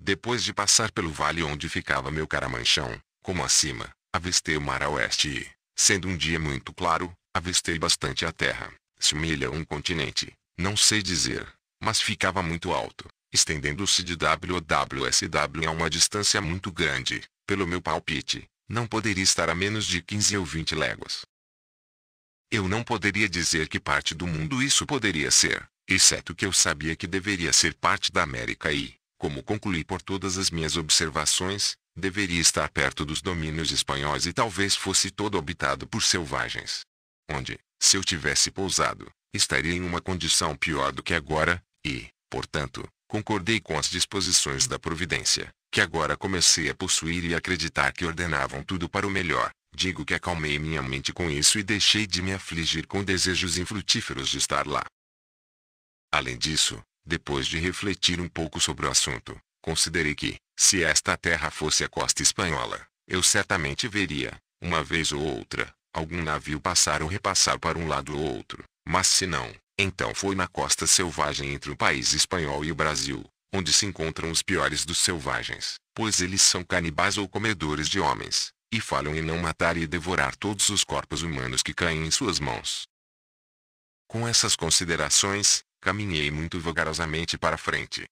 Depois de passar pelo vale onde ficava meu caramanchão, como acima, avistei o mar a oeste e, sendo um dia muito claro, avistei bastante a terra, se humilha um continente, não sei dizer, mas ficava muito alto, estendendo-se de WWSW a uma distância muito grande, pelo meu palpite, não poderia estar a menos de 15 ou 20 léguas. Eu não poderia dizer que parte do mundo isso poderia ser, exceto que eu sabia que deveria ser parte da América e, como concluí por todas as minhas observações, deveria estar perto dos domínios espanhóis e talvez fosse todo habitado por selvagens. Onde, se eu tivesse pousado, estaria em uma condição pior do que agora, e, portanto, concordei com as disposições da Providência que agora comecei a possuir e acreditar que ordenavam tudo para o melhor. Digo que acalmei minha mente com isso e deixei de me afligir com desejos infrutíferos de estar lá. Além disso, depois de refletir um pouco sobre o assunto, considerei que, se esta terra fosse a costa espanhola, eu certamente veria, uma vez ou outra, algum navio passar ou repassar para um lado ou outro. Mas se não, então foi na costa selvagem entre o país espanhol e o Brasil, onde se encontram os piores dos selvagens, pois eles são canibais ou comedores de homens, e falham em não matar e devorar todos os corpos humanos que caem em suas mãos. Com essas considerações, caminhei muito vagarosamente para frente.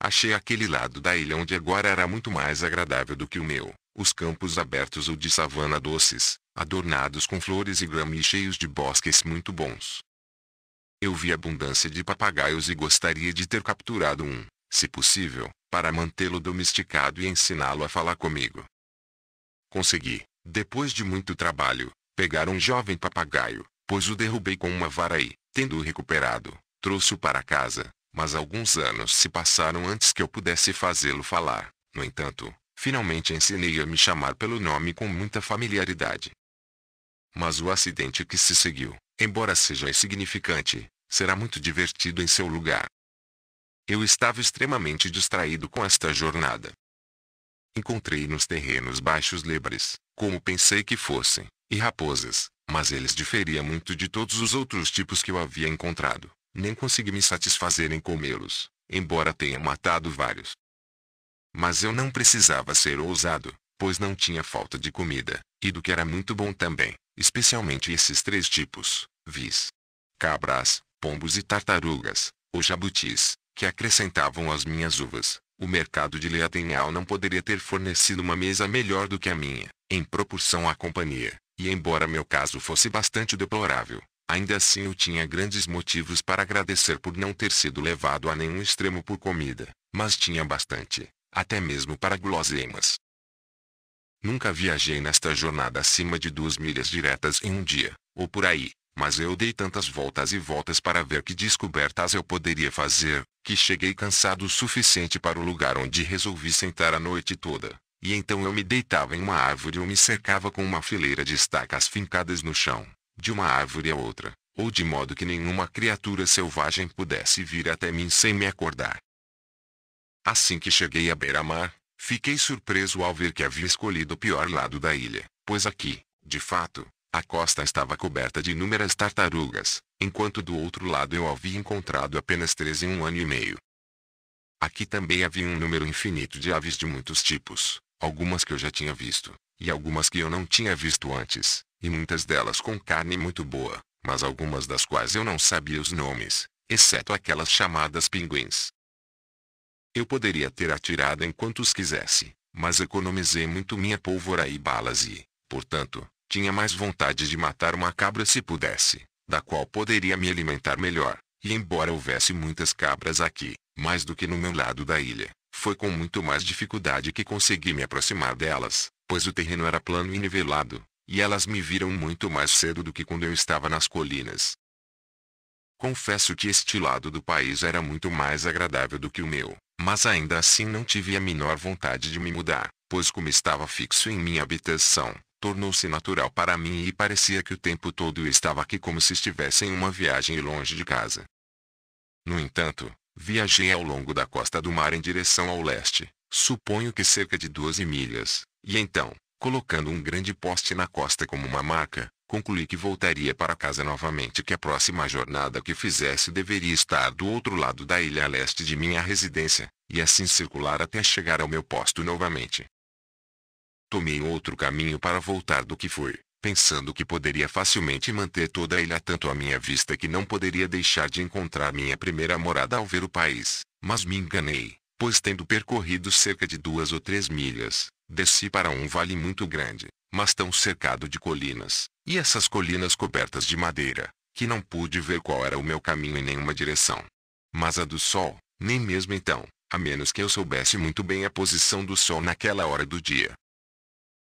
Achei aquele lado da ilha onde agora era muito mais agradável do que o meu, os campos abertos ou de savana doces, adornados com flores e grama e cheios de bosques muito bons. Eu vi abundância de papagaios e gostaria de ter capturado um, se possível, para mantê-lo domesticado e ensiná-lo a falar comigo. Consegui, depois de muito trabalho, pegar um jovem papagaio, pois o derrubei com uma vara e, tendo-o recuperado, trouxe-o para casa, mas alguns anos se passaram antes que eu pudesse fazê-lo falar. No entanto, finalmente ensinei a me chamar pelo nome com muita familiaridade. Mas o acidente que se seguiu, embora seja insignificante, será muito divertido em seu lugar. Eu estava extremamente distraído com esta jornada. Encontrei nos terrenos baixos lebres, como pensei que fossem, e raposas, mas eles diferiam muito de todos os outros tipos que eu havia encontrado. Nem consegui me satisfazer em comê-los, embora tenha matado vários. Mas eu não precisava ser ousado, pois não tinha falta de comida, e do que era muito bom também, especialmente esses três tipos, vis. Cabras, pombos e tartarugas, ou jabutis, que acrescentavam às minhas uvas. O mercado de Leatenhal não poderia ter fornecido uma mesa melhor do que a minha, em proporção à companhia, e embora meu caso fosse bastante deplorável, ainda assim eu tinha grandes motivos para agradecer por não ter sido levado a nenhum extremo por comida, mas tinha bastante, até mesmo para guloseimas. Nunca viajei nesta jornada acima de duas milhas diretas em um dia, ou por aí, mas eu dei tantas voltas e voltas para ver que descobertas eu poderia fazer, que cheguei cansado o suficiente para o lugar onde resolvi sentar a noite toda. E então eu me deitava em uma árvore ou me cercava com uma fileira de estacas fincadas no chão, de uma árvore a outra, ou de modo que nenhuma criatura selvagem pudesse vir até mim sem me acordar. Assim que cheguei à beira-mar, fiquei surpreso ao ver que havia escolhido o pior lado da ilha, pois aqui, de fato, a costa estava coberta de inúmeras tartarugas, enquanto do outro lado eu havia encontrado apenas três em um ano e meio. Aqui também havia um número infinito de aves de muitos tipos, algumas que eu já tinha visto, e algumas que eu não tinha visto antes, e muitas delas com carne muito boa, mas algumas das quais eu não sabia os nomes, exceto aquelas chamadas pinguins. Eu poderia ter atirado em quantos quisesse, mas economizei muito minha pólvora e balas e, portanto, tinha mais vontade de matar uma cabra se pudesse, da qual poderia me alimentar melhor. E embora houvesse muitas cabras aqui, mais do que no meu lado da ilha, foi com muito mais dificuldade que consegui me aproximar delas, pois o terreno era plano e nivelado, e elas me viram muito mais cedo do que quando eu estava nas colinas. Confesso que este lado do país era muito mais agradável do que o meu, mas ainda assim não tive a menor vontade de me mudar, pois como estava fixo em minha habitação, tornou-se natural para mim e parecia que o tempo todo eu estava aqui como se estivesse em uma viagem longe de casa. No entanto, viajei ao longo da costa do mar em direção ao leste, suponho que cerca de 12 milhas, e então, colocando um grande poste na costa como uma marca, concluí que voltaria para casa novamente que a próxima jornada que fizesse deveria estar do outro lado da ilha a leste de minha residência, e assim circular até chegar ao meu posto novamente. Tomei outro caminho para voltar do que fui, pensando que poderia facilmente manter toda a ilha tanto à minha vista que não poderia deixar de encontrar minha primeira morada ao ver o país, mas me enganei, pois tendo percorrido cerca de duas ou três milhas, desci para um vale muito grande, mas tão cercado de colinas, e essas colinas cobertas de madeira, que não pude ver qual era o meu caminho em nenhuma direção. Mas a do sol, nem mesmo então, a menos que eu soubesse muito bem a posição do sol naquela hora do dia,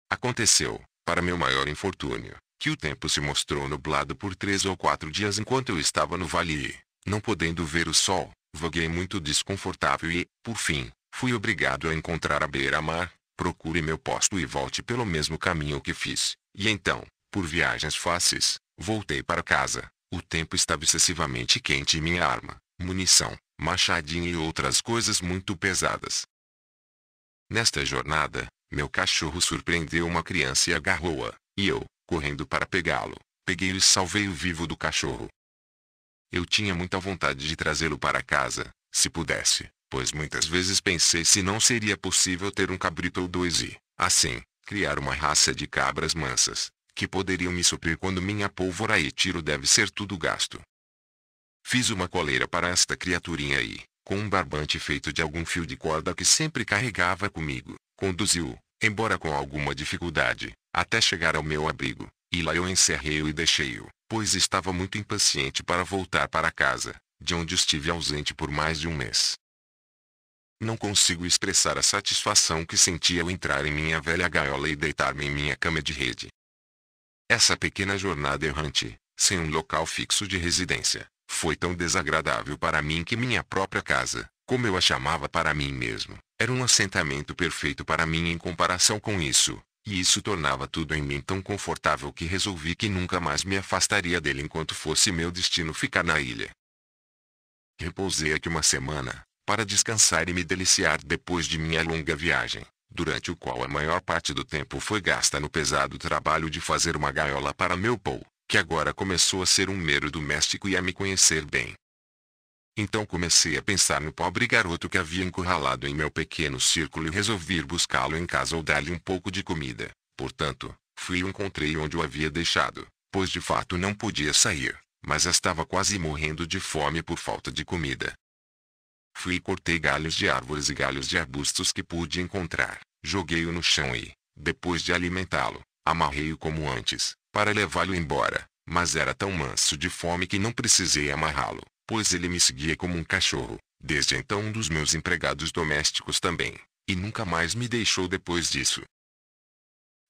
Aconteceu, para meu maior infortúnio, que o tempo se mostrou nublado por três ou quatro dias enquanto eu estava no vale e, não podendo ver o sol, vaguei muito desconfortável e, por fim, fui obrigado a encontrar a beira-mar, procure meu posto e volte pelo mesmo caminho que fiz, e então, por viagens fáceis, voltei para casa. O tempo estava excessivamente quente e minha arma, munição, machadinha e outras coisas muito pesadas. Nesta jornada, meu cachorro surpreendeu uma criança e agarrou-a, e eu, correndo para pegá-lo, peguei o e salvei o vivo do cachorro. Eu tinha muita vontade de trazê-lo para casa, se pudesse, pois muitas vezes pensei se não seria possível ter um cabrito ou dois e, assim, criar uma raça de cabras mansas, que poderiam me suprir quando minha pólvora e tiro deve ser tudo gasto. Fiz uma coleira para esta criaturinha e, com um barbante feito de algum fio de corda que sempre carregava comigo, Conduziu, embora com alguma dificuldade, até chegar ao meu abrigo, e lá eu encerrei-o e deixei-o, pois estava muito impaciente para voltar para casa, de onde estive ausente por mais de um mês. Não consigo expressar a satisfação que senti ao entrar em minha velha gaiola e deitar-me em minha cama de rede. Essa pequena jornada errante, sem um local fixo de residência, foi tão desagradável para mim que minha própria casa, como eu a chamava para mim mesmo, era um assentamento perfeito para mim em comparação com isso, e isso tornava tudo em mim tão confortável que resolvi que nunca mais me afastaria dele enquanto fosse meu destino ficar na ilha. Repousei aqui uma semana, para descansar e me deliciar depois de minha longa viagem, durante o qual a maior parte do tempo foi gasta no pesado trabalho de fazer uma gaiola para meu pou, que agora começou a ser um mero doméstico e a me conhecer bem. Então comecei a pensar no pobre garoto que havia encurralado em meu pequeno círculo e resolvi buscá-lo em casa ou dar-lhe um pouco de comida. Portanto, fui e o encontrei onde o havia deixado, pois de fato não podia sair, mas estava quase morrendo de fome por falta de comida. Fui e cortei galhos de árvores e galhos de arbustos que pude encontrar, joguei-o no chão e, depois de alimentá-lo, amarrei-o como antes, para levá-lo embora, mas era tão manso de fome que não precisei amarrá-lo pois ele me seguia como um cachorro, desde então um dos meus empregados domésticos também, e nunca mais me deixou depois disso.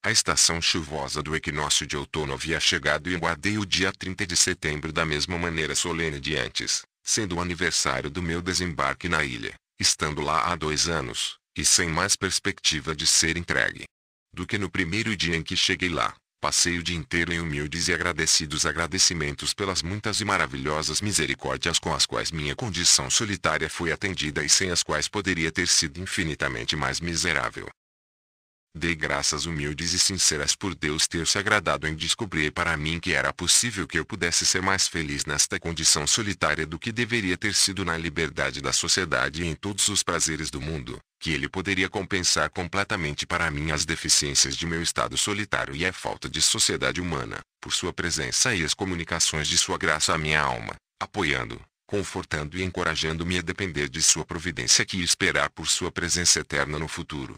A estação chuvosa do equinócio de outono havia chegado e guardei o dia 30 de setembro da mesma maneira solene de antes, sendo o aniversário do meu desembarque na ilha, estando lá há dois anos, e sem mais perspectiva de ser entregue, do que no primeiro dia em que cheguei lá passei o dia inteiro em humildes e agradecidos agradecimentos pelas muitas e maravilhosas misericórdias com as quais minha condição solitária foi atendida e sem as quais poderia ter sido infinitamente mais miserável. Dei graças humildes e sinceras por Deus ter se agradado em descobrir para mim que era possível que eu pudesse ser mais feliz nesta condição solitária do que deveria ter sido na liberdade da sociedade e em todos os prazeres do mundo, que ele poderia compensar completamente para mim as deficiências de meu estado solitário e a falta de sociedade humana, por sua presença e as comunicações de sua graça à minha alma, apoiando, confortando e encorajando-me a depender de sua providência que esperar por sua presença eterna no futuro.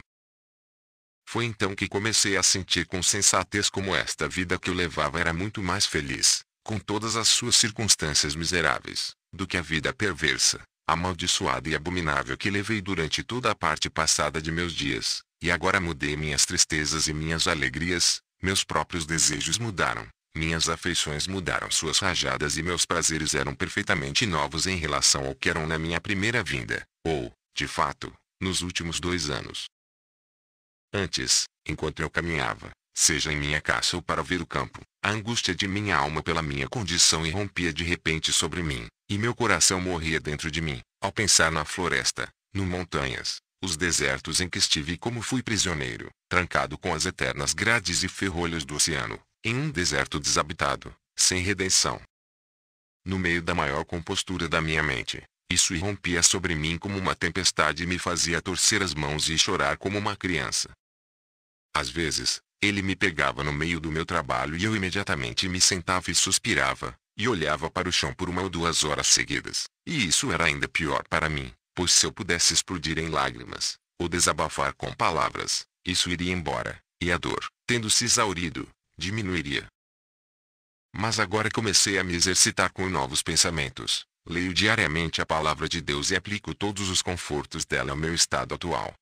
Foi então que comecei a sentir com sensatez como esta vida que eu levava era muito mais feliz, com todas as suas circunstâncias miseráveis, do que a vida perversa, amaldiçoada e abominável que levei durante toda a parte passada de meus dias, e agora mudei minhas tristezas e minhas alegrias, meus próprios desejos mudaram, minhas afeições mudaram suas rajadas e meus prazeres eram perfeitamente novos em relação ao que eram na minha primeira vinda, ou, de fato, nos últimos dois anos. Antes, enquanto eu caminhava, seja em minha caça ou para ver o campo. A angústia de minha alma pela minha condição irrompia de repente sobre mim, e meu coração morria dentro de mim, ao pensar na floresta, no montanhas, os desertos em que estive e como fui prisioneiro, trancado com as eternas grades e ferrolhos do oceano, em um deserto desabitado, sem redenção. No meio da maior compostura da minha mente, isso irrompia sobre mim como uma tempestade e me fazia torcer as mãos e chorar como uma criança. Às vezes, ele me pegava no meio do meu trabalho e eu imediatamente me sentava e suspirava, e olhava para o chão por uma ou duas horas seguidas. E isso era ainda pior para mim, pois se eu pudesse explodir em lágrimas, ou desabafar com palavras, isso iria embora, e a dor, tendo se exaurido, diminuiria. Mas agora comecei a me exercitar com novos pensamentos. Leio diariamente a palavra de Deus e aplico todos os confortos dela ao meu estado atual.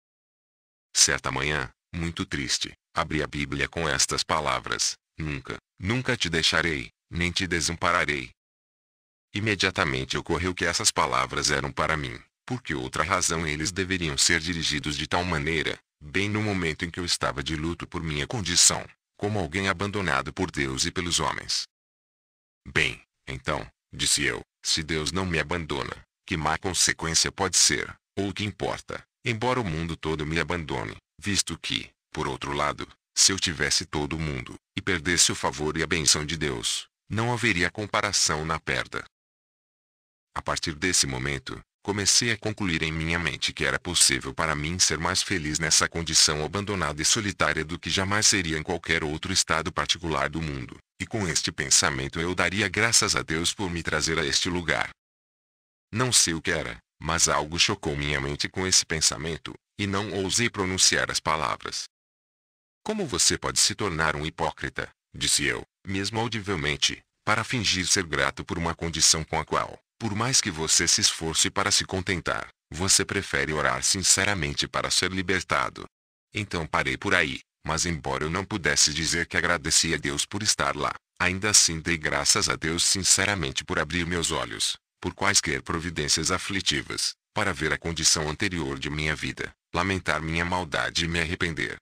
Certa manhã, muito triste, Abri a Bíblia com estas palavras: Nunca, nunca te deixarei, nem te desampararei. Imediatamente ocorreu que essas palavras eram para mim, porque outra razão eles deveriam ser dirigidos de tal maneira, bem no momento em que eu estava de luto por minha condição, como alguém abandonado por Deus e pelos homens. Bem, então, disse eu, se Deus não me abandona, que má consequência pode ser, ou que importa, embora o mundo todo me abandone, visto que, por outro lado, se eu tivesse todo o mundo, e perdesse o favor e a benção de Deus, não haveria comparação na perda. A partir desse momento, comecei a concluir em minha mente que era possível para mim ser mais feliz nessa condição abandonada e solitária do que jamais seria em qualquer outro estado particular do mundo, e com este pensamento eu daria graças a Deus por me trazer a este lugar. Não sei o que era, mas algo chocou minha mente com esse pensamento, e não ousei pronunciar as palavras. Como você pode se tornar um hipócrita? Disse eu, mesmo audivelmente, para fingir ser grato por uma condição com a qual, por mais que você se esforce para se contentar, você prefere orar sinceramente para ser libertado. Então parei por aí, mas embora eu não pudesse dizer que agradeci a Deus por estar lá, ainda assim dei graças a Deus sinceramente por abrir meus olhos, por quaisquer providências aflitivas, para ver a condição anterior de minha vida, lamentar minha maldade e me arrepender.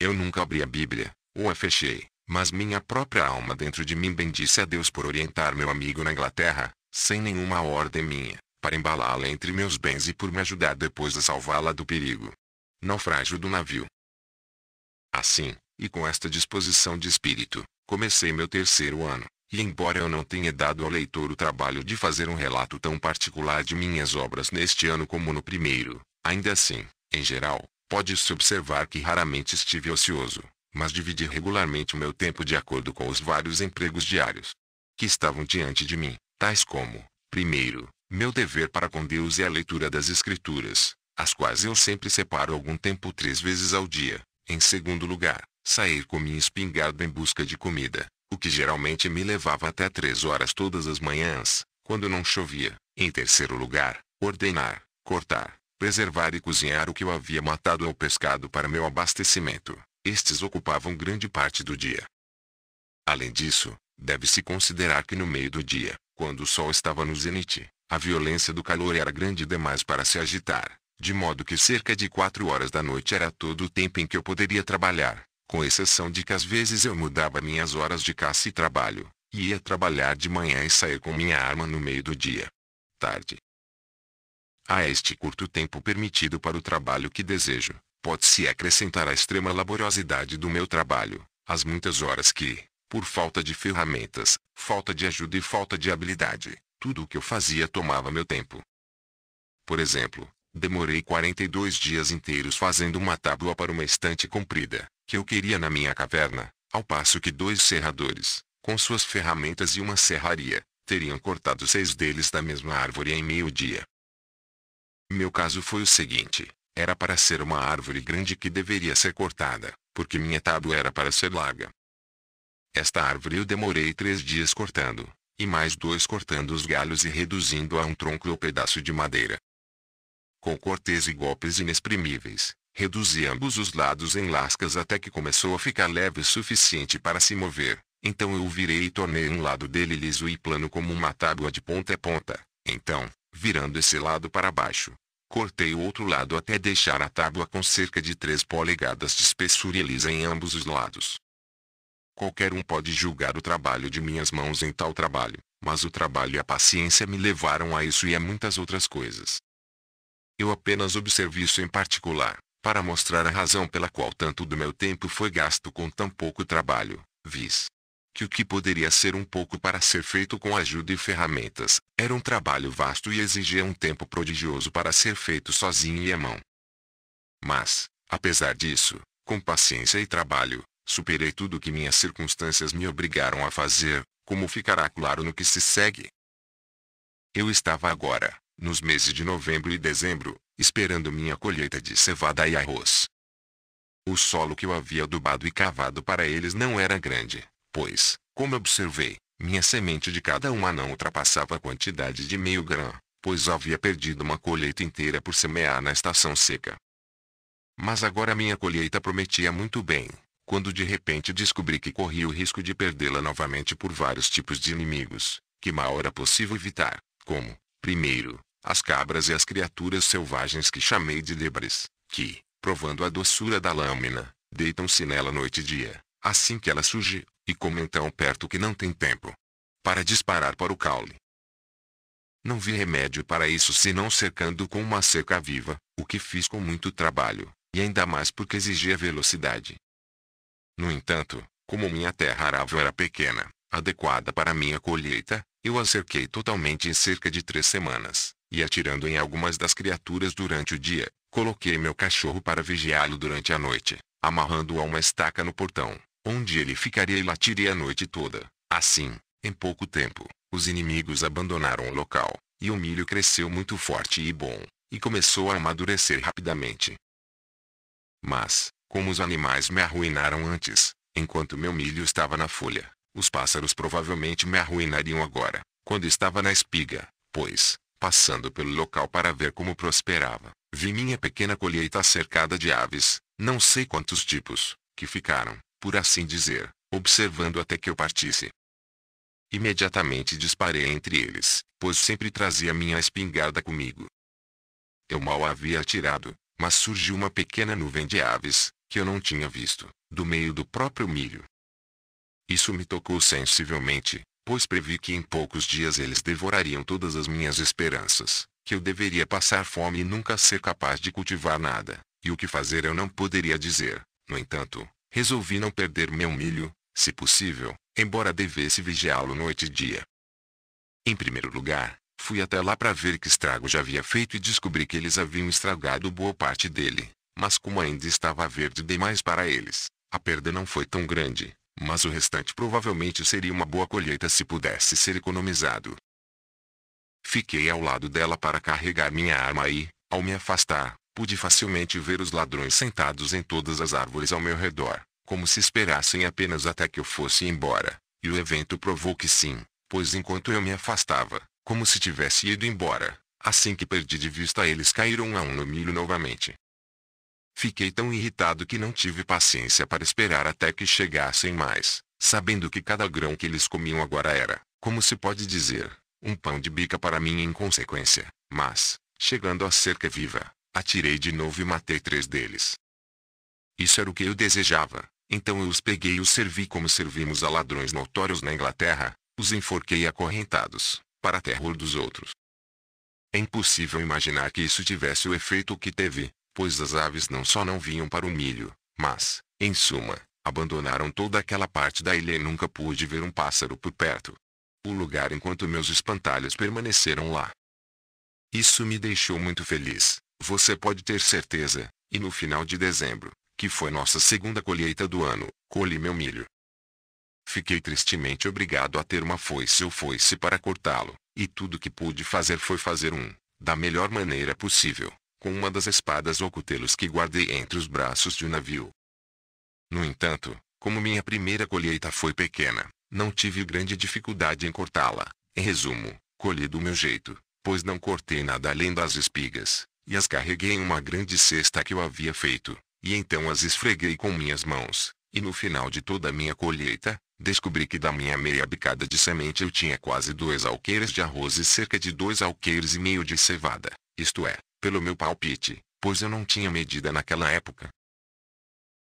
Eu nunca abri a Bíblia, ou a fechei, mas minha própria alma dentro de mim bendisse a Deus por orientar meu amigo na Inglaterra, sem nenhuma ordem minha, para embalá-la entre meus bens e por me ajudar depois a salvá-la do perigo. Naufrágio do navio. Assim, e com esta disposição de espírito, comecei meu terceiro ano, e embora eu não tenha dado ao leitor o trabalho de fazer um relato tão particular de minhas obras neste ano como no primeiro, ainda assim, em geral, Pode-se observar que raramente estive ocioso, mas dividi regularmente o meu tempo de acordo com os vários empregos diários que estavam diante de mim, tais como, primeiro, meu dever para com Deus e a leitura das Escrituras, as quais eu sempre separo algum tempo três vezes ao dia. Em segundo lugar, sair com minha espingarda em busca de comida, o que geralmente me levava até três horas todas as manhãs, quando não chovia. Em terceiro lugar, ordenar, cortar, preservar e cozinhar o que eu havia matado ao pescado para meu abastecimento. Estes ocupavam grande parte do dia. Além disso, deve-se considerar que no meio do dia, quando o sol estava no zenite, a violência do calor era grande demais para se agitar, de modo que cerca de quatro horas da noite era todo o tempo em que eu poderia trabalhar, com exceção de que às vezes eu mudava minhas horas de caça e trabalho, e ia trabalhar de manhã e sair com minha arma no meio do dia. Tarde, a este curto tempo permitido para o trabalho que desejo, pode-se acrescentar a extrema laboriosidade do meu trabalho, as muitas horas que, por falta de ferramentas, falta de ajuda e falta de habilidade, tudo o que eu fazia tomava meu tempo. Por exemplo, demorei 42 dias inteiros fazendo uma tábua para uma estante comprida, que eu queria na minha caverna, ao passo que dois serradores, com suas ferramentas e uma serraria, teriam cortado seis deles da mesma árvore em meio dia. Meu caso foi o seguinte. Era para ser uma árvore grande que deveria ser cortada, porque minha tábua era para ser larga. Esta árvore eu demorei três dias cortando, e mais dois cortando os galhos e reduzindo a um tronco ou pedaço de madeira. Com cortes e golpes inexprimíveis, reduzi ambos os lados em lascas até que começou a ficar leve o suficiente para se mover. Então eu virei e tornei um lado dele liso e plano como uma tábua de ponta a ponta. Então, virando esse lado para baixo. Cortei o outro lado até deixar a tábua com cerca de 3 polegadas de espessura e lisa em ambos os lados. Qualquer um pode julgar o trabalho de minhas mãos em tal trabalho, mas o trabalho e a paciência me levaram a isso e a muitas outras coisas. Eu apenas observo isso em particular, para mostrar a razão pela qual tanto do meu tempo foi gasto com tão pouco trabalho, vis, que o que poderia ser um pouco para ser feito com ajuda e ferramentas, era um trabalho vasto e exigia um tempo prodigioso para ser feito sozinho e à mão. Mas, apesar disso, com paciência e trabalho, superei tudo que minhas circunstâncias me obrigaram a fazer, como ficará claro no que se segue. Eu estava agora, nos meses de novembro e dezembro, esperando minha colheita de cevada e arroz. O solo que eu havia adubado e cavado para eles não era grande, pois, como observei, minha semente de cada uma não ultrapassava a quantidade de meio grão, pois havia perdido uma colheita inteira por semear na estação seca. Mas agora minha colheita prometia muito bem, quando de repente descobri que corria o risco de perdê-la novamente por vários tipos de inimigos, que mal era possível evitar, como, primeiro, as cabras e as criaturas selvagens que chamei de debres, que, provando a doçura da lâmina, deitam-se nela noite e dia, assim que ela surge, e como então perto que não tem tempo para disparar para o caule. Não vi remédio para isso senão cercando com uma cerca viva, o que fiz com muito trabalho, e ainda mais porque exigia velocidade. No entanto, como minha terra arável era pequena, adequada para minha colheita, eu a cerquei totalmente em cerca de três semanas, e atirando em algumas das criaturas durante o dia, coloquei meu cachorro para vigiá-lo durante a noite, amarrando-o a uma estaca no portão, onde ele ficaria e latiria a noite toda. Assim, em pouco tempo, os inimigos abandonaram o local, e o milho cresceu muito forte e bom, e começou a amadurecer rapidamente. Mas, como os animais me arruinaram antes, enquanto meu milho estava na folha, os pássaros provavelmente me arruinariam agora, quando estava na espiga, pois, passando pelo local para ver como prosperava, vi minha pequena colheita cercada de aves, não sei quantos tipos, que ficaram, por assim dizer, observando até que eu partisse. Imediatamente disparei entre eles, pois sempre trazia minha espingarda comigo. Eu mal havia atirado, mas surgiu uma pequena nuvem de aves, que eu não tinha visto, do meio do próprio milho. Isso me tocou sensivelmente, pois previ que em poucos dias eles devorariam todas as minhas esperanças, que eu deveria passar fome e nunca ser capaz de cultivar nada, e o que fazer eu não poderia dizer. No entanto, Resolvi não perder meu milho, se possível, embora devesse vigiá-lo noite e dia. Em primeiro lugar, fui até lá para ver que estrago já havia feito e descobri que eles haviam estragado boa parte dele, mas como ainda estava verde demais para eles, a perda não foi tão grande, mas o restante provavelmente seria uma boa colheita se pudesse ser economizado. Fiquei ao lado dela para carregar minha arma e, ao me afastar, pude facilmente ver os ladrões sentados em todas as árvores ao meu redor, como se esperassem apenas até que eu fosse embora. E o evento provou que sim, pois enquanto eu me afastava, como se tivesse ido embora, assim que perdi de vista eles caíram a um no milho novamente. Fiquei tão irritado que não tive paciência para esperar até que chegassem mais, sabendo que cada grão que eles comiam agora era, como se pode dizer, um pão de bica para mim em consequência. mas, chegando à cerca viva, Atirei de novo e matei três deles. Isso era o que eu desejava, então eu os peguei e os servi como servimos a ladrões notórios na Inglaterra, os enforquei acorrentados, para terror dos outros. É impossível imaginar que isso tivesse o efeito que teve, pois as aves não só não vinham para o milho, mas, em suma, abandonaram toda aquela parte da ilha e nunca pude ver um pássaro por perto. O lugar enquanto meus espantalhos permaneceram lá. Isso me deixou muito feliz, você pode ter certeza, e no final de dezembro, que foi nossa segunda colheita do ano, colhi meu milho. Fiquei tristemente obrigado a ter uma foice ou foice para cortá-lo, e tudo que pude fazer foi fazer um, da melhor maneira possível, com uma das espadas ou cutelos que guardei entre os braços de um navio. No entanto, como minha primeira colheita foi pequena, não tive grande dificuldade em cortá-la. Em resumo, colhi do meu jeito, pois não cortei nada além das espigas, e as carreguei em uma grande cesta que eu havia feito, e então as esfreguei com minhas mãos, e no final de toda a minha colheita, descobri que da minha meia bicada de semente eu tinha quase dois alqueires de arroz e cerca de dois alqueires e meio de cevada, isto é, pelo meu palpite, pois eu não tinha medida naquela época.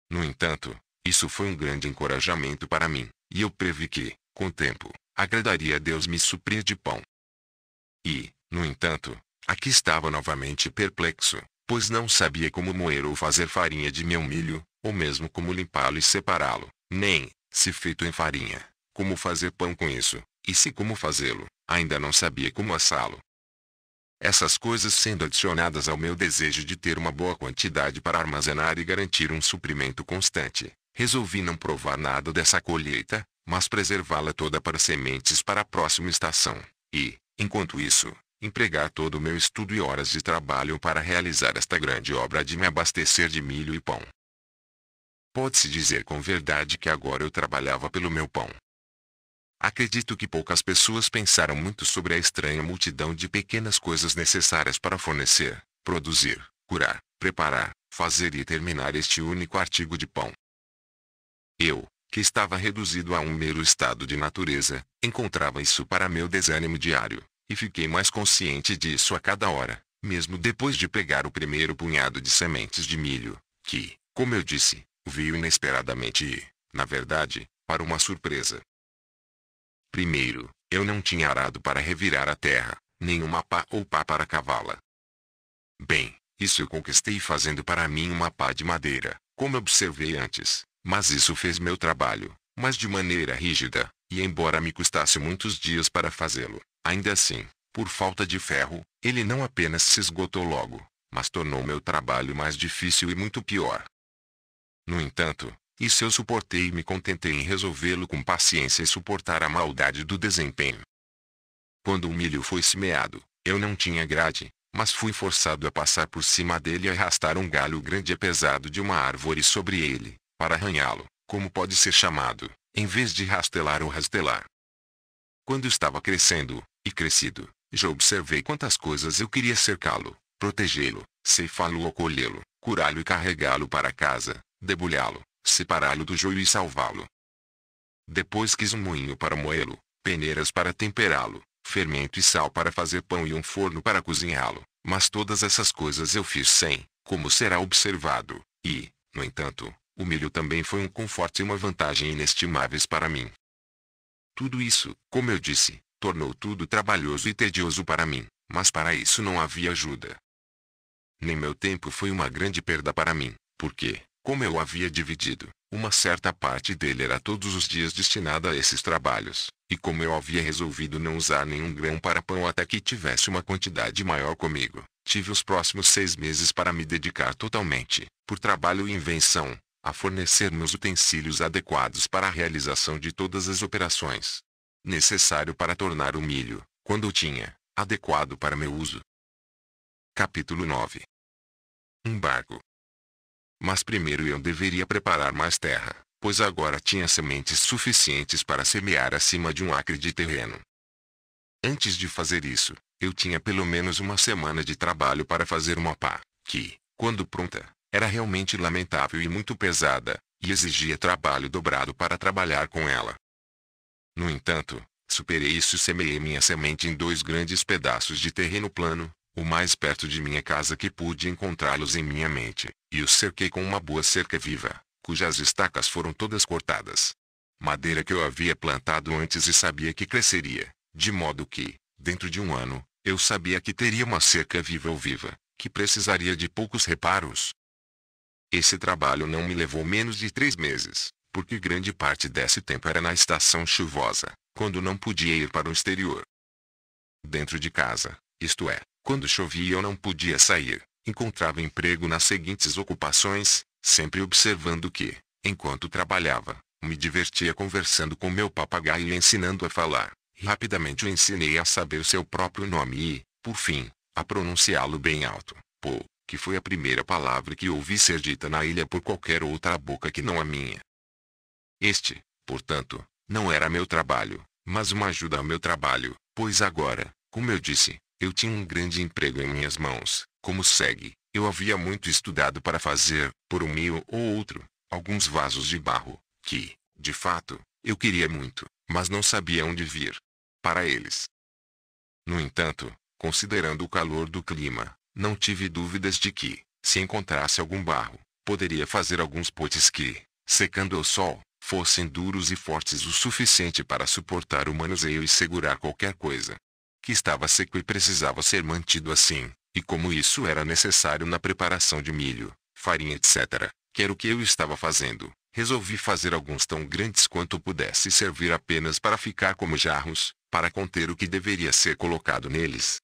No entanto, isso foi um grande encorajamento para mim, e eu previ que, com o tempo, agradaria a Deus me suprir de pão. E, no entanto, Aqui estava novamente perplexo, pois não sabia como moer ou fazer farinha de meu milho, ou mesmo como limpá-lo e separá-lo, nem, se feito em farinha, como fazer pão com isso, e se como fazê-lo, ainda não sabia como assá-lo. Essas coisas sendo adicionadas ao meu desejo de ter uma boa quantidade para armazenar e garantir um suprimento constante, resolvi não provar nada dessa colheita, mas preservá-la toda para sementes para a próxima estação, e, enquanto isso, empregar todo o meu estudo e horas de trabalho para realizar esta grande obra de me abastecer de milho e pão. Pode-se dizer com verdade que agora eu trabalhava pelo meu pão. Acredito que poucas pessoas pensaram muito sobre a estranha multidão de pequenas coisas necessárias para fornecer, produzir, curar, preparar, fazer e terminar este único artigo de pão. Eu, que estava reduzido a um mero estado de natureza, encontrava isso para meu desânimo diário e fiquei mais consciente disso a cada hora, mesmo depois de pegar o primeiro punhado de sementes de milho, que, como eu disse, veio inesperadamente e, na verdade, para uma surpresa. Primeiro, eu não tinha arado para revirar a terra, nem uma pá ou pá para cavá-la. Bem, isso eu conquistei fazendo para mim uma pá de madeira, como observei antes, mas isso fez meu trabalho, mas de maneira rígida, e embora me custasse muitos dias para fazê-lo, Ainda assim, por falta de ferro, ele não apenas se esgotou logo, mas tornou meu trabalho mais difícil e muito pior. No entanto, isso eu suportei e me contentei em resolvê-lo com paciência e suportar a maldade do desempenho. Quando o milho foi semeado, eu não tinha grade, mas fui forçado a passar por cima dele e arrastar um galho grande e pesado de uma árvore sobre ele, para arranhá-lo, como pode ser chamado, em vez de rastelar ou rastelar. Quando estava crescendo, e crescido, já observei quantas coisas eu queria cercá-lo, protegê-lo, ceifá-lo ou colhê-lo, curá-lo e carregá-lo para casa, debulhá-lo, separá-lo do joio e salvá-lo. Depois quis um moinho para moê-lo, peneiras para temperá-lo, fermento e sal para fazer pão e um forno para cozinhá-lo. Mas todas essas coisas eu fiz sem, como será observado, e, no entanto, o milho também foi um conforto e uma vantagem inestimáveis para mim. Tudo isso, como eu disse, tornou tudo trabalhoso e tedioso para mim, mas para isso não havia ajuda. Nem meu tempo foi uma grande perda para mim, porque, como eu havia dividido, uma certa parte dele era todos os dias destinada a esses trabalhos, e como eu havia resolvido não usar nenhum grão para pão até que tivesse uma quantidade maior comigo, tive os próximos seis meses para me dedicar totalmente, por trabalho e invenção, a fornecer meus utensílios adequados para a realização de todas as operações necessário para tornar o milho, quando tinha, adequado para meu uso. Capítulo 9 Um barco. Mas primeiro eu deveria preparar mais terra, pois agora tinha sementes suficientes para semear acima de um acre de terreno. Antes de fazer isso, eu tinha pelo menos uma semana de trabalho para fazer uma pá, que, quando pronta, era realmente lamentável e muito pesada, e exigia trabalho dobrado para trabalhar com ela. No entanto, superei isso e semeei minha semente em dois grandes pedaços de terreno plano, o mais perto de minha casa que pude encontrá-los em minha mente, e os cerquei com uma boa cerca viva, cujas estacas foram todas cortadas. Madeira que eu havia plantado antes e sabia que cresceria, de modo que, dentro de um ano, eu sabia que teria uma cerca viva ou viva, que precisaria de poucos reparos. Esse trabalho não me levou menos de três meses, porque grande parte desse tempo era na estação chuvosa, quando não podia ir para o exterior. Dentro de casa, isto é, quando chovia eu não podia sair, encontrava emprego nas seguintes ocupações, sempre observando que, enquanto trabalhava, me divertia conversando com meu papagaio e ensinando a falar. Rapidamente o ensinei a saber seu próprio nome e, por fim, a pronunciá-lo bem alto, pô, que foi a primeira palavra que ouvi ser dita na ilha por qualquer outra boca que não a minha. Este, portanto, não era meu trabalho, mas uma ajuda ao meu trabalho, pois agora, como eu disse, eu tinha um grande emprego em minhas mãos, como segue, eu havia muito estudado para fazer, por um meio ou outro, alguns vasos de barro, que, de fato, eu queria muito, mas não sabia onde vir. Para eles. No entanto, considerando o calor do clima, não tive dúvidas de que, se encontrasse algum barro, poderia fazer alguns potes que, secando ao sol, fossem duros e fortes o suficiente para suportar o manuseio e segurar qualquer coisa. Que estava seco e precisava ser mantido assim, e como isso era necessário na preparação de milho, farinha etc., que era o que eu estava fazendo, resolvi fazer alguns tão grandes quanto pudesse servir apenas para ficar como jarros, para conter o que deveria ser colocado neles.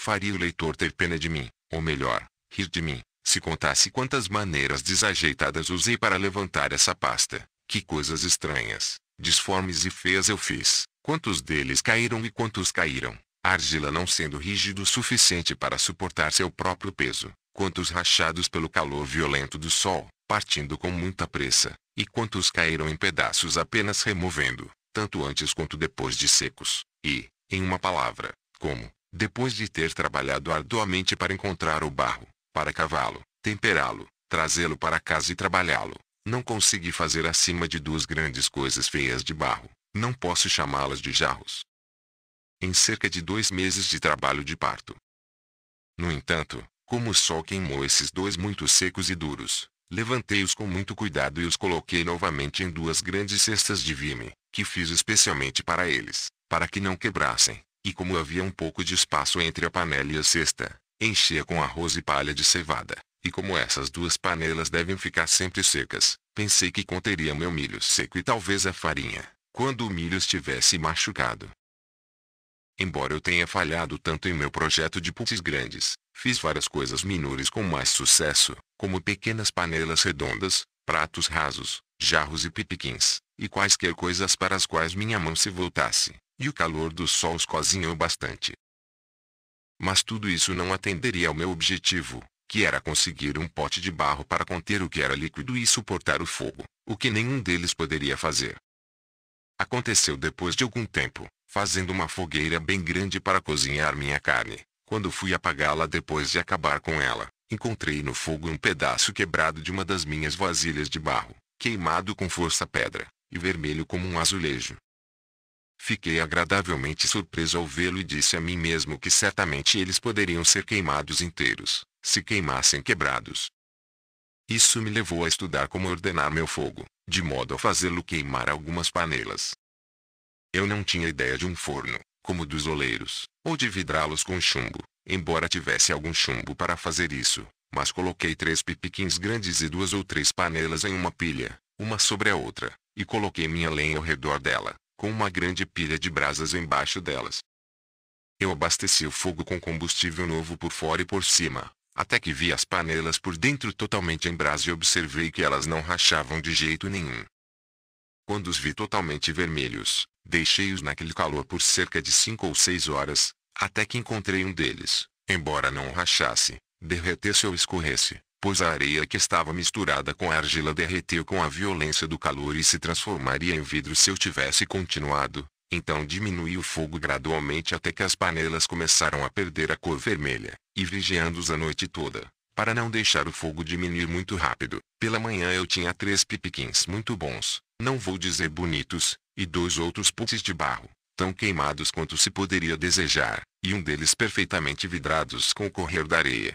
Faria o leitor ter pena de mim, ou melhor, rir de mim, se contasse quantas maneiras desajeitadas usei para levantar essa pasta, que coisas estranhas, disformes e feias eu fiz, quantos deles caíram e quantos caíram, a argila não sendo rígido o suficiente para suportar seu próprio peso, quantos rachados pelo calor violento do sol, partindo com muita pressa, e quantos caíram em pedaços apenas removendo, tanto antes quanto depois de secos, e, em uma palavra, como, depois de ter trabalhado arduamente para encontrar o barro, para cavalo, temperá-lo, trazê-lo para casa e trabalhá-lo. Não consegui fazer acima de duas grandes coisas feias de barro, não posso chamá-las de jarros. Em cerca de dois meses de trabalho de parto. No entanto, como o sol queimou esses dois muito secos e duros, levantei-os com muito cuidado e os coloquei novamente em duas grandes cestas de vime, que fiz especialmente para eles, para que não quebrassem, e como havia um pouco de espaço entre a panela e a cesta, Enchia com arroz e palha de cevada, e como essas duas panelas devem ficar sempre secas, pensei que conteria meu milho seco e talvez a farinha, quando o milho estivesse machucado. Embora eu tenha falhado tanto em meu projeto de putis grandes, fiz várias coisas menores com mais sucesso, como pequenas panelas redondas, pratos rasos, jarros e pipiquins, e quaisquer coisas para as quais minha mão se voltasse, e o calor do sol os cozinhou bastante. Mas tudo isso não atenderia ao meu objetivo, que era conseguir um pote de barro para conter o que era líquido e suportar o fogo, o que nenhum deles poderia fazer. Aconteceu depois de algum tempo, fazendo uma fogueira bem grande para cozinhar minha carne. Quando fui apagá-la depois de acabar com ela, encontrei no fogo um pedaço quebrado de uma das minhas vasilhas de barro, queimado com força pedra, e vermelho como um azulejo. Fiquei agradavelmente surpreso ao vê-lo e disse a mim mesmo que certamente eles poderiam ser queimados inteiros, se queimassem quebrados. Isso me levou a estudar como ordenar meu fogo, de modo a fazê-lo queimar algumas panelas. Eu não tinha ideia de um forno, como dos oleiros, ou de vidrá-los com chumbo, embora tivesse algum chumbo para fazer isso, mas coloquei três pipiquins grandes e duas ou três panelas em uma pilha, uma sobre a outra, e coloquei minha lenha ao redor dela com uma grande pilha de brasas embaixo delas. Eu abasteci o fogo com combustível novo por fora e por cima, até que vi as panelas por dentro totalmente em brasa e observei que elas não rachavam de jeito nenhum. Quando os vi totalmente vermelhos, deixei-os naquele calor por cerca de cinco ou seis horas, até que encontrei um deles, embora não rachasse, derretesse ou escorresse, pois a areia que estava misturada com a argila derreteu com a violência do calor e se transformaria em vidro se eu tivesse continuado. Então diminui o fogo gradualmente até que as panelas começaram a perder a cor vermelha, e vigiando-os a noite toda, para não deixar o fogo diminuir muito rápido. Pela manhã eu tinha três pipiquins muito bons, não vou dizer bonitos, e dois outros putis de barro, tão queimados quanto se poderia desejar, e um deles perfeitamente vidrados com o correr da areia.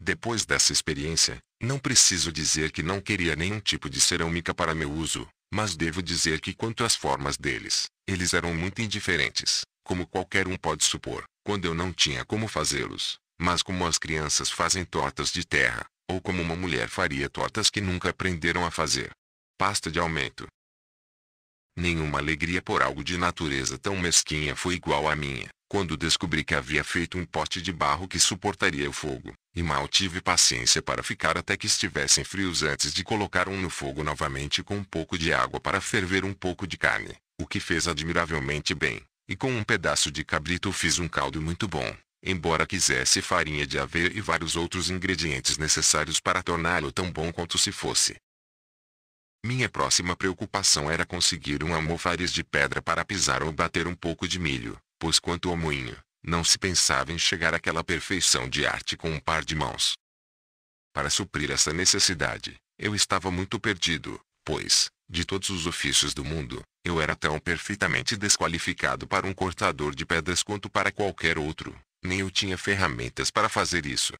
Depois dessa experiência, não preciso dizer que não queria nenhum tipo de cerâmica para meu uso, mas devo dizer que quanto às formas deles, eles eram muito indiferentes, como qualquer um pode supor, quando eu não tinha como fazê-los, mas como as crianças fazem tortas de terra, ou como uma mulher faria tortas que nunca aprenderam a fazer. Pasta de aumento. Nenhuma alegria por algo de natureza tão mesquinha foi igual à minha, quando descobri que havia feito um pote de barro que suportaria o fogo, e mal tive paciência para ficar até que estivessem frios antes de colocar um no fogo novamente com um pouco de água para ferver um pouco de carne, o que fez admiravelmente bem, e com um pedaço de cabrito fiz um caldo muito bom, embora quisesse farinha de aveia e vários outros ingredientes necessários para torná-lo tão bom quanto se fosse. Minha próxima preocupação era conseguir um almofariz de pedra para pisar ou bater um pouco de milho, pois quanto ao moinho, não se pensava em chegar àquela perfeição de arte com um par de mãos. Para suprir essa necessidade, eu estava muito perdido, pois, de todos os ofícios do mundo, eu era tão perfeitamente desqualificado para um cortador de pedras quanto para qualquer outro, nem eu tinha ferramentas para fazer isso.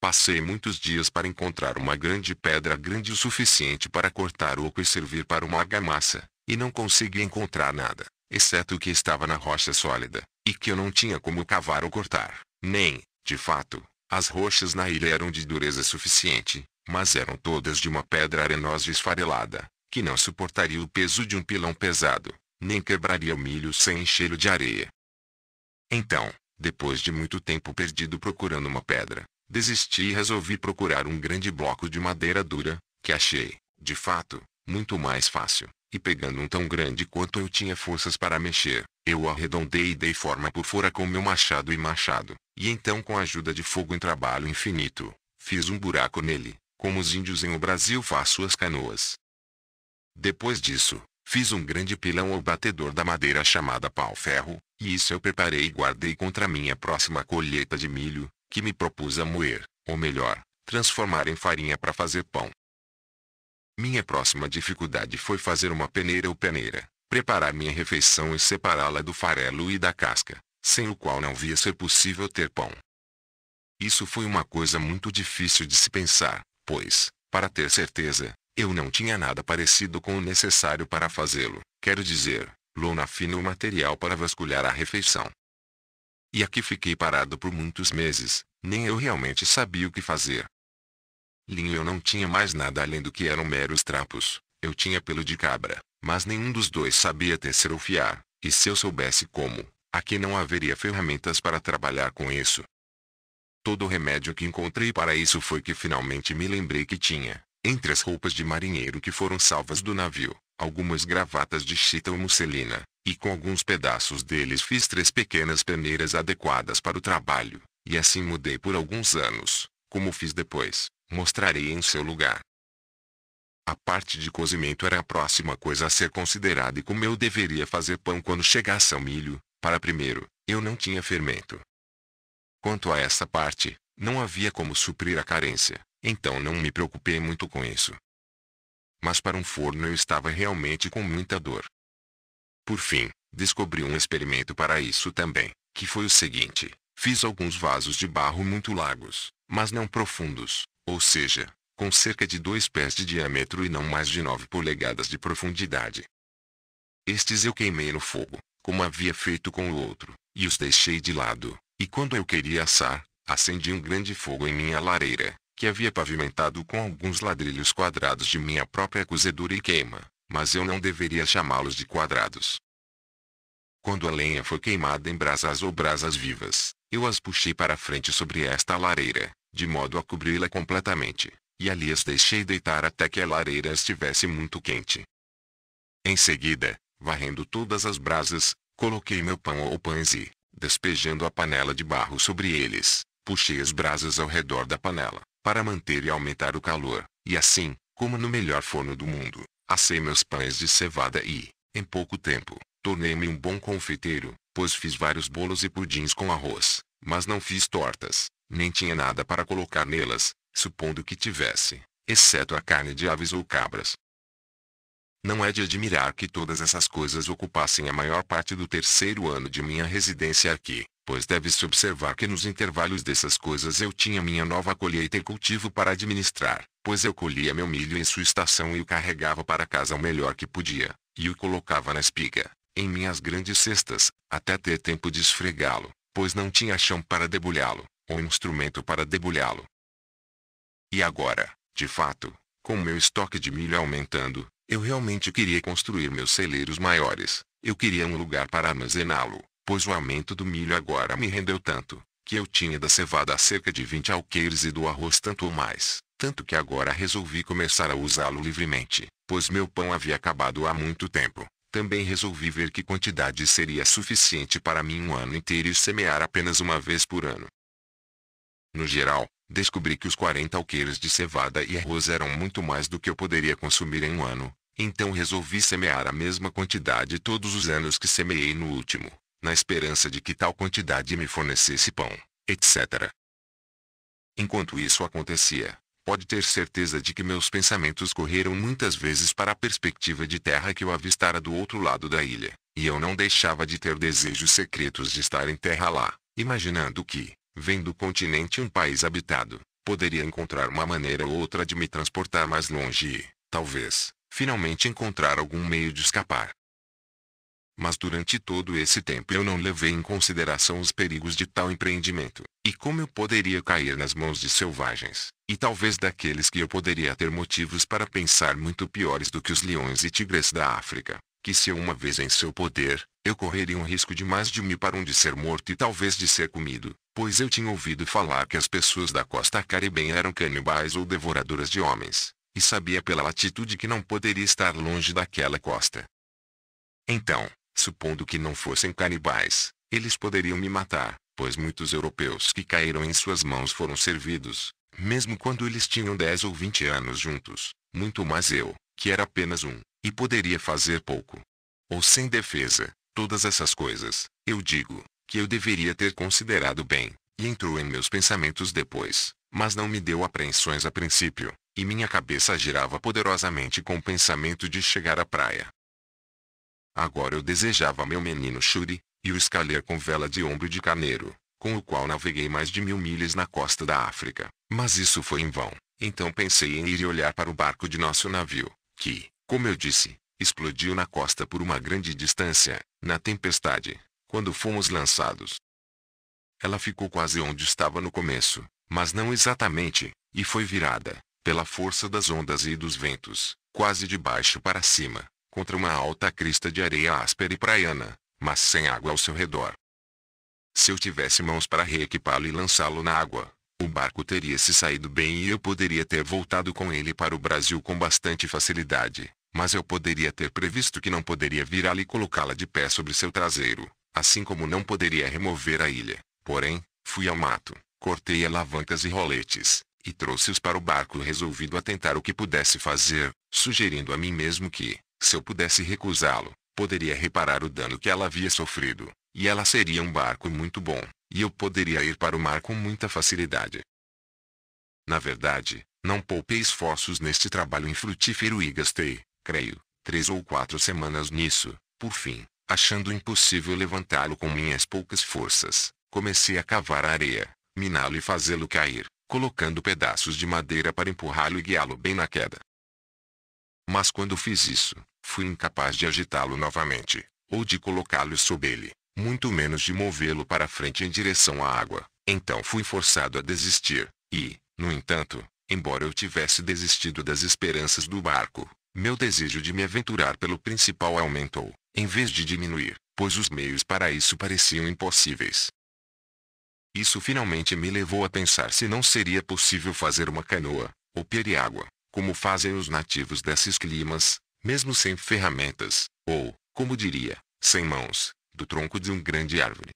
Passei muitos dias para encontrar uma grande pedra grande o suficiente para cortar oco e servir para uma argamassa, e não consegui encontrar nada exceto o que estava na rocha sólida, e que eu não tinha como cavar ou cortar, nem, de fato, as rochas na ilha eram de dureza suficiente, mas eram todas de uma pedra arenosa esfarelada, que não suportaria o peso de um pilão pesado, nem quebraria o milho sem enchê-lo de areia. Então, depois de muito tempo perdido procurando uma pedra, desisti e resolvi procurar um grande bloco de madeira dura, que achei, de fato, muito mais fácil, e pegando um tão grande quanto eu tinha forças para mexer, eu arredondei e dei forma por fora com meu machado e machado, e então com a ajuda de fogo em trabalho infinito, fiz um buraco nele, como os índios em o Brasil faz suas canoas. Depois disso, fiz um grande pilão ou batedor da madeira chamada pau-ferro, e isso eu preparei e guardei contra minha próxima colheita de milho, que me propus a moer, ou melhor, transformar em farinha para fazer pão. Minha próxima dificuldade foi fazer uma peneira ou peneira, preparar minha refeição e separá-la do farelo e da casca, sem o qual não via ser possível ter pão. Isso foi uma coisa muito difícil de se pensar, pois, para ter certeza, eu não tinha nada parecido com o necessário para fazê-lo, quero dizer, lona fina ou material para vasculhar a refeição. E aqui fiquei parado por muitos meses, nem eu realmente sabia o que fazer, Linho eu não tinha mais nada além do que eram meros trapos, eu tinha pelo de cabra, mas nenhum dos dois sabia tecer ou fiar, e se eu soubesse como, aqui não haveria ferramentas para trabalhar com isso. Todo o remédio que encontrei para isso foi que finalmente me lembrei que tinha, entre as roupas de marinheiro que foram salvas do navio, algumas gravatas de chita ou musselina, e com alguns pedaços deles fiz três pequenas peneiras adequadas para o trabalho, e assim mudei por alguns anos, como fiz depois, mostrarei em seu lugar. A parte de cozimento era a próxima coisa a ser considerada e como eu deveria fazer pão quando chegasse ao milho, para primeiro, eu não tinha fermento. Quanto a essa parte, não havia como suprir a carência, então não me preocupei muito com isso. Mas para um forno eu estava realmente com muita dor. Por fim, descobri um experimento para isso também, que foi o seguinte: fiz alguns vasos de barro muito largos, mas não profundos, ou seja, com cerca de 2 pés de diâmetro e não mais de 9 polegadas de profundidade. Estes eu queimei no fogo, como havia feito com o outro, e os deixei de lado, e quando eu queria assar, acendi um grande fogo em minha lareira, que havia pavimentado com alguns ladrilhos quadrados de minha própria cozedura e queima, mas eu não deveria chamá-los de quadrados. Quando a lenha foi queimada em brasas ou brasas vivas, eu as puxei para frente sobre esta lareira, de modo a cobri-la completamente, e ali as deixei deitar até que a lareira estivesse muito quente. Em seguida, varrendo todas as brasas, coloquei meu pão ou pães e, despejando a panela de barro sobre eles, puxei as brasas ao redor da panela, para manter e aumentar o calor, e assim, como no melhor forno do mundo, assei meus pães de cevada e, em pouco tempo, tornei-me um bom confeiteiro, pois fiz vários bolos e pudins com arroz, mas não fiz tortas, nem tinha nada para colocar nelas, supondo que tivesse, exceto a carne de aves ou cabras. Não é de admirar que todas essas coisas ocupassem a maior parte do terceiro ano de minha residência aqui, pois deve-se observar que nos intervalos dessas coisas eu tinha minha nova colheita e cultivo para administrar, pois eu colhia meu milho em sua estação e o carregava para casa o melhor que podia, e o colocava na espiga, em minhas grandes cestas, até ter tempo de esfregá-lo, pois não tinha chão para debulhá-lo um instrumento para debulhá-lo. E agora, de fato, com meu estoque de milho aumentando, eu realmente queria construir meus celeiros maiores, eu queria um lugar para armazená-lo, pois o aumento do milho agora me rendeu tanto, que eu tinha da cevada cerca de 20 alqueires e do arroz tanto ou mais, tanto que agora resolvi começar a usá-lo livremente, pois meu pão havia acabado há muito tempo. Também resolvi ver que quantidade seria suficiente para mim um ano inteiro e semear apenas uma vez por ano. No geral, descobri que os 40 alqueires de cevada e arroz eram muito mais do que eu poderia consumir em um ano, então resolvi semear a mesma quantidade todos os anos que semeei no último, na esperança de que tal quantidade me fornecesse pão, etc. Enquanto isso acontecia, pode ter certeza de que meus pensamentos correram muitas vezes para a perspectiva de terra que eu avistara do outro lado da ilha, e eu não deixava de ter desejos secretos de estar em terra lá, imaginando que, Vendo o continente um país habitado, poderia encontrar uma maneira ou outra de me transportar mais longe e, talvez, finalmente encontrar algum meio de escapar. Mas durante todo esse tempo eu não levei em consideração os perigos de tal empreendimento, e como eu poderia cair nas mãos de selvagens, e talvez daqueles que eu poderia ter motivos para pensar muito piores do que os leões e tigres da África que se eu uma vez em seu poder, eu correria um risco de mais de mil para um de ser morto e talvez de ser comido, pois eu tinha ouvido falar que as pessoas da costa caribenha eram canibais ou devoradoras de homens, e sabia pela latitude que não poderia estar longe daquela costa. Então, supondo que não fossem canibais, eles poderiam me matar, pois muitos europeus que caíram em suas mãos foram servidos, mesmo quando eles tinham 10 ou 20 anos juntos, muito mais eu, que era apenas um e poderia fazer pouco. Ou sem defesa, todas essas coisas, eu digo, que eu deveria ter considerado bem, e entrou em meus pensamentos depois, mas não me deu apreensões a princípio, e minha cabeça girava poderosamente com o pensamento de chegar à praia. Agora eu desejava meu menino Shuri, e o escalher com vela de ombro de carneiro, com o qual naveguei mais de mil milhas na costa da África, mas isso foi em vão. Então pensei em ir olhar para o barco de nosso navio, que, como eu disse, explodiu na costa por uma grande distância, na tempestade, quando fomos lançados. Ela ficou quase onde estava no começo, mas não exatamente, e foi virada, pela força das ondas e dos ventos, quase de baixo para cima, contra uma alta crista de areia áspera e praiana, mas sem água ao seu redor. Se eu tivesse mãos para reequipá-lo e lançá-lo na água, o barco teria se saído bem e eu poderia ter voltado com ele para o Brasil com bastante facilidade mas eu poderia ter previsto que não poderia virá-la e colocá-la de pé sobre seu traseiro, assim como não poderia remover a ilha. Porém, fui ao mato, cortei alavancas e roletes, e trouxe-os para o barco resolvido a tentar o que pudesse fazer, sugerindo a mim mesmo que, se eu pudesse recusá-lo, poderia reparar o dano que ela havia sofrido, e ela seria um barco muito bom, e eu poderia ir para o mar com muita facilidade. Na verdade, não poupei esforços neste trabalho infrutífero e gastei, creio, três ou quatro semanas nisso, por fim, achando impossível levantá-lo com minhas poucas forças, comecei a cavar a areia, miná-lo e fazê-lo cair, colocando pedaços de madeira para empurrá-lo e guiá-lo bem na queda. Mas quando fiz isso, fui incapaz de agitá-lo novamente, ou de colocá-lo sob ele, muito menos de movê-lo para frente em direção à água. Então fui forçado a desistir, e, no entanto, embora eu tivesse desistido das esperanças do barco, meu desejo de me aventurar pelo principal aumentou, em vez de diminuir, pois os meios para isso pareciam impossíveis. Isso finalmente me levou a pensar se não seria possível fazer uma canoa, ou periágua, como fazem os nativos desses climas, mesmo sem ferramentas, ou, como diria, sem mãos, do tronco de um grande árvore.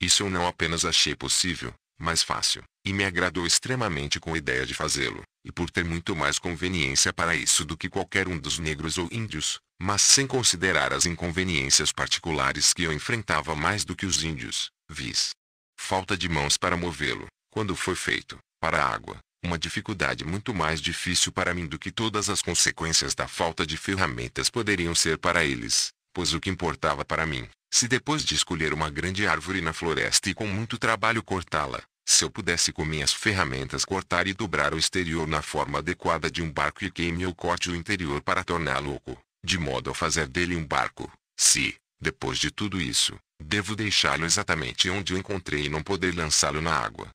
Isso eu não apenas achei possível, mas fácil, e me agradou extremamente com a ideia de fazê-lo, e por ter muito mais conveniência para isso do que qualquer um dos negros ou índios, mas sem considerar as inconveniências particulares que eu enfrentava mais do que os índios, vis. Falta de mãos para movê-lo, quando foi feito, para a água, uma dificuldade muito mais difícil para mim do que todas as consequências da falta de ferramentas poderiam ser para eles, pois o que importava para mim, se depois de escolher uma grande árvore na floresta e com muito trabalho cortá-la, se eu pudesse com minhas ferramentas cortar e dobrar o exterior na forma adequada de um barco e queime ou corte o interior para torná-lo oco, de modo a fazer dele um barco, se, depois de tudo isso, devo deixá-lo exatamente onde o encontrei e não poder lançá-lo na água.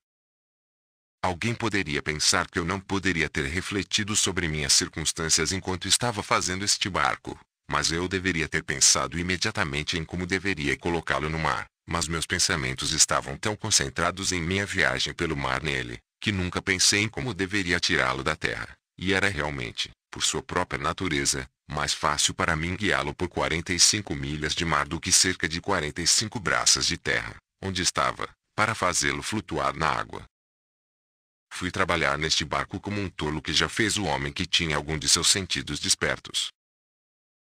Alguém poderia pensar que eu não poderia ter refletido sobre minhas circunstâncias enquanto estava fazendo este barco, mas eu deveria ter pensado imediatamente em como deveria colocá-lo no mar mas meus pensamentos estavam tão concentrados em minha viagem pelo mar nele, que nunca pensei em como deveria tirá-lo da terra, e era realmente, por sua própria natureza, mais fácil para mim guiá-lo por 45 milhas de mar do que cerca de 45 braças de terra, onde estava, para fazê-lo flutuar na água. Fui trabalhar neste barco como um tolo que já fez o homem que tinha algum de seus sentidos despertos.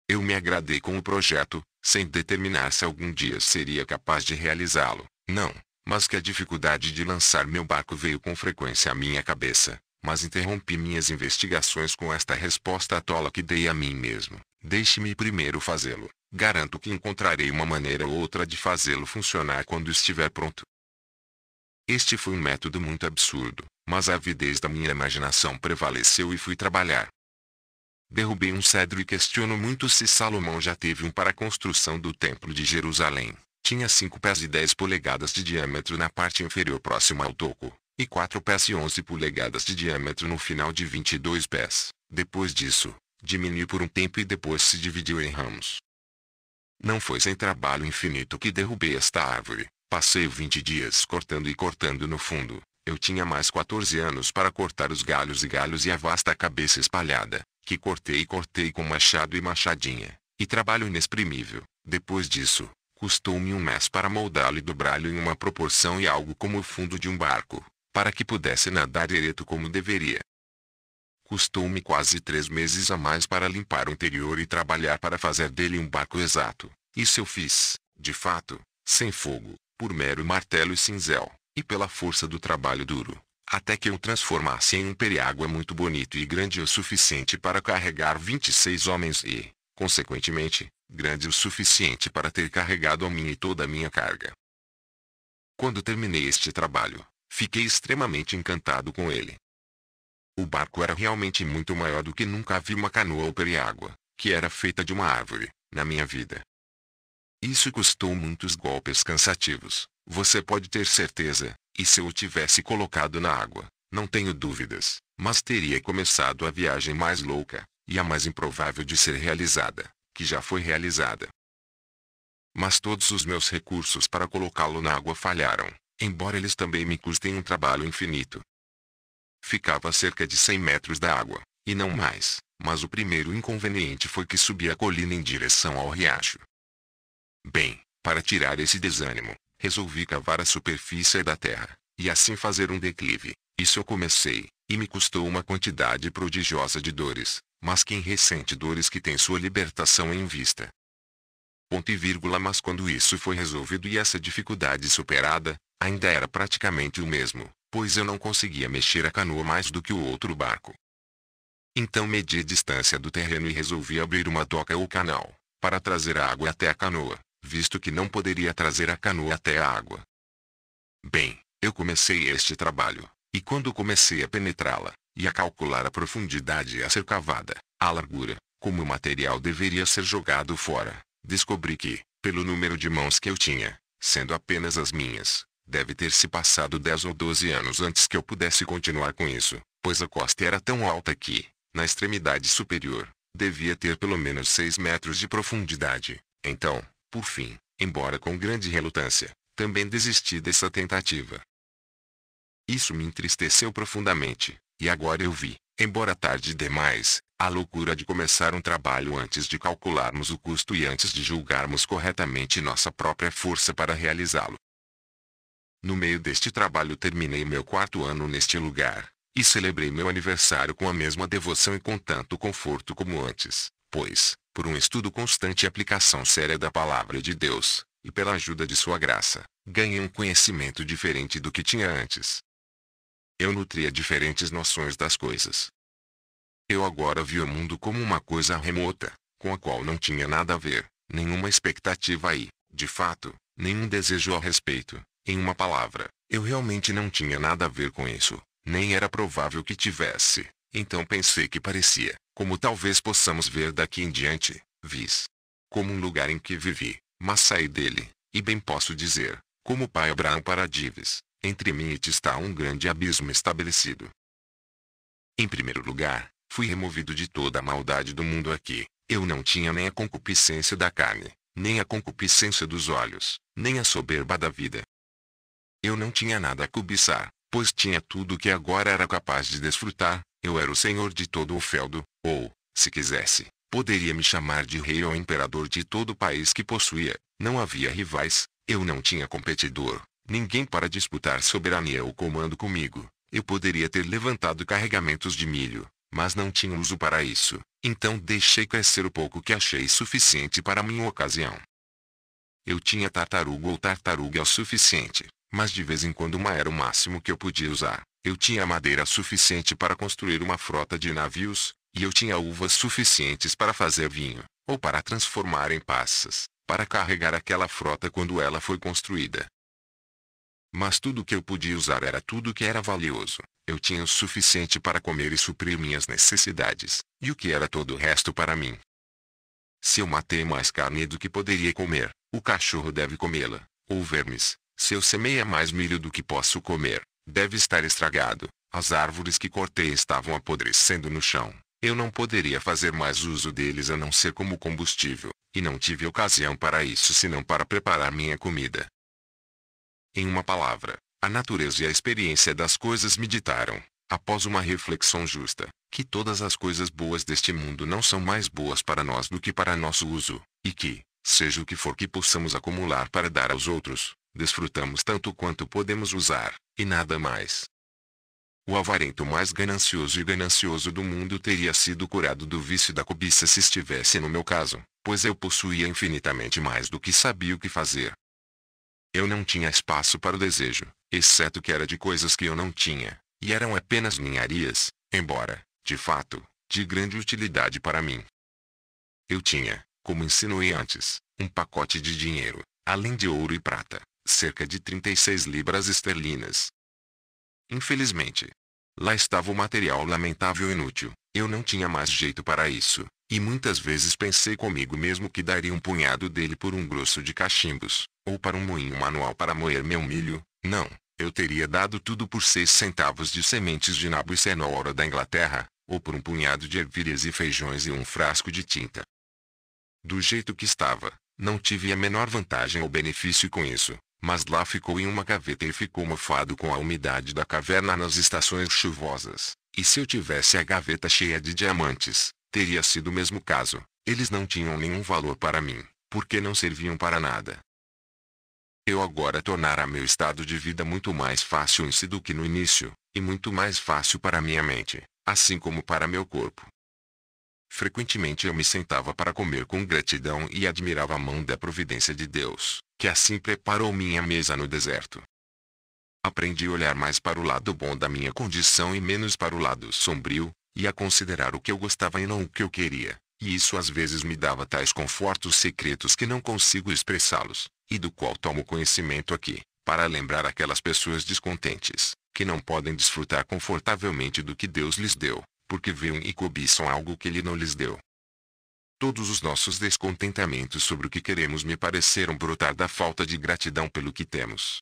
Eu me agradei com o projeto, sem determinar se algum dia seria capaz de realizá-lo. Não, mas que a dificuldade de lançar meu barco veio com frequência à minha cabeça, mas interrompi minhas investigações com esta resposta tola que dei a mim mesmo. Deixe-me primeiro fazê-lo. Garanto que encontrarei uma maneira ou outra de fazê-lo funcionar quando estiver pronto. Este foi um método muito absurdo, mas a avidez da minha imaginação prevaleceu e fui trabalhar derrubei um cedro e questiono muito se Salomão já teve um para a construção do Templo de Jerusalém. Tinha 5 pés e 10 polegadas de diâmetro na parte inferior próxima ao toco, e 4 pés e 11 polegadas de diâmetro no final de 22 pés. Depois disso, diminuiu por um tempo e depois se dividiu em ramos. Não foi sem trabalho infinito que derrubei esta árvore. Passei 20 dias cortando e cortando no fundo. Eu tinha mais 14 anos para cortar os galhos e galhos e a vasta cabeça espalhada que cortei e cortei com machado e machadinha, e trabalho inexprimível. Depois disso, custou-me um mês para moldá-lo e dobrá-lo em uma proporção e algo como o fundo de um barco, para que pudesse nadar ereto como deveria. Custou-me quase três meses a mais para limpar o interior e trabalhar para fazer dele um barco exato. Isso eu fiz, de fato, sem fogo, por mero martelo e cinzel, e pela força do trabalho duro até que eu transformasse em um periágua é muito bonito e grande o suficiente para carregar 26 homens e, consequentemente, grande o suficiente para ter carregado a minha e toda a minha carga. Quando terminei este trabalho, fiquei extremamente encantado com ele. O barco era realmente muito maior do que nunca vi uma canoa ou periágua, que era feita de uma árvore, na minha vida. Isso custou muitos golpes cansativos, você pode ter certeza, e se eu o tivesse colocado na água, não tenho dúvidas, mas teria começado a viagem mais louca, e a mais improvável de ser realizada, que já foi realizada. Mas todos os meus recursos para colocá-lo na água falharam, embora eles também me custem um trabalho infinito. Ficava a cerca de 100 metros da água, e não mais, mas o primeiro inconveniente foi que subi a colina em direção ao riacho. Bem, para tirar esse desânimo, resolvi cavar a superfície da terra, e assim fazer um declive. Isso eu comecei, e me custou uma quantidade prodigiosa de dores, mas quem ressente dores que tem sua libertação em vista. Ponto e vírgula mas quando isso foi resolvido e essa dificuldade superada, ainda era praticamente o mesmo, pois eu não conseguia mexer a canoa mais do que o outro barco. Então medi a distância do terreno e resolvi abrir uma doca ou canal, para trazer a água até a canoa, visto que não poderia trazer a canoa até a água. Bem, eu comecei este trabalho, e quando comecei a penetrá-la, e a calcular a profundidade a ser cavada, a largura, como o material deveria ser jogado fora, descobri que, pelo número de mãos que eu tinha, sendo apenas as minhas, deve ter se passado 10 ou 12 anos antes que eu pudesse continuar com isso, pois a costa era tão alta que, na extremidade superior, devia ter pelo menos 6 metros de profundidade. Então, por fim, embora com grande relutância, também desisti dessa tentativa. Isso me entristeceu profundamente, e agora eu vi, embora tarde demais, a loucura de começar um trabalho antes de calcularmos o custo e antes de julgarmos corretamente nossa própria força para realizá-lo. No meio deste trabalho terminei meu quarto ano neste lugar, e celebrei meu aniversário com a mesma devoção e com tanto conforto como antes, pois, por um estudo constante e aplicação séria da palavra de Deus, e pela ajuda de sua graça, ganhei um conhecimento diferente do que tinha antes. Eu nutria diferentes noções das coisas. Eu agora via o mundo como uma coisa remota, com a qual não tinha nada a ver, nenhuma expectativa e, de fato, nenhum desejo a respeito. Em uma palavra, eu realmente não tinha nada a ver com isso, nem era provável que tivesse. Então pensei que parecia, como talvez possamos ver daqui em diante, vis. Como um lugar em que vivi, mas saí dele, e bem posso dizer, como pai Abraão para Dives, entre mim e ti está um grande abismo estabelecido. Em primeiro lugar, fui removido de toda a maldade do mundo aqui. Eu não tinha nem a concupiscência da carne, nem a concupiscência dos olhos, nem a soberba da vida. Eu não tinha nada a cobiçar, pois tinha tudo o que agora era capaz de desfrutar, eu era o senhor de todo o feudo, ou, se quisesse, poderia me chamar de rei ou imperador de todo o país que possuía. Não havia rivais, eu não tinha competidor, ninguém para disputar soberania ou comando comigo. Eu poderia ter levantado carregamentos de milho, mas não tinha uso para isso, então deixei crescer o pouco que achei suficiente para minha ocasião. Eu tinha tartaruga ou tartaruga o suficiente, mas de vez em quando uma era o máximo que eu podia usar. Eu tinha madeira suficiente para construir uma frota de navios, e eu tinha uvas suficientes para fazer vinho, ou para transformar em passas, para carregar aquela frota quando ela foi construída. Mas tudo que eu podia usar era tudo que era valioso. Eu tinha o suficiente para comer e suprir minhas necessidades, e o que era todo o resto para mim. Se eu matei mais carne do que poderia comer, o cachorro deve comê-la, ou vermes, se eu semeia mais milho do que posso comer, deve estar estragado. As árvores que cortei estavam apodrecendo no chão. Eu não poderia fazer mais uso deles a não ser como combustível, e não tive ocasião para isso senão para preparar minha comida. Em uma palavra, a natureza e a experiência das coisas me ditaram, após uma reflexão justa, que todas as coisas boas deste mundo não são mais boas para nós do que para nosso uso, e que, seja o que for que possamos acumular para dar aos outros, desfrutamos tanto quanto podemos usar, e nada mais. O avarento mais ganancioso e ganancioso do mundo teria sido curado do vício da cobiça se estivesse no meu caso, pois eu possuía infinitamente mais do que sabia o que fazer. Eu não tinha espaço para o desejo, exceto que era de coisas que eu não tinha, e eram apenas ninharias, embora, de fato, de grande utilidade para mim. Eu tinha, como insinuei antes, um pacote de dinheiro, além de ouro e prata, cerca de 36 libras esterlinas. Infelizmente, lá estava o material lamentável e inútil. Eu não tinha mais jeito para isso, e muitas vezes pensei comigo mesmo que daria um punhado dele por um grosso de cachimbos, ou para um moinho manual para moer meu milho. Não, eu teria dado tudo por seis centavos de sementes de nabo e cenoura da Inglaterra, ou por um punhado de ervilhas e feijões e um frasco de tinta. Do jeito que estava, não tive a menor vantagem ou benefício com isso, mas lá ficou em uma gaveta e ficou mofado com a umidade da caverna nas estações chuvosas. E se eu tivesse a gaveta cheia de diamantes, teria sido o mesmo caso. Eles não tinham nenhum valor para mim, porque não serviam para nada. Eu agora tornara meu estado de vida muito mais fácil em si do que no início, e muito mais fácil para minha mente, assim como para meu corpo. Frequentemente eu me sentava para comer com gratidão e admirava a mão da providência de Deus, que assim preparou minha mesa no deserto. Aprendi a olhar mais para o lado bom da minha condição e menos para o lado sombrio, e a considerar o que eu gostava e não o que eu queria, e isso às vezes me dava tais confortos secretos que não consigo expressá-los, e do qual tomo conhecimento aqui, para lembrar aquelas pessoas descontentes, que não podem desfrutar confortavelmente do que Deus lhes deu, porque veem e cobiçam algo que Ele não lhes deu. Todos os nossos descontentamentos sobre o que queremos me pareceram brotar da falta de gratidão pelo que temos.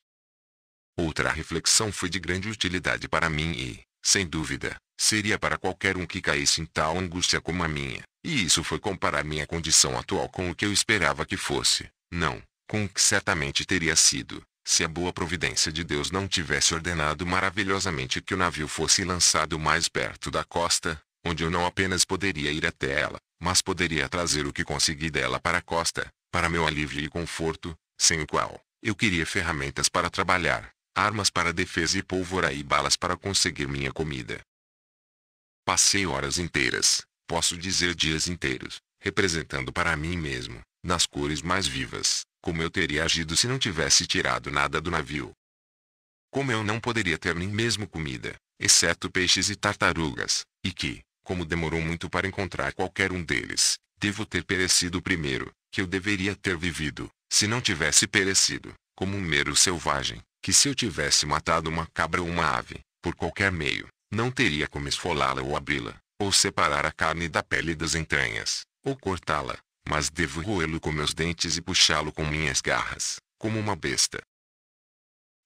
Outra reflexão foi de grande utilidade para mim e, sem dúvida, seria para qualquer um que caísse em tal angústia como a minha, e isso foi comparar minha condição atual com o que eu esperava que fosse, não, com o que certamente teria sido, se a boa providência de Deus não tivesse ordenado maravilhosamente que o navio fosse lançado mais perto da costa, onde eu não apenas poderia ir até ela, mas poderia trazer o que consegui dela para a costa, para meu alívio e conforto, sem o qual, eu queria ferramentas para trabalhar, armas para defesa e pólvora e balas para conseguir minha comida. Passei horas inteiras, posso dizer dias inteiros, representando para mim mesmo, nas cores mais vivas, como eu teria agido se não tivesse tirado nada do navio. Como eu não poderia ter nem mesmo comida, exceto peixes e tartarugas, e que, como demorou muito para encontrar qualquer um deles, devo ter perecido primeiro, que eu deveria ter vivido, se não tivesse perecido, como um mero selvagem, que se eu tivesse matado uma cabra ou uma ave, por qualquer meio, não teria como esfolá-la ou abri-la, ou separar a carne da pele das entranhas, ou cortá-la, mas devo roê-lo com meus dentes e puxá-lo com minhas garras, como uma besta.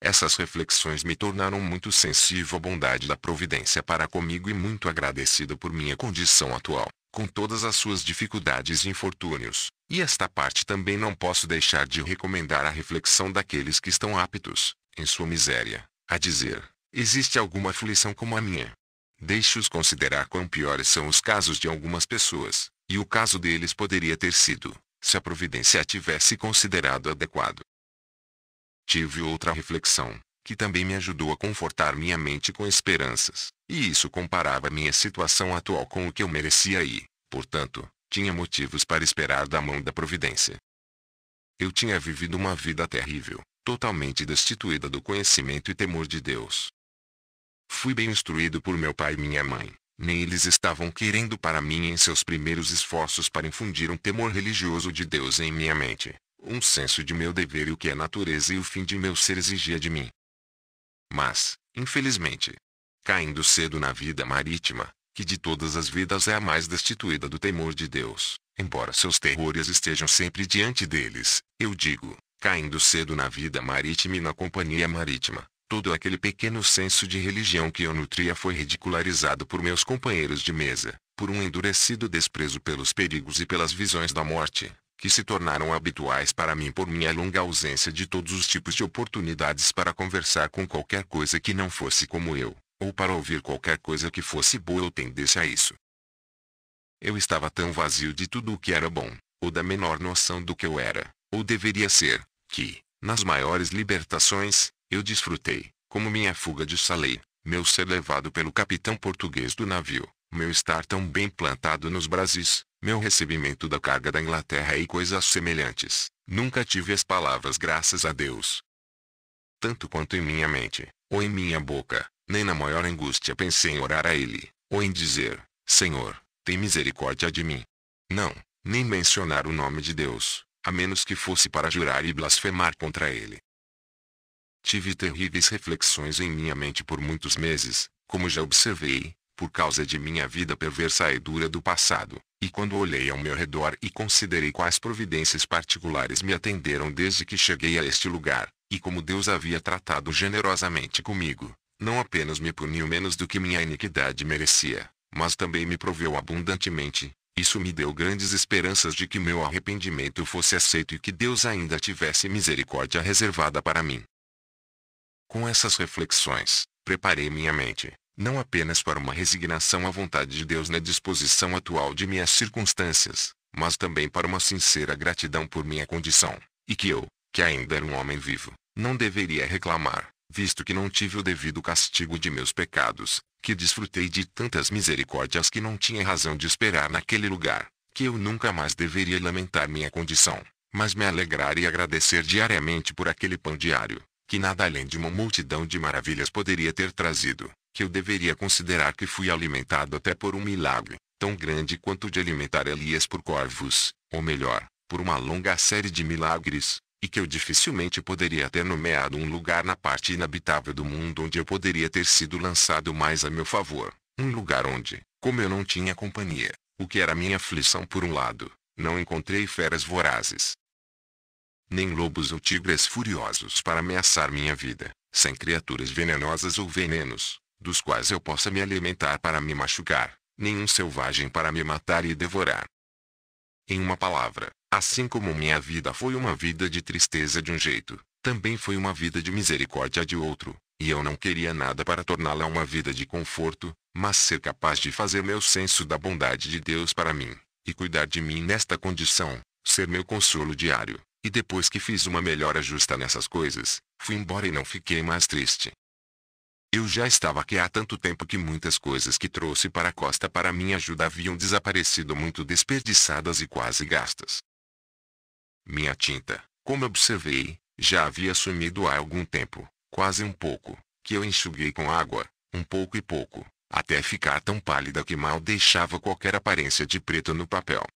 Essas reflexões me tornaram muito sensível à bondade da providência para comigo e muito agradecido por minha condição atual, com todas as suas dificuldades e infortúnios. E esta parte também não posso deixar de recomendar a reflexão daqueles que estão aptos, em sua miséria, a dizer: existe alguma aflição como a minha? Deixe-os considerar quão piores são os casos de algumas pessoas, e o caso deles poderia ter sido, se a providência a tivesse considerado adequado, Tive outra reflexão, que também me ajudou a confortar minha mente com esperanças, e isso comparava minha situação atual com o que eu merecia e, portanto, tinha motivos para esperar da mão da providência. Eu tinha vivido uma vida terrível, totalmente destituída do conhecimento e temor de Deus. Fui bem instruído por meu pai e minha mãe, nem eles estavam querendo para mim em seus primeiros esforços para infundir um temor religioso de Deus em minha mente um senso de meu dever e o que a é natureza e o fim de meu ser exigia de mim. Mas, infelizmente, caindo cedo na vida marítima, que de todas as vidas é a mais destituída do temor de Deus, embora seus terrores estejam sempre diante deles, eu digo, caindo cedo na vida marítima e na companhia marítima, todo aquele pequeno senso de religião que eu nutria foi ridicularizado por meus companheiros de mesa, por um endurecido desprezo pelos perigos e pelas visões da morte, que se tornaram habituais para mim por minha longa ausência de todos os tipos de oportunidades para conversar com qualquer coisa que não fosse como eu, ou para ouvir qualquer coisa que fosse boa ou tendesse a isso. Eu estava tão vazio de tudo o que era bom, ou da menor noção do que eu era, ou deveria ser, que, nas maiores libertações, eu desfrutei, como minha fuga de Salei, meu ser levado pelo capitão português do navio, meu estar tão bem plantado nos brasis, meu recebimento da carga da Inglaterra e coisas semelhantes, nunca tive as palavras graças a Deus. Tanto quanto em minha mente, ou em minha boca, nem na maior angústia pensei em orar a Ele, ou em dizer, Senhor, tem misericórdia de mim. Não, nem mencionar o nome de Deus, a menos que fosse para jurar e blasfemar contra Ele. Tive terríveis reflexões em minha mente por muitos meses, como já observei, por causa de minha vida perversa e dura do passado, e quando olhei ao meu redor e considerei quais providências particulares me atenderam desde que cheguei a este lugar, e como Deus havia tratado generosamente comigo, não apenas me puniu menos do que minha iniquidade merecia, mas também me proveu abundantemente, isso me deu grandes esperanças de que meu arrependimento fosse aceito e que Deus ainda tivesse misericórdia reservada para mim. Com essas reflexões, preparei minha mente, não apenas para uma resignação à vontade de Deus na disposição atual de minhas circunstâncias, mas também para uma sincera gratidão por minha condição, e que eu, que ainda era um homem vivo, não deveria reclamar, visto que não tive o devido castigo de meus pecados, que desfrutei de tantas misericórdias que não tinha razão de esperar naquele lugar, que eu nunca mais deveria lamentar minha condição, mas me alegrar e agradecer diariamente por aquele pão diário, que nada além de uma multidão de maravilhas poderia ter trazido, que eu deveria considerar que fui alimentado até por um milagre, tão grande quanto o de alimentar Elias por corvos, ou melhor, por uma longa série de milagres, e que eu dificilmente poderia ter nomeado um lugar na parte inabitável do mundo onde eu poderia ter sido lançado mais a meu favor, um lugar onde, como eu não tinha companhia, o que era minha aflição por um lado, não encontrei feras vorazes, nem lobos ou tigres furiosos para ameaçar minha vida, sem criaturas venenosas ou venenos, dos quais eu possa me alimentar para me machucar, nenhum selvagem para me matar e devorar. Em uma palavra, assim como minha vida foi uma vida de tristeza de um jeito, também foi uma vida de misericórdia de outro, e eu não queria nada para torná-la uma vida de conforto, mas ser capaz de fazer meu senso da bondade de Deus para mim, e cuidar de mim nesta condição, ser meu consolo diário, e depois que fiz uma melhora justa nessas coisas, fui embora e não fiquei mais triste. Eu já estava aqui há tanto tempo que muitas coisas que trouxe para a costa para minha ajuda haviam desaparecido muito desperdiçadas e quase gastas. Minha tinta, como observei, já havia sumido há algum tempo, quase um pouco, que eu enxuguei com água, um pouco e pouco, até ficar tão pálida que mal deixava qualquer aparência de preto no papel.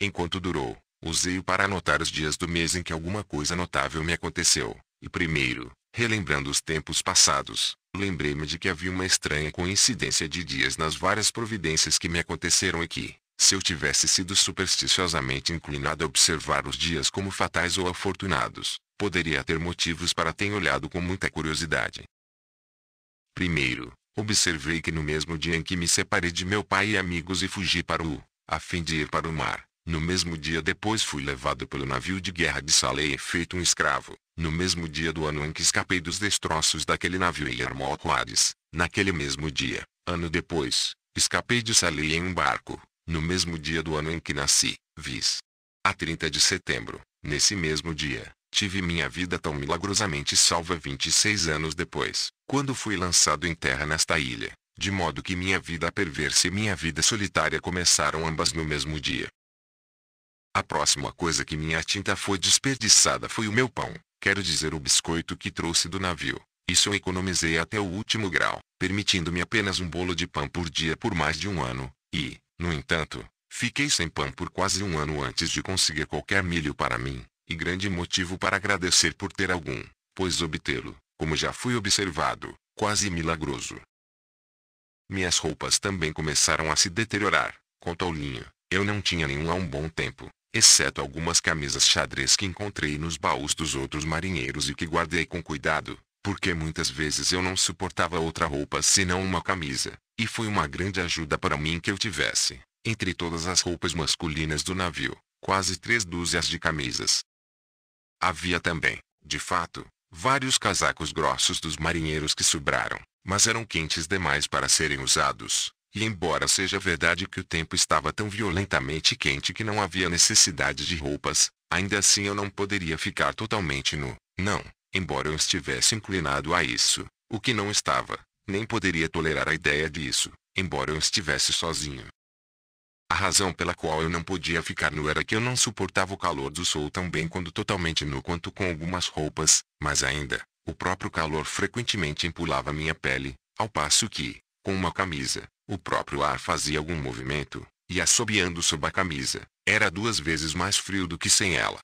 Enquanto durou, usei-o para anotar os dias do mês em que alguma coisa notável me aconteceu, e primeiro, Relembrando os tempos passados, lembrei-me de que havia uma estranha coincidência de dias nas várias providências que me aconteceram e que, se eu tivesse sido supersticiosamente inclinado a observar os dias como fatais ou afortunados, poderia ter motivos para ter olhado com muita curiosidade. Primeiro, observei que no mesmo dia em que me separei de meu pai e amigos e fugi para o, a fim de ir para o mar, no mesmo dia depois fui levado pelo navio de guerra de Salé e feito um escravo. No mesmo dia do ano em que escapei dos destroços daquele navio em Hermócoares, naquele mesmo dia, ano depois, escapei de Salei em um barco, no mesmo dia do ano em que nasci, vis. A 30 de setembro, nesse mesmo dia, tive minha vida tão milagrosamente salva 26 anos depois, quando fui lançado em terra nesta ilha, de modo que minha vida perversa e minha vida solitária começaram ambas no mesmo dia. A próxima coisa que minha tinta foi desperdiçada foi o meu pão, quero dizer o biscoito que trouxe do navio. Isso eu economizei até o último grau, permitindo-me apenas um bolo de pão por dia por mais de um ano, e, no entanto, fiquei sem pão por quase um ano antes de conseguir qualquer milho para mim, e grande motivo para agradecer por ter algum, pois obtê-lo, como já fui observado, quase milagroso. Minhas roupas também começaram a se deteriorar, quanto ao linho, eu não tinha nenhum há um bom tempo, exceto algumas camisas xadrez que encontrei nos baús dos outros marinheiros e que guardei com cuidado, porque muitas vezes eu não suportava outra roupa senão uma camisa, e foi uma grande ajuda para mim que eu tivesse, entre todas as roupas masculinas do navio, quase três dúzias de camisas. Havia também, de fato, vários casacos grossos dos marinheiros que sobraram, mas eram quentes demais para serem usados, e embora seja verdade que o tempo estava tão violentamente quente que não havia necessidade de roupas, ainda assim eu não poderia ficar totalmente nu. Não, embora eu estivesse inclinado a isso, o que não estava, nem poderia tolerar a ideia disso, embora eu estivesse sozinho. A razão pela qual eu não podia ficar nu era que eu não suportava o calor do sol tão bem quando totalmente nu quanto com algumas roupas, mas ainda, o próprio calor frequentemente empulava minha pele, ao passo que, com uma camisa, o próprio ar fazia algum movimento, e assobiando sob a camisa, era duas vezes mais frio do que sem ela.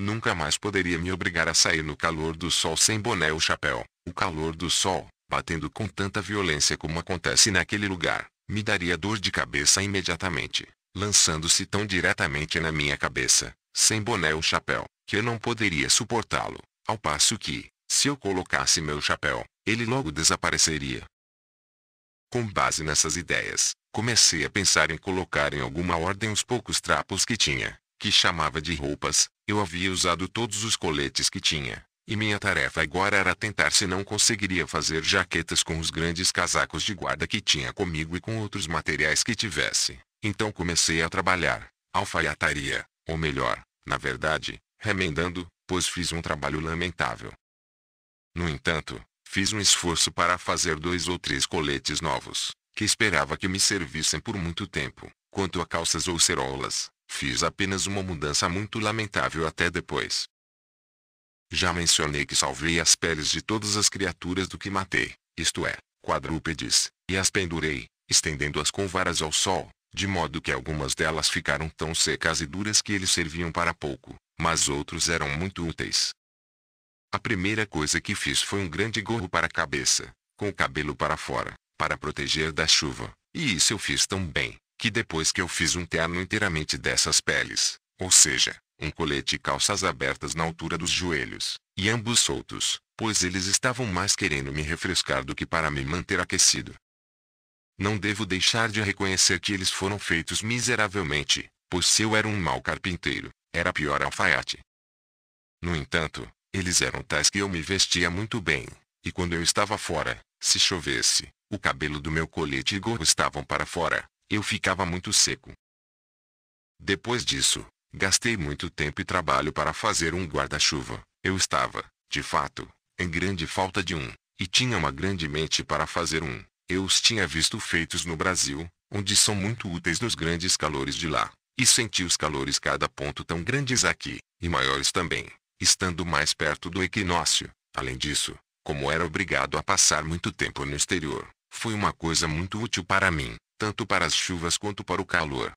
Nunca mais poderia me obrigar a sair no calor do sol sem boné ou chapéu. O calor do sol, batendo com tanta violência como acontece naquele lugar, me daria dor de cabeça imediatamente, lançando-se tão diretamente na minha cabeça, sem boné ou chapéu, que eu não poderia suportá-lo, ao passo que, se eu colocasse meu chapéu, ele logo desapareceria. Com base nessas ideias, comecei a pensar em colocar em alguma ordem os poucos trapos que tinha, que chamava de roupas, eu havia usado todos os coletes que tinha, e minha tarefa agora era tentar se não conseguiria fazer jaquetas com os grandes casacos de guarda que tinha comigo e com outros materiais que tivesse. Então comecei a trabalhar, alfaiataria, ou melhor, na verdade, remendando, pois fiz um trabalho lamentável. No entanto, Fiz um esforço para fazer dois ou três coletes novos, que esperava que me servissem por muito tempo. Quanto a calças ou cerolas, fiz apenas uma mudança muito lamentável até depois. Já mencionei que salvei as peles de todas as criaturas do que matei, isto é, quadrúpedes, e as pendurei, estendendo-as com varas ao sol, de modo que algumas delas ficaram tão secas e duras que eles serviam para pouco, mas outros eram muito úteis. A primeira coisa que fiz foi um grande gorro para a cabeça, com o cabelo para fora, para proteger da chuva. E isso eu fiz tão bem, que depois que eu fiz um terno inteiramente dessas peles, ou seja, um colete e calças abertas na altura dos joelhos, e ambos soltos, pois eles estavam mais querendo me refrescar do que para me manter aquecido. Não devo deixar de reconhecer que eles foram feitos miseravelmente, pois se eu era um mau carpinteiro, era pior alfaiate. No entanto, eles eram tais que eu me vestia muito bem, e quando eu estava fora, se chovesse, o cabelo do meu colete e gorro estavam para fora, eu ficava muito seco. Depois disso, gastei muito tempo e trabalho para fazer um guarda-chuva. Eu estava, de fato, em grande falta de um, e tinha uma grande mente para fazer um. Eu os tinha visto feitos no Brasil, onde são muito úteis nos grandes calores de lá, e senti os calores cada ponto tão grandes aqui, e maiores também estando mais perto do equinócio. Além disso, como era obrigado a passar muito tempo no exterior, foi uma coisa muito útil para mim, tanto para as chuvas quanto para o calor.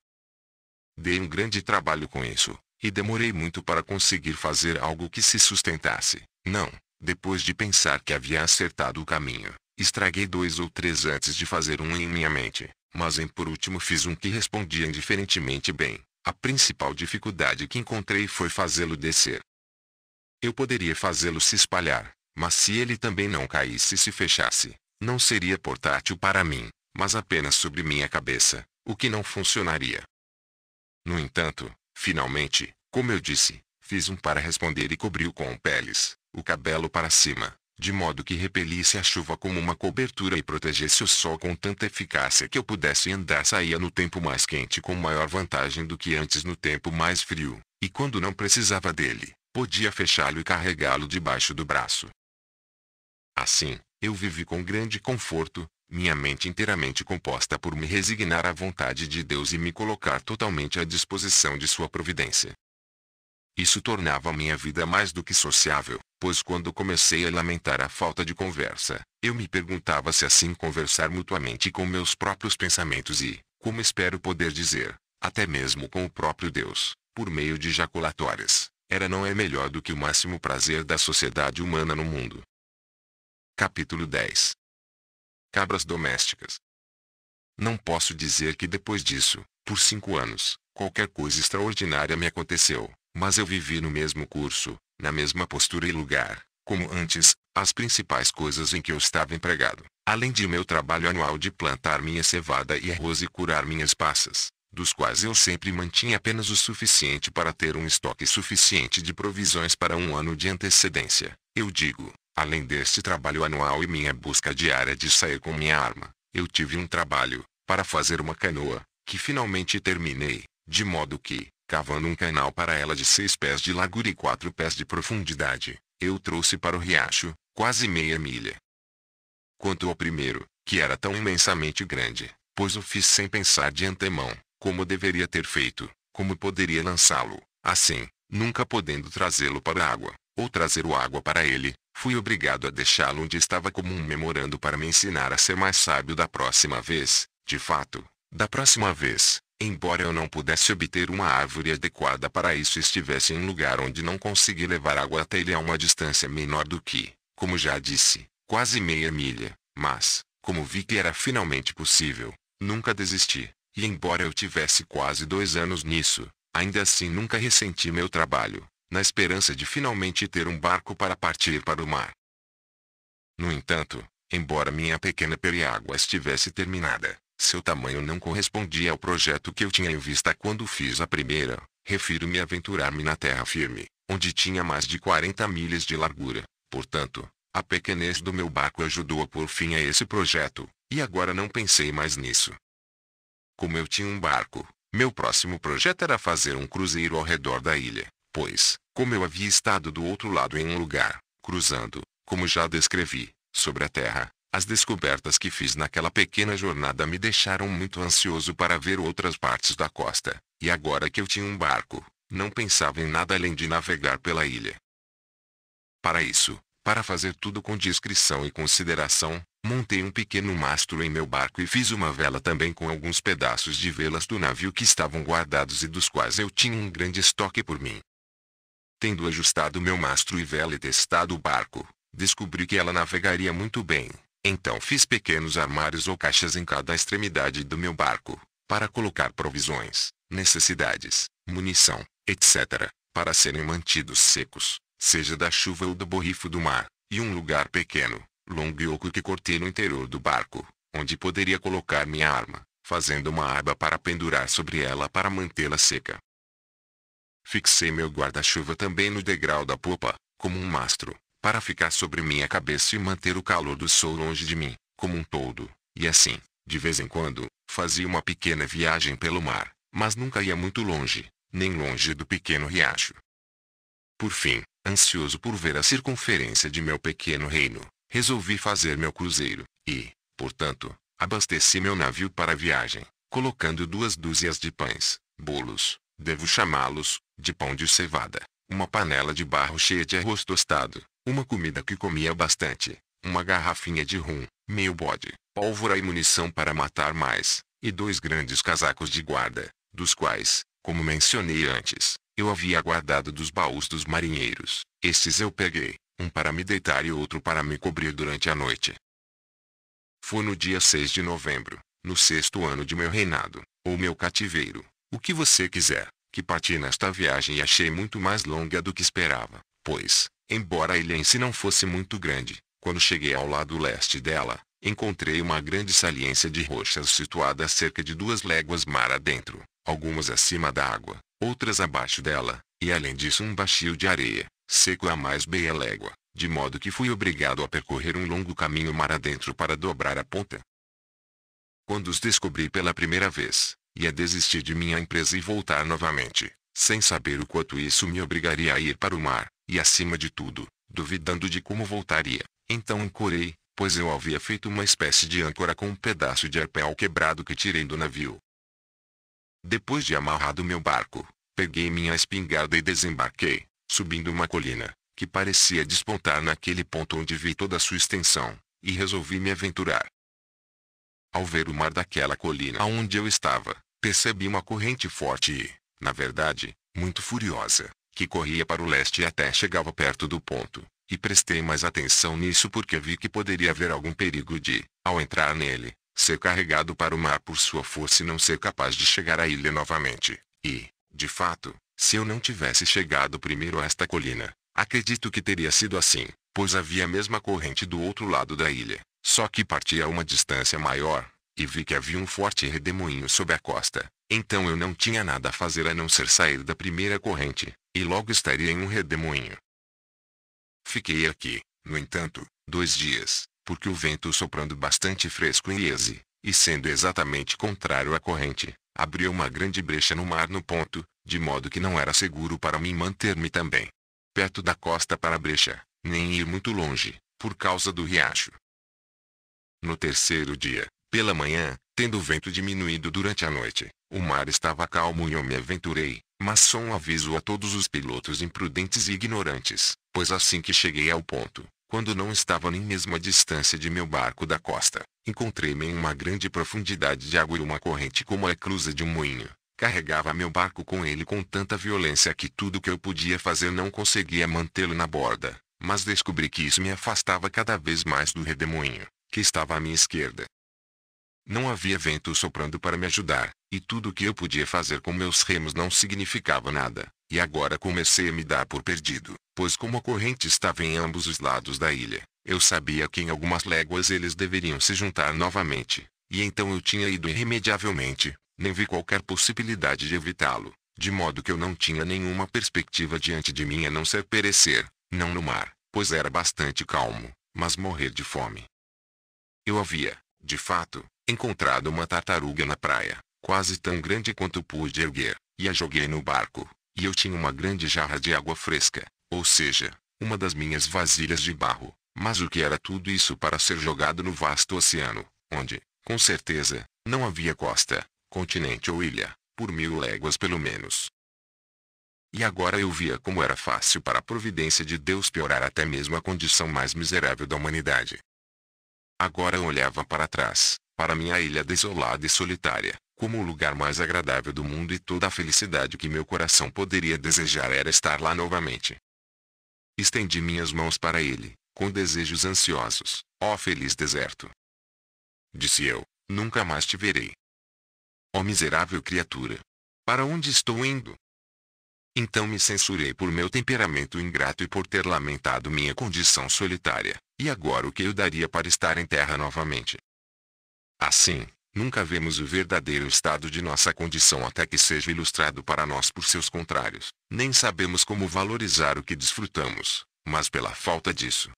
Dei um grande trabalho com isso, e demorei muito para conseguir fazer algo que se sustentasse. Não, depois de pensar que havia acertado o caminho, estraguei dois ou três antes de fazer um em minha mente, mas em por último fiz um que respondia indiferentemente bem. A principal dificuldade que encontrei foi fazê-lo descer. Eu poderia fazê-lo se espalhar, mas se ele também não caísse e se fechasse, não seria portátil para mim, mas apenas sobre minha cabeça, o que não funcionaria. No entanto, finalmente, como eu disse, fiz um para responder e cobriu com peles, o cabelo para cima, de modo que repelisse a chuva como uma cobertura e protegesse o sol com tanta eficácia que eu pudesse andar saía no tempo mais quente com maior vantagem do que antes no tempo mais frio, e quando não precisava dele, Podia fechá-lo e carregá-lo debaixo do braço. Assim, eu vivi com grande conforto, minha mente inteiramente composta por me resignar à vontade de Deus e me colocar totalmente à disposição de sua providência. Isso tornava a minha vida mais do que sociável, pois quando comecei a lamentar a falta de conversa, eu me perguntava se assim conversar mutuamente com meus próprios pensamentos e, como espero poder dizer, até mesmo com o próprio Deus, por meio de jaculatórias, era não é melhor do que o máximo prazer da sociedade humana no mundo. Capítulo 10 Cabras domésticas. Não posso dizer que depois disso, por cinco anos, qualquer coisa extraordinária me aconteceu, mas eu vivi no mesmo curso, na mesma postura e lugar, como antes, as principais coisas em que eu estava empregado, além de meu trabalho anual de plantar minha cevada e arroz e curar minhas passas dos quais eu sempre mantinha apenas o suficiente para ter um estoque suficiente de provisões para um ano de antecedência. Eu digo, além deste trabalho anual e minha busca diária de sair com minha arma, eu tive um trabalho, para fazer uma canoa, que finalmente terminei, de modo que, cavando um canal para ela de seis pés de largura e quatro pés de profundidade, eu trouxe para o riacho, quase meia milha. Quanto ao primeiro, que era tão imensamente grande, pois o fiz sem pensar de antemão, como deveria ter feito, como poderia lançá-lo, assim, nunca podendo trazê-lo para a água, ou trazer o água para ele, fui obrigado a deixá-lo onde estava como um memorando para me ensinar a ser mais sábio da próxima vez, de fato, da próxima vez, embora eu não pudesse obter uma árvore adequada para isso e estivesse em um lugar onde não consegui levar água até ele a uma distância menor do que, como já disse, quase meia milha, mas, como vi que era finalmente possível, nunca desisti. E embora eu tivesse quase dois anos nisso, ainda assim nunca ressenti meu trabalho, na esperança de finalmente ter um barco para partir para o mar. No entanto, embora minha pequena periágua estivesse terminada, seu tamanho não correspondia ao projeto que eu tinha em vista quando fiz a primeira, refiro-me a aventurar-me na terra firme, onde tinha mais de 40 milhas de largura. Portanto, a pequenez do meu barco ajudou a pôr fim a esse projeto, e agora não pensei mais nisso. Como eu tinha um barco, meu próximo projeto era fazer um cruzeiro ao redor da ilha, pois, como eu havia estado do outro lado em um lugar, cruzando, como já descrevi, sobre a terra, as descobertas que fiz naquela pequena jornada me deixaram muito ansioso para ver outras partes da costa, e agora que eu tinha um barco, não pensava em nada além de navegar pela ilha. Para isso, para fazer tudo com discrição e consideração, Montei um pequeno mastro em meu barco e fiz uma vela também com alguns pedaços de velas do navio que estavam guardados e dos quais eu tinha um grande estoque por mim. Tendo ajustado meu mastro e vela e testado o barco, descobri que ela navegaria muito bem. Então fiz pequenos armários ou caixas em cada extremidade do meu barco, para colocar provisões, necessidades, munição, etc., para serem mantidos secos, seja da chuva ou do borrifo do mar, e um lugar pequeno, oco que cortei no interior do barco, onde poderia colocar minha arma, fazendo uma aba para pendurar sobre ela para mantê-la seca. Fixei meu guarda-chuva também no degrau da popa, como um mastro, para ficar sobre minha cabeça e manter o calor do sol longe de mim, como um todo, e assim, de vez em quando, fazia uma pequena viagem pelo mar, mas nunca ia muito longe, nem longe do pequeno riacho. Por fim, ansioso por ver a circunferência de meu pequeno reino, resolvi fazer meu cruzeiro, e, portanto, abasteci meu navio para a viagem, colocando duas dúzias de pães, bolos, devo chamá-los, de pão de cevada, uma panela de barro cheia de arroz tostado, uma comida que comia bastante, uma garrafinha de rum, meio bode, pólvora e munição para matar mais, e dois grandes casacos de guarda, dos quais, como mencionei antes, eu havia guardado dos baús dos marinheiros. Estes eu peguei, um para me deitar e outro para me cobrir durante a noite. Foi no dia 6 de novembro, no sexto ano de meu reinado, ou meu cativeiro, o que você quiser, que parti nesta viagem e achei muito mais longa do que esperava, pois, embora a ilha em si não fosse muito grande, quando cheguei ao lado leste dela, encontrei uma grande saliência de rochas situada a cerca de duas léguas mar adentro, algumas acima da água, outras abaixo dela, e além disso um baixio de areia, seco a mais meia légua, de modo que fui obrigado a percorrer um longo caminho mar adentro para dobrar a ponta. Quando os descobri pela primeira vez, ia desistir de minha empresa e voltar novamente, sem saber o quanto isso me obrigaria a ir para o mar, e acima de tudo, duvidando de como voltaria. Então ancorei, pois eu havia feito uma espécie de âncora com um pedaço de arpéu quebrado que tirei do navio. Depois de amarrado meu barco, peguei minha espingarda e desembarquei, subindo uma colina, que parecia despontar naquele ponto onde vi toda a sua extensão, e resolvi me aventurar. Ao ver o mar daquela colina onde eu estava, percebi uma corrente forte e, na verdade, muito furiosa, que corria para o leste e até chegava perto do ponto, e prestei mais atenção nisso porque vi que poderia haver algum perigo de, ao entrar nele, ser carregado para o mar por sua força e não ser capaz de chegar à ilha novamente, e, de fato, se eu não tivesse chegado primeiro a esta colina, acredito que teria sido assim, pois havia a mesma corrente do outro lado da ilha, só que partia a uma distância maior, e vi que havia um forte redemoinho sob a costa. Então eu não tinha nada a fazer a não ser sair da primeira corrente, e logo estaria em um redemoinho. Fiquei aqui, no entanto, dois dias, porque o vento soprando bastante fresco em Iese, e sendo exatamente contrário à corrente, abriu uma grande brecha no mar no ponto, de modo que não era seguro para mim manter-me também perto da costa para a brecha, nem ir muito longe, por causa do riacho. No terceiro dia, pela manhã, tendo o vento diminuído durante a noite, o mar estava calmo e eu me aventurei, mas só um aviso a todos os pilotos imprudentes e ignorantes, pois assim que cheguei ao ponto, quando não estava nem mesmo a distância de meu barco da costa, encontrei-me em uma grande profundidade de água e uma corrente como a cruza de um moinho, Carregava meu barco com ele com tanta violência que tudo que eu podia fazer não conseguia mantê-lo na borda, mas descobri que isso me afastava cada vez mais do redemoinho, que estava à minha esquerda. Não havia vento soprando para me ajudar, e tudo o que eu podia fazer com meus remos não significava nada, e agora comecei a me dar por perdido, pois como a corrente estava em ambos os lados da ilha, eu sabia que em algumas léguas eles deveriam se juntar novamente, e então eu tinha ido irremediavelmente, nem vi qualquer possibilidade de evitá-lo, de modo que eu não tinha nenhuma perspectiva diante de mim a não ser perecer, não no mar, pois era bastante calmo, mas morrer de fome. Eu havia, de fato, encontrado uma tartaruga na praia, quase tão grande quanto pude erguer, e a joguei no barco, e eu tinha uma grande jarra de água fresca, ou seja, uma das minhas vasilhas de barro, mas o que era tudo isso para ser jogado no vasto oceano, onde, com certeza, não havia costa, continente ou ilha, por mil léguas pelo menos. E agora eu via como era fácil para a providência de Deus piorar até mesmo a condição mais miserável da humanidade. Agora eu olhava para trás, para minha ilha desolada e solitária, como o lugar mais agradável do mundo e toda a felicidade que meu coração poderia desejar era estar lá novamente. Estendi minhas mãos para ele, com desejos ansiosos, ó oh, feliz deserto. Disse eu, nunca mais te verei. Ó oh miserável criatura! Para onde estou indo? Então me censurei por meu temperamento ingrato e por ter lamentado minha condição solitária, e agora o que eu daria para estar em terra novamente? Assim, nunca vemos o verdadeiro estado de nossa condição até que seja ilustrado para nós por seus contrários, nem sabemos como valorizar o que desfrutamos, mas pela falta disso.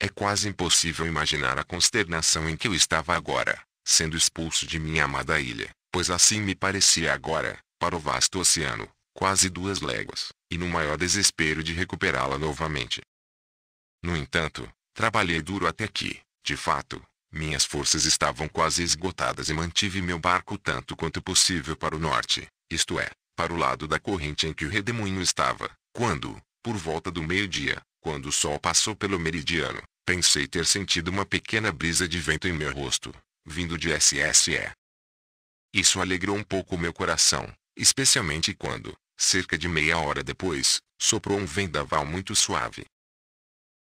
É quase impossível imaginar a consternação em que eu estava agora, sendo expulso de minha amada ilha, pois assim me parecia agora, para o vasto oceano, quase duas léguas, e no maior desespero de recuperá-la novamente. No entanto, trabalhei duro até que, de fato, minhas forças estavam quase esgotadas e mantive meu barco tanto quanto possível para o norte, isto é, para o lado da corrente em que o redemoinho estava, quando, por volta do meio-dia, quando o sol passou pelo meridiano, pensei ter sentido uma pequena brisa de vento em meu rosto, vindo de SSE. Isso alegrou um pouco meu coração, especialmente quando, cerca de meia hora depois, soprou um vendaval muito suave.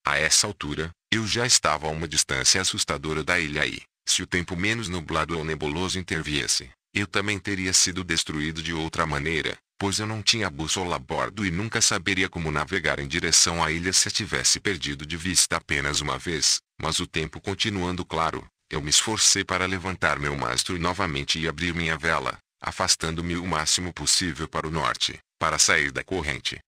A essa altura, eu já estava a uma distância assustadora da ilha e, se o tempo menos nublado ou nebuloso interviesse, eu também teria sido destruído de outra maneira, pois eu não tinha bússola a bordo e nunca saberia como navegar em direção à ilha se a tivesse perdido de vista apenas uma vez, mas o tempo continuando claro, eu me esforcei para levantar meu mastro novamente e abrir minha vela, afastando-me o máximo possível para o norte, para sair da corrente.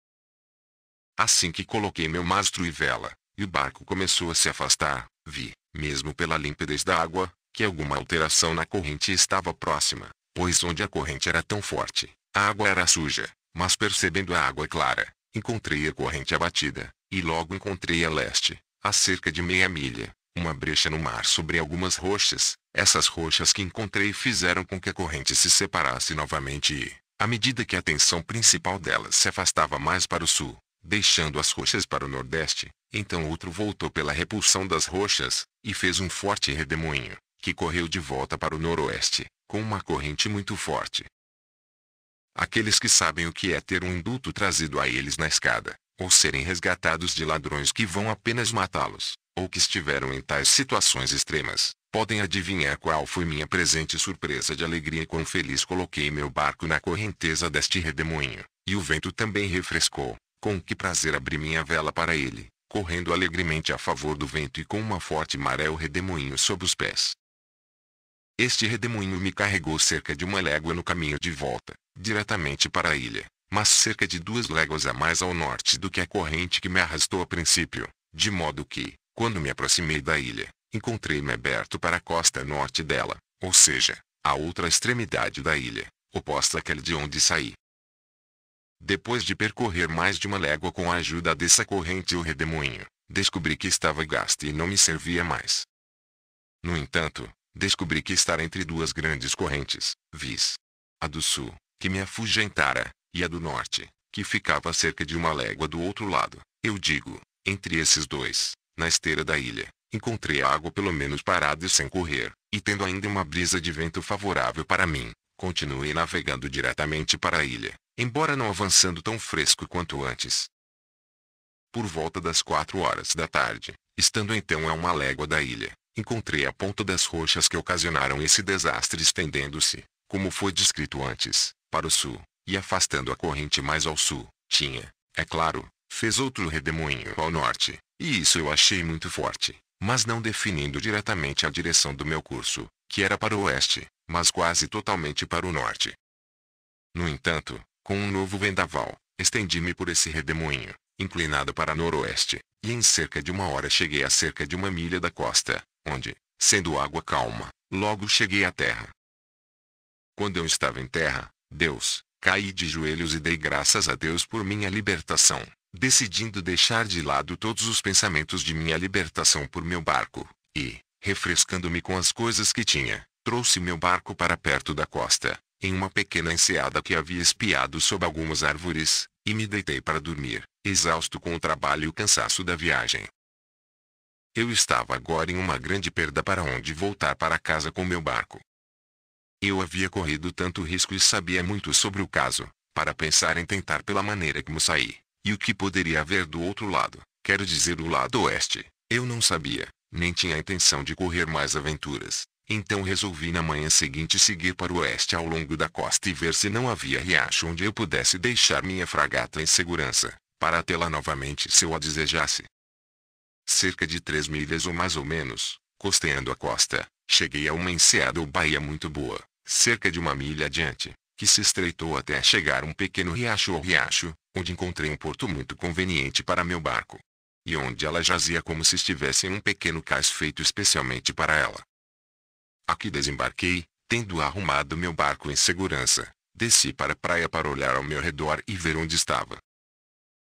Assim que coloquei meu mastro e vela, e o barco começou a se afastar, vi, mesmo pela limpidez da água, que alguma alteração na corrente estava próxima, pois onde a corrente era tão forte, a água era suja, mas percebendo a água clara, encontrei a corrente abatida, e logo encontrei a leste, a cerca de meia milha, uma brecha no mar sobre algumas rochas. Essas rochas que encontrei fizeram com que a corrente se separasse novamente e, à medida que a tensão principal delas se afastava mais para o sul, deixando as rochas para o nordeste, então outro voltou pela repulsão das rochas, e fez um forte redemoinho, que correu de volta para o noroeste, com uma corrente muito forte. Aqueles que sabem o que é ter um indulto trazido a eles na escada, ou serem resgatados de ladrões que vão apenas matá-los, ou que estiveram em tais situações extremas, podem adivinhar qual foi minha presente surpresa de alegria e quão feliz coloquei meu barco na correnteza deste redemoinho, e o vento também refrescou, com que prazer abri minha vela para ele, correndo alegremente a favor do vento e com uma forte maré o redemoinho sob os pés. Este redemoinho me carregou cerca de uma légua no caminho de volta, diretamente para a ilha, mas cerca de duas léguas a mais ao norte do que a corrente que me arrastou a princípio, de modo que, quando me aproximei da ilha, encontrei-me aberto para a costa norte dela, ou seja, a outra extremidade da ilha, oposta àquela de onde saí. Depois de percorrer mais de uma légua com a ajuda dessa corrente ou redemoinho, descobri que estava gasta e não me servia mais. No entanto, descobri que estava entre duas grandes correntes, vis. A do sul, que me afugentara, e a do norte, que ficava cerca de uma légua do outro lado. Eu digo, entre esses dois, na esteira da ilha, encontrei a água pelo menos parada e sem correr, e tendo ainda uma brisa de vento favorável para mim, continuei navegando diretamente para a ilha, embora não avançando tão fresco quanto antes. Por volta das quatro horas da tarde, estando então a uma légua da ilha, encontrei a ponta das rochas que ocasionaram esse desastre estendendo-se, como foi descrito antes, para o sul, e afastando a corrente mais ao sul, tinha, é claro, fez outro redemoinho ao norte, e isso eu achei muito forte, mas não definindo diretamente a direção do meu curso, que era para o oeste, mas quase totalmente para o norte. No entanto, com um novo vendaval, estendi-me por esse redemoinho, inclinado para noroeste, e em cerca de uma hora cheguei a cerca de uma milha da costa, onde, sendo água calma, logo cheguei à terra. Quando eu estava em terra, Deus, caí de joelhos e dei graças a Deus por minha libertação, decidindo deixar de lado todos os pensamentos de minha libertação por meu barco, e, refrescando-me com as coisas que tinha, trouxe meu barco para perto da costa, em uma pequena enseada que havia espiado sob algumas árvores, e me deitei para dormir, exausto com o trabalho e o cansaço da viagem. Eu estava agora em uma grande perda para onde voltar para casa com meu barco. Eu havia corrido tanto risco e sabia muito sobre o caso, para pensar em tentar pela maneira como sair. E o que poderia haver do outro lado, quero dizer o lado oeste, eu não sabia, nem tinha a intenção de correr mais aventuras. Então resolvi na manhã seguinte seguir para o oeste ao longo da costa e ver se não havia riacho onde eu pudesse deixar minha fragata em segurança, para tê-la novamente se eu a desejasse. Cerca de três milhas ou mais ou menos, costeando a costa, cheguei a uma enseada ou baía muito boa, cerca de uma milha adiante, que se estreitou até chegar um pequeno riacho ou riacho, onde encontrei um porto muito conveniente para meu barco. E onde ela jazia como se estivesse em um pequeno cais feito especialmente para ela. Aqui desembarquei, tendo arrumado meu barco em segurança, desci para a praia para olhar ao meu redor e ver onde estava.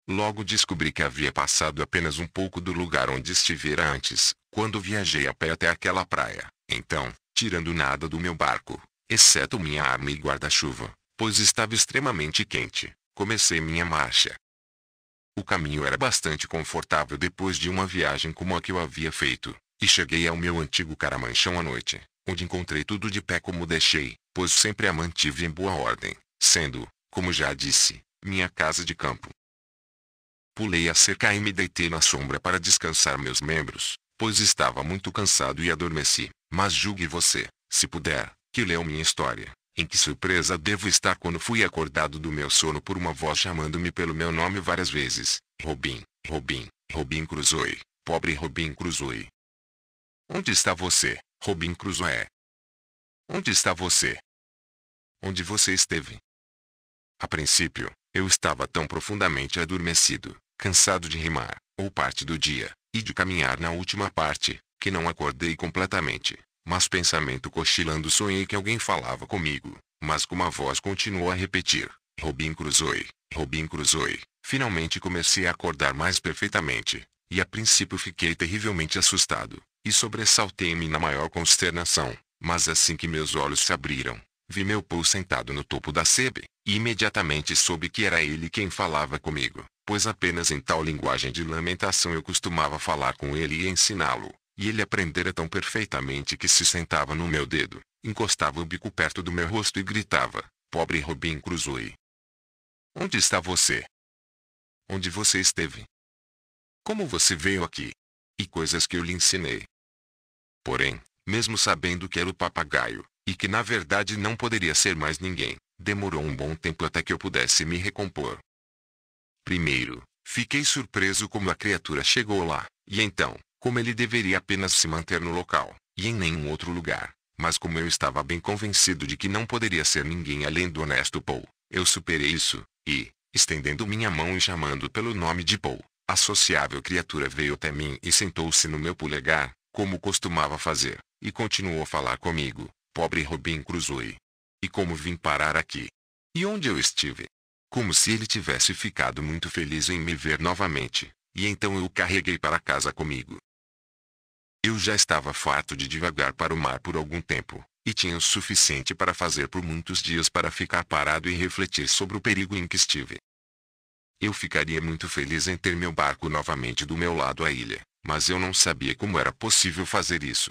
Logo descobri que havia passado apenas um pouco do lugar onde estivera antes, quando viajei a pé até aquela praia. Então, tirando nada do meu barco, exceto minha arma e guarda-chuva, pois estava extremamente quente. Comecei minha marcha. O caminho era bastante confortável depois de uma viagem como a que eu havia feito, e cheguei ao meu antigo caramanchão à noite, onde encontrei tudo de pé como deixei, pois sempre a mantive em boa ordem, sendo, como já disse, minha casa de campo. Pulei a cerca e me deitei na sombra para descansar meus membros, pois estava muito cansado e adormeci, mas julgue você, se puder, que leu minha história. Em que surpresa devo estar quando fui acordado do meu sono por uma voz chamando-me pelo meu nome várias vezes. Robin, Robin, Robin Crusoe. Pobre Robin Crusoe. Onde está você, Robin Crusoe? Onde está você? Onde você esteve? A princípio, eu estava tão profundamente adormecido, cansado de rimar, ou parte do dia, e de caminhar na última parte, que não acordei completamente. Mas pensamento cochilando sonhei que alguém falava comigo, mas com uma voz continuou a repetir. Robin Crusoe, Robin Crusoe. Finalmente comecei a acordar mais perfeitamente, e a princípio fiquei terrivelmente assustado, e sobressaltei-me na maior consternação, mas assim que meus olhos se abriram, vi meu pô sentado no topo da sebe, e imediatamente soube que era ele quem falava comigo, pois apenas em tal linguagem de lamentação eu costumava falar com ele e ensiná-lo. E ele aprendera tão perfeitamente que se sentava no meu dedo, encostava o bico perto do meu rosto e gritava: Pobre Robin Crusoe! Onde está você? Onde você esteve? Como você veio aqui? E coisas que eu lhe ensinei. Porém, mesmo sabendo que era o papagaio, e que na verdade não poderia ser mais ninguém, demorou um bom tempo até que eu pudesse me recompor. Primeiro, fiquei surpreso como a criatura chegou lá, e então, como ele deveria apenas se manter no local, e em nenhum outro lugar. Mas como eu estava bem convencido de que não poderia ser ninguém além do honesto Paul, eu superei isso, e, estendendo minha mão e chamando pelo nome de Paul, a sociável criatura veio até mim e sentou-se no meu polegar, como costumava fazer, e continuou a falar comigo, pobre Robin Crusoe. E como vim parar aqui? E onde eu estive? Como se ele tivesse ficado muito feliz em me ver novamente, e então eu o carreguei para casa comigo. Eu já estava farto de divagar para o mar por algum tempo, e tinha o suficiente para fazer por muitos dias para ficar parado e refletir sobre o perigo em que estive. Eu ficaria muito feliz em ter meu barco novamente do meu lado à ilha, mas eu não sabia como era possível fazer isso.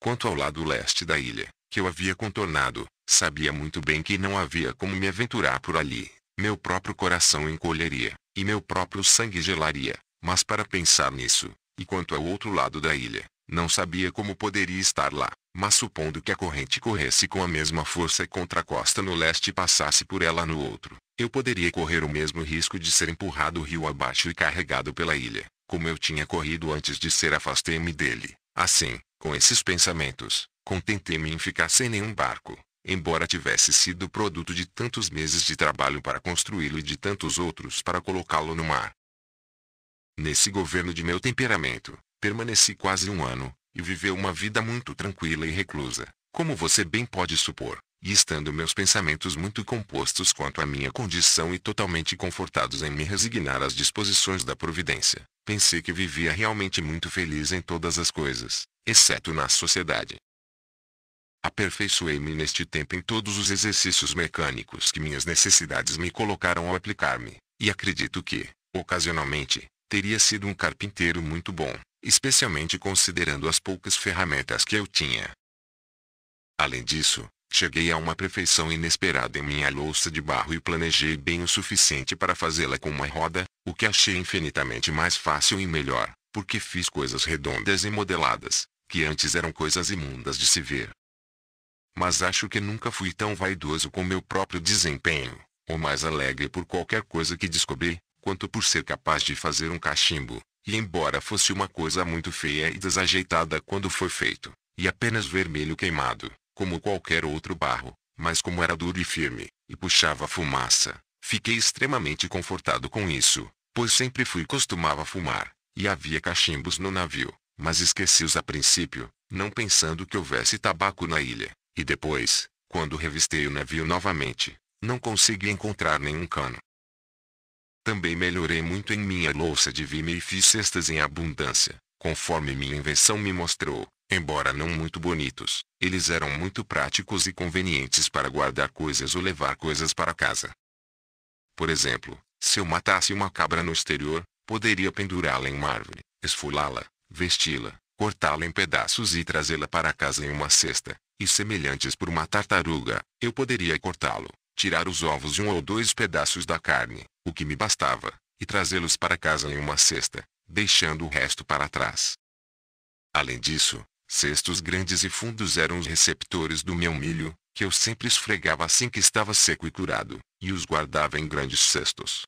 Quanto ao lado leste da ilha, que eu havia contornado, sabia muito bem que não havia como me aventurar por ali. Meu próprio coração encolheria, e meu próprio sangue gelaria, mas para pensar nisso, e quanto ao outro lado da ilha, não sabia como poderia estar lá, mas supondo que a corrente corresse com a mesma força contra a costa no leste e passasse por ela no outro, eu poderia correr o mesmo risco de ser empurrado rio abaixo e carregado pela ilha, como eu tinha corrido antes de ser afastei-me dele. Assim, com esses pensamentos, contentei-me em ficar sem nenhum barco, embora tivesse sido produto de tantos meses de trabalho para construí-lo e de tantos outros para colocá-lo no mar. Nesse governo de meu temperamento, permaneci quase um ano, e viveu uma vida muito tranquila e reclusa, como você bem pode supor, e estando meus pensamentos muito compostos quanto à minha condição e totalmente confortados em me resignar às disposições da providência, pensei que vivia realmente muito feliz em todas as coisas, exceto na sociedade. Aperfeiçoei-me neste tempo em todos os exercícios mecânicos que minhas necessidades me colocaram ao aplicar-me, e acredito que, ocasionalmente, teria sido um carpinteiro muito bom, especialmente considerando as poucas ferramentas que eu tinha. Além disso, cheguei a uma perfeição inesperada em minha louça de barro e planejei bem o suficiente para fazê-la com uma roda, o que achei infinitamente mais fácil e melhor, porque fiz coisas redondas e modeladas, que antes eram coisas imundas de se ver. Mas acho que nunca fui tão vaidoso com meu próprio desempenho, ou mais alegre por qualquer coisa que descobri, quanto por ser capaz de fazer um cachimbo, e embora fosse uma coisa muito feia e desajeitada quando foi feito, e apenas vermelho queimado, como qualquer outro barro, mas como era duro e firme, e puxava fumaça, fiquei extremamente confortado com isso, pois sempre fui costumava fumar, e havia cachimbos no navio, mas esqueci-os a princípio, não pensando que houvesse tabaco na ilha, e depois, quando revistei o navio novamente, não consegui encontrar nenhum cano. Também melhorei muito em minha louça de vime e fiz cestas em abundância, conforme minha invenção me mostrou. Embora não muito bonitos, eles eram muito práticos e convenientes para guardar coisas ou levar coisas para casa. Por exemplo, se eu matasse uma cabra no exterior, poderia pendurá-la em uma árvore, esfolá-la, vesti-la, cortá-la em pedaços e trazê-la para casa em uma cesta, e semelhantes por uma tartaruga, eu poderia cortá-lo, tirar os ovos de um ou dois pedaços da carne, o que me bastava, e trazê-los para casa em uma cesta, deixando o resto para trás. Além disso, cestos grandes e fundos eram os receptores do meu milho, que eu sempre esfregava assim que estava seco e curado, e os guardava em grandes cestos.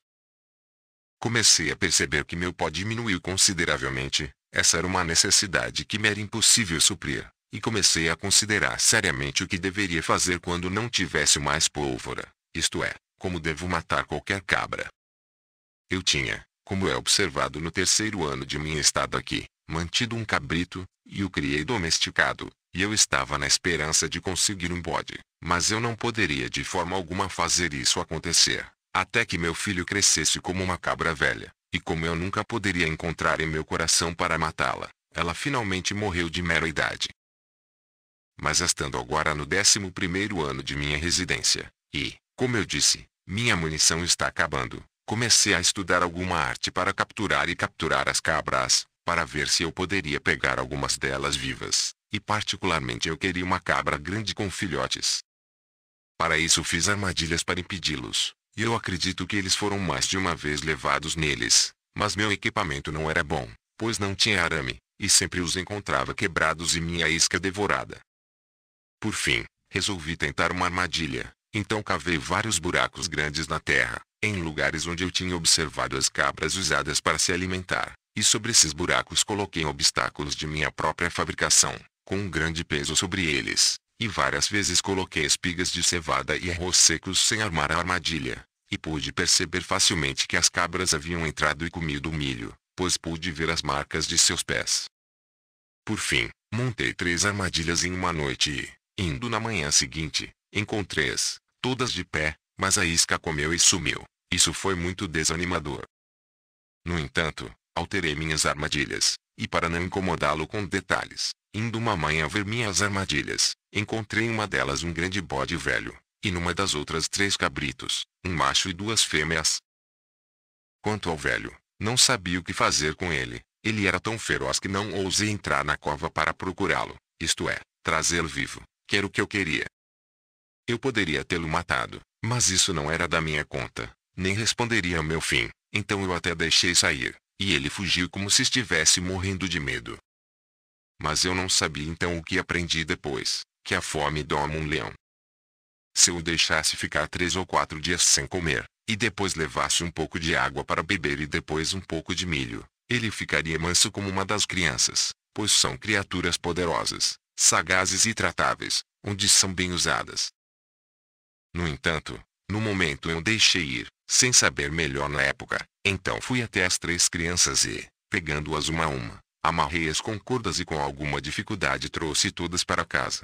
Comecei a perceber que meu pó diminuiu consideravelmente, essa era uma necessidade que me era impossível suprir, e comecei a considerar seriamente o que deveria fazer quando não tivesse mais pólvora, isto é, como devo matar qualquer cabra. Eu tinha, como é observado no terceiro ano de minha estada aqui, mantido um cabrito, e o criei domesticado, e eu estava na esperança de conseguir um bode, mas eu não poderia de forma alguma fazer isso acontecer, até que meu filho crescesse como uma cabra velha, e como eu nunca poderia encontrar em meu coração para matá-la, ela finalmente morreu de mera idade. Mas estando agora no décimo primeiro ano de minha residência, e, como eu disse, minha munição está acabando. Comecei a estudar alguma arte para capturar e capturar as cabras, para ver se eu poderia pegar algumas delas vivas, e particularmente eu queria uma cabra grande com filhotes. Para isso fiz armadilhas para impedi-los, e eu acredito que eles foram mais de uma vez levados neles, mas meu equipamento não era bom, pois não tinha arame, e sempre os encontrava quebrados e minha isca devorada. Por fim, resolvi tentar uma armadilha, então cavei vários buracos grandes na terra, em lugares onde eu tinha observado as cabras usadas para se alimentar, e sobre esses buracos coloquei obstáculos de minha própria fabricação, com um grande peso sobre eles, e várias vezes coloquei espigas de cevada e arroz secos sem armar a armadilha, e pude perceber facilmente que as cabras haviam entrado e comido o milho, pois pude ver as marcas de seus pés. Por fim, montei três armadilhas em uma noite e, indo na manhã seguinte, encontrei-as, todas de pé, mas a isca comeu e sumiu. Isso foi muito desanimador. No entanto, alterei minhas armadilhas, e para não incomodá-lo com detalhes, indo uma manhã ver minhas armadilhas, encontrei em uma delas um grande bode velho, e numa das outras três cabritos, um macho e duas fêmeas. Quanto ao velho, não sabia o que fazer com ele, ele era tão feroz que não ousei entrar na cova para procurá-lo, isto é, trazê-lo vivo, que era o que eu queria. Eu poderia tê-lo matado, mas isso não era da minha conta, nem responderia ao meu fim, então eu até deixei sair, e ele fugiu como se estivesse morrendo de medo. Mas eu não sabia então o que aprendi depois, que a fome doma um leão. Se eu o deixasse ficar três ou quatro dias sem comer, e depois levasse um pouco de água para beber e depois um pouco de milho, ele ficaria manso como uma das crianças, pois são criaturas poderosas, sagazes e tratáveis, onde são bem usadas. No entanto, no momento eu deixei ir, sem saber melhor na época. Então fui até as três crianças e, pegando-as uma a uma, amarrei-as com cordas e com alguma dificuldade trouxe todas para casa.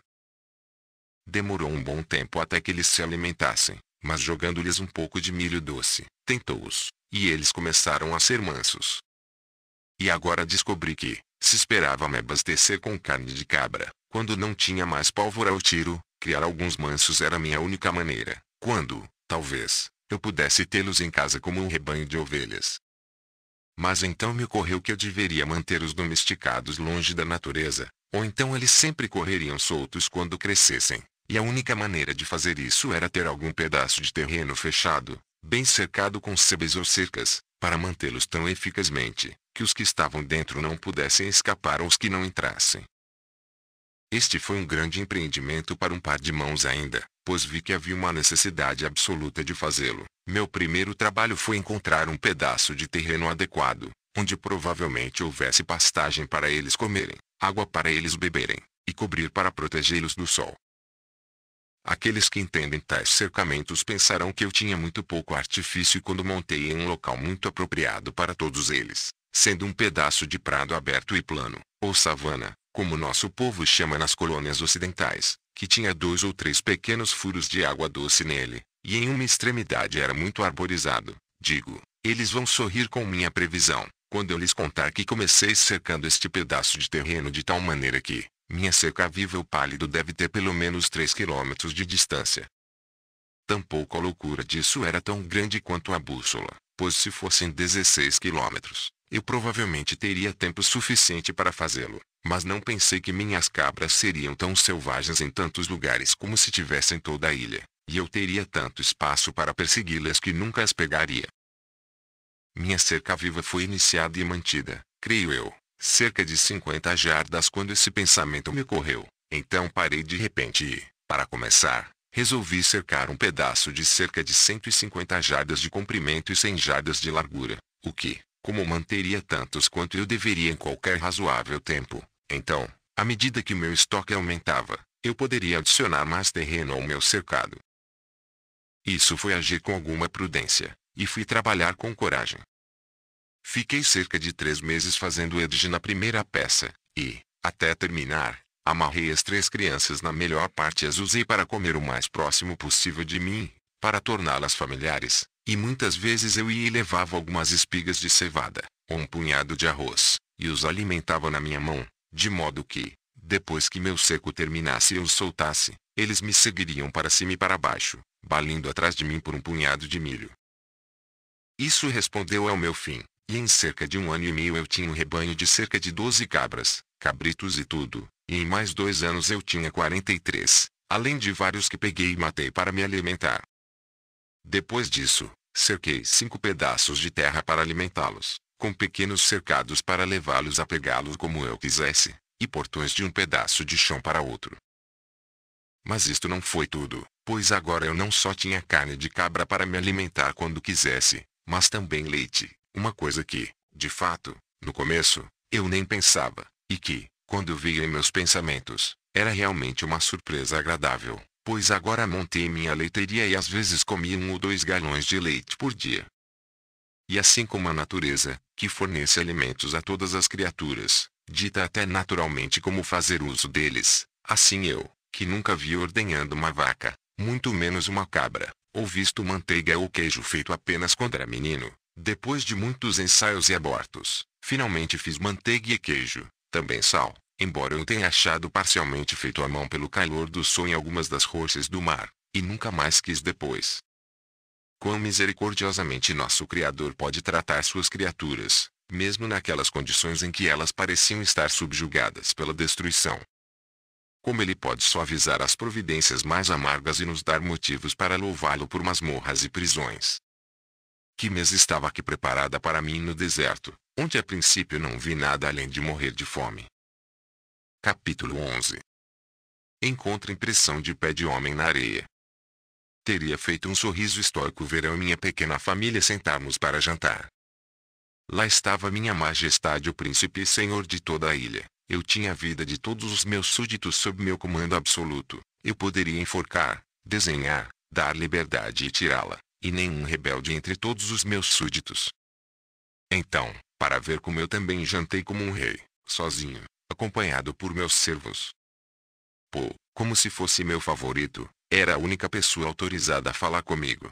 Demorou um bom tempo até que eles se alimentassem, mas jogando-lhes um pouco de milho doce, tentou-os, e eles começaram a ser mansos. E agora descobri que, se esperava me abastecer com carne de cabra, quando não tinha mais pólvora ao tiro, Criar alguns mansos era minha única maneira, quando, talvez, eu pudesse tê-los em casa como um rebanho de ovelhas. Mas então me ocorreu que eu deveria manter os domesticados longe da natureza, ou então eles sempre correriam soltos quando crescessem, e a única maneira de fazer isso era ter algum pedaço de terreno fechado, bem cercado com sebes ou cercas, para mantê-los tão eficazmente, que os que estavam dentro não pudessem escapar ou os que não entrassem. Este foi um grande empreendimento para um par de mãos ainda, pois vi que havia uma necessidade absoluta de fazê-lo. Meu primeiro trabalho foi encontrar um pedaço de terreno adequado, onde provavelmente houvesse pastagem para eles comerem, água para eles beberem, e cobrir para protegê-los do sol. Aqueles que entendem tais cercamentos pensarão que eu tinha muito pouco artifício quando montei em um local muito apropriado para todos eles, sendo um pedaço de prado aberto e plano, ou savana, como nosso povo chama nas colônias ocidentais, que tinha dois ou três pequenos furos de água doce nele, e em uma extremidade era muito arborizado. Digo, eles vão sorrir com minha previsão, quando eu lhes contar que comecei cercando este pedaço de terreno de tal maneira que, minha cerca viva pálido deve ter pelo menos 3 quilômetros de distância. Tampouco a loucura disso era tão grande quanto a bússola, pois se fossem 16 quilômetros, eu provavelmente teria tempo suficiente para fazê-lo mas não pensei que minhas cabras seriam tão selvagens em tantos lugares como se tivessem toda a ilha, e eu teria tanto espaço para persegui-las que nunca as pegaria. Minha cerca viva foi iniciada e mantida, creio eu, cerca de 50 jardas quando esse pensamento me ocorreu. Então parei de repente e, para começar, resolvi cercar um pedaço de cerca de 150 jardas de comprimento e 100 jardas de largura, o que, como manteria tantos quanto eu deveria em qualquer razoável tempo, então, à medida que meu estoque aumentava, eu poderia adicionar mais terreno ao meu cercado. Isso foi agir com alguma prudência, e fui trabalhar com coragem. Fiquei cerca de três meses fazendo edge na primeira peça, e, até terminar, amarrei as três crianças na melhor parte e as usei para comer o mais próximo possível de mim, para torná-las familiares, e muitas vezes eu ia e levava algumas espigas de cevada, ou um punhado de arroz, e os alimentava na minha mão, de modo que, depois que meu seco terminasse e eu os soltasse, eles me seguiriam para cima e para baixo, balindo atrás de mim por um punhado de milho. Isso respondeu ao meu fim, e em cerca de um ano e meio eu tinha um rebanho de cerca de 12 cabras, cabritos e tudo, e em mais dois anos eu tinha 43, além de vários que peguei e matei para me alimentar. Depois disso, cerquei cinco pedaços de terra para alimentá-los com pequenos cercados para levá-los a pegá-lo como eu quisesse, e portões de um pedaço de chão para outro. Mas isto não foi tudo, pois agora eu não só tinha carne de cabra para me alimentar quando quisesse, mas também leite, uma coisa que, de fato, no começo, eu nem pensava, e que, quando vi em meus pensamentos, era realmente uma surpresa agradável, pois agora montei minha leiteria e às vezes comia um ou dois galões de leite por dia. E assim como a natureza, que fornece alimentos a todas as criaturas, dita até naturalmente como fazer uso deles. Assim eu, que nunca vi ordenhando uma vaca, muito menos uma cabra, ou visto manteiga ou queijo feito apenas quando era menino, depois de muitos ensaios e abortos, finalmente fiz manteiga e queijo, também sal, embora eu tenha achado parcialmente feito à mão pelo calor do sol em algumas das rochas do mar, e nunca mais quis depois. Quão misericordiosamente nosso Criador pode tratar suas criaturas, mesmo naquelas condições em que elas pareciam estar subjugadas pela destruição. Como ele pode suavizar as providências mais amargas e nos dar motivos para louvá-lo por masmorras e prisões. Que mesa estava aqui preparada para mim no deserto, onde a princípio não vi nada além de morrer de fome. Capítulo 11 Encontra impressão de pé de homem na areia. Teria feito um sorriso estoico ver eu e minha pequena família sentarmos para jantar. Lá estava minha majestade o príncipe e senhor de toda a ilha. Eu tinha a vida de todos os meus súditos sob meu comando absoluto. Eu poderia enforcar, desenhar, dar liberdade e tirá-la, e nenhum rebelde entre todos os meus súditos. Então, para ver como eu também jantei como um rei, sozinho, acompanhado por meus servos. Pô, como se fosse meu favorito, era a única pessoa autorizada a falar comigo.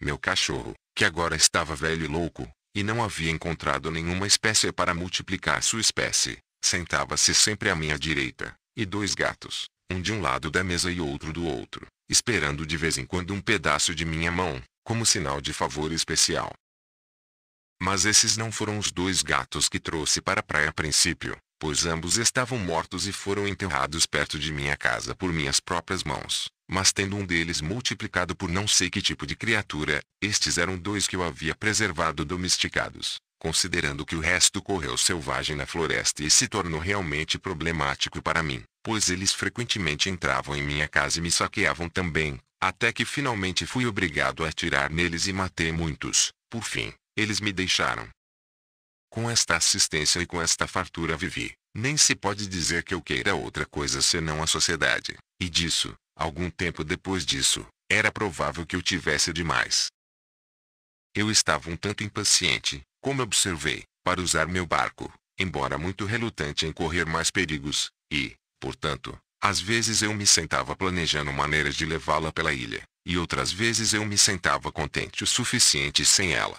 Meu cachorro, que agora estava velho e louco, e não havia encontrado nenhuma espécie para multiplicar sua espécie, sentava-se sempre à minha direita, e dois gatos, um de um lado da mesa e outro do outro, esperando de vez em quando um pedaço de minha mão, como sinal de favor especial. Mas esses não foram os dois gatos que trouxe para a praia a princípio pois ambos estavam mortos e foram enterrados perto de minha casa por minhas próprias mãos. Mas tendo um deles multiplicado por não sei que tipo de criatura, estes eram dois que eu havia preservado domesticados, considerando que o resto correu selvagem na floresta e se tornou realmente problemático para mim, pois eles frequentemente entravam em minha casa e me saqueavam também, até que finalmente fui obrigado a atirar neles e matei muitos. Por fim, eles me deixaram, com esta assistência e com esta fartura vivi. Nem se pode dizer que eu queira outra coisa senão a sociedade. E disso, algum tempo depois disso, era provável que eu tivesse demais. Eu estava um tanto impaciente, como observei, para usar meu barco, embora muito relutante em correr mais perigos, e, portanto, às vezes eu me sentava planejando maneiras de levá-la pela ilha, e outras vezes eu me sentava contente o suficiente sem ela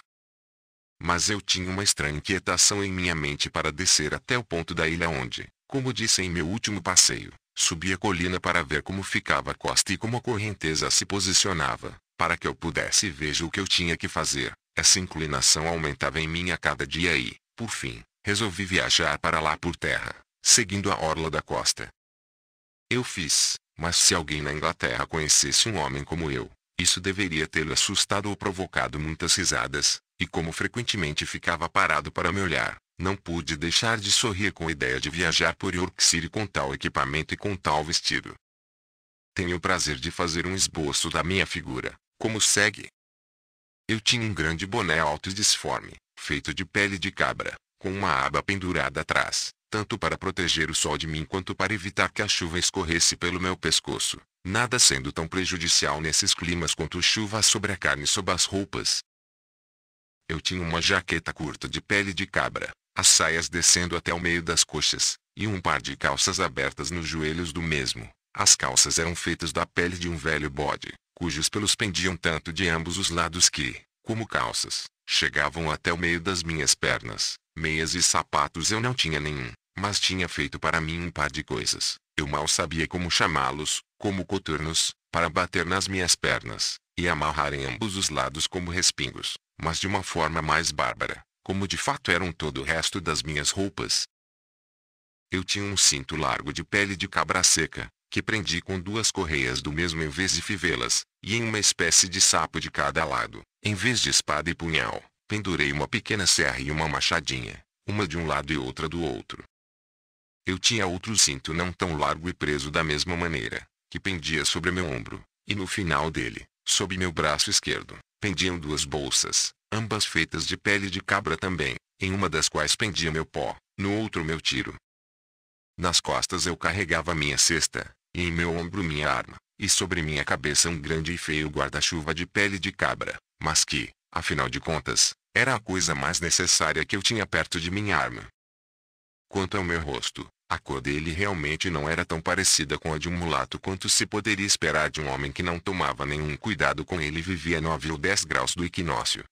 mas eu tinha uma estranha inquietação em minha mente para descer até o ponto da ilha onde, como disse em meu último passeio, subi a colina para ver como ficava a costa e como a correnteza se posicionava, para que eu pudesse ver o que eu tinha que fazer. Essa inclinação aumentava em mim a cada dia e, por fim, resolvi viajar para lá por terra, seguindo a orla da costa. Eu fiz, mas se alguém na Inglaterra conhecesse um homem como eu, isso deveria tê-lo assustado ou provocado muitas risadas, e como frequentemente ficava parado para me olhar, não pude deixar de sorrir com a ideia de viajar por Yorkshire com tal equipamento e com tal vestido. Tenho o prazer de fazer um esboço da minha figura, como segue. Eu tinha um grande boné alto e disforme, feito de pele de cabra, com uma aba pendurada atrás, tanto para proteger o sol de mim quanto para evitar que a chuva escorresse pelo meu pescoço, nada sendo tão prejudicial nesses climas quanto chuva sobre a carne e sob as roupas, eu tinha uma jaqueta curta de pele de cabra, as saias descendo até o meio das coxas, e um par de calças abertas nos joelhos do mesmo. As calças eram feitas da pele de um velho bode, cujos pelos pendiam tanto de ambos os lados que, como calças, chegavam até o meio das minhas pernas. Meias e sapatos eu não tinha nenhum, mas tinha feito para mim um par de coisas. Eu mal sabia como chamá-los, como coturnos, para bater nas minhas pernas, e amarrar em ambos os lados como respingos mas de uma forma mais bárbara, como de fato eram todo o resto das minhas roupas. Eu tinha um cinto largo de pele de cabra seca, que prendi com duas correias do mesmo em vez de fivelas, e em uma espécie de sapo de cada lado, em vez de espada e punhal, pendurei uma pequena serra e uma machadinha, uma de um lado e outra do outro. Eu tinha outro cinto não tão largo e preso da mesma maneira, que pendia sobre meu ombro, e no final dele, sob meu braço esquerdo, Pendiam duas bolsas, ambas feitas de pele de cabra também, em uma das quais pendia meu pó, no outro meu tiro. Nas costas eu carregava minha cesta, e em meu ombro minha arma, e sobre minha cabeça um grande e feio guarda-chuva de pele de cabra, mas que, afinal de contas, era a coisa mais necessária que eu tinha perto de minha arma. Quanto ao meu rosto, a cor dele realmente não era tão parecida com a de um mulato quanto se poderia esperar de um homem que não tomava nenhum cuidado com ele e vivia 9 ou 10 graus do equinócio.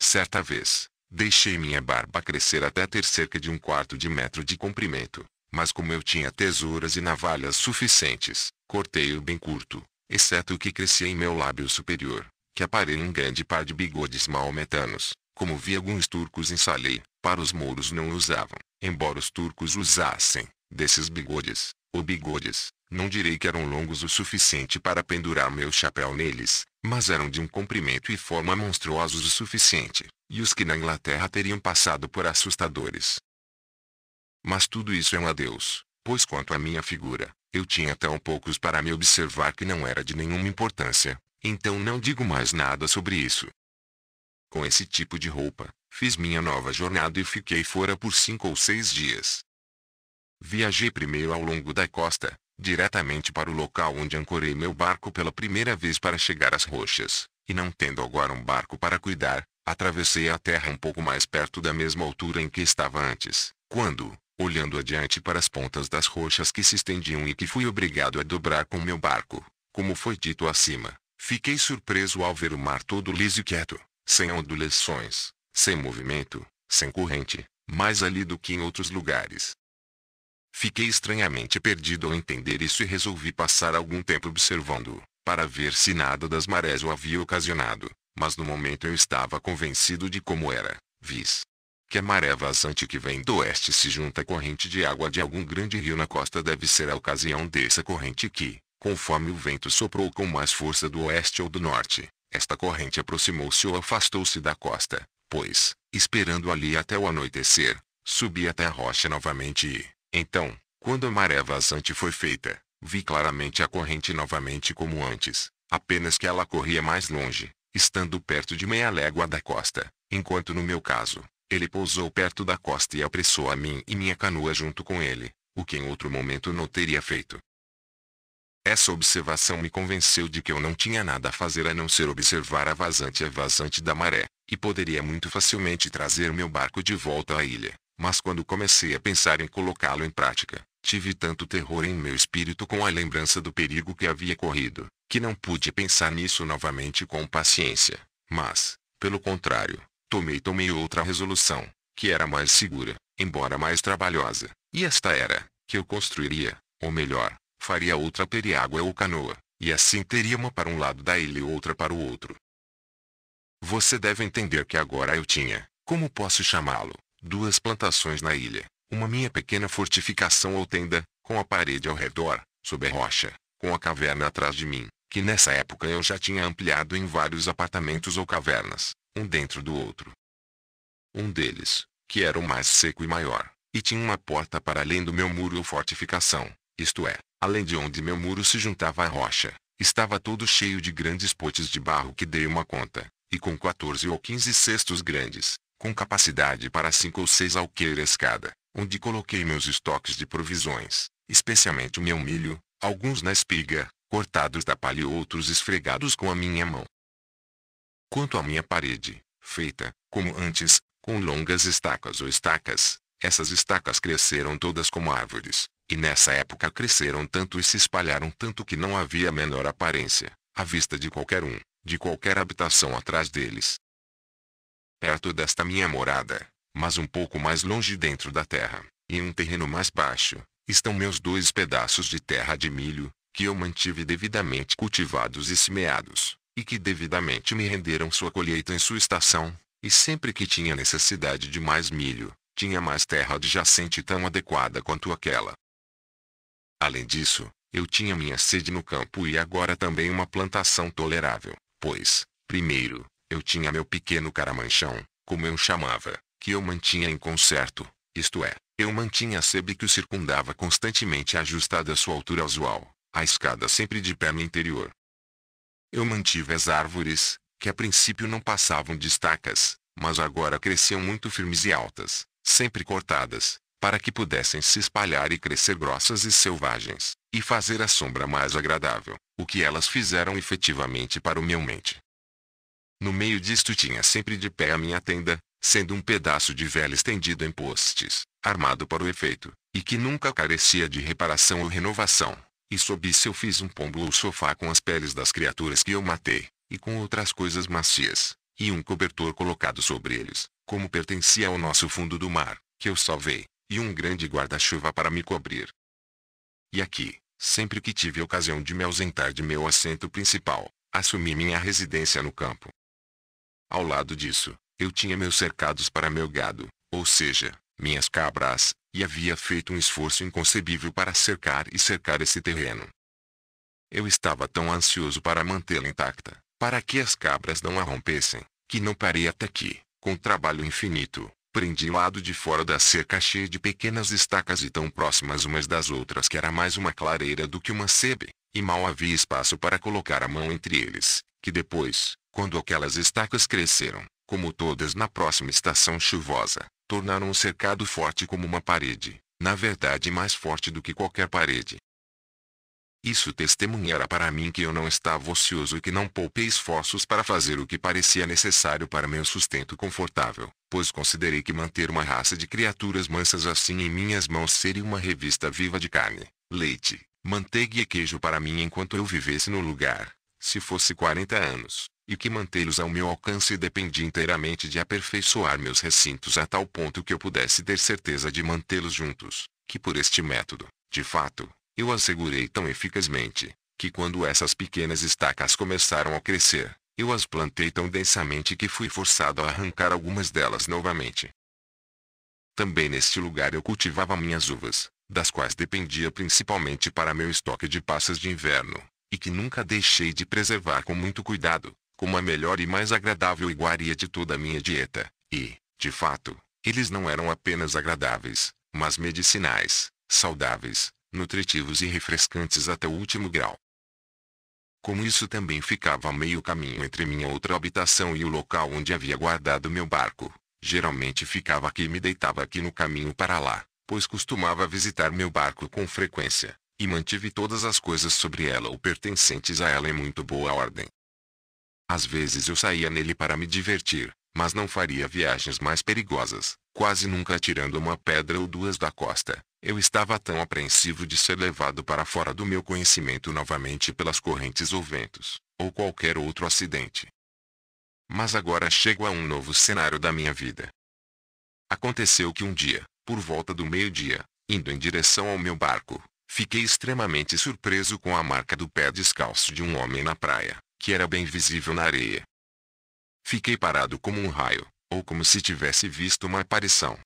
Certa vez, deixei minha barba crescer até ter cerca de um quarto de metro de comprimento, mas como eu tinha tesouras e navalhas suficientes, cortei-o bem curto, exceto o que crescia em meu lábio superior, que aparelha um grande par de bigodes maometanos, como vi alguns turcos em Saleh, para os mouros não usavam. Embora os turcos usassem, desses bigodes, ou bigodes, não direi que eram longos o suficiente para pendurar meu chapéu neles, mas eram de um comprimento e forma monstruosos o suficiente, e os que na Inglaterra teriam passado por assustadores. Mas tudo isso é um adeus, pois quanto à minha figura, eu tinha tão poucos para me observar que não era de nenhuma importância, então não digo mais nada sobre isso. Com esse tipo de roupa, Fiz minha nova jornada e fiquei fora por cinco ou seis dias. Viajei primeiro ao longo da costa, diretamente para o local onde ancorei meu barco pela primeira vez para chegar às rochas, e não tendo agora um barco para cuidar, atravessei a terra um pouco mais perto da mesma altura em que estava antes, quando, olhando adiante para as pontas das rochas que se estendiam e que fui obrigado a dobrar com meu barco, como foi dito acima, fiquei surpreso ao ver o mar todo liso e quieto, sem ondulações, sem movimento, sem corrente, mais ali do que em outros lugares. Fiquei estranhamente perdido ao entender isso e resolvi passar algum tempo observando, para ver se nada das marés o havia ocasionado, mas no momento eu estava convencido de como era, vis. Que a maré vazante que vem do oeste se junta à corrente de água de algum grande rio na costa deve ser a ocasião dessa corrente que, conforme o vento soprou com mais força do oeste ou do norte, esta corrente aproximou-se ou afastou-se da costa, depois, esperando ali até o anoitecer, subi até a rocha novamente e, então, quando a maré vazante foi feita, vi claramente a corrente novamente como antes, apenas que ela corria mais longe, estando perto de meia légua da costa, enquanto no meu caso, ele pousou perto da costa e apressou a mim e minha canoa junto com ele, o que em outro momento não teria feito. Essa observação me convenceu de que eu não tinha nada a fazer a não ser observar a vazante e a vazante da maré, e poderia muito facilmente trazer meu barco de volta à ilha. Mas quando comecei a pensar em colocá-lo em prática, tive tanto terror em meu espírito com a lembrança do perigo que havia corrido, que não pude pensar nisso novamente com paciência. Mas, pelo contrário, tomei tomei outra resolução, que era mais segura, embora mais trabalhosa. E esta era, que eu construiria, ou melhor, faria outra periágua ou canoa, e assim teria uma para um lado da ilha e outra para o outro. Você deve entender que agora eu tinha, como posso chamá-lo, duas plantações na ilha. Uma minha pequena fortificação ou tenda, com a parede ao redor, sob a rocha, com a caverna atrás de mim, que nessa época eu já tinha ampliado em vários apartamentos ou cavernas, um dentro do outro. Um deles, que era o mais seco e maior, e tinha uma porta para além do meu muro ou fortificação, isto é, além de onde meu muro se juntava à rocha, estava todo cheio de grandes potes de barro que dei uma conta, e com 14 ou 15 cestos grandes, com capacidade para 5 ou 6 alqueires cada, onde coloquei meus estoques de provisões, especialmente o meu milho, alguns na espiga, cortados da palha e outros esfregados com a minha mão. Quanto à minha parede, feita, como antes, com longas estacas ou estacas, essas estacas cresceram todas como árvores, e nessa época cresceram tanto e se espalharam tanto que não havia a menor aparência, à vista de qualquer um, de qualquer habitação atrás deles. Perto desta minha morada, mas um pouco mais longe dentro da terra, em um terreno mais baixo, estão meus dois pedaços de terra de milho, que eu mantive devidamente cultivados e semeados, e que devidamente me renderam sua colheita em sua estação, e sempre que tinha necessidade de mais milho, tinha mais terra adjacente tão adequada quanto aquela. Além disso, eu tinha minha sede no campo e agora também uma plantação tolerável, Pois, primeiro, eu tinha meu pequeno caramanchão, como eu chamava, que eu mantinha em concerto, isto é, eu mantinha a sebe que o circundava constantemente ajustada à sua altura usual, a escada sempre de pé no interior. Eu mantive as árvores, que a princípio não passavam de estacas, mas agora cresciam muito firmes e altas, sempre cortadas, para que pudessem se espalhar e crescer grossas e selvagens, e fazer a sombra mais agradável, o que elas fizeram efetivamente para o meu mente. No meio disto tinha sempre de pé a minha tenda, sendo um pedaço de vela estendido em postes, armado para o efeito, e que nunca carecia de reparação ou renovação, e sob se eu fiz um pombo ou sofá com as peles das criaturas que eu matei, e com outras coisas macias, e um cobertor colocado sobre eles, como pertencia ao nosso fundo do mar, que eu salvei, e um grande guarda-chuva para me cobrir. E aqui, Sempre que tive ocasião de me ausentar de meu assento principal, assumi minha residência no campo. Ao lado disso, eu tinha meus cercados para meu gado, ou seja, minhas cabras, e havia feito um esforço inconcebível para cercar e cercar esse terreno. Eu estava tão ansioso para mantê-la intacta, para que as cabras não a rompessem, que não parei até que, com trabalho infinito, Prendi o lado de fora da cerca cheia de pequenas estacas e tão próximas umas das outras que era mais uma clareira do que uma sebe, e mal havia espaço para colocar a mão entre eles, que depois, quando aquelas estacas cresceram, como todas na próxima estação chuvosa, tornaram o cercado forte como uma parede, na verdade mais forte do que qualquer parede, isso testemunhara para mim que eu não estava ocioso e que não poupei esforços para fazer o que parecia necessário para meu sustento confortável, pois considerei que manter uma raça de criaturas mansas assim em minhas mãos seria uma revista viva de carne, leite, manteiga e queijo para mim enquanto eu vivesse no lugar, se fosse 40 anos, e que mantê-los ao meu alcance dependia inteiramente de aperfeiçoar meus recintos a tal ponto que eu pudesse ter certeza de mantê-los juntos, que por este método, de fato, eu assegurei tão eficazmente, que quando essas pequenas estacas começaram a crescer, eu as plantei tão densamente que fui forçado a arrancar algumas delas novamente. Também neste lugar eu cultivava minhas uvas, das quais dependia principalmente para meu estoque de passas de inverno, e que nunca deixei de preservar com muito cuidado, como a melhor e mais agradável iguaria de toda a minha dieta, e, de fato, eles não eram apenas agradáveis, mas medicinais, saudáveis, nutritivos e refrescantes até o último grau. Como isso também ficava a meio caminho entre minha outra habitação e o local onde havia guardado meu barco, geralmente ficava aqui e me deitava aqui no caminho para lá, pois costumava visitar meu barco com frequência, e mantive todas as coisas sobre ela ou pertencentes a ela em muito boa ordem. Às vezes eu saía nele para me divertir, mas não faria viagens mais perigosas, quase nunca tirando uma pedra ou duas da costa, eu estava tão apreensivo de ser levado para fora do meu conhecimento novamente pelas correntes ou ventos, ou qualquer outro acidente. Mas agora chego a um novo cenário da minha vida. Aconteceu que um dia, por volta do meio-dia, indo em direção ao meu barco, fiquei extremamente surpreso com a marca do pé descalço de um homem na praia, que era bem visível na areia. Fiquei parado como um raio, ou como se tivesse visto uma aparição.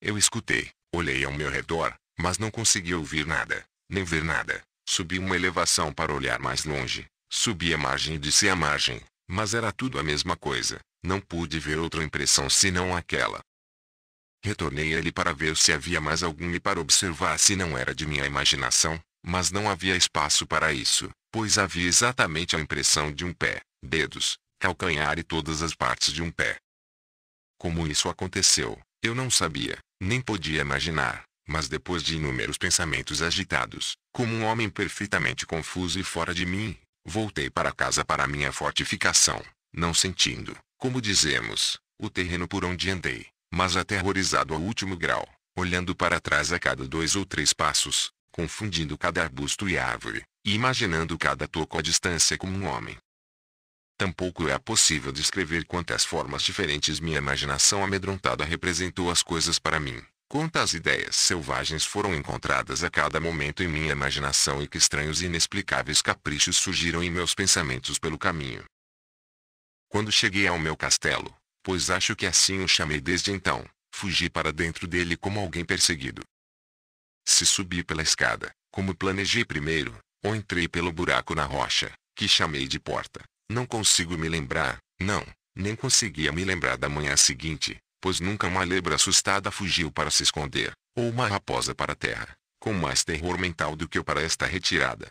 Eu escutei, Olhei ao meu redor, mas não consegui ouvir nada, nem ver nada. Subi uma elevação para olhar mais longe. Subi a margem e disse a margem, mas era tudo a mesma coisa. Não pude ver outra impressão senão aquela. Retornei a ele para ver se havia mais algum e para observar se não era de minha imaginação, mas não havia espaço para isso, pois havia exatamente a impressão de um pé, dedos, calcanhar e todas as partes de um pé. Como isso aconteceu, eu não sabia, nem podia imaginar. Mas depois de inúmeros pensamentos agitados, como um homem perfeitamente confuso e fora de mim, voltei para casa para minha fortificação, não sentindo, como dizemos, o terreno por onde andei, mas aterrorizado ao último grau, olhando para trás a cada dois ou três passos, confundindo cada arbusto e árvore, e imaginando cada toco à distância como um homem, Tampouco é possível descrever quantas formas diferentes minha imaginação amedrontada representou as coisas para mim, quantas ideias selvagens foram encontradas a cada momento em minha imaginação e que estranhos e inexplicáveis caprichos surgiram em meus pensamentos pelo caminho. Quando cheguei ao meu castelo, pois acho que assim o chamei desde então, fugi para dentro dele como alguém perseguido. Se subi pela escada, como planejei primeiro, ou entrei pelo buraco na rocha, que chamei de porta, não consigo me lembrar, não, nem conseguia me lembrar da manhã seguinte, pois nunca uma lebra assustada fugiu para se esconder, ou uma raposa para a terra, com mais terror mental do que eu para esta retirada.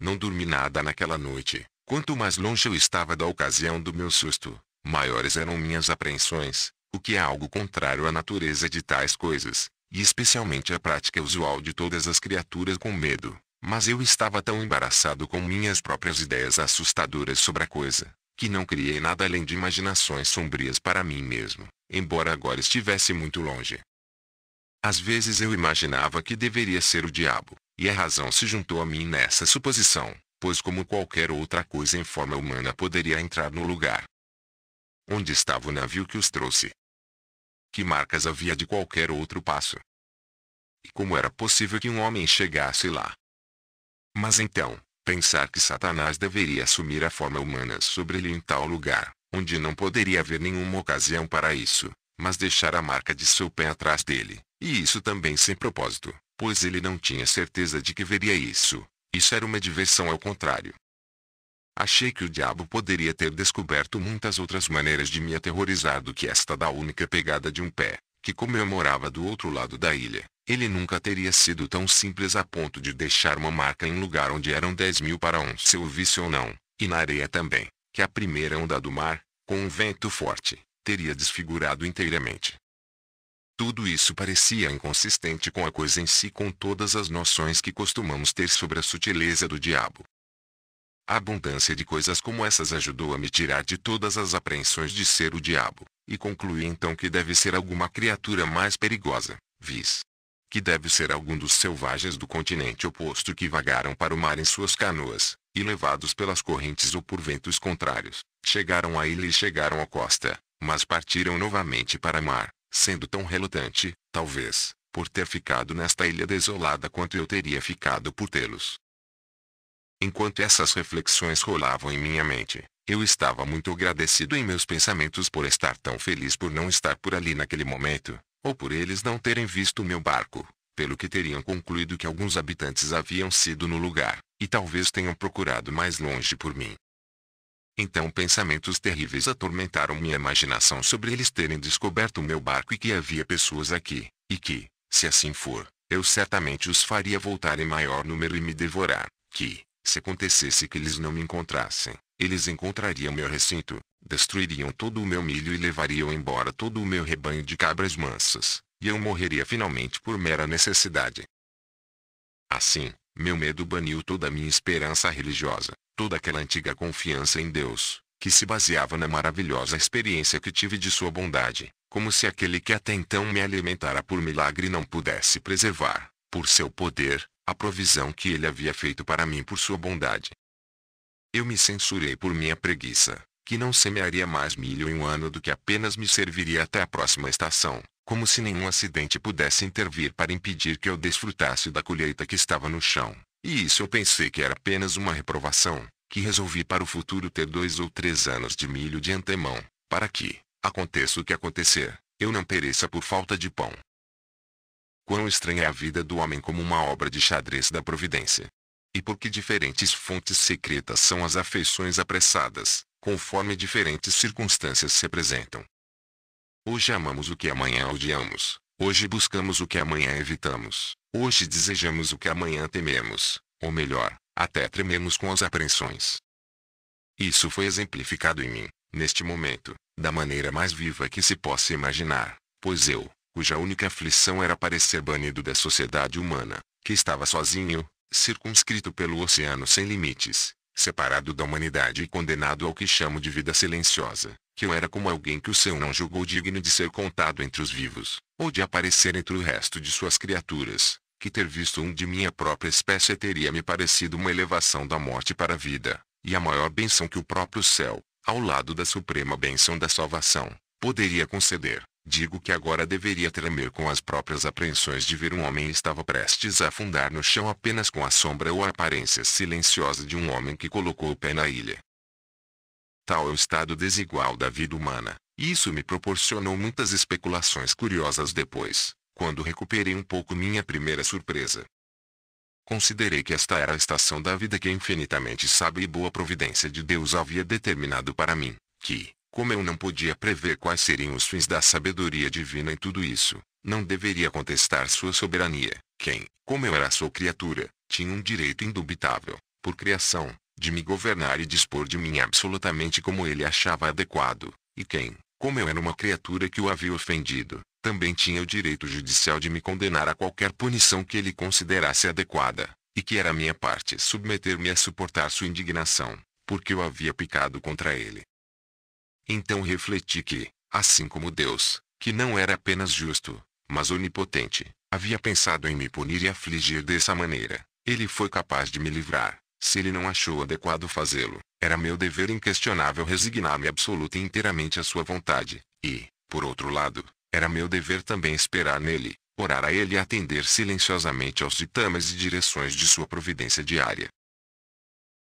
Não dormi nada naquela noite, quanto mais longe eu estava da ocasião do meu susto, maiores eram minhas apreensões, o que é algo contrário à natureza de tais coisas, e especialmente à prática usual de todas as criaturas com medo. Mas eu estava tão embaraçado com minhas próprias ideias assustadoras sobre a coisa, que não criei nada além de imaginações sombrias para mim mesmo, embora agora estivesse muito longe. Às vezes eu imaginava que deveria ser o diabo, e a razão se juntou a mim nessa suposição, pois como qualquer outra coisa em forma humana poderia entrar no lugar. Onde estava o navio que os trouxe? Que marcas havia de qualquer outro passo? E como era possível que um homem chegasse lá? Mas então, pensar que Satanás deveria assumir a forma humana sobre ele em tal lugar, onde não poderia haver nenhuma ocasião para isso, mas deixar a marca de seu pé atrás dele, e isso também sem propósito, pois ele não tinha certeza de que veria isso, isso era uma diversão ao contrário. Achei que o diabo poderia ter descoberto muitas outras maneiras de me aterrorizar do que esta da única pegada de um pé, que como eu morava do outro lado da ilha, ele nunca teria sido tão simples a ponto de deixar uma marca em um lugar onde eram 10 mil para um seu vício ou não, e na areia também, que a primeira onda do mar, com um vento forte, teria desfigurado inteiramente. Tudo isso parecia inconsistente com a coisa em si com todas as noções que costumamos ter sobre a sutileza do diabo. A abundância de coisas como essas ajudou a me tirar de todas as apreensões de ser o diabo, e concluí então que deve ser alguma criatura mais perigosa, vis, que deve ser algum dos selvagens do continente oposto que vagaram para o mar em suas canoas, e levados pelas correntes ou por ventos contrários, chegaram à ilha e chegaram à costa, mas partiram novamente para o mar, sendo tão relutante, talvez, por ter ficado nesta ilha desolada quanto eu teria ficado por tê-los. Enquanto essas reflexões rolavam em minha mente, eu estava muito agradecido em meus pensamentos por estar tão feliz por não estar por ali naquele momento, ou por eles não terem visto meu barco, pelo que teriam concluído que alguns habitantes haviam sido no lugar, e talvez tenham procurado mais longe por mim. Então pensamentos terríveis atormentaram minha imaginação sobre eles terem descoberto o meu barco e que havia pessoas aqui, e que, se assim for, eu certamente os faria voltar em maior número e me devorar, que, se acontecesse que eles não me encontrassem, eles encontrariam meu recinto, Destruiriam todo o meu milho e levariam embora todo o meu rebanho de cabras mansas, e eu morreria finalmente por mera necessidade. Assim, meu medo baniu toda a minha esperança religiosa, toda aquela antiga confiança em Deus, que se baseava na maravilhosa experiência que tive de sua bondade, como se aquele que até então me alimentara por milagre não pudesse preservar, por seu poder, a provisão que ele havia feito para mim por sua bondade. Eu me censurei por minha preguiça, que não semearia mais milho em um ano do que apenas me serviria até a próxima estação, como se nenhum acidente pudesse intervir para impedir que eu desfrutasse da colheita que estava no chão. E isso eu pensei que era apenas uma reprovação, que resolvi para o futuro ter dois ou três anos de milho de antemão, para que, aconteça o que acontecer, eu não pereça por falta de pão. Quão estranha é a vida do homem como uma obra de xadrez da providência. E por que diferentes fontes secretas são as afeições apressadas, conforme diferentes circunstâncias se apresentam. Hoje amamos o que amanhã odiamos, hoje buscamos o que amanhã evitamos, hoje desejamos o que amanhã tememos, ou melhor, até trememos com as apreensões. Isso foi exemplificado em mim, neste momento, da maneira mais viva que se possa imaginar, pois eu, cuja única aflição era parecer banido da sociedade humana, que estava sozinho, circunscrito pelo oceano sem limites, separado da humanidade e condenado ao que chamo de vida silenciosa, que eu era como alguém que o céu não julgou digno de ser contado entre os vivos, ou de aparecer entre o resto de suas criaturas, que ter visto um de minha própria espécie teria me parecido uma elevação da morte para a vida, e a maior benção que o próprio céu, ao lado da suprema benção da salvação, poderia conceder. Digo que agora deveria tremer com as próprias apreensões de ver um homem estava prestes a afundar no chão apenas com a sombra ou a aparência silenciosa de um homem que colocou o pé na ilha. Tal é o estado desigual da vida humana, e isso me proporcionou muitas especulações curiosas depois, quando recuperei um pouco minha primeira surpresa. Considerei que esta era a estação da vida que a infinitamente sábia e boa providência de Deus havia determinado para mim, que, como eu não podia prever quais seriam os fins da sabedoria divina em tudo isso, não deveria contestar sua soberania, quem, como eu era sua criatura, tinha um direito indubitável, por criação, de me governar e dispor de mim absolutamente como ele achava adequado, e quem, como eu era uma criatura que o havia ofendido, também tinha o direito judicial de me condenar a qualquer punição que ele considerasse adequada, e que era minha parte submeter-me a suportar sua indignação, porque eu havia picado contra ele. Então refleti que, assim como Deus, que não era apenas justo, mas onipotente, havia pensado em me punir e afligir dessa maneira, ele foi capaz de me livrar. Se ele não achou adequado fazê-lo, era meu dever inquestionável resignar-me absoluta e inteiramente à sua vontade, e, por outro lado, era meu dever também esperar nele, orar a ele e atender silenciosamente aos ditames e direções de sua providência diária.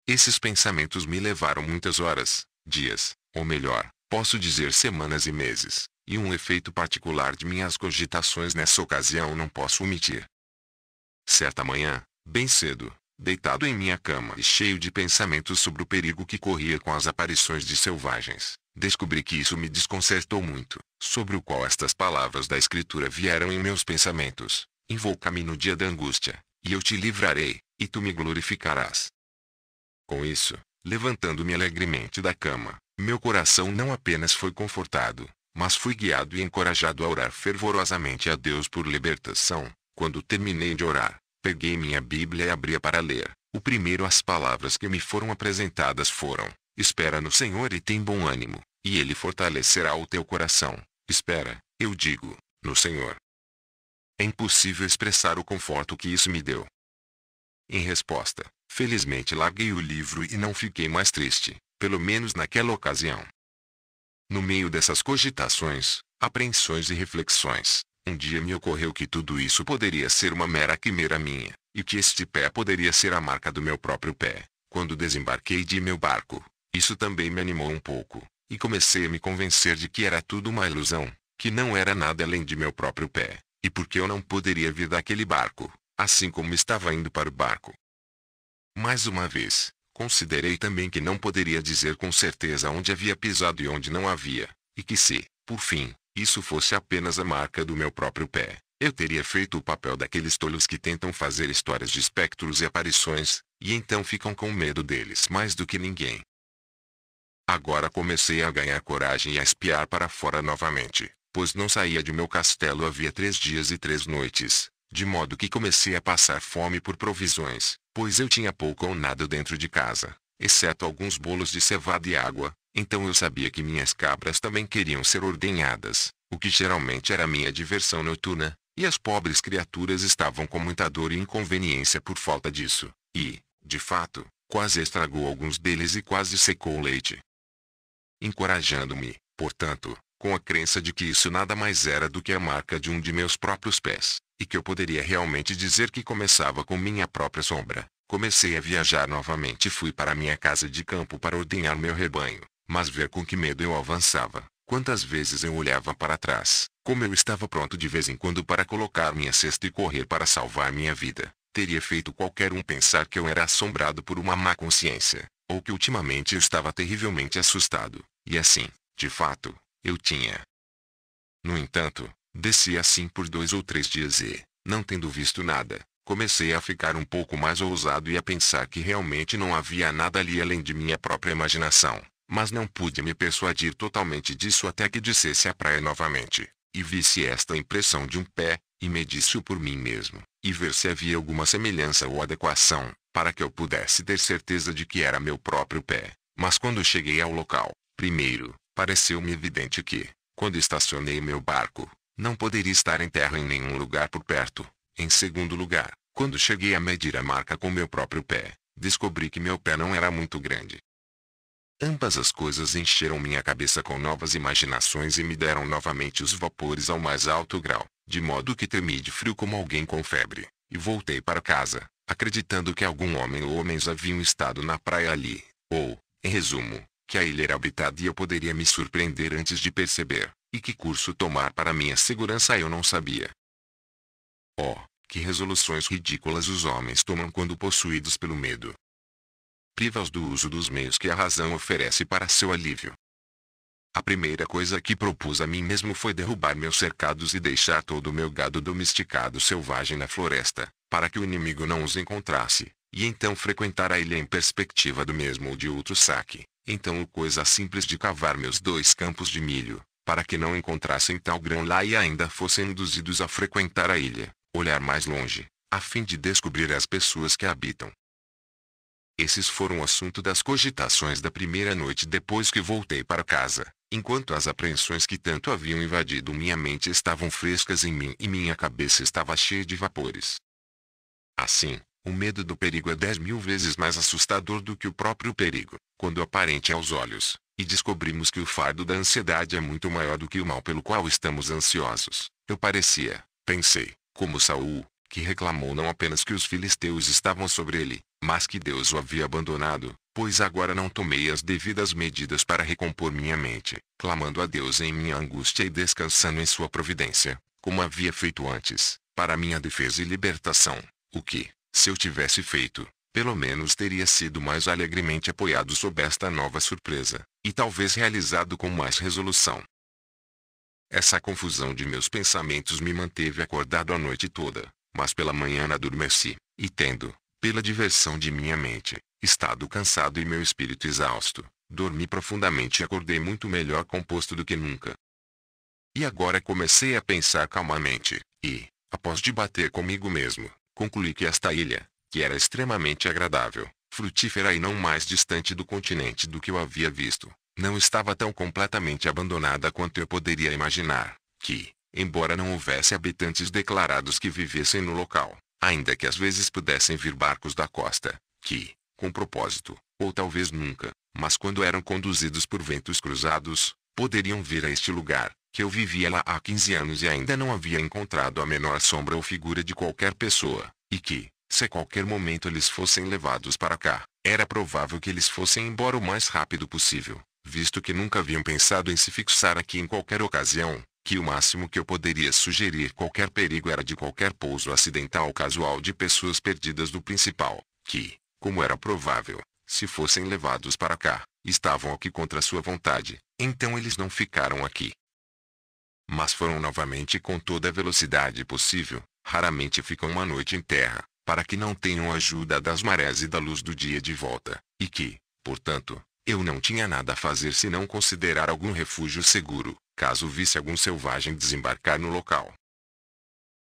Esses pensamentos me levaram muitas horas, dias, ou melhor, posso dizer semanas e meses, e um efeito particular de minhas cogitações nessa ocasião não posso omitir. Certa manhã, bem cedo, deitado em minha cama e cheio de pensamentos sobre o perigo que corria com as aparições de selvagens, descobri que isso me desconcertou muito, sobre o qual estas palavras da Escritura vieram em meus pensamentos. Invoca-me no dia da angústia, e eu te livrarei, e tu me glorificarás. Com isso, levantando-me alegremente da cama, meu coração não apenas foi confortado, mas fui guiado e encorajado a orar fervorosamente a Deus por libertação. Quando terminei de orar, peguei minha Bíblia e abri-a para ler. O primeiro as palavras que me foram apresentadas foram: Espera no Senhor e tem bom ânimo, e ele fortalecerá o teu coração. Espera, eu digo, no Senhor. É impossível expressar o conforto que isso me deu. Em resposta, felizmente larguei o livro e não fiquei mais triste pelo menos naquela ocasião. No meio dessas cogitações, apreensões e reflexões, um dia me ocorreu que tudo isso poderia ser uma mera quimera minha, e que este pé poderia ser a marca do meu próprio pé. Quando desembarquei de meu barco, isso também me animou um pouco, e comecei a me convencer de que era tudo uma ilusão, que não era nada além de meu próprio pé, e porque eu não poderia vir daquele barco, assim como estava indo para o barco. Mais uma vez, Considerei também que não poderia dizer com certeza onde havia pisado e onde não havia, e que se, por fim, isso fosse apenas a marca do meu próprio pé, eu teria feito o papel daqueles tolos que tentam fazer histórias de espectros e aparições, e então ficam com medo deles mais do que ninguém. Agora comecei a ganhar coragem e a espiar para fora novamente, pois não saía de meu castelo havia três dias e três noites, de modo que comecei a passar fome por provisões, pois eu tinha pouco ou nada dentro de casa, exceto alguns bolos de cevada e água, então eu sabia que minhas cabras também queriam ser ordenhadas, o que geralmente era minha diversão noturna, e as pobres criaturas estavam com muita dor e inconveniência por falta disso, e, de fato, quase estragou alguns deles e quase secou o leite. Encorajando-me, portanto, com a crença de que isso nada mais era do que a marca de um de meus próprios pés, e que eu poderia realmente dizer que começava com minha própria sombra. Comecei a viajar novamente e fui para minha casa de campo para ordenhar meu rebanho, mas ver com que medo eu avançava, quantas vezes eu olhava para trás, como eu estava pronto de vez em quando para colocar minha cesta e correr para salvar minha vida, teria feito qualquer um pensar que eu era assombrado por uma má consciência, ou que ultimamente eu estava terrivelmente assustado, e assim, de fato, eu tinha. No entanto, desci assim por dois ou três dias e, não tendo visto nada, comecei a ficar um pouco mais ousado e a pensar que realmente não havia nada ali além de minha própria imaginação, mas não pude me persuadir totalmente disso até que descesse a praia novamente, e visse esta impressão de um pé, e medisse-o por mim mesmo, e ver se havia alguma semelhança ou adequação, para que eu pudesse ter certeza de que era meu próprio pé. Mas quando cheguei ao local, primeiro, Pareceu-me evidente que, quando estacionei meu barco, não poderia estar em terra em nenhum lugar por perto. Em segundo lugar, quando cheguei a medir a marca com meu próprio pé, descobri que meu pé não era muito grande. Ambas as coisas encheram minha cabeça com novas imaginações e me deram novamente os vapores ao mais alto grau, de modo que tremi de frio como alguém com febre, e voltei para casa, acreditando que algum homem ou homens haviam estado na praia ali, ou, em resumo, que a ilha era habitada e eu poderia me surpreender antes de perceber, e que curso tomar para minha segurança eu não sabia. Oh, que resoluções ridículas os homens tomam quando possuídos pelo medo. Priva-os do uso dos meios que a razão oferece para seu alívio. A primeira coisa que propus a mim mesmo foi derrubar meus cercados e deixar todo o meu gado domesticado selvagem na floresta, para que o inimigo não os encontrasse, e então frequentar a ilha em perspectiva do mesmo ou de outro saque. Então o coisa simples de cavar meus dois campos de milho, para que não encontrassem tal grão lá e ainda fossem induzidos a frequentar a ilha, olhar mais longe, a fim de descobrir as pessoas que a habitam. Esses foram o assunto das cogitações da primeira noite depois que voltei para casa, enquanto as apreensões que tanto haviam invadido minha mente estavam frescas em mim e minha cabeça estava cheia de vapores. Assim, o medo do perigo é dez mil vezes mais assustador do que o próprio perigo quando aparente aos olhos, e descobrimos que o fardo da ansiedade é muito maior do que o mal pelo qual estamos ansiosos. Eu parecia, pensei, como Saul, que reclamou não apenas que os filisteus estavam sobre ele, mas que Deus o havia abandonado, pois agora não tomei as devidas medidas para recompor minha mente, clamando a Deus em minha angústia e descansando em sua providência, como havia feito antes, para minha defesa e libertação, o que, se eu tivesse feito, pelo menos teria sido mais alegremente apoiado sob esta nova surpresa, e talvez realizado com mais resolução. Essa confusão de meus pensamentos me manteve acordado a noite toda, mas pela manhã adormeci, e tendo, pela diversão de minha mente, estado cansado e meu espírito exausto, dormi profundamente e acordei muito melhor composto do que nunca. E agora comecei a pensar calmamente, e, após debater comigo mesmo, concluí que esta ilha, que era extremamente agradável, frutífera e não mais distante do continente do que eu havia visto. Não estava tão completamente abandonada quanto eu poderia imaginar, que, embora não houvesse habitantes declarados que vivessem no local, ainda que às vezes pudessem vir barcos da costa, que, com propósito, ou talvez nunca, mas quando eram conduzidos por ventos cruzados, poderiam vir a este lugar, que eu vivia lá há 15 anos e ainda não havia encontrado a menor sombra ou figura de qualquer pessoa, e que, se a qualquer momento eles fossem levados para cá, era provável que eles fossem embora o mais rápido possível, visto que nunca haviam pensado em se fixar aqui em qualquer ocasião, que o máximo que eu poderia sugerir qualquer perigo era de qualquer pouso acidental casual de pessoas perdidas do principal, que, como era provável, se fossem levados para cá, estavam aqui contra sua vontade, então eles não ficaram aqui. Mas foram novamente com toda a velocidade possível, raramente ficam uma noite em terra, para que não tenham ajuda das marés e da luz do dia de volta, e que, portanto, eu não tinha nada a fazer senão considerar algum refúgio seguro, caso visse algum selvagem desembarcar no local.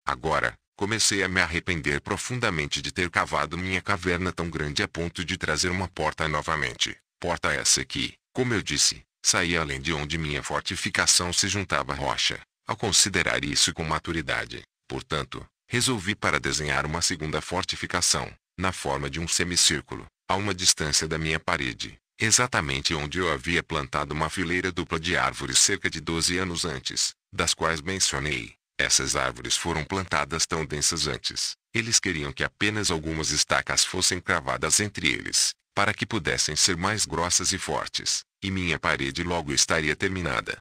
Agora, comecei a me arrepender profundamente de ter cavado minha caverna tão grande a ponto de trazer uma porta novamente, porta essa que, como eu disse, saía além de onde minha fortificação se juntava à rocha. Ao considerar isso com maturidade, portanto, resolvi para desenhar uma segunda fortificação, na forma de um semicírculo, a uma distância da minha parede, exatamente onde eu havia plantado uma fileira dupla de árvores cerca de 12 anos antes, das quais mencionei. Essas árvores foram plantadas tão densas antes, eles queriam que apenas algumas estacas fossem cravadas entre eles, para que pudessem ser mais grossas e fortes, e minha parede logo estaria terminada.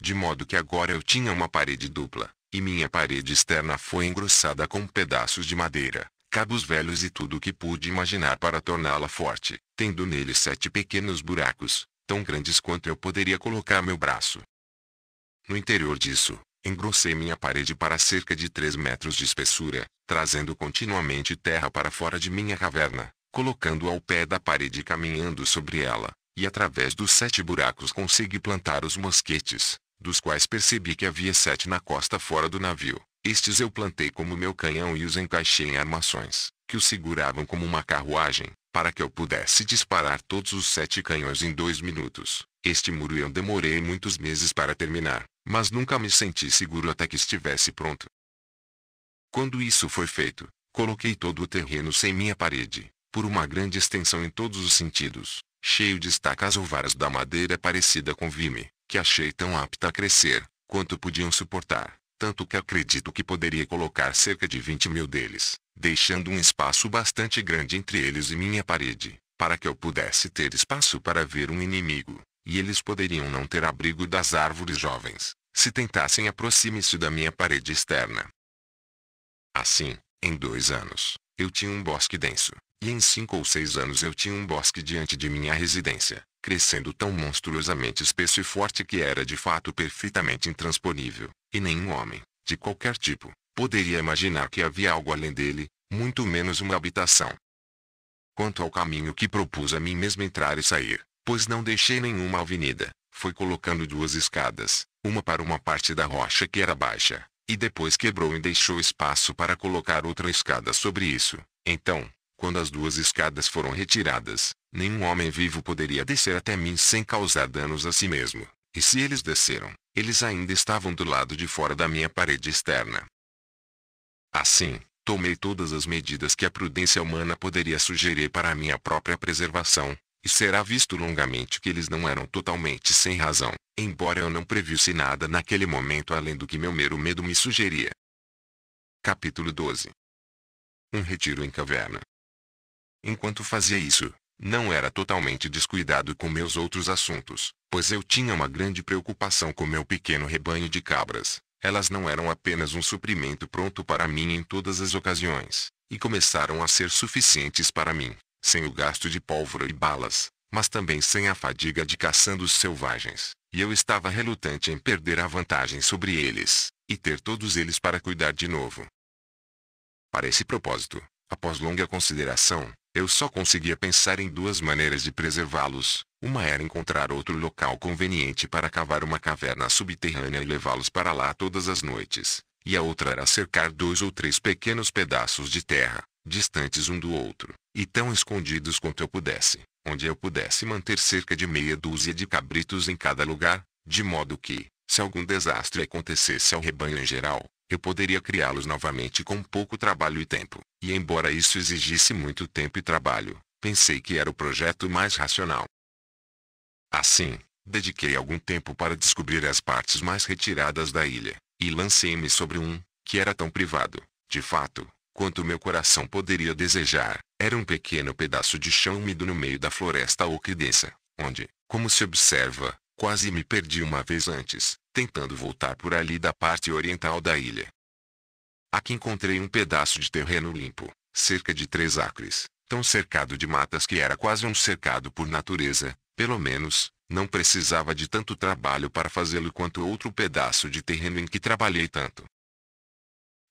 De modo que agora eu tinha uma parede dupla, e minha parede externa foi engrossada com pedaços de madeira, cabos velhos e tudo o que pude imaginar para torná-la forte, tendo nele sete pequenos buracos, tão grandes quanto eu poderia colocar meu braço. No interior disso, engrossei minha parede para cerca de 3 metros de espessura, trazendo continuamente terra para fora de minha caverna, colocando ao pé da parede e caminhando sobre ela, e através dos sete buracos consegui plantar os mosquetes, dos quais percebi que havia sete na costa fora do navio. Estes eu plantei como meu canhão e os encaixei em armações, que o seguravam como uma carruagem, para que eu pudesse disparar todos os sete canhões em dois minutos. Este muro eu demorei muitos meses para terminar, mas nunca me senti seguro até que estivesse pronto. Quando isso foi feito, coloquei todo o terreno sem minha parede, por uma grande extensão em todos os sentidos, cheio de estacas ou varas da madeira parecida com vime, que achei tão apta a crescer, quanto podiam suportar, tanto que acredito que poderia colocar cerca de 20 mil deles, deixando um espaço bastante grande entre eles e minha parede, para que eu pudesse ter espaço para ver um inimigo, e eles poderiam não ter abrigo das árvores jovens, se tentassem aproximar se da minha parede externa. Assim, em dois anos, eu tinha um bosque denso, e em cinco ou seis anos eu tinha um bosque diante de minha residência, crescendo tão monstruosamente espesso e forte que era de fato perfeitamente intransponível, e nenhum homem, de qualquer tipo, poderia imaginar que havia algo além dele, muito menos uma habitação. Quanto ao caminho que propus a mim mesmo entrar e sair, pois não deixei nenhuma avenida, foi colocando duas escadas, uma para uma parte da rocha que era baixa, e depois quebrou e deixou espaço para colocar outra escada sobre isso. Então, quando as duas escadas foram retiradas, nenhum homem vivo poderia descer até mim sem causar danos a si mesmo, e se eles desceram, eles ainda estavam do lado de fora da minha parede externa. Assim, tomei todas as medidas que a prudência humana poderia sugerir para a minha própria preservação, e será visto longamente que eles não eram totalmente sem razão, embora eu não previsse nada naquele momento além do que meu mero medo me sugeria. Capítulo 12 Um retiro em caverna. Enquanto fazia isso, não era totalmente descuidado com meus outros assuntos, pois eu tinha uma grande preocupação com meu pequeno rebanho de cabras. Elas não eram apenas um suprimento pronto para mim em todas as ocasiões, e começaram a ser suficientes para mim, sem o gasto de pólvora e balas, mas também sem a fadiga de caçando os selvagens, e eu estava relutante em perder a vantagem sobre eles, e ter todos eles para cuidar de novo. Para esse propósito, após longa consideração, eu só conseguia pensar em duas maneiras de preservá-los. Uma era encontrar outro local conveniente para cavar uma caverna subterrânea e levá-los para lá todas as noites. E a outra era cercar dois ou três pequenos pedaços de terra, distantes um do outro, e tão escondidos quanto eu pudesse, onde eu pudesse manter cerca de meia dúzia de cabritos em cada lugar, de modo que, se algum desastre acontecesse ao rebanho em geral, eu poderia criá-los novamente com pouco trabalho e tempo, e embora isso exigisse muito tempo e trabalho, pensei que era o projeto mais racional. Assim, dediquei algum tempo para descobrir as partes mais retiradas da ilha, e lancei-me sobre um, que era tão privado, de fato, quanto meu coração poderia desejar. Era um pequeno pedaço de chão úmido no meio da floresta densa, onde, como se observa, quase me perdi uma vez antes, tentando voltar por ali da parte oriental da ilha. Aqui encontrei um pedaço de terreno limpo, cerca de três acres, tão cercado de matas que era quase um cercado por natureza, pelo menos, não precisava de tanto trabalho para fazê-lo quanto outro pedaço de terreno em que trabalhei tanto.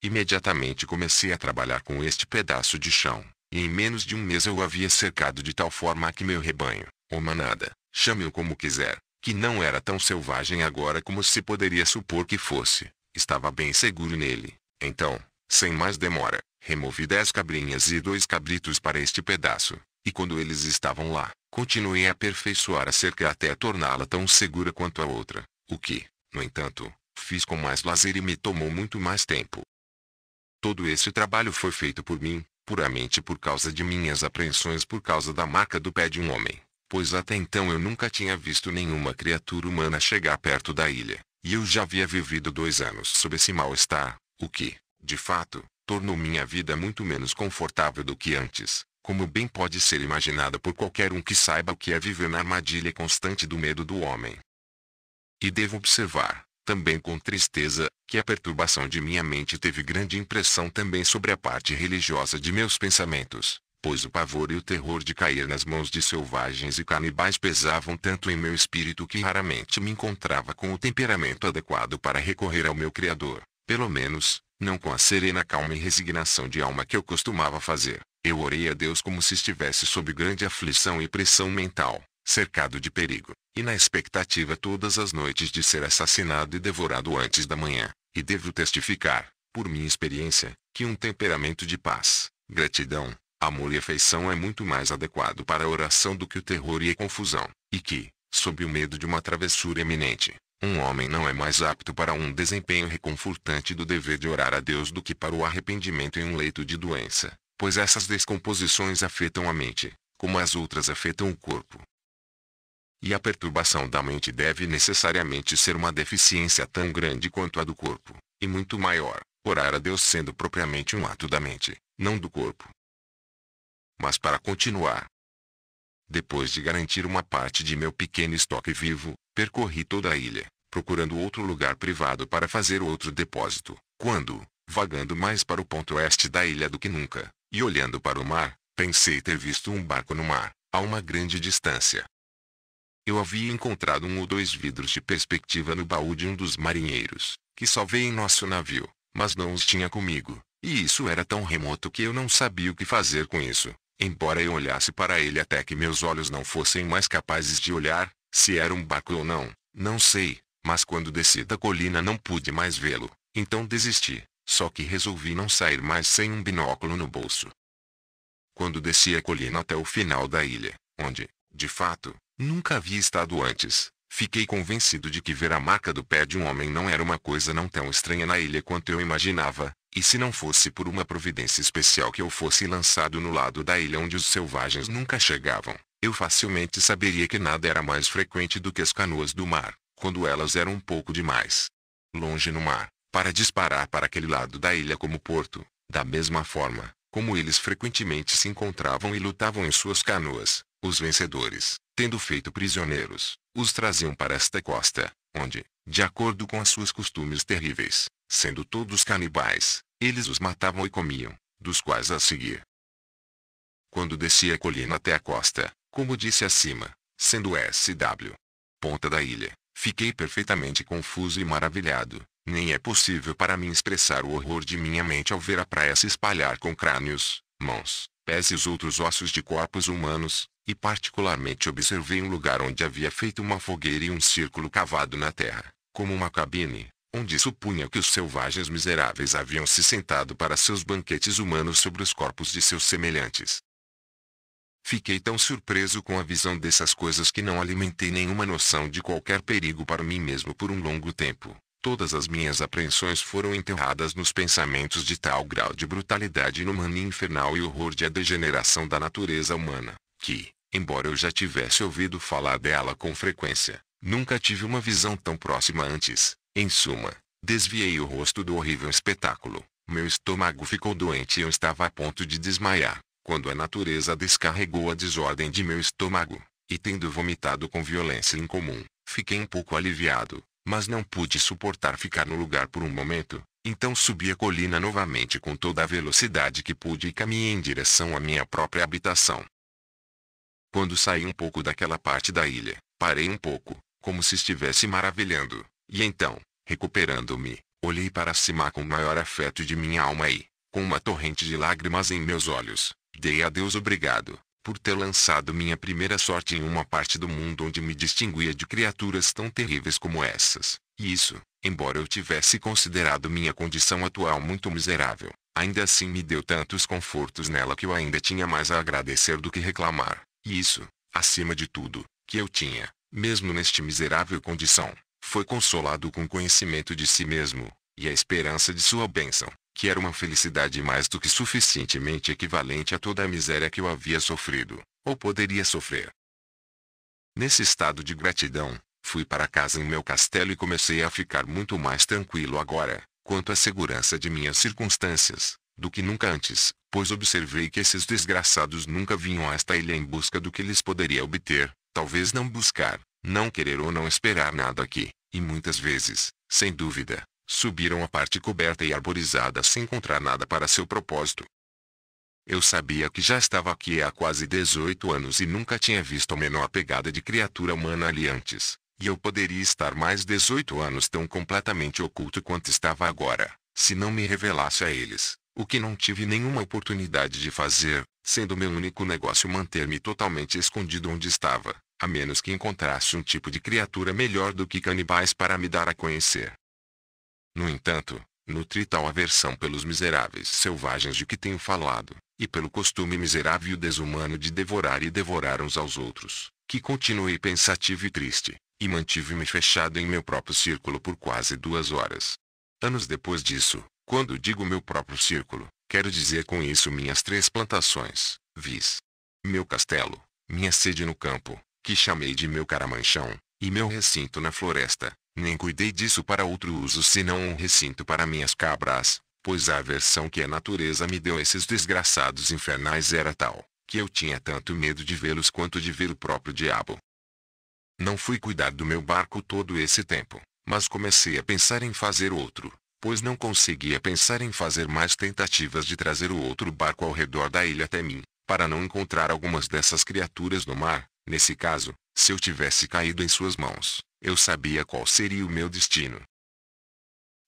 Imediatamente comecei a trabalhar com este pedaço de chão, e em menos de um mês eu o havia cercado de tal forma que meu rebanho, ou manada, chame-o como quiser, que não era tão selvagem agora como se poderia supor que fosse. Estava bem seguro nele. Então, sem mais demora, removi dez cabrinhas e dois cabritos para este pedaço. E quando eles estavam lá, continuei a aperfeiçoar a cerca até torná-la tão segura quanto a outra. O que, no entanto, fiz com mais lazer e me tomou muito mais tempo. Todo esse trabalho foi feito por mim, puramente por causa de minhas apreensões por causa da marca do pé de um homem pois até então eu nunca tinha visto nenhuma criatura humana chegar perto da ilha, e eu já havia vivido dois anos sob esse mal-estar, o que, de fato, tornou minha vida muito menos confortável do que antes, como bem pode ser imaginada por qualquer um que saiba o que é viver na armadilha constante do medo do homem. E devo observar, também com tristeza, que a perturbação de minha mente teve grande impressão também sobre a parte religiosa de meus pensamentos, pois o pavor e o terror de cair nas mãos de selvagens e canibais pesavam tanto em meu espírito que raramente me encontrava com o temperamento adequado para recorrer ao meu Criador, pelo menos, não com a serena calma e resignação de alma que eu costumava fazer. Eu orei a Deus como se estivesse sob grande aflição e pressão mental, cercado de perigo, e na expectativa todas as noites de ser assassinado e devorado antes da manhã, e devo testificar, por minha experiência, que um temperamento de paz, gratidão, Amor e afeição é muito mais adequado para a oração do que o terror e a confusão, e que, sob o medo de uma travessura eminente, um homem não é mais apto para um desempenho reconfortante do dever de orar a Deus do que para o arrependimento em um leito de doença, pois essas descomposições afetam a mente, como as outras afetam o corpo. E a perturbação da mente deve necessariamente ser uma deficiência tão grande quanto a do corpo, e muito maior, orar a Deus sendo propriamente um ato da mente, não do corpo mas para continuar. Depois de garantir uma parte de meu pequeno estoque vivo, percorri toda a ilha, procurando outro lugar privado para fazer outro depósito, quando, vagando mais para o ponto oeste da ilha do que nunca, e olhando para o mar, pensei ter visto um barco no mar, a uma grande distância. Eu havia encontrado um ou dois vidros de perspectiva no baú de um dos marinheiros, que só veio em nosso navio, mas não os tinha comigo, e isso era tão remoto que eu não sabia o que fazer com isso, embora eu olhasse para ele até que meus olhos não fossem mais capazes de olhar, se era um barco ou não, não sei, mas quando desci da colina não pude mais vê-lo, então desisti, só que resolvi não sair mais sem um binóculo no bolso. Quando desci a colina até o final da ilha, onde, de fato, nunca havia estado antes, Fiquei convencido de que ver a marca do pé de um homem não era uma coisa não tão estranha na ilha quanto eu imaginava, e se não fosse por uma providência especial que eu fosse lançado no lado da ilha onde os selvagens nunca chegavam, eu facilmente saberia que nada era mais frequente do que as canoas do mar, quando elas eram um pouco demais. Longe no mar, para disparar para aquele lado da ilha como porto, da mesma forma, como eles frequentemente se encontravam e lutavam em suas canoas, os vencedores, tendo feito prisioneiros, os traziam para esta costa, onde, de acordo com as suas costumes terríveis, sendo todos canibais, eles os matavam e comiam, dos quais a seguir. Quando descia a colina até a costa, como disse acima, sendo SW. Ponta da ilha, fiquei perfeitamente confuso e maravilhado, nem é possível para mim expressar o horror de minha mente ao ver a praia se espalhar com crânios, mãos, pés e os outros ossos de corpos humanos, e particularmente observei um lugar onde havia feito uma fogueira e um círculo cavado na terra, como uma cabine, onde supunha que os selvagens miseráveis haviam se sentado para seus banquetes humanos sobre os corpos de seus semelhantes. Fiquei tão surpreso com a visão dessas coisas que não alimentei nenhuma noção de qualquer perigo para mim mesmo por um longo tempo. Todas as minhas apreensões foram enterradas nos pensamentos de tal grau de brutalidade inumana e infernal e horror de a degeneração da natureza humana, que, Embora eu já tivesse ouvido falar dela com frequência, nunca tive uma visão tão próxima antes. Em suma, desviei o rosto do horrível espetáculo. Meu estômago ficou doente e eu estava a ponto de desmaiar, quando a natureza descarregou a desordem de meu estômago, e tendo vomitado com violência incomum, fiquei um pouco aliviado, mas não pude suportar ficar no lugar por um momento, então subi a colina novamente com toda a velocidade que pude e caminhei em direção à minha própria habitação. Quando saí um pouco daquela parte da ilha, parei um pouco, como se estivesse maravilhando, e então, recuperando-me, olhei para cima com o maior afeto de minha alma e, com uma torrente de lágrimas em meus olhos, dei a Deus obrigado, por ter lançado minha primeira sorte em uma parte do mundo onde me distinguia de criaturas tão terríveis como essas, e isso, embora eu tivesse considerado minha condição atual muito miserável, ainda assim me deu tantos confortos nela que eu ainda tinha mais a agradecer do que reclamar isso, acima de tudo, que eu tinha, mesmo neste miserável condição, foi consolado com o conhecimento de si mesmo, e a esperança de sua bênção, que era uma felicidade mais do que suficientemente equivalente a toda a miséria que eu havia sofrido, ou poderia sofrer. Nesse estado de gratidão, fui para casa em meu castelo e comecei a ficar muito mais tranquilo agora, quanto à segurança de minhas circunstâncias, do que nunca antes pois observei que esses desgraçados nunca vinham a esta ilha em busca do que lhes poderia obter, talvez não buscar, não querer ou não esperar nada aqui, e muitas vezes, sem dúvida, subiram a parte coberta e arborizada sem encontrar nada para seu propósito. Eu sabia que já estava aqui há quase 18 anos e nunca tinha visto a menor pegada de criatura humana ali antes, e eu poderia estar mais 18 anos tão completamente oculto quanto estava agora, se não me revelasse a eles, o que não tive nenhuma oportunidade de fazer, sendo meu único negócio manter-me totalmente escondido onde estava, a menos que encontrasse um tipo de criatura melhor do que canibais para me dar a conhecer. No entanto, nutri tal aversão pelos miseráveis selvagens de que tenho falado, e pelo costume miserável e desumano de devorar e devorar uns aos outros, que continuei pensativo e triste, e mantive-me fechado em meu próprio círculo por quase duas horas. Anos depois disso, quando digo meu próprio círculo, quero dizer com isso minhas três plantações, vis. Meu castelo, minha sede no campo, que chamei de meu caramanchão, e meu recinto na floresta, nem cuidei disso para outro uso senão um recinto para minhas cabras, pois a aversão que a natureza me deu a esses desgraçados infernais era tal, que eu tinha tanto medo de vê-los quanto de ver o próprio diabo. Não fui cuidar do meu barco todo esse tempo, mas comecei a pensar em fazer outro, pois não conseguia pensar em fazer mais tentativas de trazer o outro barco ao redor da ilha até mim, para não encontrar algumas dessas criaturas no mar. Nesse caso, se eu tivesse caído em suas mãos, eu sabia qual seria o meu destino.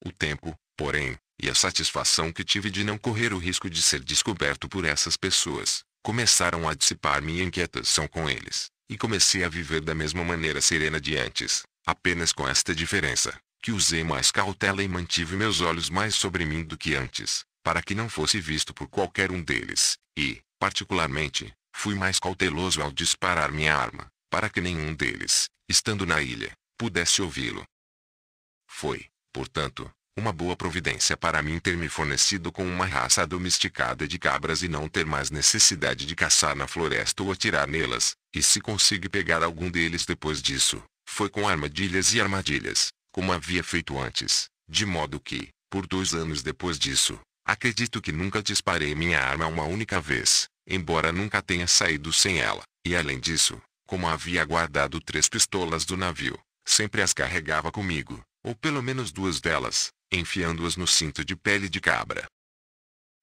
O tempo, porém, e a satisfação que tive de não correr o risco de ser descoberto por essas pessoas, começaram a dissipar minha inquietação com eles, e comecei a viver da mesma maneira serena de antes, apenas com esta diferença, que usei mais cautela e mantive meus olhos mais sobre mim do que antes, para que não fosse visto por qualquer um deles, e, particularmente, fui mais cauteloso ao disparar minha arma, para que nenhum deles, estando na ilha, pudesse ouvi-lo. Foi, portanto, uma boa providência para mim ter me fornecido com uma raça domesticada de cabras e não ter mais necessidade de caçar na floresta ou atirar nelas, e se consegui pegar algum deles depois disso, foi com armadilhas e armadilhas, como havia feito antes, de modo que, por dois anos depois disso, acredito que nunca disparei minha arma uma única vez, embora nunca tenha saído sem ela, e além disso, como havia guardado três pistolas do navio, sempre as carregava comigo, ou pelo menos duas delas, enfiando-as no cinto de pele de cabra.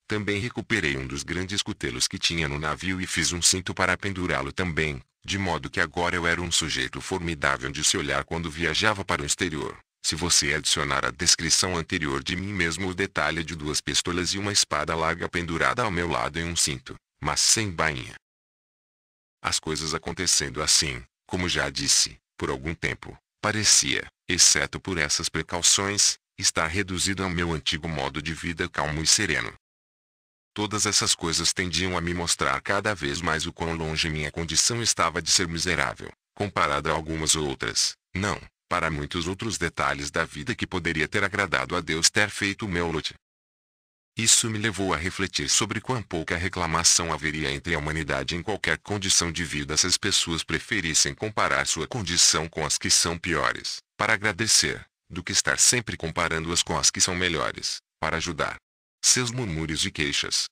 Também recuperei um dos grandes cutelos que tinha no navio e fiz um cinto para pendurá-lo também, de modo que agora eu era um sujeito formidável de se olhar quando viajava para o exterior. Se você adicionar à descrição anterior de mim mesmo o detalhe é de duas pistolas e uma espada larga pendurada ao meu lado em um cinto, mas sem bainha. As coisas acontecendo assim, como já disse, por algum tempo, parecia, exceto por essas precauções, estar reduzido ao meu antigo modo de vida calmo e sereno, Todas essas coisas tendiam a me mostrar cada vez mais o quão longe minha condição estava de ser miserável, comparada a algumas outras, não, para muitos outros detalhes da vida que poderia ter agradado a Deus ter feito o meu lote. Isso me levou a refletir sobre quão pouca reclamação haveria entre a humanidade em qualquer condição de vida se as pessoas preferissem comparar sua condição com as que são piores, para agradecer, do que estar sempre comparando-as com as que são melhores, para ajudar seus murmúrios e queixas.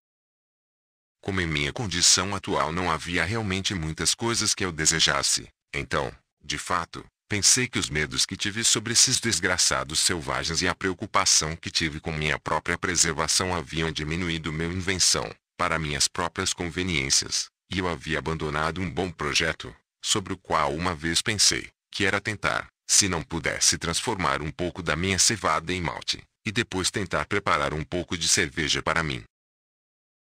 Como em minha condição atual não havia realmente muitas coisas que eu desejasse, então, de fato, pensei que os medos que tive sobre esses desgraçados selvagens e a preocupação que tive com minha própria preservação haviam diminuído meu invenção, para minhas próprias conveniências, e eu havia abandonado um bom projeto, sobre o qual uma vez pensei, que era tentar, se não pudesse transformar um pouco da minha cevada em malte, e depois tentar preparar um pouco de cerveja para mim.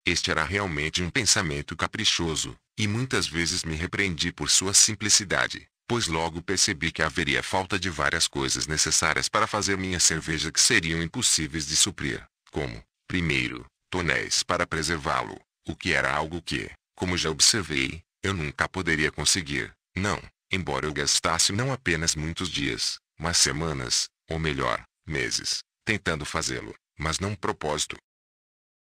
Este era realmente um pensamento caprichoso, e muitas vezes me repreendi por sua simplicidade, pois logo percebi que haveria falta de várias coisas necessárias para fazer minha cerveja que seriam impossíveis de suprir, como, primeiro, tonéis para preservá-lo, o que era algo que, como já observei, eu nunca poderia conseguir, não, embora eu gastasse não apenas muitos dias, mas semanas, ou melhor, meses, tentando fazê-lo, mas não propósito.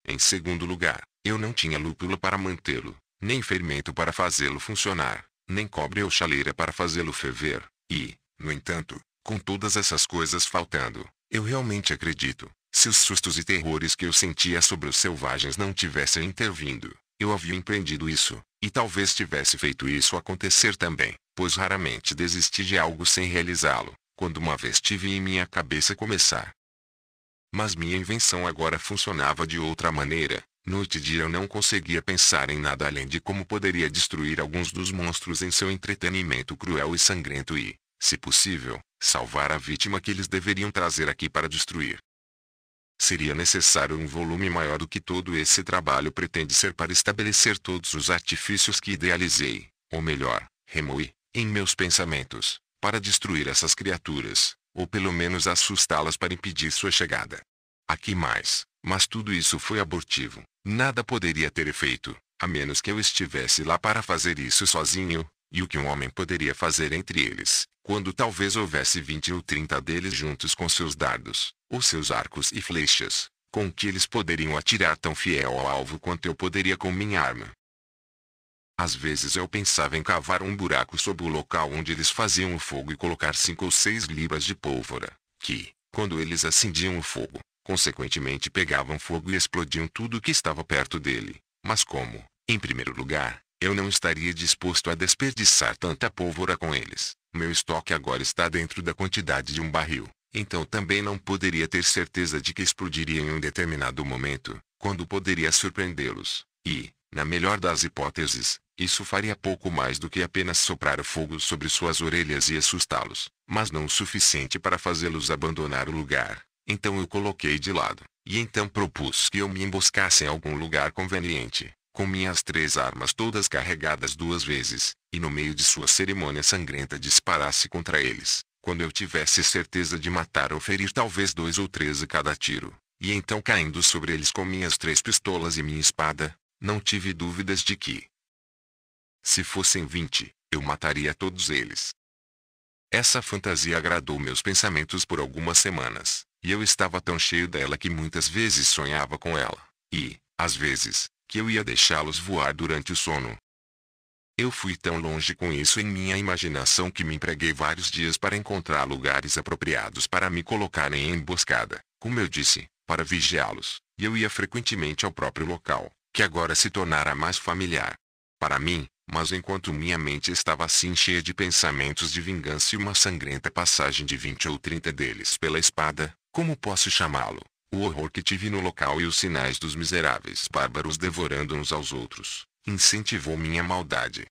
Em segundo lugar, eu não tinha lúpulo para mantê-lo, nem fermento para fazê-lo funcionar, nem cobre ou chaleira para fazê-lo ferver, e, no entanto, com todas essas coisas faltando, eu realmente acredito, se os sustos e terrores que eu sentia sobre os selvagens não tivessem intervindo, eu havia empreendido isso, e talvez tivesse feito isso acontecer também, pois raramente desisti de algo sem realizá-lo, quando uma vez tive em minha cabeça começar, mas minha invenção agora funcionava de outra maneira. Noite e dia eu não conseguia pensar em nada além de como poderia destruir alguns dos monstros em seu entretenimento cruel e sangrento e, se possível, salvar a vítima que eles deveriam trazer aqui para destruir. Seria necessário um volume maior do que todo esse trabalho pretende ser para estabelecer todos os artifícios que idealizei, ou melhor, remoí, em meus pensamentos, para destruir essas criaturas ou pelo menos assustá-las para impedir sua chegada. Aqui mais, mas tudo isso foi abortivo. Nada poderia ter efeito, a menos que eu estivesse lá para fazer isso sozinho, e o que um homem poderia fazer entre eles, quando talvez houvesse 20 ou 30 deles juntos com seus dardos, ou seus arcos e flechas, com que eles poderiam atirar tão fiel ao alvo quanto eu poderia com minha arma. Às vezes eu pensava em cavar um buraco sob o local onde eles faziam o fogo e colocar cinco ou seis libras de pólvora, que, quando eles acendiam o fogo, consequentemente pegavam fogo e explodiam tudo que estava perto dele. Mas como, em primeiro lugar, eu não estaria disposto a desperdiçar tanta pólvora com eles. Meu estoque agora está dentro da quantidade de um barril. Então também não poderia ter certeza de que explodiria em um determinado momento, quando poderia surpreendê-los. E, na melhor das hipóteses, isso faria pouco mais do que apenas soprar o fogo sobre suas orelhas e assustá-los, mas não o suficiente para fazê-los abandonar o lugar. Então eu coloquei de lado, e então propus que eu me emboscasse em algum lugar conveniente, com minhas três armas todas carregadas duas vezes, e no meio de sua cerimônia sangrenta disparasse contra eles, quando eu tivesse certeza de matar ou ferir talvez dois ou três a cada tiro, e então caindo sobre eles com minhas três pistolas e minha espada, não tive dúvidas de que, se fossem vinte, eu mataria todos eles. Essa fantasia agradou meus pensamentos por algumas semanas, e eu estava tão cheio dela que muitas vezes sonhava com ela, e, às vezes, que eu ia deixá-los voar durante o sono. Eu fui tão longe com isso em minha imaginação que me empreguei vários dias para encontrar lugares apropriados para me colocarem em emboscada, como eu disse, para vigiá-los, e eu ia frequentemente ao próprio local, que agora se tornara mais familiar. Para mim, mas enquanto minha mente estava assim cheia de pensamentos de vingança e uma sangrenta passagem de 20 ou 30 deles pela espada, como posso chamá-lo? O horror que tive no local e os sinais dos miseráveis bárbaros devorando uns aos outros, incentivou minha maldade.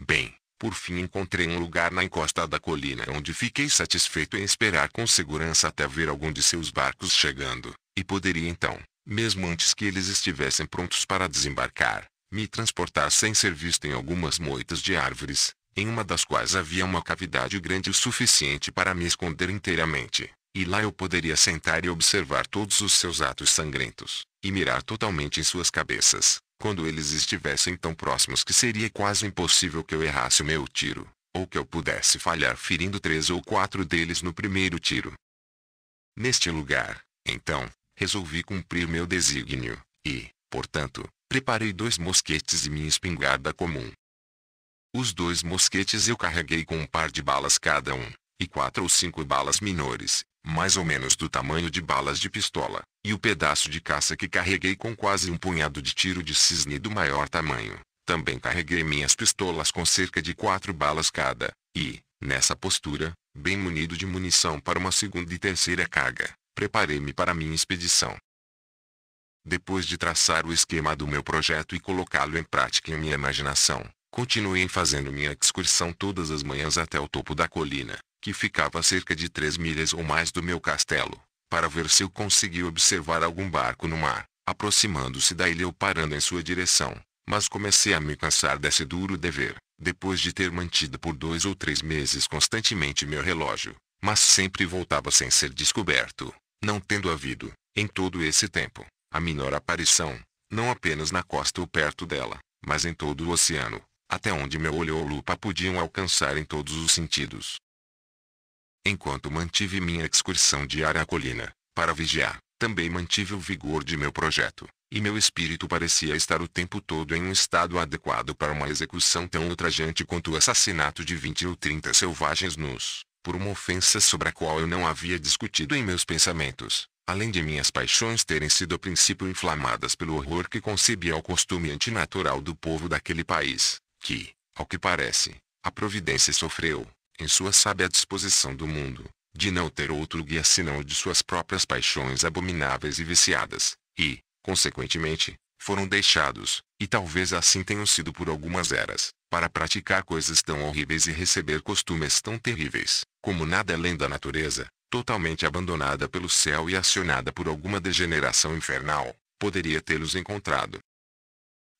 Bem, por fim encontrei um lugar na encosta da colina onde fiquei satisfeito em esperar com segurança até ver algum de seus barcos chegando, e poderia então, mesmo antes que eles estivessem prontos para desembarcar, me transportar sem ser visto em algumas moitas de árvores, em uma das quais havia uma cavidade grande o suficiente para me esconder inteiramente, e lá eu poderia sentar e observar todos os seus atos sangrentos, e mirar totalmente em suas cabeças, quando eles estivessem tão próximos que seria quase impossível que eu errasse o meu tiro, ou que eu pudesse falhar ferindo três ou quatro deles no primeiro tiro. Neste lugar, então, resolvi cumprir meu desígnio, e, portanto, Preparei dois mosquetes e minha espingarda comum. Os dois mosquetes eu carreguei com um par de balas cada um, e quatro ou cinco balas menores, mais ou menos do tamanho de balas de pistola, e o pedaço de caça que carreguei com quase um punhado de tiro de cisne do maior tamanho. Também carreguei minhas pistolas com cerca de quatro balas cada, e, nessa postura, bem munido de munição para uma segunda e terceira carga, preparei-me para minha expedição. Depois de traçar o esquema do meu projeto e colocá-lo em prática em minha imaginação, continuei fazendo minha excursão todas as manhãs até o topo da colina, que ficava a cerca de três milhas ou mais do meu castelo, para ver se eu conseguia observar algum barco no mar, aproximando-se da ilha ou parando em sua direção. Mas comecei a me cansar desse duro dever, depois de ter mantido por dois ou três meses constantemente meu relógio, mas sempre voltava sem ser descoberto, não tendo havido, em todo esse tempo, a menor aparição, não apenas na costa ou perto dela, mas em todo o oceano, até onde meu olho ou lupa podiam alcançar em todos os sentidos. Enquanto mantive minha excursão diária à colina, para vigiar, também mantive o vigor de meu projeto, e meu espírito parecia estar o tempo todo em um estado adequado para uma execução tão ultrajante quanto o assassinato de 20 ou 30 selvagens nus por uma ofensa sobre a qual eu não havia discutido em meus pensamentos, além de minhas paixões terem sido a princípio inflamadas pelo horror que concebia ao costume antinatural do povo daquele país, que, ao que parece, a providência sofreu, em sua sábia disposição do mundo, de não ter outro guia senão o de suas próprias paixões abomináveis e viciadas, e, consequentemente, foram deixados, e talvez assim tenham sido por algumas eras, para praticar coisas tão horríveis e receber costumes tão terríveis, como nada além da natureza, totalmente abandonada pelo céu e acionada por alguma degeneração infernal, poderia tê-los encontrado.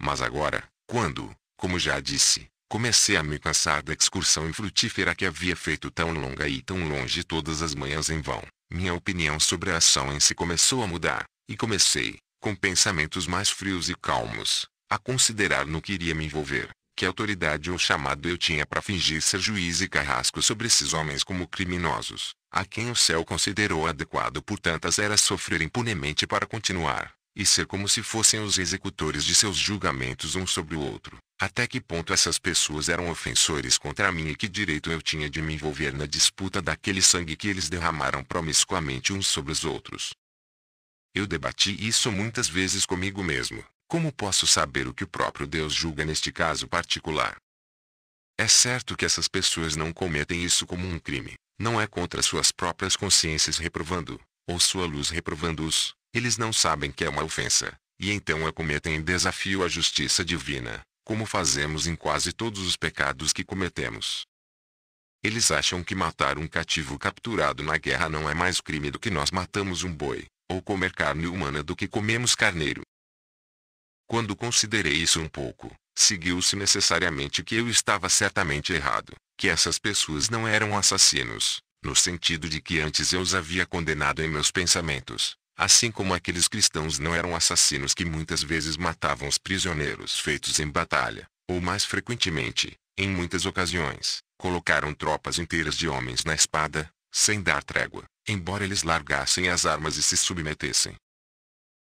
Mas agora, quando, como já disse, comecei a me cansar da excursão infrutífera que havia feito tão longa e tão longe todas as manhãs em vão, minha opinião sobre a ação em si começou a mudar, e comecei, com pensamentos mais frios e calmos, a considerar no que iria me envolver. Que autoridade ou chamado eu tinha para fingir ser juiz e carrasco sobre esses homens como criminosos, a quem o céu considerou adequado por tantas eras sofrer impunemente para continuar, e ser como se fossem os executores de seus julgamentos um sobre o outro? Até que ponto essas pessoas eram ofensores contra mim e que direito eu tinha de me envolver na disputa daquele sangue que eles derramaram promiscuamente uns sobre os outros? Eu debati isso muitas vezes comigo mesmo, como posso saber o que o próprio Deus julga neste caso particular? É certo que essas pessoas não cometem isso como um crime, não é contra suas próprias consciências reprovando, ou sua luz reprovando-os, eles não sabem que é uma ofensa, e então a cometem em desafio à justiça divina, como fazemos em quase todos os pecados que cometemos. Eles acham que matar um cativo capturado na guerra não é mais crime do que nós matamos um boi, ou comer carne humana do que comemos carneiro. Quando considerei isso um pouco, seguiu-se necessariamente que eu estava certamente errado, que essas pessoas não eram assassinos, no sentido de que antes eu os havia condenado em meus pensamentos, assim como aqueles cristãos não eram assassinos que muitas vezes matavam os prisioneiros feitos em batalha, ou mais frequentemente, em muitas ocasiões, colocaram tropas inteiras de homens na espada, sem dar trégua, embora eles largassem as armas e se submetessem.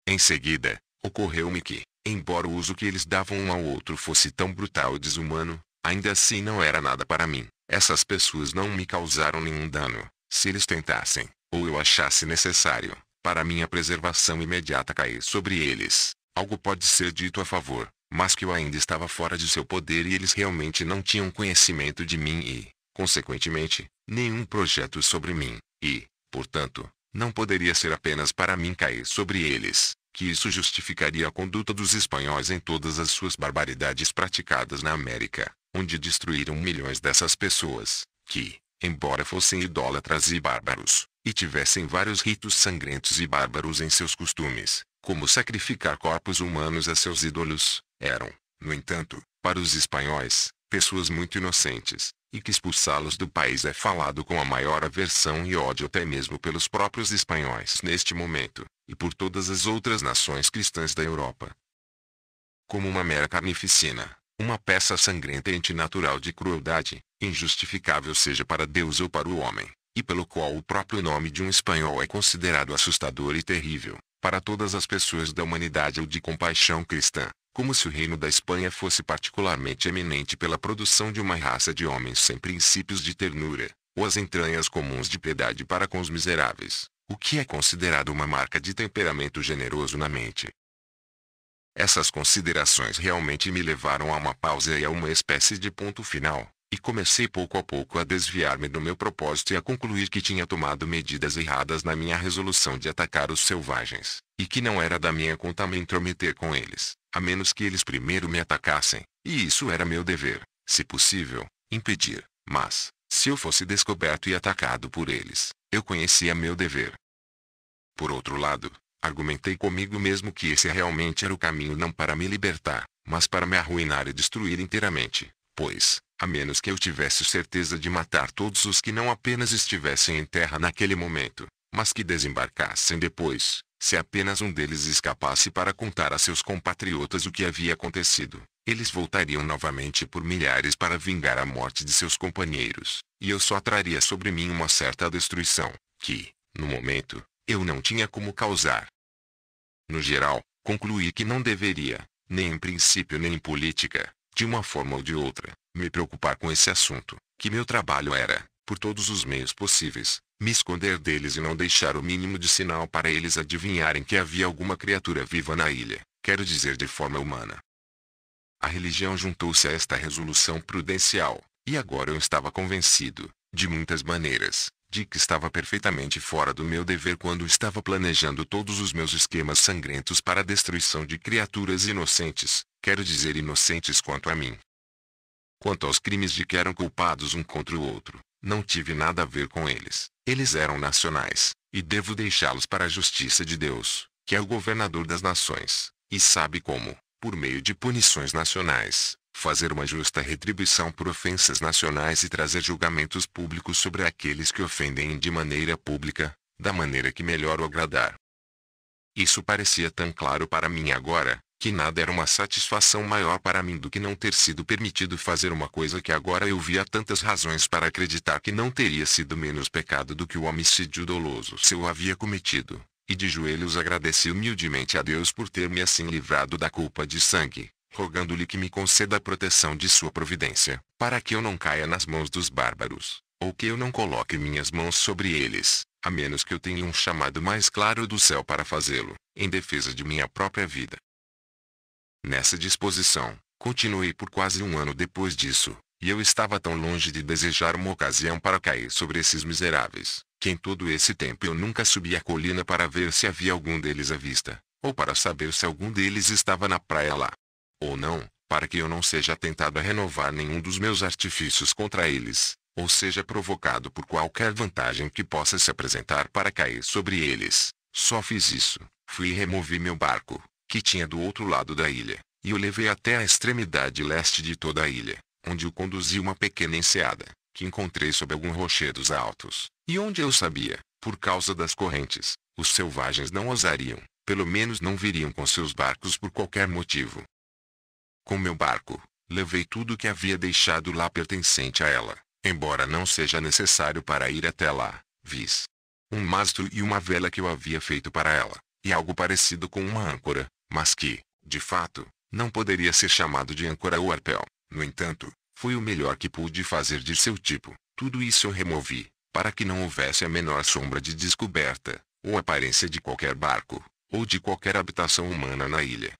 Em seguida, Ocorreu-me que, embora o uso que eles davam um ao outro fosse tão brutal e desumano, ainda assim não era nada para mim. Essas pessoas não me causaram nenhum dano. Se eles tentassem, ou eu achasse necessário, para minha preservação imediata cair sobre eles, algo pode ser dito a favor, mas que eu ainda estava fora de seu poder e eles realmente não tinham conhecimento de mim e, consequentemente, nenhum projeto sobre mim, e, portanto, não poderia ser apenas para mim cair sobre eles que isso justificaria a conduta dos espanhóis em todas as suas barbaridades praticadas na América, onde destruíram milhões dessas pessoas, que, embora fossem idólatras e bárbaros, e tivessem vários ritos sangrentos e bárbaros em seus costumes, como sacrificar corpos humanos a seus ídolos, eram, no entanto, para os espanhóis, pessoas muito inocentes, e que expulsá-los do país é falado com a maior aversão e ódio até mesmo pelos próprios espanhóis neste momento, e por todas as outras nações cristãs da Europa. Como uma mera carnificina, uma peça sangrenta e antinatural de crueldade, injustificável seja para Deus ou para o homem, e pelo qual o próprio nome de um espanhol é considerado assustador e terrível, para todas as pessoas da humanidade ou de compaixão cristã, como se o reino da Espanha fosse particularmente eminente pela produção de uma raça de homens sem princípios de ternura, ou as entranhas comuns de piedade para com os miseráveis o que é considerado uma marca de temperamento generoso na mente. Essas considerações realmente me levaram a uma pausa e a uma espécie de ponto final, e comecei pouco a pouco a desviar-me do meu propósito e a concluir que tinha tomado medidas erradas na minha resolução de atacar os selvagens, e que não era da minha conta me intrometer com eles, a menos que eles primeiro me atacassem, e isso era meu dever, se possível, impedir, mas, se eu fosse descoberto e atacado por eles, eu conhecia meu dever. Por outro lado, argumentei comigo mesmo que esse realmente era o caminho não para me libertar, mas para me arruinar e destruir inteiramente, pois, a menos que eu tivesse certeza de matar todos os que não apenas estivessem em terra naquele momento, mas que desembarcassem depois, se apenas um deles escapasse para contar a seus compatriotas o que havia acontecido, eles voltariam novamente por milhares para vingar a morte de seus companheiros, e eu só traria sobre mim uma certa destruição, que, no momento, eu não tinha como causar. No geral, concluí que não deveria, nem em princípio nem em política, de uma forma ou de outra, me preocupar com esse assunto, que meu trabalho era, por todos os meios possíveis, me esconder deles e não deixar o mínimo de sinal para eles adivinharem que havia alguma criatura viva na ilha, quero dizer de forma humana, a religião juntou-se a esta resolução prudencial, e agora eu estava convencido, de muitas maneiras, de que estava perfeitamente fora do meu dever quando estava planejando todos os meus esquemas sangrentos para a destruição de criaturas inocentes, quero dizer inocentes quanto a mim. Quanto aos crimes de que eram culpados um contra o outro, não tive nada a ver com eles. Eles eram nacionais, e devo deixá-los para a justiça de Deus, que é o governador das nações, e sabe como, por meio de punições nacionais, fazer uma justa retribuição por ofensas nacionais e trazer julgamentos públicos sobre aqueles que ofendem de maneira pública, da maneira que melhor o agradar. Isso parecia tão claro para mim agora, que nada era uma satisfação maior para mim do que não ter sido permitido fazer uma coisa que agora eu via tantas razões para acreditar que não teria sido menos pecado do que o homicídio doloso se eu havia cometido. E de joelhos agradeci humildemente a Deus por ter me assim livrado da culpa de sangue, rogando-lhe que me conceda a proteção de sua providência, para que eu não caia nas mãos dos bárbaros, ou que eu não coloque minhas mãos sobre eles, a menos que eu tenha um chamado mais claro do céu para fazê-lo, em defesa de minha própria vida. Nessa disposição, continuei por quase um ano depois disso, e eu estava tão longe de desejar uma ocasião para cair sobre esses miseráveis, que em todo esse tempo eu nunca subi a colina para ver se havia algum deles à vista, ou para saber se algum deles estava na praia lá. Ou não, para que eu não seja tentado a renovar nenhum dos meus artifícios contra eles, ou seja provocado por qualquer vantagem que possa se apresentar para cair sobre eles. Só fiz isso, fui e removi meu barco, que tinha do outro lado da ilha, e o levei até a extremidade leste de toda a ilha, onde o conduzi uma pequena enseada, que encontrei sob alguns rochedos altos e onde eu sabia, por causa das correntes, os selvagens não ousariam, pelo menos não viriam com seus barcos por qualquer motivo. Com meu barco, levei tudo que havia deixado lá pertencente a ela, embora não seja necessário para ir até lá, vis. Um mastro e uma vela que eu havia feito para ela, e algo parecido com uma âncora, mas que, de fato, não poderia ser chamado de âncora ou arpel. No entanto, foi o melhor que pude fazer de seu tipo. Tudo isso eu removi, para que não houvesse a menor sombra de descoberta, ou aparência de qualquer barco, ou de qualquer habitação humana na ilha.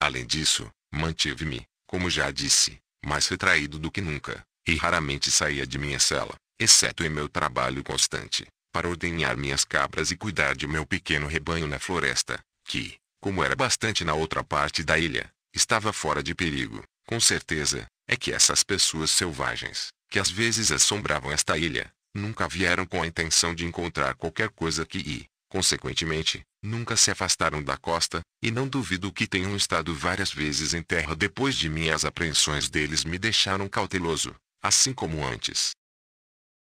Além disso, mantive-me, como já disse, mais retraído do que nunca, e raramente saía de minha cela, exceto em meu trabalho constante, para ordenhar minhas cabras e cuidar de meu pequeno rebanho na floresta, que, como era bastante na outra parte da ilha, estava fora de perigo. Com certeza, é que essas pessoas selvagens, que às vezes assombravam esta ilha, nunca vieram com a intenção de encontrar qualquer coisa que e, consequentemente, nunca se afastaram da costa, e não duvido que tenham estado várias vezes em terra depois de mim as apreensões deles me deixaram cauteloso, assim como antes.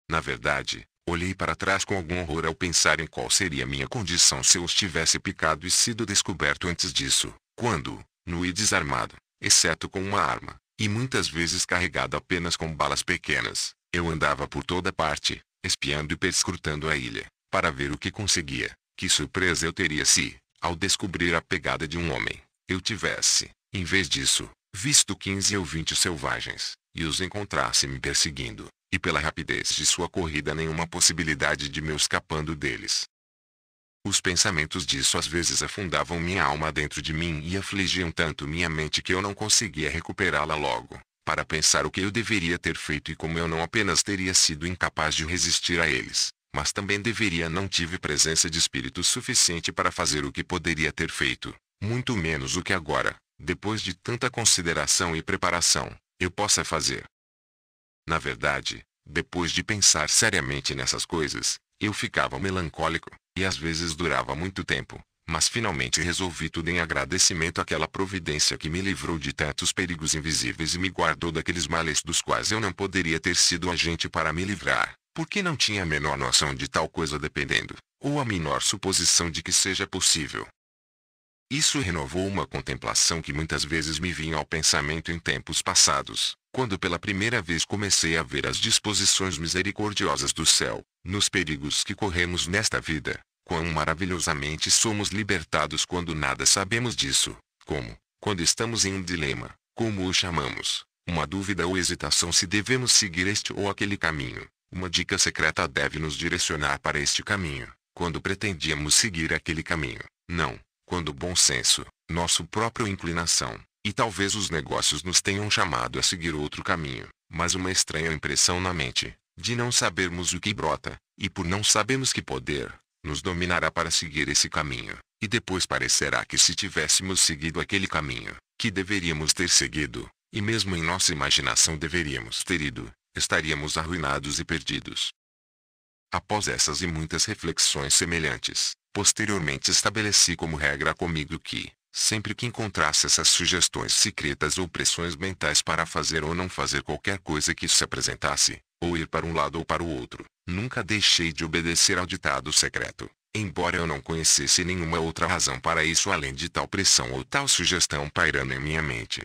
Na verdade, olhei para trás com algum horror ao pensar em qual seria minha condição se eu os tivesse picado e sido descoberto antes disso, quando, nu e desarmado, exceto com uma arma, e muitas vezes carregado apenas com balas pequenas, eu andava por toda parte, espiando e perscrutando a ilha, para ver o que conseguia. Que surpresa eu teria se, ao descobrir a pegada de um homem, eu tivesse, em vez disso, visto 15 ou 20 selvagens, e os encontrasse me perseguindo, e pela rapidez de sua corrida nenhuma possibilidade de me escapando deles. Os pensamentos disso às vezes afundavam minha alma dentro de mim e afligiam tanto minha mente que eu não conseguia recuperá-la logo, para pensar o que eu deveria ter feito e como eu não apenas teria sido incapaz de resistir a eles, mas também deveria não tive presença de espírito suficiente para fazer o que poderia ter feito, muito menos o que agora, depois de tanta consideração e preparação, eu possa fazer. Na verdade, depois de pensar seriamente nessas coisas, eu ficava melancólico, e às vezes durava muito tempo, mas finalmente resolvi tudo em agradecimento àquela providência que me livrou de tantos perigos invisíveis e me guardou daqueles males dos quais eu não poderia ter sido agente para me livrar, porque não tinha a menor noção de tal coisa dependendo, ou a menor suposição de que seja possível. Isso renovou uma contemplação que muitas vezes me vinha ao pensamento em tempos passados, quando pela primeira vez comecei a ver as disposições misericordiosas do céu, nos perigos que corremos nesta vida, Quão maravilhosamente somos libertados quando nada sabemos disso. Como, quando estamos em um dilema, como o chamamos, uma dúvida ou hesitação se devemos seguir este ou aquele caminho, uma dica secreta deve nos direcionar para este caminho, quando pretendíamos seguir aquele caminho, não, quando o bom senso, nosso próprio inclinação, e talvez os negócios nos tenham chamado a seguir outro caminho, mas uma estranha impressão na mente, de não sabermos o que brota, e por não sabermos que poder, nos dominará para seguir esse caminho, e depois parecerá que se tivéssemos seguido aquele caminho, que deveríamos ter seguido, e mesmo em nossa imaginação deveríamos ter ido, estaríamos arruinados e perdidos. Após essas e muitas reflexões semelhantes, posteriormente estabeleci como regra comigo que, sempre que encontrasse essas sugestões secretas ou pressões mentais para fazer ou não fazer qualquer coisa que se apresentasse, ou ir para um lado ou para o outro, nunca deixei de obedecer ao ditado secreto, embora eu não conhecesse nenhuma outra razão para isso além de tal pressão ou tal sugestão pairando em minha mente.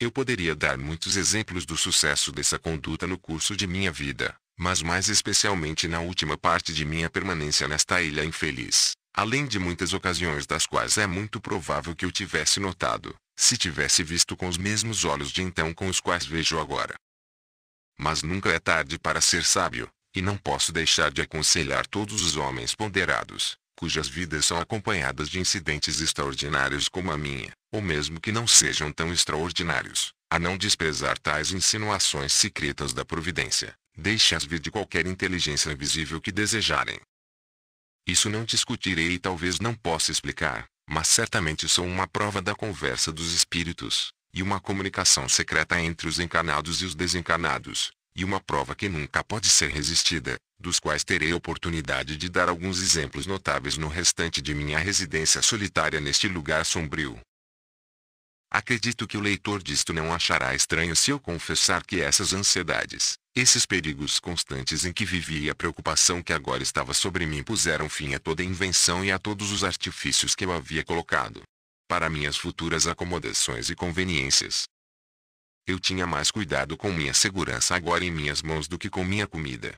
Eu poderia dar muitos exemplos do sucesso dessa conduta no curso de minha vida, mas mais especialmente na última parte de minha permanência nesta ilha infeliz. Além de muitas ocasiões das quais é muito provável que eu tivesse notado, se tivesse visto com os mesmos olhos de então com os quais vejo agora. Mas nunca é tarde para ser sábio, e não posso deixar de aconselhar todos os homens ponderados, cujas vidas são acompanhadas de incidentes extraordinários como a minha, ou mesmo que não sejam tão extraordinários, a não desprezar tais insinuações secretas da providência. Deixe-as vir de qualquer inteligência invisível que desejarem, isso não discutirei e talvez não possa explicar, mas certamente sou uma prova da conversa dos espíritos, e uma comunicação secreta entre os encarnados e os desencarnados, e uma prova que nunca pode ser resistida, dos quais terei oportunidade de dar alguns exemplos notáveis no restante de minha residência solitária neste lugar sombrio. Acredito que o leitor disto não achará estranho se eu confessar que essas ansiedades, esses perigos constantes em que vivi e a preocupação que agora estava sobre mim puseram fim a toda invenção e a todos os artifícios que eu havia colocado para minhas futuras acomodações e conveniências. Eu tinha mais cuidado com minha segurança agora em minhas mãos do que com minha comida.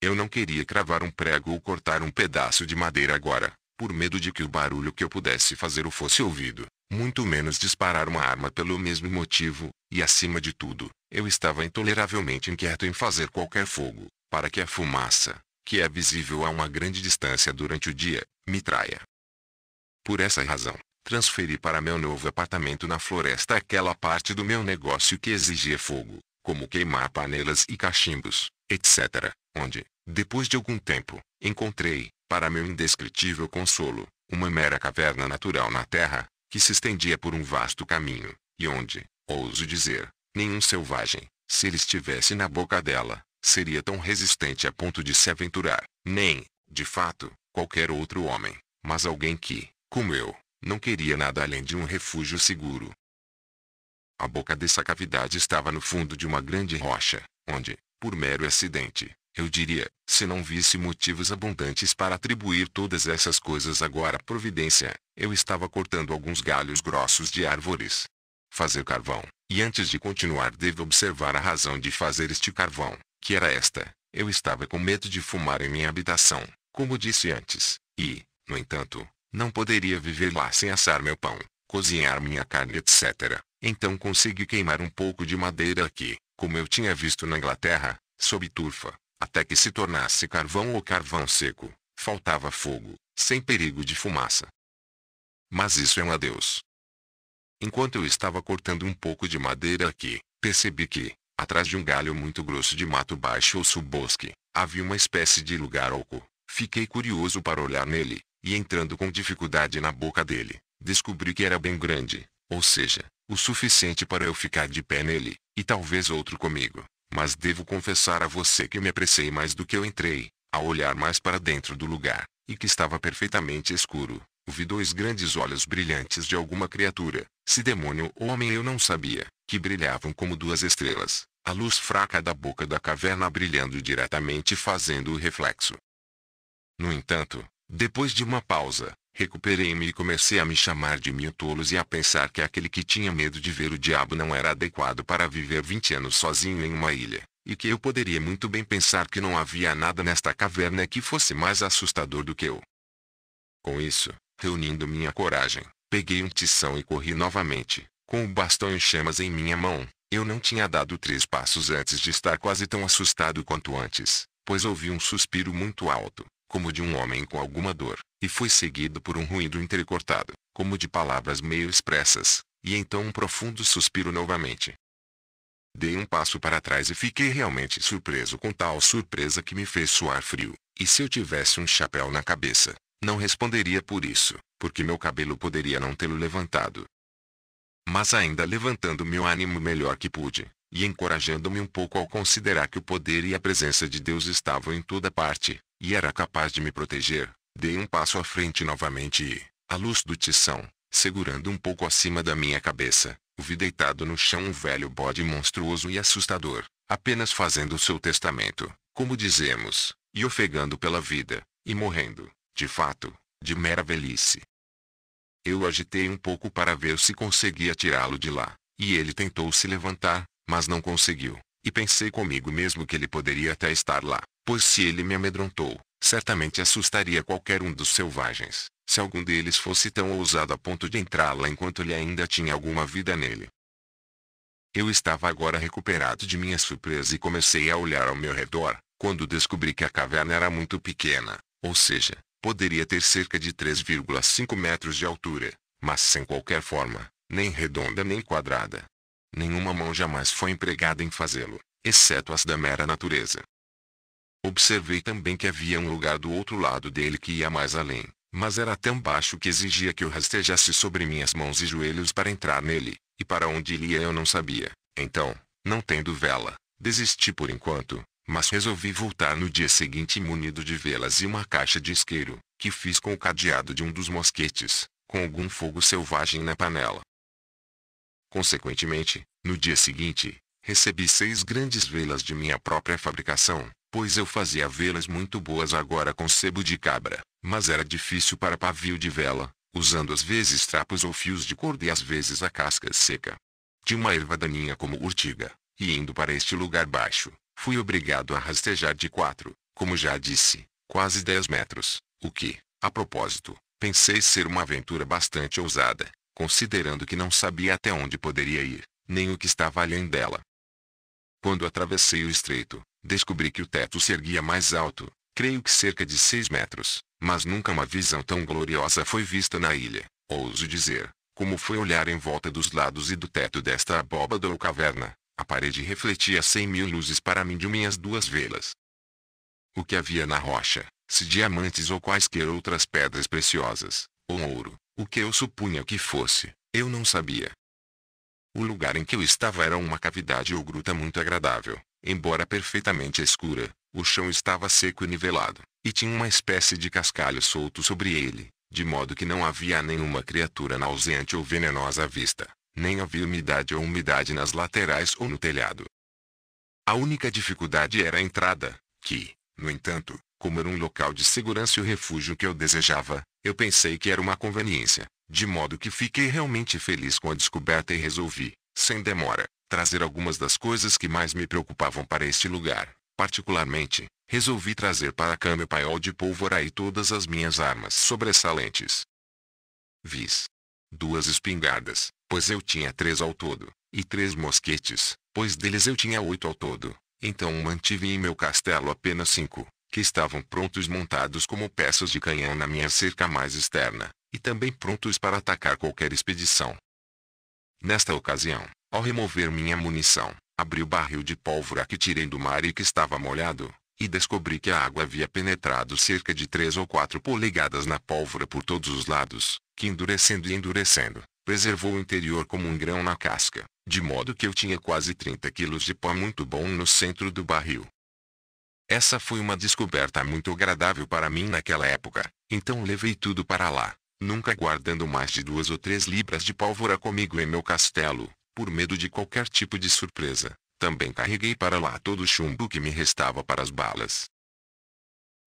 Eu não queria cravar um prego ou cortar um pedaço de madeira agora, por medo de que o barulho que eu pudesse fazer o fosse ouvido, muito menos disparar uma arma pelo mesmo motivo, e acima de tudo, eu estava intoleravelmente inquieto em fazer qualquer fogo, para que a fumaça, que é visível a uma grande distância durante o dia, me traia. Por essa razão, transferi para meu novo apartamento na floresta aquela parte do meu negócio que exigia fogo, como queimar panelas e cachimbos, etc., onde, depois de algum tempo, encontrei, para meu indescritível consolo, uma mera caverna natural na terra, que se estendia por um vasto caminho, e onde, Ouso dizer, nenhum selvagem, se ele estivesse na boca dela, seria tão resistente a ponto de se aventurar, nem, de fato, qualquer outro homem, mas alguém que, como eu, não queria nada além de um refúgio seguro. A boca dessa cavidade estava no fundo de uma grande rocha, onde, por mero acidente, eu diria, se não visse motivos abundantes para atribuir todas essas coisas agora à providência, eu estava cortando alguns galhos grossos de árvores, fazer carvão, e antes de continuar devo observar a razão de fazer este carvão, que era esta, eu estava com medo de fumar em minha habitação, como disse antes, e, no entanto, não poderia viver lá sem assar meu pão, cozinhar minha carne etc. Então consegui queimar um pouco de madeira aqui, como eu tinha visto na Inglaterra, sob turfa, até que se tornasse carvão ou carvão seco. Faltava fogo, sem perigo de fumaça. Mas isso é um adeus. Enquanto eu estava cortando um pouco de madeira aqui, percebi que, atrás de um galho muito grosso de mato baixo ou subbosque, havia uma espécie de lugar oco. Fiquei curioso para olhar nele, e entrando com dificuldade na boca dele, descobri que era bem grande, ou seja, o suficiente para eu ficar de pé nele, e talvez outro comigo. Mas devo confessar a você que me apressei mais do que eu entrei, a olhar mais para dentro do lugar, e que estava perfeitamente escuro. Vi dois grandes olhos brilhantes de alguma criatura, se demônio ou homem eu não sabia, que brilhavam como duas estrelas, a luz fraca da boca da caverna brilhando diretamente fazendo o reflexo. No entanto, depois de uma pausa, recuperei-me e comecei a me chamar de mil tolos e a pensar que aquele que tinha medo de ver o diabo não era adequado para viver 20 anos sozinho em uma ilha, e que eu poderia muito bem pensar que não havia nada nesta caverna que fosse mais assustador do que eu. Com isso, Reunindo minha coragem, peguei um tição e corri novamente, com o bastão em chamas em minha mão. Eu não tinha dado três passos antes de estar quase tão assustado quanto antes, pois ouvi um suspiro muito alto, como de um homem com alguma dor, e foi seguido por um ruído entrecortado, como de palavras meio expressas, e então um profundo suspiro novamente. Dei um passo para trás e fiquei realmente surpreso com tal surpresa que me fez suar frio, e se eu tivesse um chapéu na cabeça, não responderia por isso, porque meu cabelo poderia não tê-lo levantado. Mas ainda levantando meu ânimo melhor que pude, e encorajando-me um pouco ao considerar que o poder e a presença de Deus estavam em toda parte, e era capaz de me proteger, dei um passo à frente novamente e, à luz do tição, segurando um pouco acima da minha cabeça, vi deitado no chão um velho bode monstruoso e assustador, apenas fazendo o seu testamento, como dizemos, e ofegando pela vida, e morrendo de fato, de mera velhice. Eu agitei um pouco para ver se conseguia tirá-lo de lá, e ele tentou se levantar, mas não conseguiu, e pensei comigo mesmo que ele poderia até estar lá, pois se ele me amedrontou, certamente assustaria qualquer um dos selvagens, se algum deles fosse tão ousado a ponto de entrá lá enquanto ele ainda tinha alguma vida nele. Eu estava agora recuperado de minha surpresa e comecei a olhar ao meu redor, quando descobri que a caverna era muito pequena, ou seja, poderia ter cerca de 3,5 metros de altura, mas sem qualquer forma, nem redonda nem quadrada. Nenhuma mão jamais foi empregada em fazê-lo, exceto as da mera natureza. Observei também que havia um lugar do outro lado dele que ia mais além, mas era tão baixo que exigia que eu rastejasse sobre minhas mãos e joelhos para entrar nele, e para onde ele ia eu não sabia. Então, não tendo vela, desisti por enquanto, mas resolvi voltar no dia seguinte munido de velas e uma caixa de isqueiro, que fiz com o cadeado de um dos mosquetes, com algum fogo selvagem na panela. Consequentemente, no dia seguinte, recebi seis grandes velas de minha própria fabricação, pois eu fazia velas muito boas agora com sebo de cabra, mas era difícil para pavio de vela, usando às vezes trapos ou fios de corda e às vezes a casca seca de uma erva daninha como urtiga, e indo para este lugar baixo, Fui obrigado a rastejar de quatro, como já disse, quase dez metros, o que, a propósito, pensei ser uma aventura bastante ousada, considerando que não sabia até onde poderia ir, nem o que estava além dela. Quando atravessei o estreito, descobri que o teto se erguia mais alto, creio que cerca de seis metros, mas nunca uma visão tão gloriosa foi vista na ilha, ouso dizer, como foi olhar em volta dos lados e do teto desta abóbada ou caverna, a parede refletia cem mil luzes para mim de minhas duas velas. O que havia na rocha, se diamantes ou quaisquer outras pedras preciosas, ou ouro, o que eu supunha que fosse, eu não sabia. O lugar em que eu estava era uma cavidade ou gruta muito agradável, embora perfeitamente escura, o chão estava seco e nivelado, e tinha uma espécie de cascalho solto sobre ele, de modo que não havia nenhuma criatura nauseante ou venenosa à vista nem havia umidade ou umidade nas laterais ou no telhado. A única dificuldade era a entrada, que, no entanto, como era um local de segurança e o refúgio que eu desejava, eu pensei que era uma conveniência, de modo que fiquei realmente feliz com a descoberta e resolvi, sem demora, trazer algumas das coisas que mais me preocupavam para este lugar. Particularmente, resolvi trazer para a cama o paiol de pólvora e todas as minhas armas sobressalentes. Vis. Duas espingardas, pois eu tinha três ao todo, e três mosquetes, pois deles eu tinha oito ao todo. Então mantive em meu castelo apenas cinco, que estavam prontos montados como peças de canhão na minha cerca mais externa, e também prontos para atacar qualquer expedição. Nesta ocasião, ao remover minha munição, abri o barril de pólvora que tirei do mar e que estava molhado, e descobri que a água havia penetrado cerca de três ou quatro polegadas na pólvora por todos os lados, que endurecendo e endurecendo, preservou o interior como um grão na casca, de modo que eu tinha quase 30 quilos de pó muito bom no centro do barril. Essa foi uma descoberta muito agradável para mim naquela época, então levei tudo para lá, nunca guardando mais de duas ou três libras de pólvora comigo em meu castelo, por medo de qualquer tipo de surpresa. Também carreguei para lá todo o chumbo que me restava para as balas.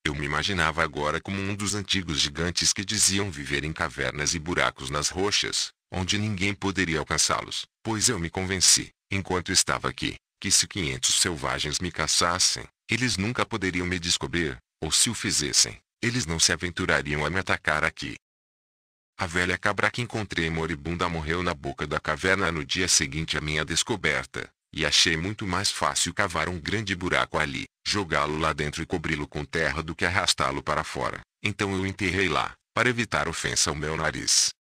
Eu me imaginava agora como um dos antigos gigantes que diziam viver em cavernas e buracos nas rochas, onde ninguém poderia alcançá-los, pois eu me convenci, enquanto estava aqui, que se 500 selvagens me caçassem, eles nunca poderiam me descobrir, ou se o fizessem, eles não se aventurariam a me atacar aqui. A velha cabra que encontrei moribunda morreu na boca da caverna no dia seguinte à minha descoberta, e achei muito mais fácil cavar um grande buraco ali, jogá-lo lá dentro e cobri-lo com terra do que arrastá-lo para fora. Então eu enterrei lá, para evitar ofensa ao meu nariz.